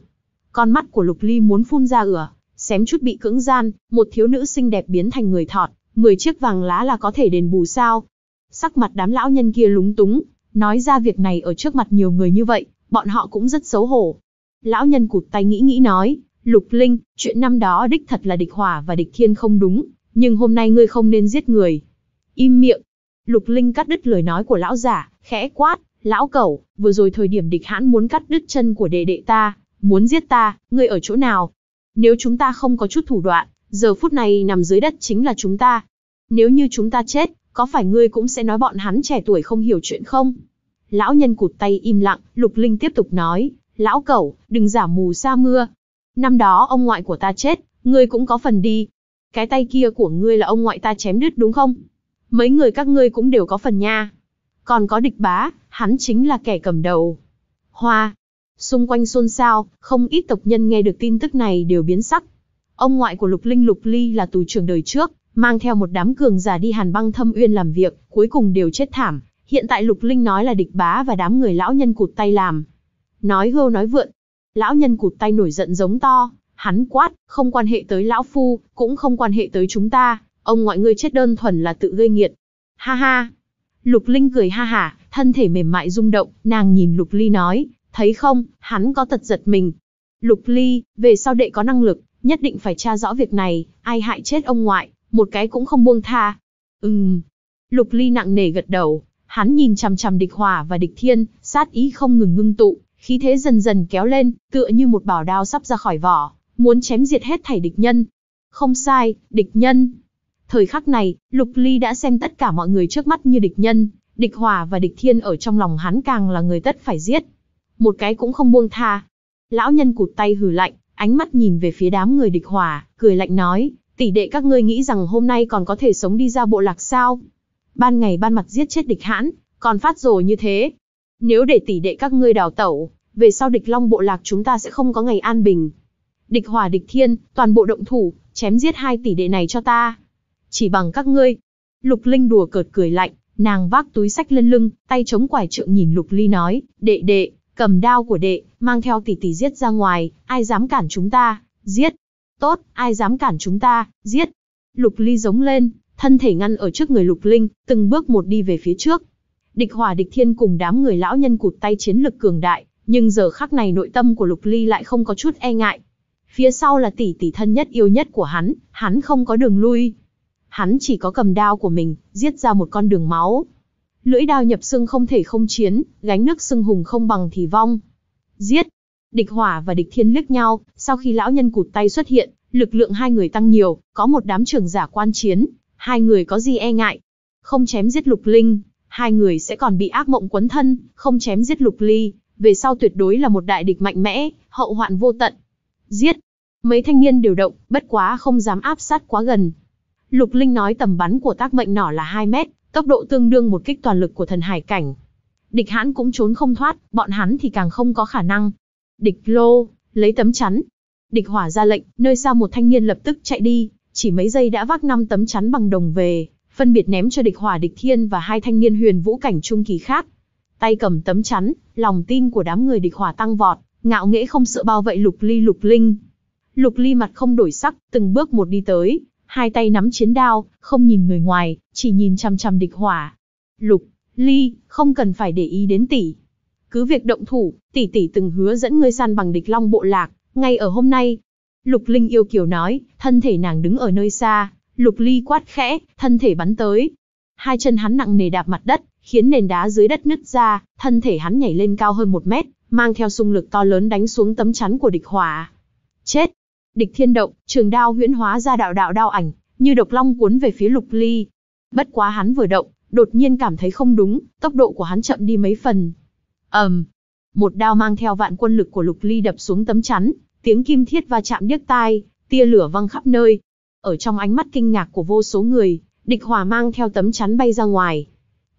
Con mắt của Lục Ly muốn phun ra ửa, xém chút bị cưỡng gian, một thiếu nữ xinh đẹp biến thành người thọt, 10 chiếc vàng lá là có thể đền bù sao? Sắc mặt đám lão nhân kia lúng túng, nói ra việc này ở trước mặt nhiều người như vậy, bọn họ cũng rất xấu hổ. Lão nhân cụt tay nghĩ nghĩ nói, Lục Linh, chuyện năm đó đích thật là địch hỏa và địch thiên không đúng, nhưng hôm nay ngươi không nên giết người. Im miệng. Lục Linh cắt đứt lời nói của lão giả, khẽ quát, lão cẩu, vừa rồi thời điểm địch hãn muốn cắt đứt chân của đệ đệ ta, muốn giết ta, ngươi ở chỗ nào? Nếu chúng ta không có chút thủ đoạn, giờ phút này nằm dưới đất chính là chúng ta. Nếu như chúng ta chết, có phải ngươi cũng sẽ nói bọn hắn trẻ tuổi không hiểu chuyện không? Lão nhân cụt tay im lặng, Lục Linh tiếp tục nói, lão cẩu, đừng giả mù xa mưa. Năm đó ông ngoại của ta chết, ngươi cũng có phần đi, cái tay kia của ngươi là ông ngoại ta chém đứt đúng không? Mấy người các ngươi cũng đều có phần nha. Còn có địch bá, hắn chính là kẻ cầm đầu. Hoa. Xung quanh xôn xao, không ít tộc nhân nghe được tin tức này đều biến sắc. Ông ngoại của Lục Linh Lục Ly là tù trưởng đời trước, mang theo một đám cường giả đi hàn băng thâm uyên làm việc, cuối cùng đều chết thảm. Hiện tại Lục Linh nói là địch bá và đám người lão nhân cụt tay làm. Nói hưu nói vượn. Lão nhân cụt tay nổi giận giống to. Hắn quát, không quan hệ tới lão phu, cũng không quan hệ tới chúng ta, ông ngoại ngươi chết đơn thuần là tự gây nghiệt. Ha ha. Lục Linh cười ha hả, thân thể mềm mại rung động, nàng nhìn Lục Ly nói, thấy không, hắn có tật giật mình. Lục Ly, về sau đệ có năng lực, nhất định phải tra rõ việc này, ai hại chết ông ngoại, một cái cũng không buông tha. Ừm. Lục Ly nặng nề gật đầu, hắn nhìn chằm chằm địch hỏa và địch thiên, sát ý không ngừng ngưng tụ, khí thế dần dần kéo lên, tựa như một bảo đao sắp ra khỏi vỏ muốn chém diệt hết thảy địch nhân. Không sai, địch nhân. Thời khắc này, Lục Ly đã xem tất cả mọi người trước mắt như địch nhân, địch hòa và địch thiên ở trong lòng hắn càng là người tất phải giết. Một cái cũng không buông tha. Lão nhân cụt tay hừ lạnh, ánh mắt nhìn về phía đám người địch hòa, cười lạnh nói, tỷ đệ các ngươi nghĩ rằng hôm nay còn có thể sống đi ra bộ lạc sao? Ban ngày ban mặt giết chết địch hãn, còn phát rồi như thế. Nếu để tỷ đệ các ngươi đào tẩu, về sau địch long bộ lạc chúng ta sẽ không có ngày an bình địch hỏa địch thiên, toàn bộ động thủ, chém giết hai tỷ đệ này cho ta. Chỉ bằng các ngươi. Lục Linh đùa cợt cười lạnh, nàng vác túi sách lên lưng, tay chống quải trượng nhìn Lục Ly nói, đệ đệ, cầm đao của đệ, mang theo tỷ tỷ giết ra ngoài, ai dám cản chúng ta, giết. Tốt, ai dám cản chúng ta, giết. Lục Ly giống lên, thân thể ngăn ở trước người Lục Linh, từng bước một đi về phía trước. Địch hỏa địch thiên cùng đám người lão nhân cụt tay chiến lực cường đại, nhưng giờ khắc này nội tâm của Lục Ly lại không có chút e ngại, Phía sau là tỷ tỷ thân nhất yêu nhất của hắn, hắn không có đường lui. Hắn chỉ có cầm đao của mình, giết ra một con đường máu. Lưỡi đao nhập xương không thể không chiến, gánh nước xương hùng không bằng thì vong. Giết! Địch hỏa và địch thiên liếc nhau, sau khi lão nhân cụt tay xuất hiện, lực lượng hai người tăng nhiều, có một đám trưởng giả quan chiến, hai người có gì e ngại. Không chém giết lục linh, hai người sẽ còn bị ác mộng quấn thân, không chém giết lục ly, về sau tuyệt đối là một đại địch mạnh mẽ, hậu hoạn vô tận. Giết! Mấy thanh niên đều động, bất quá không dám áp sát quá gần. Lục Linh nói tầm bắn của tác mệnh nỏ là 2 mét, tốc độ tương đương một kích toàn lực của thần hải cảnh. Địch hãn cũng trốn không thoát, bọn hắn thì càng không có khả năng. Địch lô, lấy tấm chắn. Địch hỏa ra lệnh, nơi xa một thanh niên lập tức chạy đi, chỉ mấy giây đã vác 5 tấm chắn bằng đồng về, phân biệt ném cho địch hỏa địch thiên và hai thanh niên huyền vũ cảnh trung kỳ khác. Tay cầm tấm chắn, lòng tin của đám người địch hỏa tăng vọt, ngạo nghễ không sợ bao vậy lục ly lục linh. Lục ly mặt không đổi sắc, từng bước một đi tới, hai tay nắm chiến đao, không nhìn người ngoài, chỉ nhìn chăm chăm địch hỏa. Lục, ly, không cần phải để ý đến tỷ. Cứ việc động thủ, tỷ tỷ từng hứa dẫn ngươi săn bằng địch long bộ lạc, ngay ở hôm nay. Lục linh yêu kiều nói, thân thể nàng đứng ở nơi xa, lục ly quát khẽ, thân thể bắn tới. Hai chân hắn nặng nề đạp mặt đất, khiến nền đá dưới đất nứt ra, thân thể hắn nhảy lên cao hơn một mét, mang theo xung lực to lớn đánh xuống tấm chắn của địch hỏa. Chết! Địch thiên động, trường đao huyễn hóa ra đạo đạo đao ảnh, như độc long cuốn về phía lục ly. Bất quá hắn vừa động, đột nhiên cảm thấy không đúng, tốc độ của hắn chậm đi mấy phần. ầm, um, Một đao mang theo vạn quân lực của lục ly đập xuống tấm chắn, tiếng kim thiết va chạm điếc tai, tia lửa văng khắp nơi. Ở trong ánh mắt kinh ngạc của vô số người, địch hỏa mang theo tấm chắn bay ra ngoài.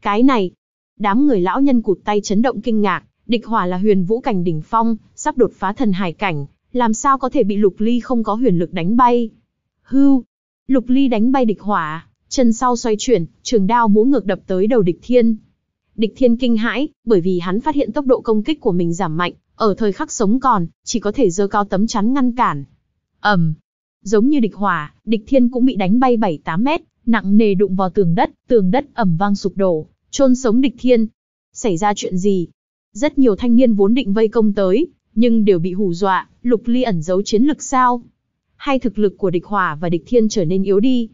Cái này, đám người lão nhân cụt tay chấn động kinh ngạc, Địch hỏa là huyền vũ cảnh đỉnh phong, sắp đột phá thần hải cảnh, làm sao có thể bị lục ly không có huyền lực đánh bay. Hưu, lục ly đánh bay địch hỏa, chân sau xoay chuyển, trường đao múa ngược đập tới đầu địch thiên. Địch thiên kinh hãi, bởi vì hắn phát hiện tốc độ công kích của mình giảm mạnh, ở thời khắc sống còn, chỉ có thể giơ cao tấm chắn ngăn cản. Ẩm, giống như địch hỏa, địch thiên cũng bị đánh bay 7-8 mét, nặng nề đụng vào tường đất, tường đất ẩm vang sụp đổ, chôn sống địch thiên. Xảy ra chuyện gì? Rất nhiều thanh niên vốn định vây công tới, nhưng đều bị hù dọa, Lục Ly ẩn giấu chiến lực sao? Hay thực lực của địch hỏa và địch thiên trở nên yếu đi?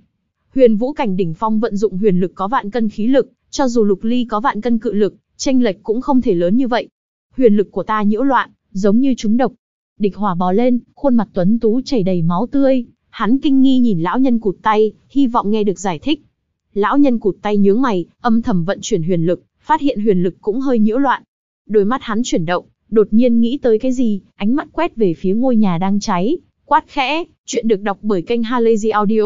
Huyền vũ cảnh đỉnh phong vận dụng huyền lực có vạn cân khí lực, cho dù Lục Ly có vạn cân cự lực, tranh lệch cũng không thể lớn như vậy. Huyền lực của ta nhiễu loạn, giống như chúng độc. Địch hỏa bò lên, khuôn mặt tuấn tú chảy đầy máu tươi, hắn kinh nghi nhìn lão nhân cụt tay, hy vọng nghe được giải thích. Lão nhân cụt tay nhướng mày, âm thầm vận chuyển huyền lực, phát hiện huyền lực cũng hơi nhiễu loạn, Đôi mắt hắn chuyển động, đột nhiên nghĩ tới cái gì, ánh mắt quét về phía ngôi nhà đang cháy, quát khẽ, chuyện được đọc bởi kênh Halazy Audio.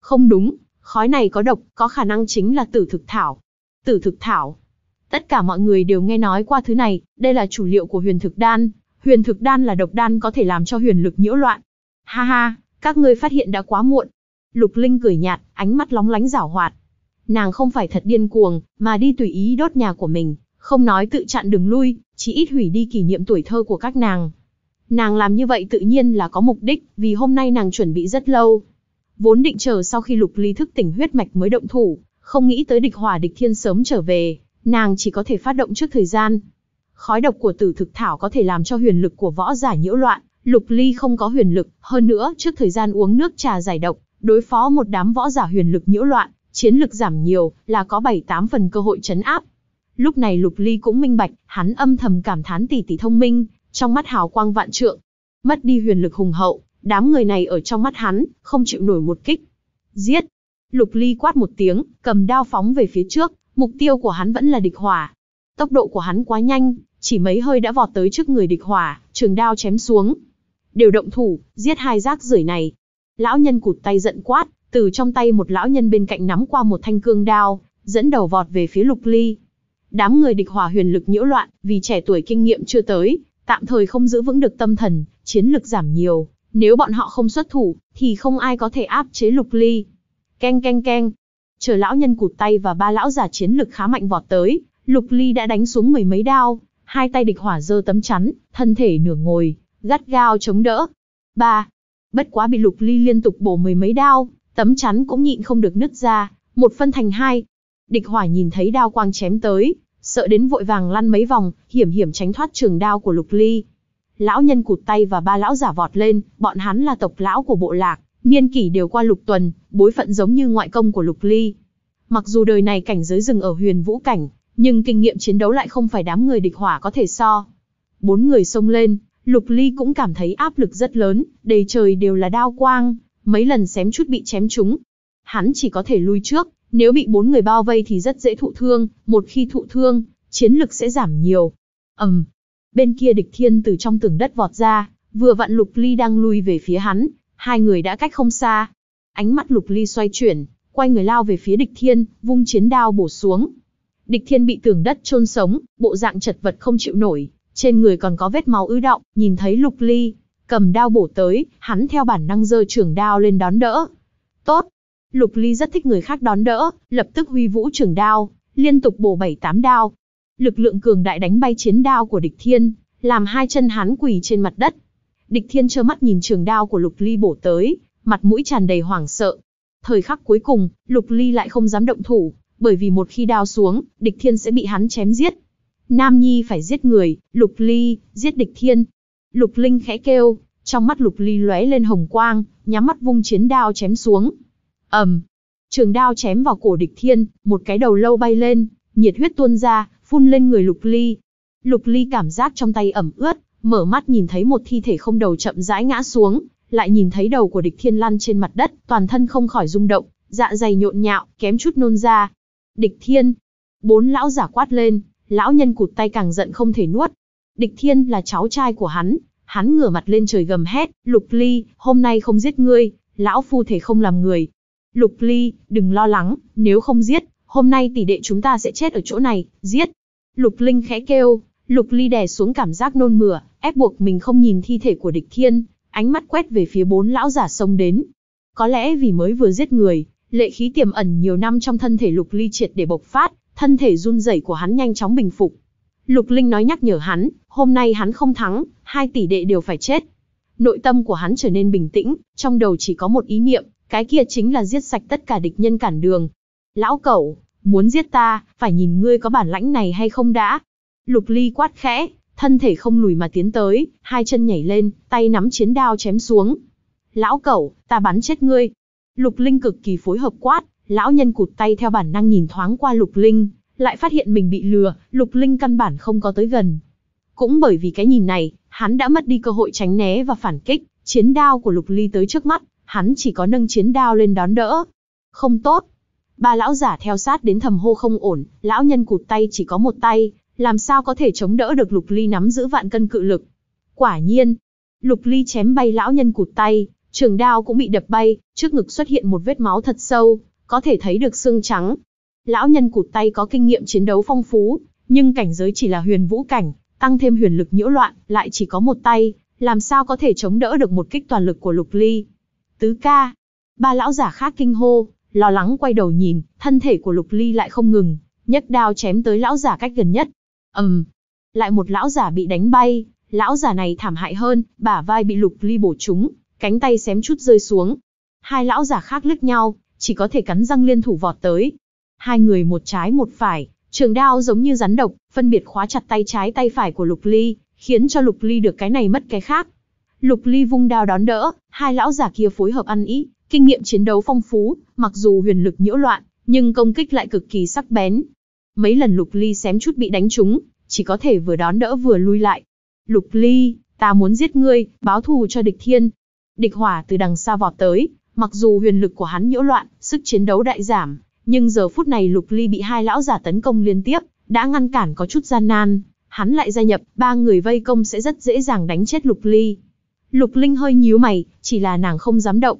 Không đúng, khói này có độc, có khả năng chính là tử thực thảo. Tử thực thảo. Tất cả mọi người đều nghe nói qua thứ này, đây là chủ liệu của huyền thực đan. Huyền thực đan là độc đan có thể làm cho huyền lực nhiễu loạn. Ha ha, các ngươi phát hiện đã quá muộn. Lục Linh cười nhạt, ánh mắt lóng lánh giảo hoạt. Nàng không phải thật điên cuồng, mà đi tùy ý đốt nhà của mình, không nói tự chặn đường lui, chỉ ít hủy đi kỷ niệm tuổi thơ của các nàng. Nàng làm như vậy tự nhiên là có mục đích, vì hôm nay nàng chuẩn bị rất lâu. Vốn định chờ sau khi lục ly thức tỉnh huyết mạch mới động thủ, không nghĩ tới địch hỏa địch thiên sớm trở về, nàng chỉ có thể phát động trước thời gian. Khói độc của tử thực thảo có thể làm cho huyền lực của võ giả nhiễu loạn, lục ly không có huyền lực, hơn nữa trước thời gian uống nước trà giải độc, đối phó một đám võ giả huyền lực nhiễu loạn, chiến lực giảm nhiều, là có 7-8 phần cơ hội chấn áp. Lúc này Lục Ly cũng minh bạch, hắn âm thầm cảm thán tỷ tỷ thông minh, trong mắt hào quang vạn trượng. Mất đi huyền lực hùng hậu, đám người này ở trong mắt hắn, không chịu nổi một kích. Giết! Lục Ly quát một tiếng, cầm đao phóng về phía trước, mục tiêu của hắn vẫn là địch hỏa. Tốc độ của hắn quá nhanh, chỉ mấy hơi đã vọt tới trước người địch hỏa, trường đao chém xuống. Đều động thủ, giết hai rác rưởi này. Lão nhân cụt tay giận quát, từ trong tay một lão nhân bên cạnh nắm qua một thanh cương đao, dẫn đầu vọt về phía Lục Ly. Đám người địch hỏa huyền lực nhiễu loạn, vì trẻ tuổi kinh nghiệm chưa tới, tạm thời không giữ vững được tâm thần, chiến lực giảm nhiều. Nếu bọn họ không xuất thủ, thì không ai có thể áp chế lục ly. Keng keng keng. Chờ lão nhân cụt tay và ba lão giả chiến lực khá mạnh vọt tới, lục ly đã đánh xuống mười mấy đao. Hai tay địch hỏa giơ tấm chắn, thân thể nửa ngồi, gắt gao chống đỡ. Ba. Bất quá bị lục ly liên tục bổ mười mấy đao, tấm chắn cũng nhịn không được nứt ra, một phân thành hai. Địch hỏa nhìn thấy đao quang chém tới, sợ đến vội vàng lăn mấy vòng, hiểm hiểm tránh thoát trường đao của Lục Ly. Lão nhân cụt tay và ba lão giả vọt lên, bọn hắn là tộc lão của bộ lạc, niên kỷ đều qua lục tuần, bối phận giống như ngoại công của Lục Ly. Mặc dù đời này cảnh giới rừng ở huyền vũ cảnh, nhưng kinh nghiệm chiến đấu lại không phải đám người địch hỏa có thể so. Bốn người xông lên, Lục Ly cũng cảm thấy áp lực rất lớn, đầy trời đều là đao quang, mấy lần xém chút bị chém trúng. Hắn chỉ có thể lui trước, nếu bị bốn người bao vây thì rất dễ thụ thương, một khi thụ thương, chiến lực sẽ giảm nhiều. Ầm. Um, bên kia địch thiên từ trong tường đất vọt ra, vừa vặn Lục Ly đang lui về phía hắn, hai người đã cách không xa. Ánh mắt Lục Ly xoay chuyển, quay người lao về phía địch thiên, vung chiến đao bổ xuống. Địch thiên bị tường đất chôn sống, bộ dạng chật vật không chịu nổi, trên người còn có vết máu ứ động, nhìn thấy Lục Ly, cầm đao bổ tới, hắn theo bản năng giơ trường đao lên đón đỡ. Tốt, Lục Ly rất thích người khác đón đỡ, lập tức huy vũ trường đao, liên tục bổ bảy tám đao. Lực lượng cường đại đánh bay chiến đao của địch thiên, làm hai chân hắn quỳ trên mặt đất. Địch thiên trơ mắt nhìn trường đao của Lục Ly bổ tới, mặt mũi tràn đầy hoảng sợ. Thời khắc cuối cùng, Lục Ly lại không dám động thủ, bởi vì một khi đao xuống, địch thiên sẽ bị hắn chém giết. Nam Nhi phải giết người, Lục Ly, giết địch thiên. Lục Linh khẽ kêu, trong mắt Lục Ly lóe lên hồng quang, nhắm mắt vung chiến đao chém xuống ầm, trường đao chém vào cổ địch thiên, một cái đầu lâu bay lên, nhiệt huyết tuôn ra, phun lên người lục ly. Lục ly cảm giác trong tay ẩm ướt, mở mắt nhìn thấy một thi thể không đầu chậm rãi ngã xuống, lại nhìn thấy đầu của địch thiên lăn trên mặt đất, toàn thân không khỏi rung động, dạ dày nhộn nhạo, kém chút nôn ra. Địch thiên, bốn lão giả quát lên, lão nhân cụt tay càng giận không thể nuốt. Địch thiên là cháu trai của hắn, hắn ngửa mặt lên trời gầm hét, lục ly, hôm nay không giết ngươi, lão phu thể không làm người, Lục Ly, đừng lo lắng, nếu không giết, hôm nay tỷ đệ chúng ta sẽ chết ở chỗ này, giết. Lục Linh khẽ kêu, Lục Ly đè xuống cảm giác nôn mửa, ép buộc mình không nhìn thi thể của địch thiên, ánh mắt quét về phía bốn lão giả sông đến. Có lẽ vì mới vừa giết người, lệ khí tiềm ẩn nhiều năm trong thân thể Lục Ly triệt để bộc phát, thân thể run rẩy của hắn nhanh chóng bình phục. Lục Linh nói nhắc nhở hắn, hôm nay hắn không thắng, hai tỷ đệ đều phải chết. Nội tâm của hắn trở nên bình tĩnh, trong đầu chỉ có một ý niệm, cái kia chính là giết sạch tất cả địch nhân cản đường. Lão cẩu, muốn giết ta, phải nhìn ngươi có bản lãnh này hay không đã. Lục ly quát khẽ, thân thể không lùi mà tiến tới, hai chân nhảy lên, tay nắm chiến đao chém xuống. Lão cẩu, ta bắn chết ngươi. Lục linh cực kỳ phối hợp quát, lão nhân cụt tay theo bản năng nhìn thoáng qua lục linh, lại phát hiện mình bị lừa, lục linh căn bản không có tới gần. Cũng bởi vì cái nhìn này, hắn đã mất đi cơ hội tránh né và phản kích, chiến đao của lục ly tới trước mắt, Hắn chỉ có nâng chiến đao lên đón đỡ. Không tốt. Ba lão giả theo sát đến thầm hô không ổn, lão nhân cụt tay chỉ có một tay, làm sao có thể chống đỡ được lục ly nắm giữ vạn cân cự lực. Quả nhiên, lục ly chém bay lão nhân cụt tay, trường đao cũng bị đập bay, trước ngực xuất hiện một vết máu thật sâu, có thể thấy được xương trắng. Lão nhân cụt tay có kinh nghiệm chiến đấu phong phú, nhưng cảnh giới chỉ là huyền vũ cảnh, tăng thêm huyền lực nhiễu loạn, lại chỉ có một tay, làm sao có thể chống đỡ được một kích toàn lực của lục ly tứ ca. Ba lão giả khác kinh hô, lo lắng quay đầu nhìn, thân thể của Lục Ly lại không ngừng, nhấc đao chém tới lão giả cách gần nhất. ầm, um, lại một lão giả bị đánh bay, lão giả này thảm hại hơn, bả vai bị Lục Ly bổ trúng, cánh tay xém chút rơi xuống. Hai lão giả khác lướt nhau, chỉ có thể cắn răng liên thủ vọt tới. Hai người một trái một phải, trường đao giống như rắn độc, phân biệt khóa chặt tay trái tay phải của Lục Ly, khiến cho Lục Ly được cái này mất cái khác, Lục Ly vung đao đón đỡ, hai lão giả kia phối hợp ăn ý, kinh nghiệm chiến đấu phong phú, mặc dù huyền lực nhiễu loạn, nhưng công kích lại cực kỳ sắc bén. Mấy lần Lục Ly xém chút bị đánh trúng, chỉ có thể vừa đón đỡ vừa lui lại. Lục Ly, ta muốn giết ngươi, báo thù cho địch thiên. Địch hỏa từ đằng xa vọt tới, mặc dù huyền lực của hắn nhiễu loạn, sức chiến đấu đại giảm, nhưng giờ phút này Lục Ly bị hai lão giả tấn công liên tiếp, đã ngăn cản có chút gian nan. Hắn lại gia nhập, ba người vây công sẽ rất dễ dàng đánh chết Lục Ly. Lục Linh hơi nhíu mày, chỉ là nàng không dám động.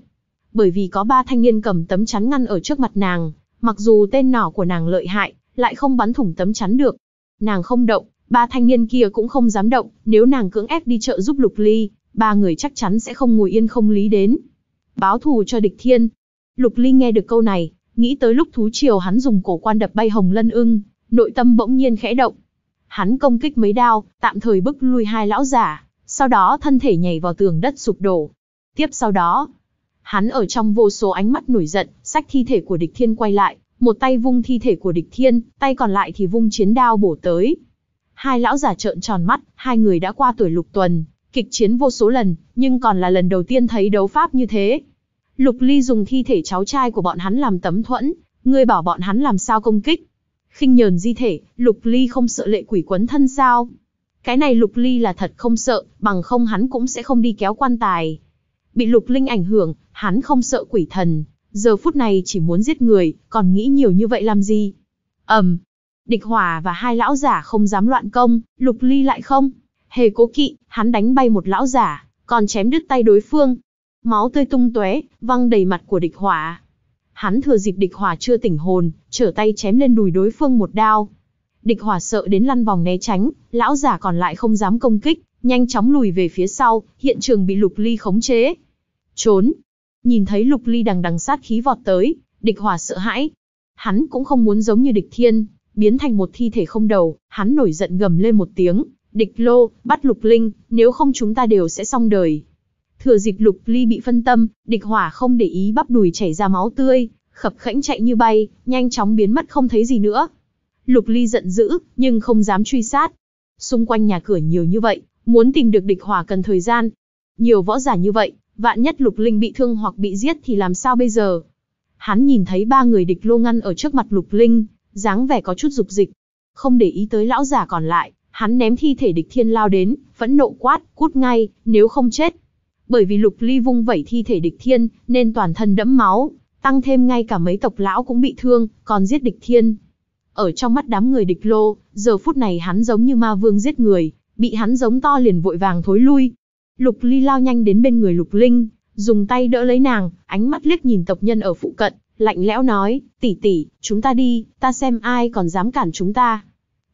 Bởi vì có ba thanh niên cầm tấm chắn ngăn ở trước mặt nàng, mặc dù tên nỏ của nàng lợi hại, lại không bắn thủng tấm chắn được. Nàng không động, ba thanh niên kia cũng không dám động, nếu nàng cưỡng ép đi chợ giúp Lục Ly, ba người chắc chắn sẽ không ngồi yên không lý đến. Báo thù cho địch thiên. Lục Ly nghe được câu này, nghĩ tới lúc thú triều hắn dùng cổ quan đập bay hồng lân ưng, nội tâm bỗng nhiên khẽ động. Hắn công kích mấy đao, tạm thời bức lui hai lão giả, sau đó thân thể nhảy vào tường đất sụp đổ. Tiếp sau đó, hắn ở trong vô số ánh mắt nổi giận, sách thi thể của địch thiên quay lại, một tay vung thi thể của địch thiên, tay còn lại thì vung chiến đao bổ tới. Hai lão giả trợn tròn mắt, hai người đã qua tuổi lục tuần, kịch chiến vô số lần, nhưng còn là lần đầu tiên thấy đấu pháp như thế. Lục Ly dùng thi thể cháu trai của bọn hắn làm tấm thuẫn, ngươi bảo bọn hắn làm sao công kích. khinh nhờn di thể, Lục Ly không sợ lệ quỷ quấn thân sao? Cái này lục ly là thật không sợ, bằng không hắn cũng sẽ không đi kéo quan tài. Bị lục linh ảnh hưởng, hắn không sợ quỷ thần, giờ phút này chỉ muốn giết người, còn nghĩ nhiều như vậy làm gì? ầm, um, địch hỏa và hai lão giả không dám loạn công, lục ly lại không. Hề cố kỵ, hắn đánh bay một lão giả, còn chém đứt tay đối phương. Máu tươi tung tóe, văng đầy mặt của địch hỏa. Hắn thừa dịp địch hỏa chưa tỉnh hồn, trở tay chém lên đùi đối phương một đao địch hỏa sợ đến lăn vòng né tránh, lão giả còn lại không dám công kích, nhanh chóng lùi về phía sau, hiện trường bị Lục Ly khống chế. Trốn. Nhìn thấy Lục Ly đằng đằng sát khí vọt tới, địch hỏa sợ hãi. Hắn cũng không muốn giống như địch thiên, biến thành một thi thể không đầu, hắn nổi giận gầm lên một tiếng, địch lô, bắt Lục Linh, nếu không chúng ta đều sẽ xong đời. Thừa dịp Lục Ly bị phân tâm, địch hỏa không để ý bắp đùi chảy ra máu tươi, khập khẽnh chạy như bay, nhanh chóng biến mất không thấy gì nữa. Lục Ly giận dữ, nhưng không dám truy sát. Xung quanh nhà cửa nhiều như vậy, muốn tìm được địch hỏa cần thời gian. Nhiều võ giả như vậy, vạn nhất Lục Linh bị thương hoặc bị giết thì làm sao bây giờ? Hắn nhìn thấy ba người địch lô ngăn ở trước mặt Lục Linh, dáng vẻ có chút dục dịch. Không để ý tới lão giả còn lại, hắn ném thi thể địch thiên lao đến, phẫn nộ quát, cút ngay, nếu không chết. Bởi vì Lục Ly vung vẩy thi thể địch thiên, nên toàn thân đẫm máu, tăng thêm ngay cả mấy tộc lão cũng bị thương, còn giết địch thiên, ở trong mắt đám người địch lô, giờ phút này hắn giống như ma vương giết người, bị hắn giống to liền vội vàng thối lui. Lục Ly lao nhanh đến bên người Lục Linh, dùng tay đỡ lấy nàng, ánh mắt liếc nhìn tộc nhân ở phụ cận, lạnh lẽo nói, tỷ tỷ, chúng ta đi, ta xem ai còn dám cản chúng ta.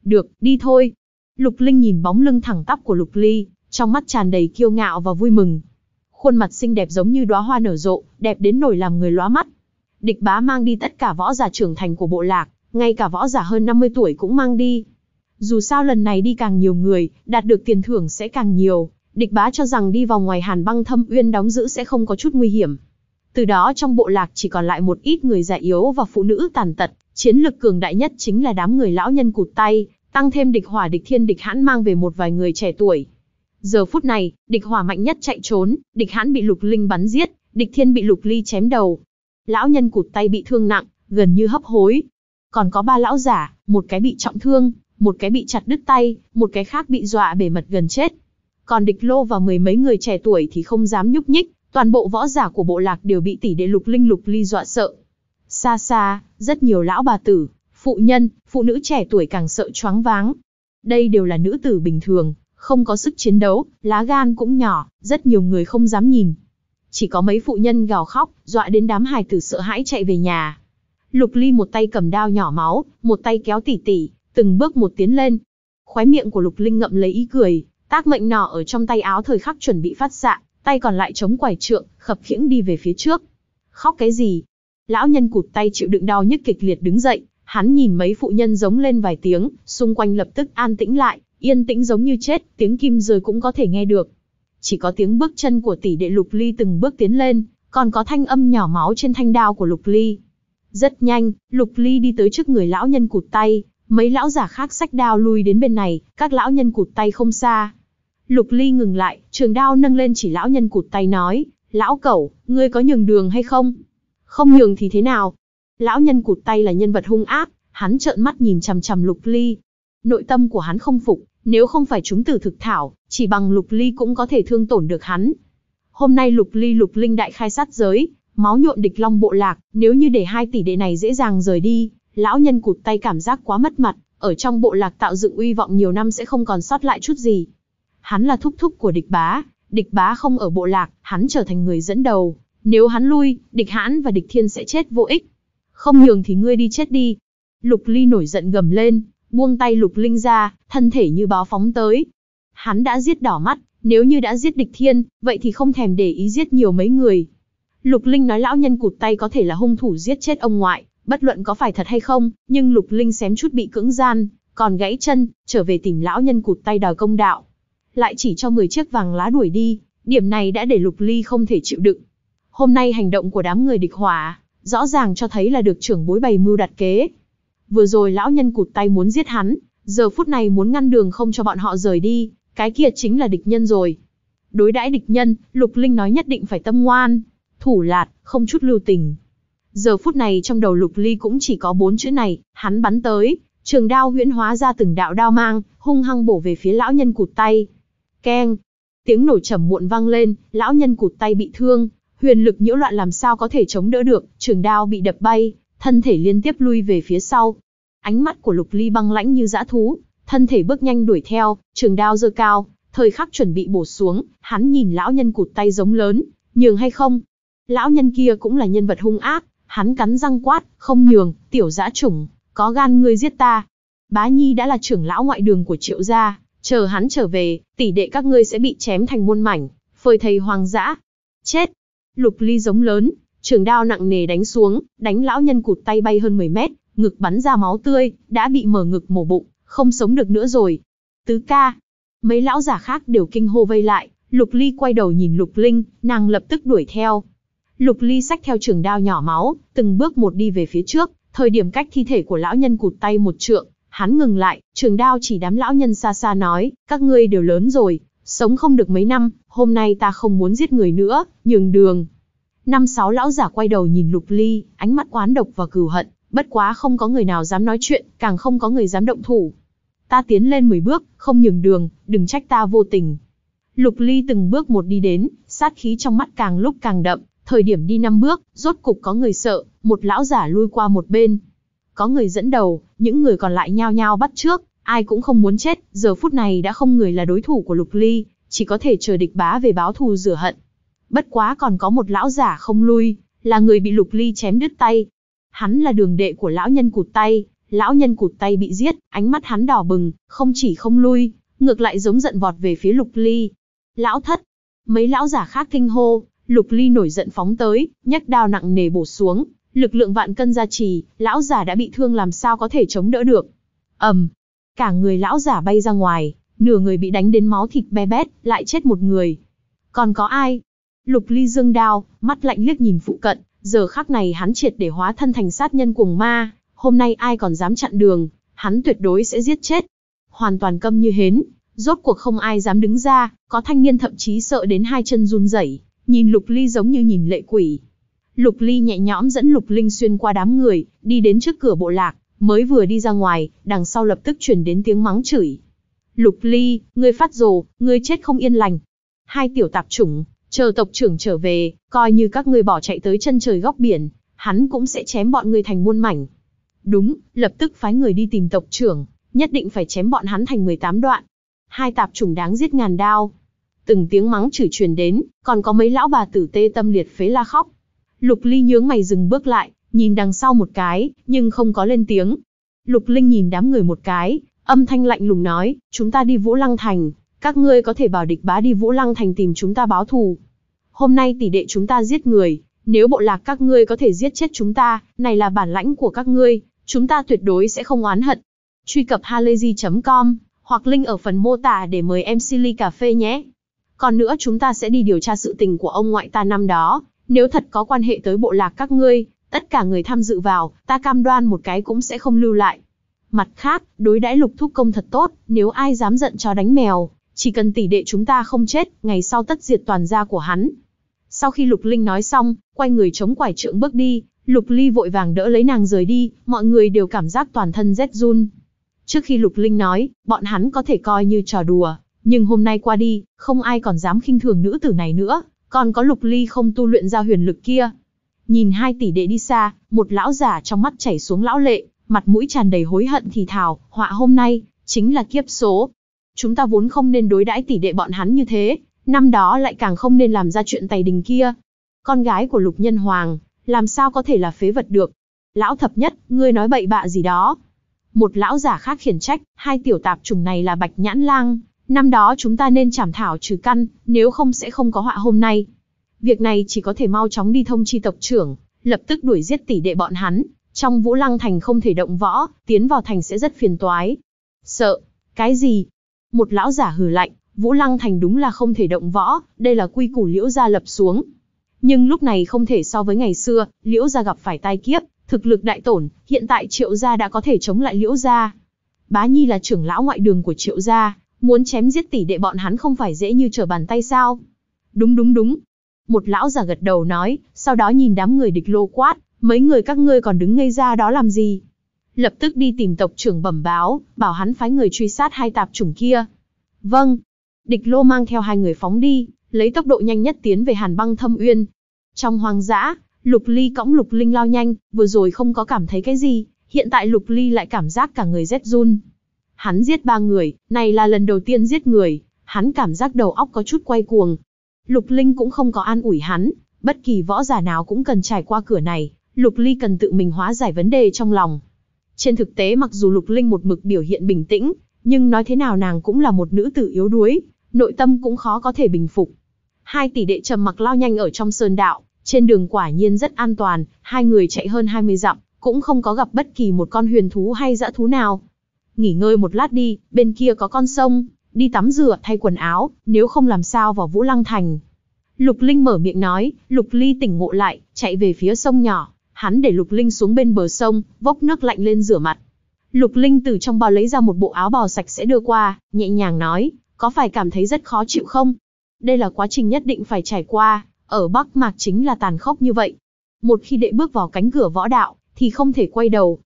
Được, đi thôi. Lục Linh nhìn bóng lưng thẳng tắp của Lục Ly, trong mắt tràn đầy kiêu ngạo và vui mừng. Khuôn mặt xinh đẹp giống như đóa hoa nở rộ, đẹp đến nổi làm người lóa mắt. Địch bá mang đi tất cả võ giả trưởng thành của bộ lạc, ngay cả võ giả hơn 50 tuổi cũng mang đi. Dù sao lần này đi càng nhiều người, đạt được tiền thưởng sẽ càng nhiều, địch bá cho rằng đi vào ngoài hàn băng thâm uyên đóng giữ sẽ không có chút nguy hiểm. Từ đó trong bộ lạc chỉ còn lại một ít người già yếu và phụ nữ tàn tật, chiến lực cường đại nhất chính là đám người lão nhân cụt tay, tăng thêm địch hỏa địch thiên địch hãn mang về một vài người trẻ tuổi. Giờ phút này, địch hỏa mạnh nhất chạy trốn, địch hãn bị lục linh bắn giết, địch thiên bị lục ly chém đầu. Lão nhân cụt tay bị thương nặng, gần như hấp hối, còn có ba lão giả, một cái bị trọng thương, một cái bị chặt đứt tay, một cái khác bị dọa bể mật gần chết. Còn địch lô và mười mấy người trẻ tuổi thì không dám nhúc nhích, toàn bộ võ giả của bộ lạc đều bị tỷ đệ lục linh lục ly dọa sợ. Xa xa, rất nhiều lão bà tử, phụ nhân, phụ nữ trẻ tuổi càng sợ choáng váng. Đây đều là nữ tử bình thường, không có sức chiến đấu, lá gan cũng nhỏ, rất nhiều người không dám nhìn. Chỉ có mấy phụ nhân gào khóc, dọa đến đám hài tử sợ hãi chạy về nhà. Lục Ly một tay cầm đao nhỏ máu, một tay kéo tỉ tỉ, từng bước một tiến lên. Khóe miệng của Lục Linh ngậm lấy ý cười, tác mệnh nỏ ở trong tay áo thời khắc chuẩn bị phát xạ, tay còn lại chống quải trượng, khập khiễng đi về phía trước. Khóc cái gì? Lão nhân cụt tay chịu đựng đau nhức kịch liệt đứng dậy, hắn nhìn mấy phụ nhân giống lên vài tiếng, xung quanh lập tức an tĩnh lại, yên tĩnh giống như chết, tiếng kim rơi cũng có thể nghe được. Chỉ có tiếng bước chân của tỷ đệ Lục Ly từng bước tiến lên, còn có thanh âm nhỏ máu trên thanh đao của Lục Ly. Rất nhanh, Lục Ly đi tới trước người lão nhân cụt tay, mấy lão giả khác sách đao lui đến bên này, các lão nhân cụt tay không xa. Lục Ly ngừng lại, trường đao nâng lên chỉ lão nhân cụt tay nói, lão cẩu, ngươi có nhường đường hay không? Không nhường thì thế nào? Lão nhân cụt tay là nhân vật hung ác, hắn trợn mắt nhìn chằm chằm Lục Ly. Nội tâm của hắn không phục, nếu không phải chúng tử thực thảo, chỉ bằng Lục Ly cũng có thể thương tổn được hắn. Hôm nay Lục Ly Lục Linh đại khai sát giới, máu nhuộm địch long bộ lạc, nếu như để hai tỷ đệ này dễ dàng rời đi, lão nhân cụt tay cảm giác quá mất mặt, ở trong bộ lạc tạo dựng uy vọng nhiều năm sẽ không còn sót lại chút gì. Hắn là thúc thúc của địch bá, địch bá không ở bộ lạc, hắn trở thành người dẫn đầu, nếu hắn lui, địch hãn và địch thiên sẽ chết vô ích. Không nhường thì ngươi đi chết đi. Lục Ly nổi giận gầm lên, buông tay Lục Linh ra, thân thể như báo phóng tới. Hắn đã giết đỏ mắt, nếu như đã giết địch thiên, vậy thì không thèm để ý giết nhiều mấy người, Lục Linh nói lão nhân cụt tay có thể là hung thủ giết chết ông ngoại, bất luận có phải thật hay không, nhưng Lục Linh xém chút bị cưỡng gian, còn gãy chân, trở về tìm lão nhân cụt tay đòi công đạo. Lại chỉ cho 10 chiếc vàng lá đuổi đi, điểm này đã để Lục Ly không thể chịu đựng. Hôm nay hành động của đám người địch hỏa, rõ ràng cho thấy là được trưởng bối bày mưu đặt kế. Vừa rồi lão nhân cụt tay muốn giết hắn, giờ phút này muốn ngăn đường không cho bọn họ rời đi, cái kia chính là địch nhân rồi. Đối đãi địch nhân, Lục Linh nói nhất định phải tâm ngoan, thủ lạt, không chút lưu tình. Giờ phút này trong đầu lục ly cũng chỉ có bốn chữ này, hắn bắn tới, trường đao huyễn hóa ra từng đạo đao mang, hung hăng bổ về phía lão nhân cụt tay. Keng, tiếng nổ trầm muộn vang lên, lão nhân cụt tay bị thương, huyền lực nhiễu loạn làm sao có thể chống đỡ được, trường đao bị đập bay, thân thể liên tiếp lui về phía sau. Ánh mắt của lục ly băng lãnh như dã thú, thân thể bước nhanh đuổi theo, trường đao dơ cao, thời khắc chuẩn bị bổ xuống, hắn nhìn lão nhân cụt tay giống lớn, nhường hay không, Lão nhân kia cũng là nhân vật hung ác, hắn cắn răng quát, không nhường, tiểu dã chủng, có gan ngươi giết ta. Bá Nhi đã là trưởng lão ngoại đường của triệu gia, chờ hắn trở về, tỷ đệ các ngươi sẽ bị chém thành muôn mảnh, phơi thầy hoàng dã. Chết! Lục ly giống lớn, trường đao nặng nề đánh xuống, đánh lão nhân cụt tay bay hơn 10 mét, ngực bắn ra máu tươi, đã bị mở ngực mổ bụng, không sống được nữa rồi. Tứ ca! Mấy lão giả khác đều kinh hô vây lại, lục ly quay đầu nhìn lục linh, nàng lập tức đuổi theo, Lục Ly sách theo trường đao nhỏ máu, từng bước một đi về phía trước, thời điểm cách thi thể của lão nhân cụt tay một trượng, hắn ngừng lại, trường đao chỉ đám lão nhân xa xa nói, các ngươi đều lớn rồi, sống không được mấy năm, hôm nay ta không muốn giết người nữa, nhường đường. Năm sáu lão giả quay đầu nhìn Lục Ly, ánh mắt oán độc và cừu hận, bất quá không có người nào dám nói chuyện, càng không có người dám động thủ. Ta tiến lên 10 bước, không nhường đường, đừng trách ta vô tình. Lục Ly từng bước một đi đến, sát khí trong mắt càng lúc càng đậm, Thời điểm đi năm bước, rốt cục có người sợ, một lão giả lui qua một bên. Có người dẫn đầu, những người còn lại nhao nhao bắt trước, ai cũng không muốn chết, giờ phút này đã không người là đối thủ của Lục Ly, chỉ có thể chờ địch bá về báo thù rửa hận. Bất quá còn có một lão giả không lui, là người bị Lục Ly chém đứt tay. Hắn là đường đệ của lão nhân cụt tay, lão nhân cụt tay bị giết, ánh mắt hắn đỏ bừng, không chỉ không lui, ngược lại giống giận vọt về phía Lục Ly. Lão thất, mấy lão giả khác kinh hô, Lục Ly nổi giận phóng tới, nhấc đao nặng nề bổ xuống, lực lượng vạn cân gia trì, lão giả đã bị thương làm sao có thể chống đỡ được. Ầm, cả người lão giả bay ra ngoài, nửa người bị đánh đến máu thịt be bét, lại chết một người. Còn có ai? Lục Ly dương đao, mắt lạnh liếc nhìn phụ cận, giờ khắc này hắn triệt để hóa thân thành sát nhân cuồng ma, hôm nay ai còn dám chặn đường, hắn tuyệt đối sẽ giết chết. Hoàn toàn câm như hến, rốt cuộc không ai dám đứng ra, có thanh niên thậm chí sợ đến hai chân run rẩy, nhìn Lục Ly giống như nhìn lệ quỷ. Lục Ly nhẹ nhõm dẫn Lục Linh xuyên qua đám người, đi đến trước cửa bộ lạc, mới vừa đi ra ngoài, đằng sau lập tức chuyển đến tiếng mắng chửi. Lục Ly, ngươi phát rồ, ngươi chết không yên lành. Hai tiểu tạp chủng, chờ tộc trưởng trở về, coi như các ngươi bỏ chạy tới chân trời góc biển, hắn cũng sẽ chém bọn ngươi thành muôn mảnh. Đúng, lập tức phái người đi tìm tộc trưởng, nhất định phải chém bọn hắn thành 18 đoạn. Hai tạp chủng đáng giết ngàn đao, từng tiếng mắng chửi truyền đến, còn có mấy lão bà tử tê tâm liệt phế la khóc. Lục Ly nhướng mày dừng bước lại, nhìn đằng sau một cái, nhưng không có lên tiếng. Lục Linh nhìn đám người một cái, âm thanh lạnh lùng nói, chúng ta đi Vũ Lăng Thành, các ngươi có thể bảo địch bá đi Vũ Lăng Thành tìm chúng ta báo thù. Hôm nay tỷ đệ chúng ta giết người, nếu bộ lạc các ngươi có thể giết chết chúng ta, này là bản lãnh của các ngươi, chúng ta tuyệt đối sẽ không oán hận. Truy cập halayzi.com, hoặc link ở phần mô tả để mời em Silly Cà Phê nhé. Còn nữa chúng ta sẽ đi điều tra sự tình của ông ngoại ta năm đó, nếu thật có quan hệ tới bộ lạc các ngươi, tất cả người tham dự vào, ta cam đoan một cái cũng sẽ không lưu lại. Mặt khác, đối đãi lục thúc công thật tốt, nếu ai dám giận cho đánh mèo, chỉ cần tỷ đệ chúng ta không chết, ngày sau tất diệt toàn gia của hắn. Sau khi Lục Linh nói xong, quay người chống quải trưởng bước đi, Lục Ly vội vàng đỡ lấy nàng rời đi, mọi người đều cảm giác toàn thân rét run. Trước khi Lục Linh nói, bọn hắn có thể coi như trò đùa, nhưng hôm nay qua đi, không ai còn dám khinh thường nữ tử này nữa, còn có lục ly không tu luyện ra huyền lực kia. Nhìn hai tỷ đệ đi xa, một lão già trong mắt chảy xuống lão lệ, mặt mũi tràn đầy hối hận thì thào, họa hôm nay, chính là kiếp số. Chúng ta vốn không nên đối đãi tỷ đệ bọn hắn như thế, năm đó lại càng không nên làm ra chuyện tày đình kia. Con gái của lục nhân hoàng, làm sao có thể là phế vật được. Lão thập nhất, ngươi nói bậy bạ gì đó. Một lão giả khác khiển trách, hai tiểu tạp trùng này là bạch nhãn lang, Năm đó chúng ta nên chảm thảo trừ căn, nếu không sẽ không có họa hôm nay. Việc này chỉ có thể mau chóng đi thông chi tộc trưởng, lập tức đuổi giết tỷ đệ bọn hắn. Trong Vũ Lăng Thành không thể động võ, tiến vào thành sẽ rất phiền toái. Sợ, cái gì? Một lão giả hừ lạnh, Vũ Lăng Thành đúng là không thể động võ, đây là quy củ liễu gia lập xuống. Nhưng lúc này không thể so với ngày xưa, liễu gia gặp phải tai kiếp, thực lực đại tổn, hiện tại triệu gia đã có thể chống lại liễu gia. Bá Nhi là trưởng lão ngoại đường của triệu gia, Muốn chém giết tỷ đệ bọn hắn không phải dễ như trở bàn tay sao? Đúng đúng đúng. Một lão già gật đầu nói, sau đó nhìn đám người địch lô quát, mấy người các ngươi còn đứng ngây ra đó làm gì? Lập tức đi tìm tộc trưởng bẩm báo, bảo hắn phái người truy sát hai tạp chủng kia. Vâng. Địch lô mang theo hai người phóng đi, lấy tốc độ nhanh nhất tiến về hàn băng thâm uyên. Trong hoang dã, lục ly cõng lục linh lao nhanh, vừa rồi không có cảm thấy cái gì, hiện tại lục ly lại cảm giác cả người rét run. Hắn giết ba người, này là lần đầu tiên giết người, hắn cảm giác đầu óc có chút quay cuồng. Lục Linh cũng không có an ủi hắn, bất kỳ võ giả nào cũng cần trải qua cửa này, Lục Ly cần tự mình hóa giải vấn đề trong lòng. Trên thực tế mặc dù Lục Linh một mực biểu hiện bình tĩnh, nhưng nói thế nào nàng cũng là một nữ tử yếu đuối, nội tâm cũng khó có thể bình phục. Hai tỷ đệ trầm mặc lao nhanh ở trong sơn đạo, trên đường quả nhiên rất an toàn, hai người chạy hơn 20 dặm, cũng không có gặp bất kỳ một con huyền thú hay dã thú nào nghỉ ngơi một lát đi, bên kia có con sông, đi tắm rửa, thay quần áo, nếu không làm sao vào Vũ Lăng Thành. Lục Linh mở miệng nói, Lục Ly tỉnh ngộ lại, chạy về phía sông nhỏ, hắn để Lục Linh xuống bên bờ sông, vốc nước lạnh lên rửa mặt. Lục Linh từ trong bao lấy ra một bộ áo bò sạch sẽ đưa qua, nhẹ nhàng nói, có phải cảm thấy rất khó chịu không? Đây là quá trình nhất định phải trải qua, ở Bắc Mạc chính là tàn khốc như vậy. Một khi đệ bước vào cánh cửa võ đạo, thì không thể quay đầu,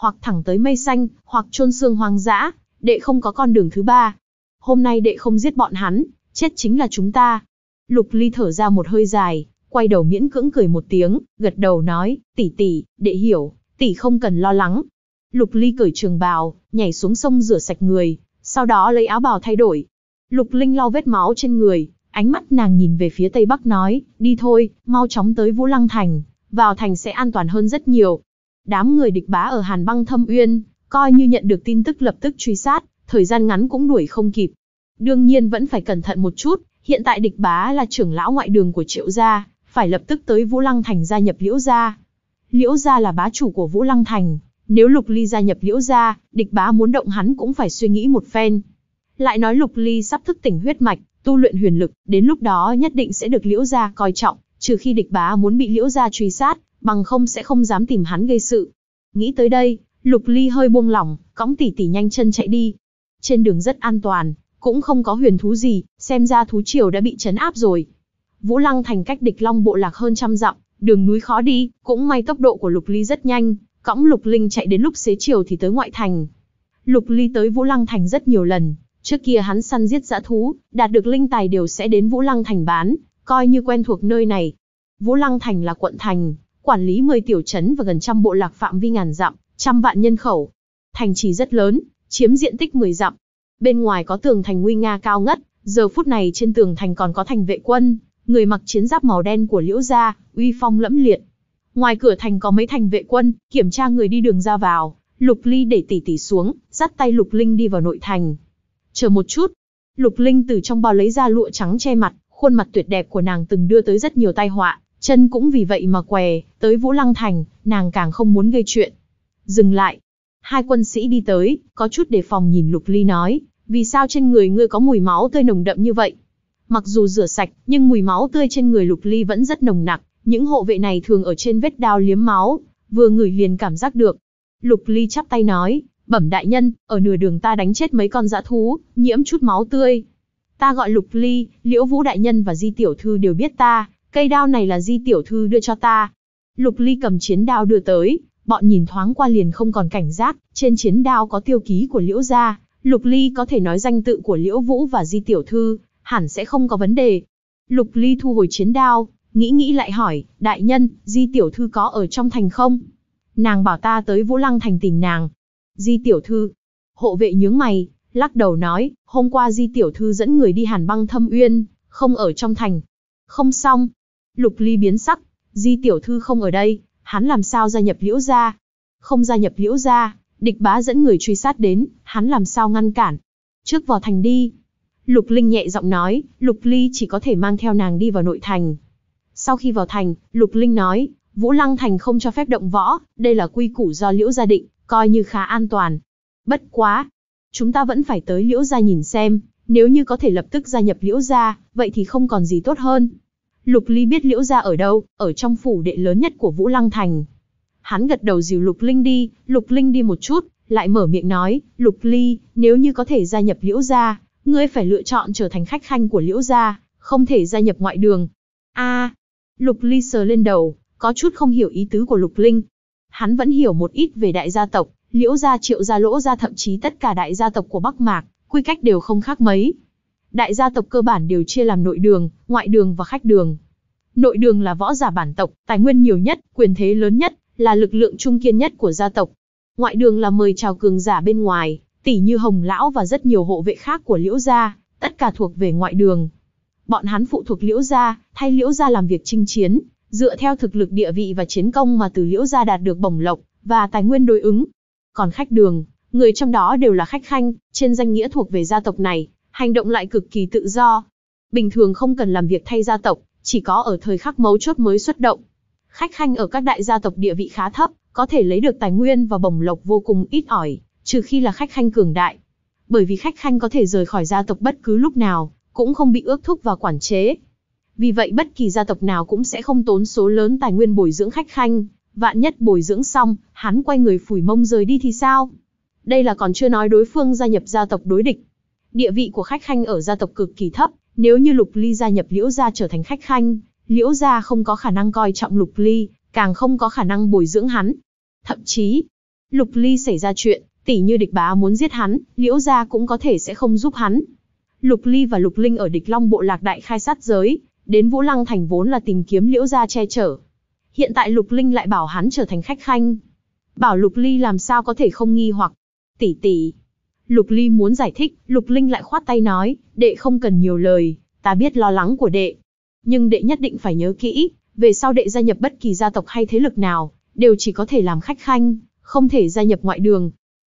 hoặc thẳng tới mây xanh, hoặc chôn xương hoang dã, đệ không có con đường thứ ba. Hôm nay đệ không giết bọn hắn, chết chính là chúng ta. Lục Ly thở ra một hơi dài, quay đầu miễn cưỡng cười một tiếng, gật đầu nói, tỷ tỷ, đệ hiểu, tỷ không cần lo lắng. Lục Ly cởi trường bào, nhảy xuống sông rửa sạch người, sau đó lấy áo bào thay đổi. Lục Linh lau vết máu trên người, ánh mắt nàng nhìn về phía Tây Bắc nói, đi thôi, mau chóng tới Vũ Lăng Thành, vào thành sẽ an toàn hơn rất nhiều đám người địch bá ở Hàn Băng Thâm Uyên, coi như nhận được tin tức lập tức truy sát, thời gian ngắn cũng đuổi không kịp. Đương nhiên vẫn phải cẩn thận một chút, hiện tại địch bá là trưởng lão ngoại đường của Triệu gia, phải lập tức tới Vũ Lăng Thành gia nhập Liễu gia. Liễu gia là bá chủ của Vũ Lăng Thành, nếu Lục Ly gia nhập Liễu gia, địch bá muốn động hắn cũng phải suy nghĩ một phen. Lại nói Lục Ly sắp thức tỉnh huyết mạch, tu luyện huyền lực, đến lúc đó nhất định sẽ được Liễu gia coi trọng, trừ khi địch bá muốn bị Liễu gia truy sát, bằng không sẽ không dám tìm hắn gây sự. Nghĩ tới đây, Lục Ly hơi buông lỏng, cõng tỷ tỷ nhanh chân chạy đi. Trên đường rất an toàn, cũng không có huyền thú gì, xem ra thú triều đã bị chấn áp rồi. Vũ Lăng thành cách địch long bộ lạc hơn trăm dặm, đường núi khó đi, cũng may tốc độ của Lục Ly rất nhanh, cõng Lục Linh chạy đến lúc xế chiều thì tới ngoại thành. Lục Ly tới Vũ Lăng thành rất nhiều lần, trước kia hắn săn giết dã thú, đạt được linh tài đều sẽ đến Vũ Lăng thành bán, coi như quen thuộc nơi này. Vũ Lăng thành là quận thành, quản lý 10 tiểu trấn và gần trăm bộ lạc phạm vi ngàn dặm, trăm vạn nhân khẩu. Thành trì rất lớn, chiếm diện tích 10 dặm. Bên ngoài có tường thành nguy nga cao ngất, giờ phút này trên tường thành còn có thành vệ quân, người mặc chiến giáp màu đen của Liễu gia, uy phong lẫm liệt. Ngoài cửa thành có mấy thành vệ quân, kiểm tra người đi đường ra vào, Lục Ly để tỷ tỷ xuống, dắt tay Lục Linh đi vào nội thành. Chờ một chút. Lục Linh từ trong bao lấy ra lụa trắng che mặt, khuôn mặt tuyệt đẹp của nàng từng đưa tới rất nhiều tai họa, Chân cũng vì vậy mà què, tới Vũ Lăng Thành, nàng càng không muốn gây chuyện. Dừng lại. Hai quân sĩ đi tới, có chút đề phòng nhìn Lục Ly nói, vì sao trên người ngươi có mùi máu tươi nồng đậm như vậy? Mặc dù rửa sạch, nhưng mùi máu tươi trên người Lục Ly vẫn rất nồng nặc, những hộ vệ này thường ở trên vết đao liếm máu, vừa ngửi liền cảm giác được. Lục Ly chắp tay nói, bẩm đại nhân, ở nửa đường ta đánh chết mấy con dã thú, nhiễm chút máu tươi. Ta gọi Lục Ly, Liễu Vũ đại nhân và Di tiểu thư đều biết ta, Cây đao này là di tiểu thư đưa cho ta. Lục ly cầm chiến đao đưa tới, bọn nhìn thoáng qua liền không còn cảnh giác, trên chiến đao có tiêu ký của liễu gia. Lục ly có thể nói danh tự của liễu vũ và di tiểu thư, hẳn sẽ không có vấn đề. Lục ly thu hồi chiến đao, nghĩ nghĩ lại hỏi, đại nhân, di tiểu thư có ở trong thành không? Nàng bảo ta tới vũ lăng thành tìm nàng. Di tiểu thư, hộ vệ nhướng mày, lắc đầu nói, hôm qua Di Tiểu Thư dẫn người đi hàn băng thâm uyên, không ở trong thành. Không xong, Lục Ly biến sắc, Di tiểu thư không ở đây, hắn làm sao gia nhập Liễu gia? Không gia nhập Liễu gia, địch bá dẫn người truy sát đến, hắn làm sao ngăn cản? Trước vào thành đi. Lục Linh nhẹ giọng nói, Lục Ly chỉ có thể mang theo nàng đi vào nội thành. Sau khi vào thành, Lục Linh nói, Vũ Lăng Thành không cho phép động võ, đây là quy củ do Liễu gia định, coi như khá an toàn. Bất quá, chúng ta vẫn phải tới Liễu gia nhìn xem, nếu như có thể lập tức gia nhập Liễu gia, vậy thì không còn gì tốt hơn. Lục Ly biết Liễu gia ở đâu, ở trong phủ đệ lớn nhất của Vũ Lăng Thành. Hắn gật đầu dìu Lục Linh đi, Lục Linh đi một chút, lại mở miệng nói, Lục Ly, nếu như có thể gia nhập Liễu gia, ngươi phải lựa chọn trở thành khách khanh của Liễu gia, không thể gia nhập ngoại đường. A, Lục Ly sờ lên đầu, có chút không hiểu ý tứ của Lục Linh. Hắn vẫn hiểu một ít về đại gia tộc, Liễu gia, Triệu gia, Lỗ gia thậm chí tất cả đại gia tộc của Bắc Mạc, quy cách đều không khác mấy đại gia tộc cơ bản đều chia làm nội đường, ngoại đường và khách đường. Nội đường là võ giả bản tộc, tài nguyên nhiều nhất, quyền thế lớn nhất, là lực lượng trung kiên nhất của gia tộc. Ngoại đường là mời chào cường giả bên ngoài, tỷ như Hồng Lão và rất nhiều hộ vệ khác của Liễu Gia, tất cả thuộc về ngoại đường. Bọn hắn phụ thuộc Liễu Gia, thay Liễu Gia làm việc chinh chiến, dựa theo thực lực địa vị và chiến công mà từ Liễu Gia đạt được bổng lộc, và tài nguyên đối ứng. Còn khách đường, người trong đó đều là khách khanh, trên danh nghĩa thuộc về gia tộc này, hành động lại cực kỳ tự do. Bình thường không cần làm việc thay gia tộc, chỉ có ở thời khắc mấu chốt mới xuất động. Khách khanh ở các đại gia tộc địa vị khá thấp, có thể lấy được tài nguyên và bổng lộc vô cùng ít ỏi, trừ khi là khách khanh cường đại. Bởi vì khách khanh có thể rời khỏi gia tộc bất cứ lúc nào, cũng không bị ước thúc và quản chế. Vì vậy bất kỳ gia tộc nào cũng sẽ không tốn số lớn tài nguyên bồi dưỡng khách khanh, vạn nhất bồi dưỡng xong, hắn quay người phủi mông rời đi thì sao? Đây là còn chưa nói đối phương gia nhập gia tộc đối địch, Địa vị của khách khanh ở gia tộc cực kỳ thấp, nếu như Lục Ly gia nhập Liễu gia trở thành khách khanh, Liễu gia không có khả năng coi trọng Lục Ly, càng không có khả năng bồi dưỡng hắn. Thậm chí, Lục Ly xảy ra chuyện, tỉ như địch bá muốn giết hắn, Liễu gia cũng có thể sẽ không giúp hắn. Lục Ly và Lục Linh ở địch long bộ lạc đại khai sát giới, đến Vũ Lăng thành vốn là tìm kiếm Liễu gia che chở. Hiện tại Lục Linh lại bảo hắn trở thành khách khanh. Bảo Lục Ly làm sao có thể không nghi hoặc. Tỷ tỷ, Lục Ly muốn giải thích, Lục Linh lại khoát tay nói, đệ không cần nhiều lời, ta biết lo lắng của đệ. Nhưng đệ nhất định phải nhớ kỹ, về sau đệ gia nhập bất kỳ gia tộc hay thế lực nào, đều chỉ có thể làm khách khanh, không thể gia nhập ngoại đường.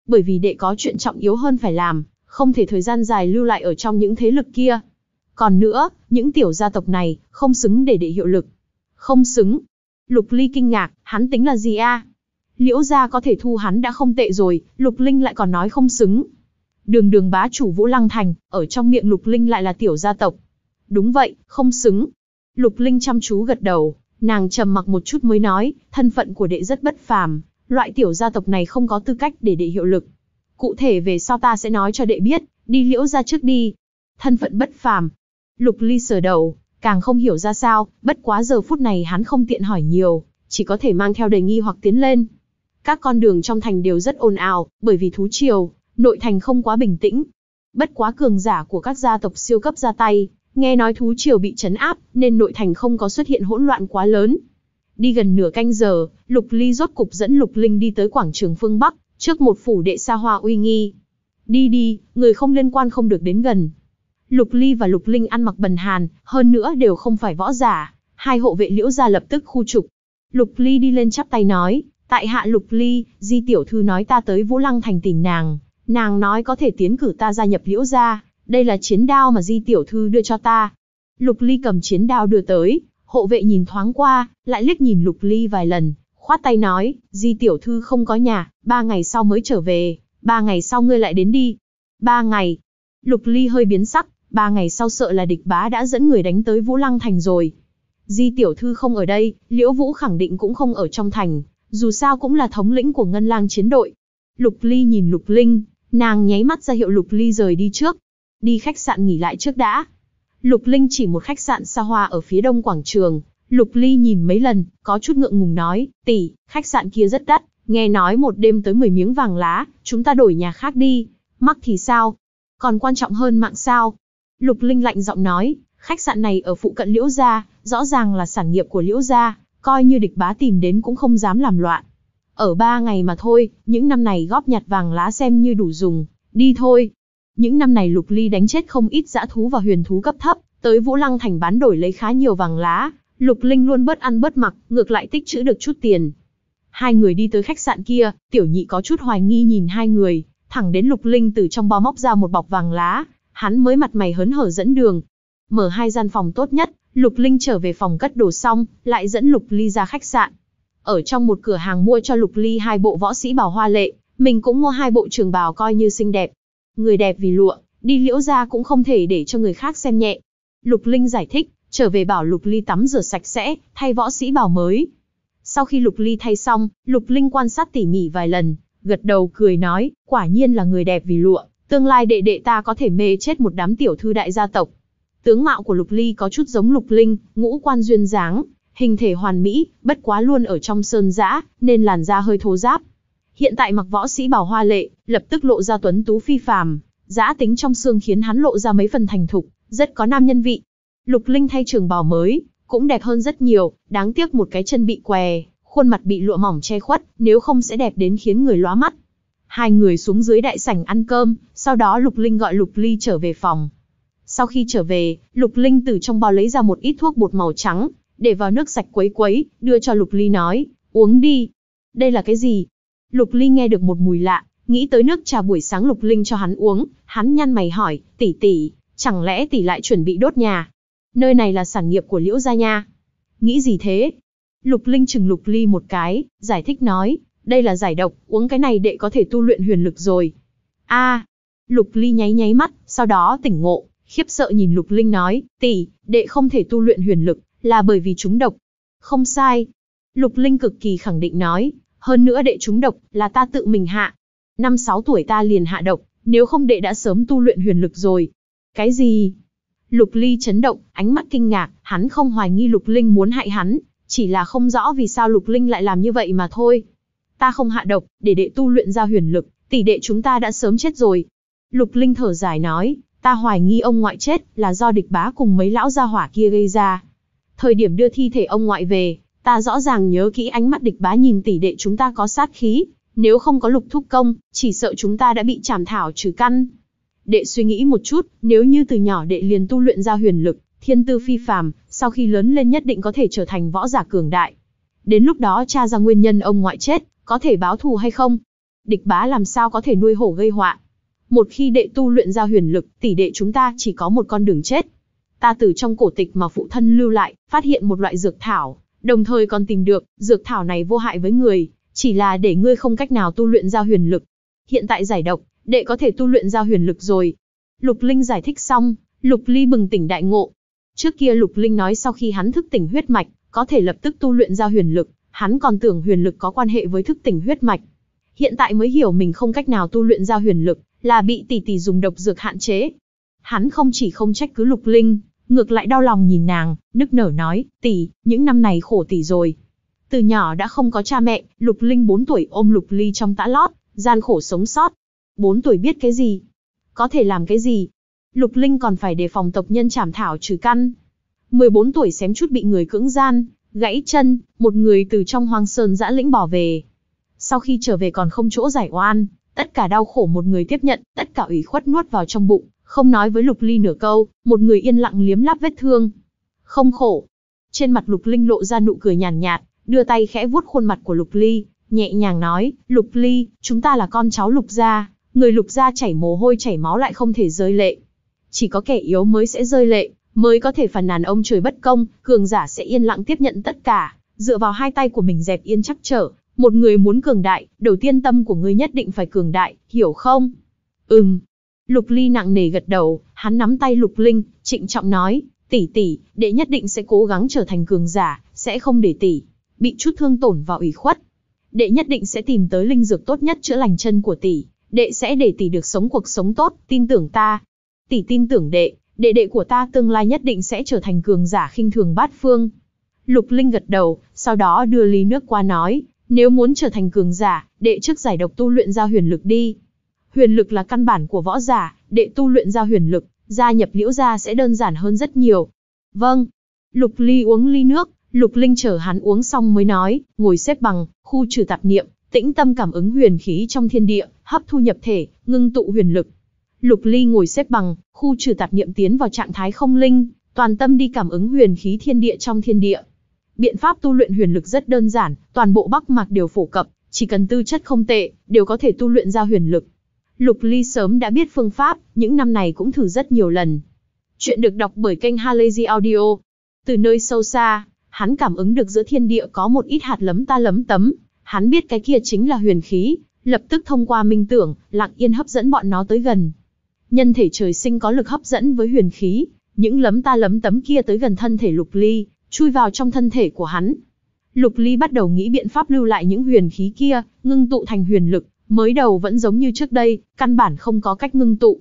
Bởi vì đệ có chuyện trọng yếu hơn phải làm, không thể thời gian dài lưu lại ở trong những thế lực kia. Còn nữa, những tiểu gia tộc này, không xứng để đệ hiệu lực. Không xứng. Lục Ly kinh ngạc, hắn tính là gì a? Liễu gia có thể thu hắn đã không tệ rồi, Lục Linh lại còn nói không xứng, đường đường bá chủ Vũ Lăng Thành, ở trong miệng Lục Linh lại là tiểu gia tộc. Đúng vậy, không xứng. Lục Linh chăm chú gật đầu, nàng trầm mặc một chút mới nói, thân phận của đệ rất bất phàm, loại tiểu gia tộc này không có tư cách để đệ hiệu lực. Cụ thể về sau ta sẽ nói cho đệ biết, đi liễu ra trước đi. Thân phận bất phàm. Lục Ly sờ đầu, càng không hiểu ra sao, bất quá giờ phút này hắn không tiện hỏi nhiều, chỉ có thể mang theo đề nghi hoặc tiến lên. Các con đường trong thành đều rất ồn ào, bởi vì thú triều, nội thành không quá bình tĩnh. Bất quá cường giả của các gia tộc siêu cấp ra tay, nghe nói thú triều bị chấn áp, nên nội thành không có xuất hiện hỗn loạn quá lớn. Đi gần nửa canh giờ, Lục Ly rốt cục dẫn Lục Linh đi tới quảng trường phương Bắc, trước một phủ đệ xa hoa uy nghi. Đi đi, người không liên quan không được đến gần. Lục Ly và Lục Linh ăn mặc bần hàn, hơn nữa đều không phải võ giả, hai hộ vệ liễu ra lập tức khu trục. Lục Ly đi lên chắp tay nói, tại hạ Lục Ly, di tiểu thư nói ta tới Vũ Lăng thành tìm nàng, Nàng nói có thể tiến cử ta gia nhập liễu gia, đây là chiến đao mà di tiểu thư đưa cho ta. Lục Ly cầm chiến đao đưa tới, hộ vệ nhìn thoáng qua, lại liếc nhìn Lục Ly vài lần, khoát tay nói, di tiểu thư không có nhà, ba ngày sau mới trở về, ba ngày sau ngươi lại đến đi. Ba ngày. Lục Ly hơi biến sắc, ba ngày sau sợ là địch bá đã dẫn người đánh tới Vũ Lăng Thành rồi. Di tiểu thư không ở đây, Liễu Vũ khẳng định cũng không ở trong thành, dù sao cũng là thống lĩnh của ngân lang chiến đội. Lục Ly nhìn Lục Linh, Nàng nháy mắt ra hiệu Lục Ly rời đi trước. Đi khách sạn nghỉ lại trước đã. Lục Linh chỉ một khách sạn xa hoa ở phía đông quảng trường. Lục Ly nhìn mấy lần, có chút ngượng ngùng nói, tỷ, khách sạn kia rất đắt, nghe nói một đêm tới 10 miếng vàng lá, chúng ta đổi nhà khác đi, mắc thì sao? Còn quan trọng hơn mạng sao? Lục Linh lạnh giọng nói, khách sạn này ở phụ cận Liễu Gia, rõ ràng là sản nghiệp của Liễu Gia, coi như địch bá tìm đến cũng không dám làm loạn. Ở ba ngày mà thôi, những năm này góp nhặt vàng lá xem như đủ dùng, đi thôi. Những năm này Lục Ly đánh chết không ít dã thú và huyền thú cấp thấp, tới Vũ Lăng Thành bán đổi lấy khá nhiều vàng lá, Lục Linh luôn bớt ăn bớt mặc, ngược lại tích trữ được chút tiền. Hai người đi tới khách sạn kia, tiểu nhị có chút hoài nghi nhìn hai người, thẳng đến Lục Linh từ trong bó móc ra một bọc vàng lá, hắn mới mặt mày hớn hở dẫn đường. Mở hai gian phòng tốt nhất, Lục Linh trở về phòng cất đồ xong, lại dẫn Lục Ly ra khách sạn ở trong một cửa hàng mua cho Lục Ly hai bộ võ sĩ bào hoa lệ, mình cũng mua hai bộ trường bào coi như xinh đẹp. Người đẹp vì lụa, đi liễu ra cũng không thể để cho người khác xem nhẹ. Lục Linh giải thích, trở về bảo Lục Ly tắm rửa sạch sẽ, thay võ sĩ bào mới. Sau khi Lục Ly thay xong, Lục Linh quan sát tỉ mỉ vài lần, gật đầu cười nói, quả nhiên là người đẹp vì lụa, tương lai đệ đệ ta có thể mê chết một đám tiểu thư đại gia tộc. Tướng mạo của Lục Ly có chút giống Lục Linh, ngũ quan duyên dáng, hình thể hoàn mỹ, bất quá luôn ở trong sơn giã, nên làn da hơi thô ráp. Hiện tại mặc võ sĩ bảo hoa lệ, lập tức lộ ra tuấn tú phi phàm, giã tính trong xương khiến hắn lộ ra mấy phần thành thục, rất có nam nhân vị. Lục Linh thay trường bào mới, cũng đẹp hơn rất nhiều, đáng tiếc một cái chân bị què, khuôn mặt bị lụa mỏng che khuất, nếu không sẽ đẹp đến khiến người lóa mắt. Hai người xuống dưới đại sảnh ăn cơm, sau đó Lục Linh gọi Lục Ly trở về phòng. Sau khi trở về, Lục Linh từ trong bao lấy ra một ít thuốc bột màu trắng, để vào nước sạch quấy quấy, đưa cho Lục Ly nói, uống đi. Đây là cái gì? Lục Ly nghe được một mùi lạ, nghĩ tới nước trà buổi sáng Lục Linh cho hắn uống, hắn nhăn mày hỏi, tỷ tỷ, chẳng lẽ tỷ lại chuẩn bị đốt nhà? Nơi này là sản nghiệp của Liễu gia nha. Nghĩ gì thế? Lục Linh chừng Lục Ly một cái, giải thích nói, đây là giải độc, uống cái này đệ có thể tu luyện huyền lực rồi. A. Lục Ly nháy nháy mắt, sau đó tỉnh ngộ, khiếp sợ nhìn Lục Linh nói, tỷ, đệ không thể tu luyện huyền lực, là bởi vì chúng độc. Không sai. Lục Linh cực kỳ khẳng định nói, hơn nữa đệ chúng độc là ta tự mình hạ. Năm sáu tuổi ta liền hạ độc, nếu không đệ đã sớm tu luyện huyền lực rồi. Cái gì? Lục Ly chấn động, ánh mắt kinh ngạc, hắn không hoài nghi Lục Linh muốn hại hắn, chỉ là không rõ vì sao Lục Linh lại làm như vậy mà thôi. Ta không hạ độc, để đệ tu luyện ra huyền lực, tỷ đệ chúng ta đã sớm chết rồi. Lục Linh thở dài nói, ta hoài nghi ông ngoại chết là do địch bá cùng mấy lão gia hỏa kia gây ra. Thời điểm đưa thi thể ông ngoại về, ta rõ ràng nhớ kỹ ánh mắt địch bá nhìn tỷ đệ chúng ta có sát khí, nếu không có lục thúc công, chỉ sợ chúng ta đã bị chảm thảo trừ căn. Đệ suy nghĩ một chút, nếu như từ nhỏ đệ liền tu luyện ra huyền lực, thiên tư phi phàm, sau khi lớn lên nhất định có thể trở thành võ giả cường đại. Đến lúc đó cha ra nguyên nhân ông ngoại chết, có thể báo thù hay không? Địch bá làm sao có thể nuôi hổ gây họa? Một khi đệ tu luyện ra huyền lực, tỷ đệ chúng ta chỉ có một con đường chết, Ta từ trong cổ tịch mà phụ thân lưu lại, phát hiện một loại dược thảo, đồng thời còn tìm được, dược thảo này vô hại với người, chỉ là để ngươi không cách nào tu luyện ra huyền lực. Hiện tại giải độc, đệ có thể tu luyện ra huyền lực rồi. Lục Linh giải thích xong, Lục Ly bừng tỉnh đại ngộ. Trước kia Lục Linh nói sau khi hắn thức tỉnh huyết mạch, có thể lập tức tu luyện ra huyền lực, hắn còn tưởng huyền lực có quan hệ với thức tỉnh huyết mạch. Hiện tại mới hiểu mình không cách nào tu luyện ra huyền lực, là bị tỷ tỷ dùng độc dược hạn chế. Hắn không chỉ không trách cứ Lục Linh, ngược lại đau lòng nhìn nàng, nức nở nói, tỷ, những năm này khổ tỷ rồi. Từ nhỏ đã không có cha mẹ, Lục Linh 4 tuổi ôm Lục Ly trong tã lót, gian khổ sống sót. 4 tuổi biết cái gì? Có thể làm cái gì? Lục Linh còn phải đề phòng tộc nhân trảm thảo trừ căn. 14 tuổi xém chút bị người cưỡng gian, gãy chân, một người từ trong hoang sơn dã lĩnh bỏ về. Sau khi trở về còn không chỗ giải oan, tất cả đau khổ một người tiếp nhận, tất cả ủy khuất nuốt vào trong bụng, không nói với Lục Ly nửa câu, một người yên lặng liếm láp vết thương. Không khổ. Trên mặt Lục Linh lộ ra nụ cười nhàn nhạt, nhạt, đưa tay khẽ vuốt khuôn mặt của Lục Ly, nhẹ nhàng nói, Lục Ly, chúng ta là con cháu Lục gia, người Lục gia chảy mồ hôi chảy máu lại không thể rơi lệ. Chỉ có kẻ yếu mới sẽ rơi lệ, mới có thể phàn nàn ông trời bất công, cường giả sẽ yên lặng tiếp nhận tất cả, dựa vào hai tay của mình dẹp yên chắc trở. Một người muốn cường đại, đầu tiên tâm của ngươi nhất định phải cường đại, hiểu không? Ừm, Lục Ly nặng nề gật đầu, hắn nắm tay Lục Linh, trịnh trọng nói, tỷ tỷ, đệ nhất định sẽ cố gắng trở thành cường giả, sẽ không để tỷ bị chút thương tổn vào ủy khuất. Đệ nhất định sẽ tìm tới linh dược tốt nhất chữa lành chân của tỷ, đệ sẽ để tỷ được sống cuộc sống tốt, tin tưởng ta. Tỷ tin tưởng đệ, đệ đệ của ta tương lai nhất định sẽ trở thành cường giả khinh thường bát phương. Lục Linh gật đầu, sau đó đưa ly nước qua nói, nếu muốn trở thành cường giả, đệ trước giải độc tu luyện ra huyền lực đi. Huyền lực là căn bản của võ giả, đệ tu luyện ra huyền lực, gia nhập liễu gia sẽ đơn giản hơn rất nhiều. Vâng. Lục Ly uống ly nước, Lục Linh chờ hắn uống xong mới nói, ngồi xếp bằng, khu trừ tạp niệm, tĩnh tâm cảm ứng huyền khí trong thiên địa, hấp thu nhập thể, ngưng tụ huyền lực. Lục Ly ngồi xếp bằng, khu trừ tạp niệm tiến vào trạng thái không linh, toàn tâm đi cảm ứng huyền khí thiên địa trong thiên địa. Biện pháp tu luyện huyền lực rất đơn giản, toàn bộ Bắc Mạc đều phổ cập, chỉ cần tư chất không tệ, đều có thể tu luyện ra huyền lực. Lục Ly sớm đã biết phương pháp, những năm này cũng thử rất nhiều lần. Chuyện được đọc bởi kênh Halazy Audio. Từ nơi sâu xa, hắn cảm ứng được giữa thiên địa có một ít hạt lấm ta lấm tấm. Hắn biết cái kia chính là huyền khí, lập tức thông qua minh tưởng, lặng yên hấp dẫn bọn nó tới gần. Nhân thể trời sinh có lực hấp dẫn với huyền khí, những lấm ta lấm tấm kia tới gần thân thể Lục Ly, chui vào trong thân thể của hắn. Lục Ly bắt đầu nghĩ biện pháp lưu lại những huyền khí kia, ngưng tụ thành huyền lực, Mới đầu vẫn giống như trước đây, căn bản không có cách ngưng tụ.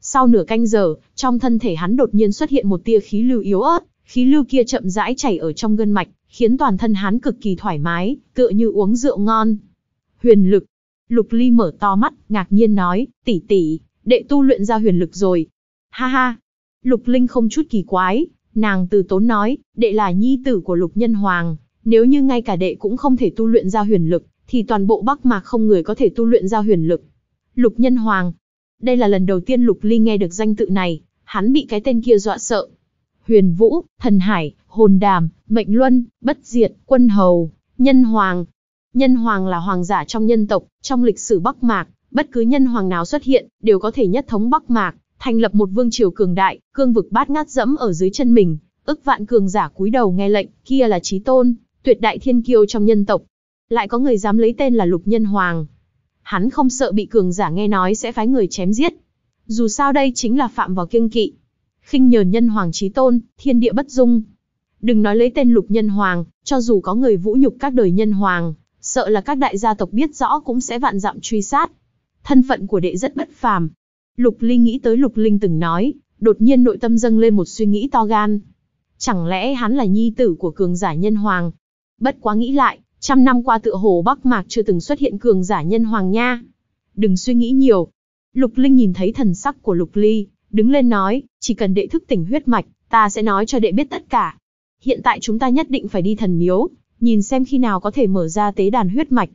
Sau nửa canh giờ, trong thân thể hắn đột nhiên xuất hiện một tia khí lưu yếu ớt, khí lưu kia chậm rãi chảy ở trong gân mạch, khiến toàn thân hắn cực kỳ thoải mái, tựa như uống rượu ngon. Huyền lực. Lục Ly mở to mắt, ngạc nhiên nói, tỷ tỷ, đệ tu luyện ra huyền lực rồi. Ha ha. Lục Linh không chút kỳ quái, nàng từ tốn nói, đệ là nhi tử của Lục Nhân Hoàng, nếu như ngay cả đệ cũng không thể tu luyện ra huyền lực, thì toàn bộ Bắc Mạc không người có thể tu luyện ra huyền lực. Lục Nhân Hoàng. Đây là lần đầu tiên Lục Ly nghe được danh tự này, hắn bị cái tên kia dọa sợ. Huyền Vũ, Thần Hải, Hồn Đàm, Mệnh Luân, Bất Diệt, Quân Hầu, Nhân Hoàng. Nhân Hoàng là hoàng giả trong nhân tộc, trong lịch sử Bắc Mạc, bất cứ nhân hoàng nào xuất hiện, đều có thể nhất thống Bắc Mạc, thành lập một vương triều cường đại, cương vực bát ngát dẫm ở dưới chân mình, ức vạn cường giả cúi đầu nghe lệnh, kia là chí tôn, tuyệt đại thiên kiêu trong nhân tộc, lại có người dám lấy tên là Lục Nhân Hoàng. Hắn không sợ bị cường giả nghe nói sẽ phái người chém giết. Dù sao đây chính là phạm vào kiêng kỵ. khinh nhờ nhân hoàng chí tôn, thiên địa bất dung. Đừng nói lấy tên lục nhân hoàng, cho dù có người vũ nhục các đời nhân hoàng, sợ là các đại gia tộc biết rõ cũng sẽ vạn dặm truy sát. Thân phận của đệ rất bất phàm. Lục Linh nghĩ tới Lục Linh từng nói, đột nhiên nội tâm dâng lên một suy nghĩ to gan. Chẳng lẽ hắn là nhi tử của cường giả nhân hoàng? Bất quá nghĩ lại, Trăm năm qua tựa hồ Bắc Mạc chưa từng xuất hiện cường giả nhân hoàng nha. Đừng suy nghĩ nhiều. Lục Linh nhìn thấy thần sắc của Lục Ly, đứng lên nói, chỉ cần đệ thức tỉnh huyết mạch, ta sẽ nói cho đệ biết tất cả. Hiện tại chúng ta nhất định phải đi thần miếu, nhìn xem khi nào có thể mở ra tế đàn huyết mạch.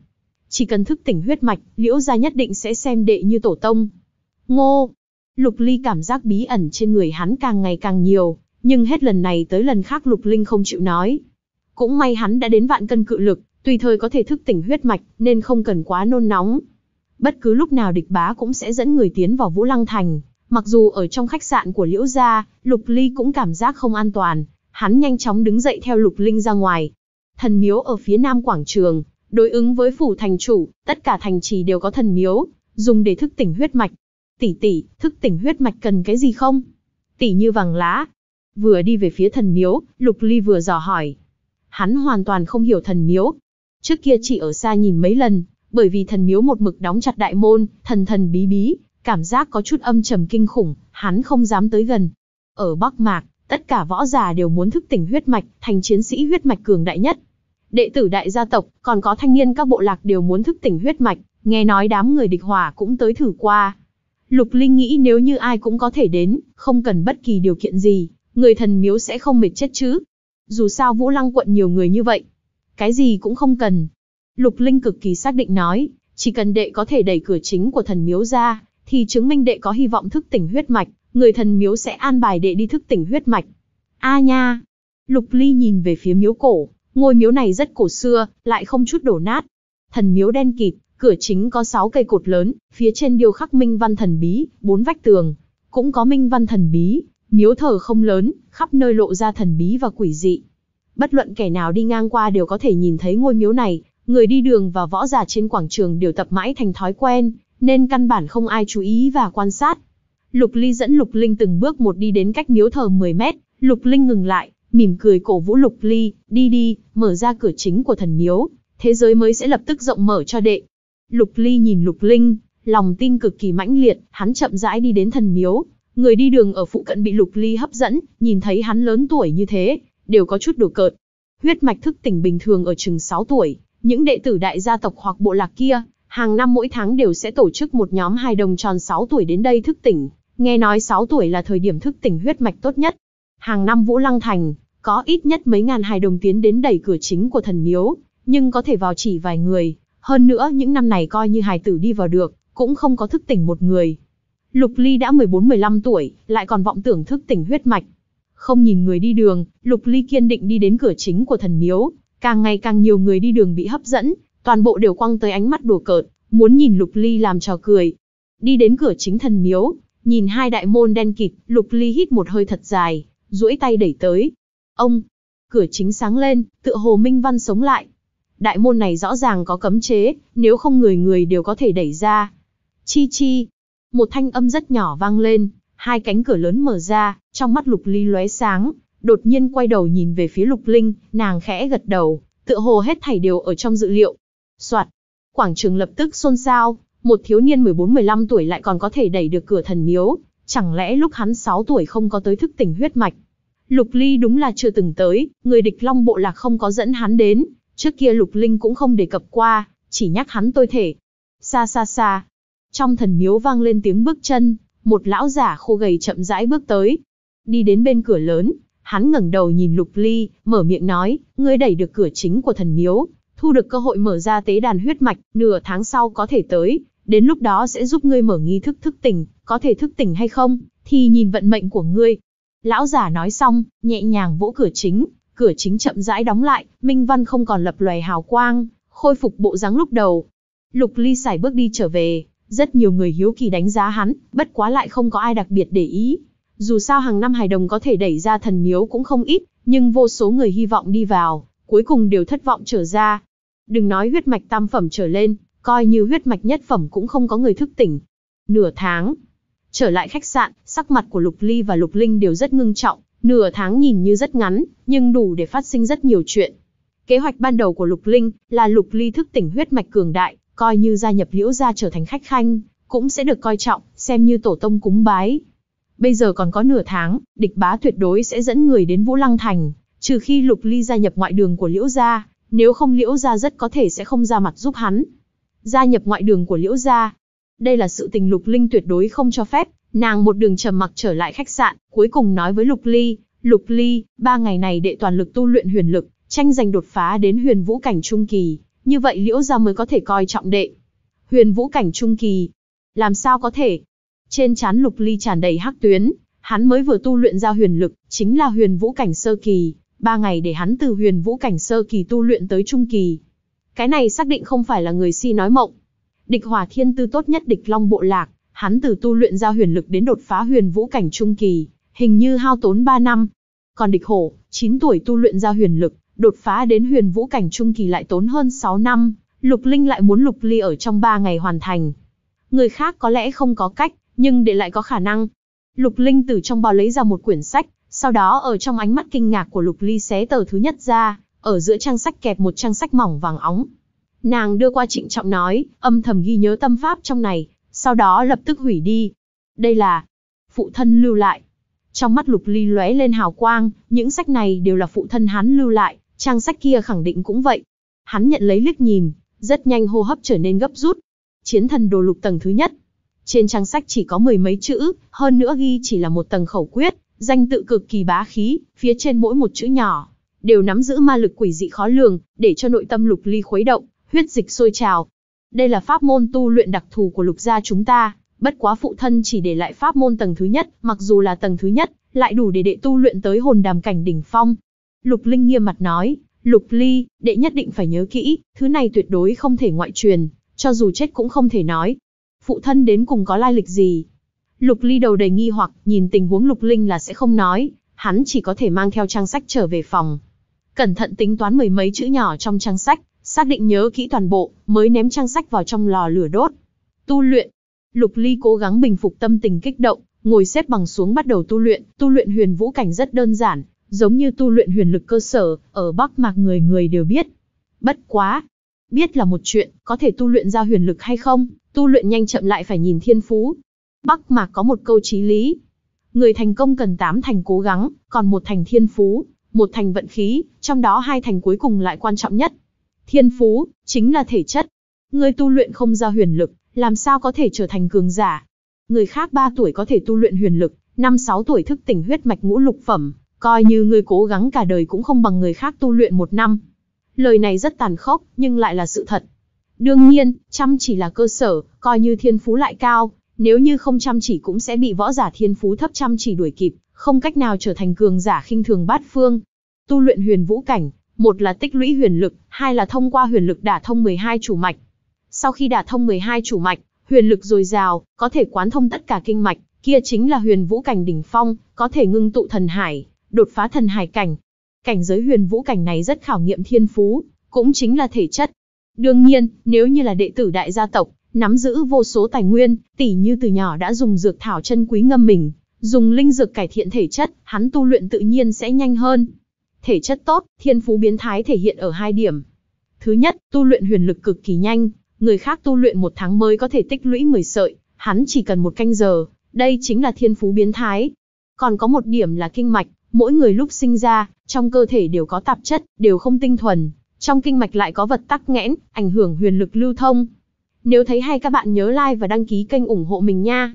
Chỉ cần thức tỉnh huyết mạch, liễu gia nhất định sẽ xem đệ như tổ tông. Ngô! Lục Ly cảm giác bí ẩn trên người hắn càng ngày càng nhiều, nhưng hết lần này tới lần khác Lục Linh không chịu nói. Cũng may hắn đã đến vạn cân cự lực, tùy thời có thể thức tỉnh huyết mạch, nên không cần quá nôn nóng. Bất cứ lúc nào địch bá cũng sẽ dẫn người tiến vào Vũ Lăng Thành, mặc dù ở trong khách sạn của Liễu Gia, Lục Ly cũng cảm giác không an toàn, hắn nhanh chóng đứng dậy theo Lục Linh ra ngoài. Thần miếu ở phía nam quảng trường, đối ứng với phủ thành chủ, tất cả thành trì đều có thần miếu, dùng để thức tỉnh huyết mạch. Tỷ tỷ, thức tỉnh huyết mạch cần cái gì không? Tỷ như vàng lá. Vừa đi về phía thần miếu, Lục Ly vừa dò hỏi. Hắn hoàn toàn không hiểu thần miếu, Trước kia chỉ ở xa nhìn mấy lần, bởi vì thần miếu một mực đóng chặt đại môn, thần thần bí bí, cảm giác có chút âm trầm kinh khủng, hắn không dám tới gần. Ở Bắc Mạc, tất cả võ giả đều muốn thức tỉnh huyết mạch, thành chiến sĩ huyết mạch cường đại nhất. Đệ tử đại gia tộc, còn có thanh niên các bộ lạc đều muốn thức tỉnh huyết mạch, nghe nói đám người địch hòa cũng tới thử qua. Lục Linh nghĩ nếu như ai cũng có thể đến, không cần bất kỳ điều kiện gì, người thần miếu sẽ không mệt chết chứ. Dù sao Vũ Lăng quận nhiều người như vậy, cái gì cũng không cần. Lục Linh cực kỳ xác định nói, chỉ cần đệ có thể đẩy cửa chính của thần miếu ra, thì chứng minh đệ có hy vọng thức tỉnh huyết mạch, người thần miếu sẽ an bài đệ đi thức tỉnh huyết mạch. A nha! Lục Ly nhìn về phía miếu cổ, ngôi miếu này rất cổ xưa, lại không chút đổ nát. Thần miếu đen kịt, cửa chính có 6 cây cột lớn, phía trên điêu khắc minh văn thần bí, bốn vách tường, cũng có minh văn thần bí, miếu thờ không lớn, khắp nơi lộ ra thần bí và quỷ dị. Bất luận kẻ nào đi ngang qua đều có thể nhìn thấy ngôi miếu này, người đi đường và võ giả trên quảng trường đều tập mãi thành thói quen, nên căn bản không ai chú ý và quan sát. Lục Ly dẫn Lục Linh từng bước một đi đến cách miếu thờ 10 mét, Lục Linh ngừng lại, mỉm cười cổ vũ Lục Ly, đi đi, mở ra cửa chính của thần miếu, thế giới mới sẽ lập tức rộng mở cho đệ. Lục Ly nhìn Lục Linh, lòng tin cực kỳ mãnh liệt, hắn chậm rãi đi đến thần miếu. Người đi đường ở phụ cận bị Lục Ly hấp dẫn, nhìn thấy hắn lớn tuổi như thế, đều có chút đùa cợt. Huyết mạch thức tỉnh bình thường ở chừng 6 tuổi, những đệ tử đại gia tộc hoặc bộ lạc kia, hàng năm mỗi tháng đều sẽ tổ chức một nhóm hài đồng tròn 6 tuổi đến đây thức tỉnh, nghe nói 6 tuổi là thời điểm thức tỉnh huyết mạch tốt nhất. Hàng năm Vũ Lăng Thành, có ít nhất mấy ngàn hài đồng tiến đến đẩy cửa chính của thần miếu, nhưng có thể vào chỉ vài người, hơn nữa những năm này coi như hài tử đi vào được, cũng không có thức tỉnh một người. Lục Ly đã 14-15 tuổi, lại còn vọng tưởng thức tỉnh huyết mạch, không nhìn người đi đường, Lục Ly kiên định đi đến cửa chính của thần miếu, càng ngày càng nhiều người đi đường bị hấp dẫn, toàn bộ đều quăng tới ánh mắt đùa cợt, muốn nhìn Lục Ly làm trò cười. Đi đến cửa chính thần miếu, nhìn hai đại môn đen kịt, Lục Ly hít một hơi thật dài, duỗi tay đẩy tới. Ông, cửa chính sáng lên, tựa hồ Minh Văn sống lại. Đại môn này rõ ràng có cấm chế, nếu không người người đều có thể đẩy ra. Chi chi, một thanh âm rất nhỏ vang lên, hai cánh cửa lớn mở ra, trong mắt Lục Ly lóe sáng, đột nhiên quay đầu nhìn về phía Lục Linh, nàng khẽ gật đầu, tựa hồ hết thảy đều ở trong dự liệu. Soạt, quảng trường lập tức xôn xao, một thiếu niên 14-15 tuổi lại còn có thể đẩy được cửa thần miếu, chẳng lẽ lúc hắn 6 tuổi không có tới thức tỉnh huyết mạch. Lục Ly đúng là chưa từng tới, người địch long bộ lạc không có dẫn hắn đến, trước kia Lục Linh cũng không đề cập qua, chỉ nhắc hắn tôi thể. Xa xa xa, trong thần miếu vang lên tiếng bước chân, một lão giả khô gầy chậm rãi bước tới, đi đến bên cửa lớn, hắn ngẩng đầu nhìn Lục Ly, mở miệng nói, ngươi đẩy được cửa chính của thần miếu, thu được cơ hội mở ra tế đàn huyết mạch, nửa tháng sau có thể tới, đến lúc đó sẽ giúp ngươi mở nghi thức thức tỉnh, có thể thức tỉnh hay không, thì nhìn vận mệnh của ngươi. Lão giả nói xong, nhẹ nhàng vỗ cửa chính, cửa chính chậm rãi đóng lại, Minh Văn không còn lập lòe hào quang, khôi phục bộ dáng lúc đầu. Lục Ly xài bước đi trở về, rất nhiều người hiếu kỳ đánh giá hắn, bất quá lại không có ai đặc biệt để ý, dù sao hàng năm hài đồng có thể đẩy ra thần miếu cũng không ít, nhưng vô số người hy vọng đi vào, cuối cùng đều thất vọng trở ra. Đừng nói huyết mạch tam phẩm trở lên, coi như huyết mạch nhất phẩm cũng không có người thức tỉnh. Nửa tháng. Trở lại khách sạn, sắc mặt của Lục Ly và Lục Linh đều rất ngưng trọng, nửa tháng nhìn như rất ngắn, nhưng đủ để phát sinh rất nhiều chuyện. Kế hoạch ban đầu của Lục Linh là Lục Ly thức tỉnh huyết mạch cường đại, coi như gia nhập Liễu gia trở thành khách khanh, cũng sẽ được coi trọng, xem như tổ tông cúng bái bây giờ còn có nửa tháng, địch bá tuyệt đối sẽ dẫn người đến Vũ Lăng Thành, trừ khi Lục Ly gia nhập ngoại đường của Liễu gia, nếu không Liễu gia rất có thể sẽ không ra mặt giúp hắn. Gia nhập ngoại đường của Liễu gia, đây là sự tình Lục Linh tuyệt đối không cho phép, nàng một đường trầm mặc trở lại khách sạn, cuối cùng nói với Lục Ly, "Lục Ly, ba ngày này đệ toàn lực tu luyện huyền lực, tranh giành đột phá đến huyền vũ cảnh trung kỳ, như vậy Liễu gia mới có thể coi trọng đệ." Huyền vũ cảnh trung kỳ? Làm sao có thể? Trên trán Lục Ly tràn đầy hắc tuyến, hắn mới vừa tu luyện ra huyền lực, chính là huyền vũ cảnh sơ kỳ, ba ngày để hắn từ huyền vũ cảnh sơ kỳ tu luyện tới trung kỳ. Cái này xác định không phải là người si nói mộng. Địch Hỏa Thiên Tư tốt nhất địch Long Bộ Lạc, hắn từ tu luyện ra huyền lực đến đột phá huyền vũ cảnh trung kỳ, hình như hao tốn ba năm. Còn địch Hổ, chín tuổi tu luyện ra huyền lực, đột phá đến huyền vũ cảnh trung kỳ lại tốn hơn sáu năm, Lục Linh lại muốn Lục Ly ở trong ba ngày hoàn thành. Người khác có lẽ không có cách, nhưng để lại có khả năng. Lục Linh từ trong bao lấy ra một quyển sách, sau đó ở trong ánh mắt kinh ngạc của Lục Ly xé tờ thứ nhất ra, ở giữa trang sách kẹp một trang sách mỏng vàng óng. Nàng đưa qua trịnh trọng nói, âm thầm ghi nhớ tâm pháp trong này, sau đó lập tức hủy đi. Đây là phụ thân lưu lại. Trong mắt Lục Ly lóe lên hào quang, những sách này đều là phụ thân hắn lưu lại, trang sách kia khẳng định cũng vậy. Hắn nhận lấy liếc nhìn, rất nhanh hô hấp trở nên gấp rút. Chiến thần đồ lục tầng thứ nhất, trên trang sách chỉ có mười mấy chữ, hơn nữa ghi chỉ là một tầng khẩu quyết, danh tự cực kỳ bá khí, phía trên mỗi một chữ nhỏ đều nắm giữ ma lực quỷ dị khó lường, để cho nội tâm Lục Ly khuấy động, huyết dịch sôi trào. Đây là pháp môn tu luyện đặc thù của Lục gia chúng ta, bất quá phụ thân chỉ để lại pháp môn tầng thứ nhất, mặc dù là tầng thứ nhất, lại đủ để đệ tu luyện tới hồn đàm cảnh đỉnh phong. Lục Linh nghiêm mặt nói, Lục Ly, đệ nhất định phải nhớ kỹ, thứ này tuyệt đối không thể ngoại truyền, cho dù chết cũng không thể nói, phụ thân đến cùng có lai lịch gì. Lục Ly đầu đầy nghi hoặc, nhìn tình huống Lục Linh là sẽ không nói, hắn chỉ có thể mang theo trang sách trở về phòng. Cẩn thận tính toán mười mấy chữ nhỏ trong trang sách, xác định nhớ kỹ toàn bộ, mới ném trang sách vào trong lò lửa đốt. Tu luyện. Lục Ly cố gắng bình phục tâm tình kích động, ngồi xếp bằng xuống bắt đầu tu luyện, tu luyện huyền vũ cảnh rất đơn giản, giống như tu luyện huyền lực cơ sở, ở Bắc Mạc người người đều biết. Bất quá, biết là một chuyện, có thể tu luyện ra huyền lực hay không, tu luyện nhanh chậm lại phải nhìn thiên phú. Bắc Mạc có một câu chí lý. Người thành công cần tám thành cố gắng, còn một thành thiên phú, một thành vận khí, trong đó hai thành cuối cùng lại quan trọng nhất. Thiên phú, chính là thể chất. Người tu luyện không ra huyền lực, làm sao có thể trở thành cường giả. Người khác 3 tuổi có thể tu luyện huyền lực, 5-6 tuổi thức tỉnh huyết mạch ngũ lục phẩm, coi như người cố gắng cả đời cũng không bằng người khác tu luyện một năm. Lời này rất tàn khốc, nhưng lại là sự thật. Đương nhiên, chăm chỉ là cơ sở, coi như thiên phú lại cao, nếu như không chăm chỉ cũng sẽ bị võ giả thiên phú thấp chăm chỉ đuổi kịp, không cách nào trở thành cường giả khinh thường bát phương. Tu luyện huyền vũ cảnh, một là tích lũy huyền lực, hai là thông qua huyền lực đả thông 12 chủ mạch. Sau khi đả thông 12 chủ mạch, huyền lực dồi dào, có thể quán thông tất cả kinh mạch, kia chính là huyền vũ cảnh đỉnh phong, có thể ngưng tụ thần hải, đột phá thần hải cảnh. Cảnh giới huyền vũ cảnh này rất khảo nghiệm thiên phú, cũng chính là thể chất, Đương nhiên, nếu như là đệ tử đại gia tộc, nắm giữ vô số tài nguyên, tỷ như từ nhỏ đã dùng dược thảo chân quý ngâm mình, dùng linh dược cải thiện thể chất, hắn tu luyện tự nhiên sẽ nhanh hơn. Thể chất tốt, thiên phú biến thái thể hiện ở hai điểm. Thứ nhất, tu luyện huyền lực cực kỳ nhanh, người khác tu luyện một tháng mới có thể tích lũy 10 sợi, hắn chỉ cần một canh giờ, đây chính là thiên phú biến thái. Còn có một điểm là kinh mạch, mỗi người lúc sinh ra, trong cơ thể đều có tạp chất, đều không tinh thuần, trong kinh mạch lại có vật tắc nghẽn, ảnh hưởng huyền lực lưu thông. Nếu thấy hay các bạn nhớ like và đăng ký kênh ủng hộ mình nha.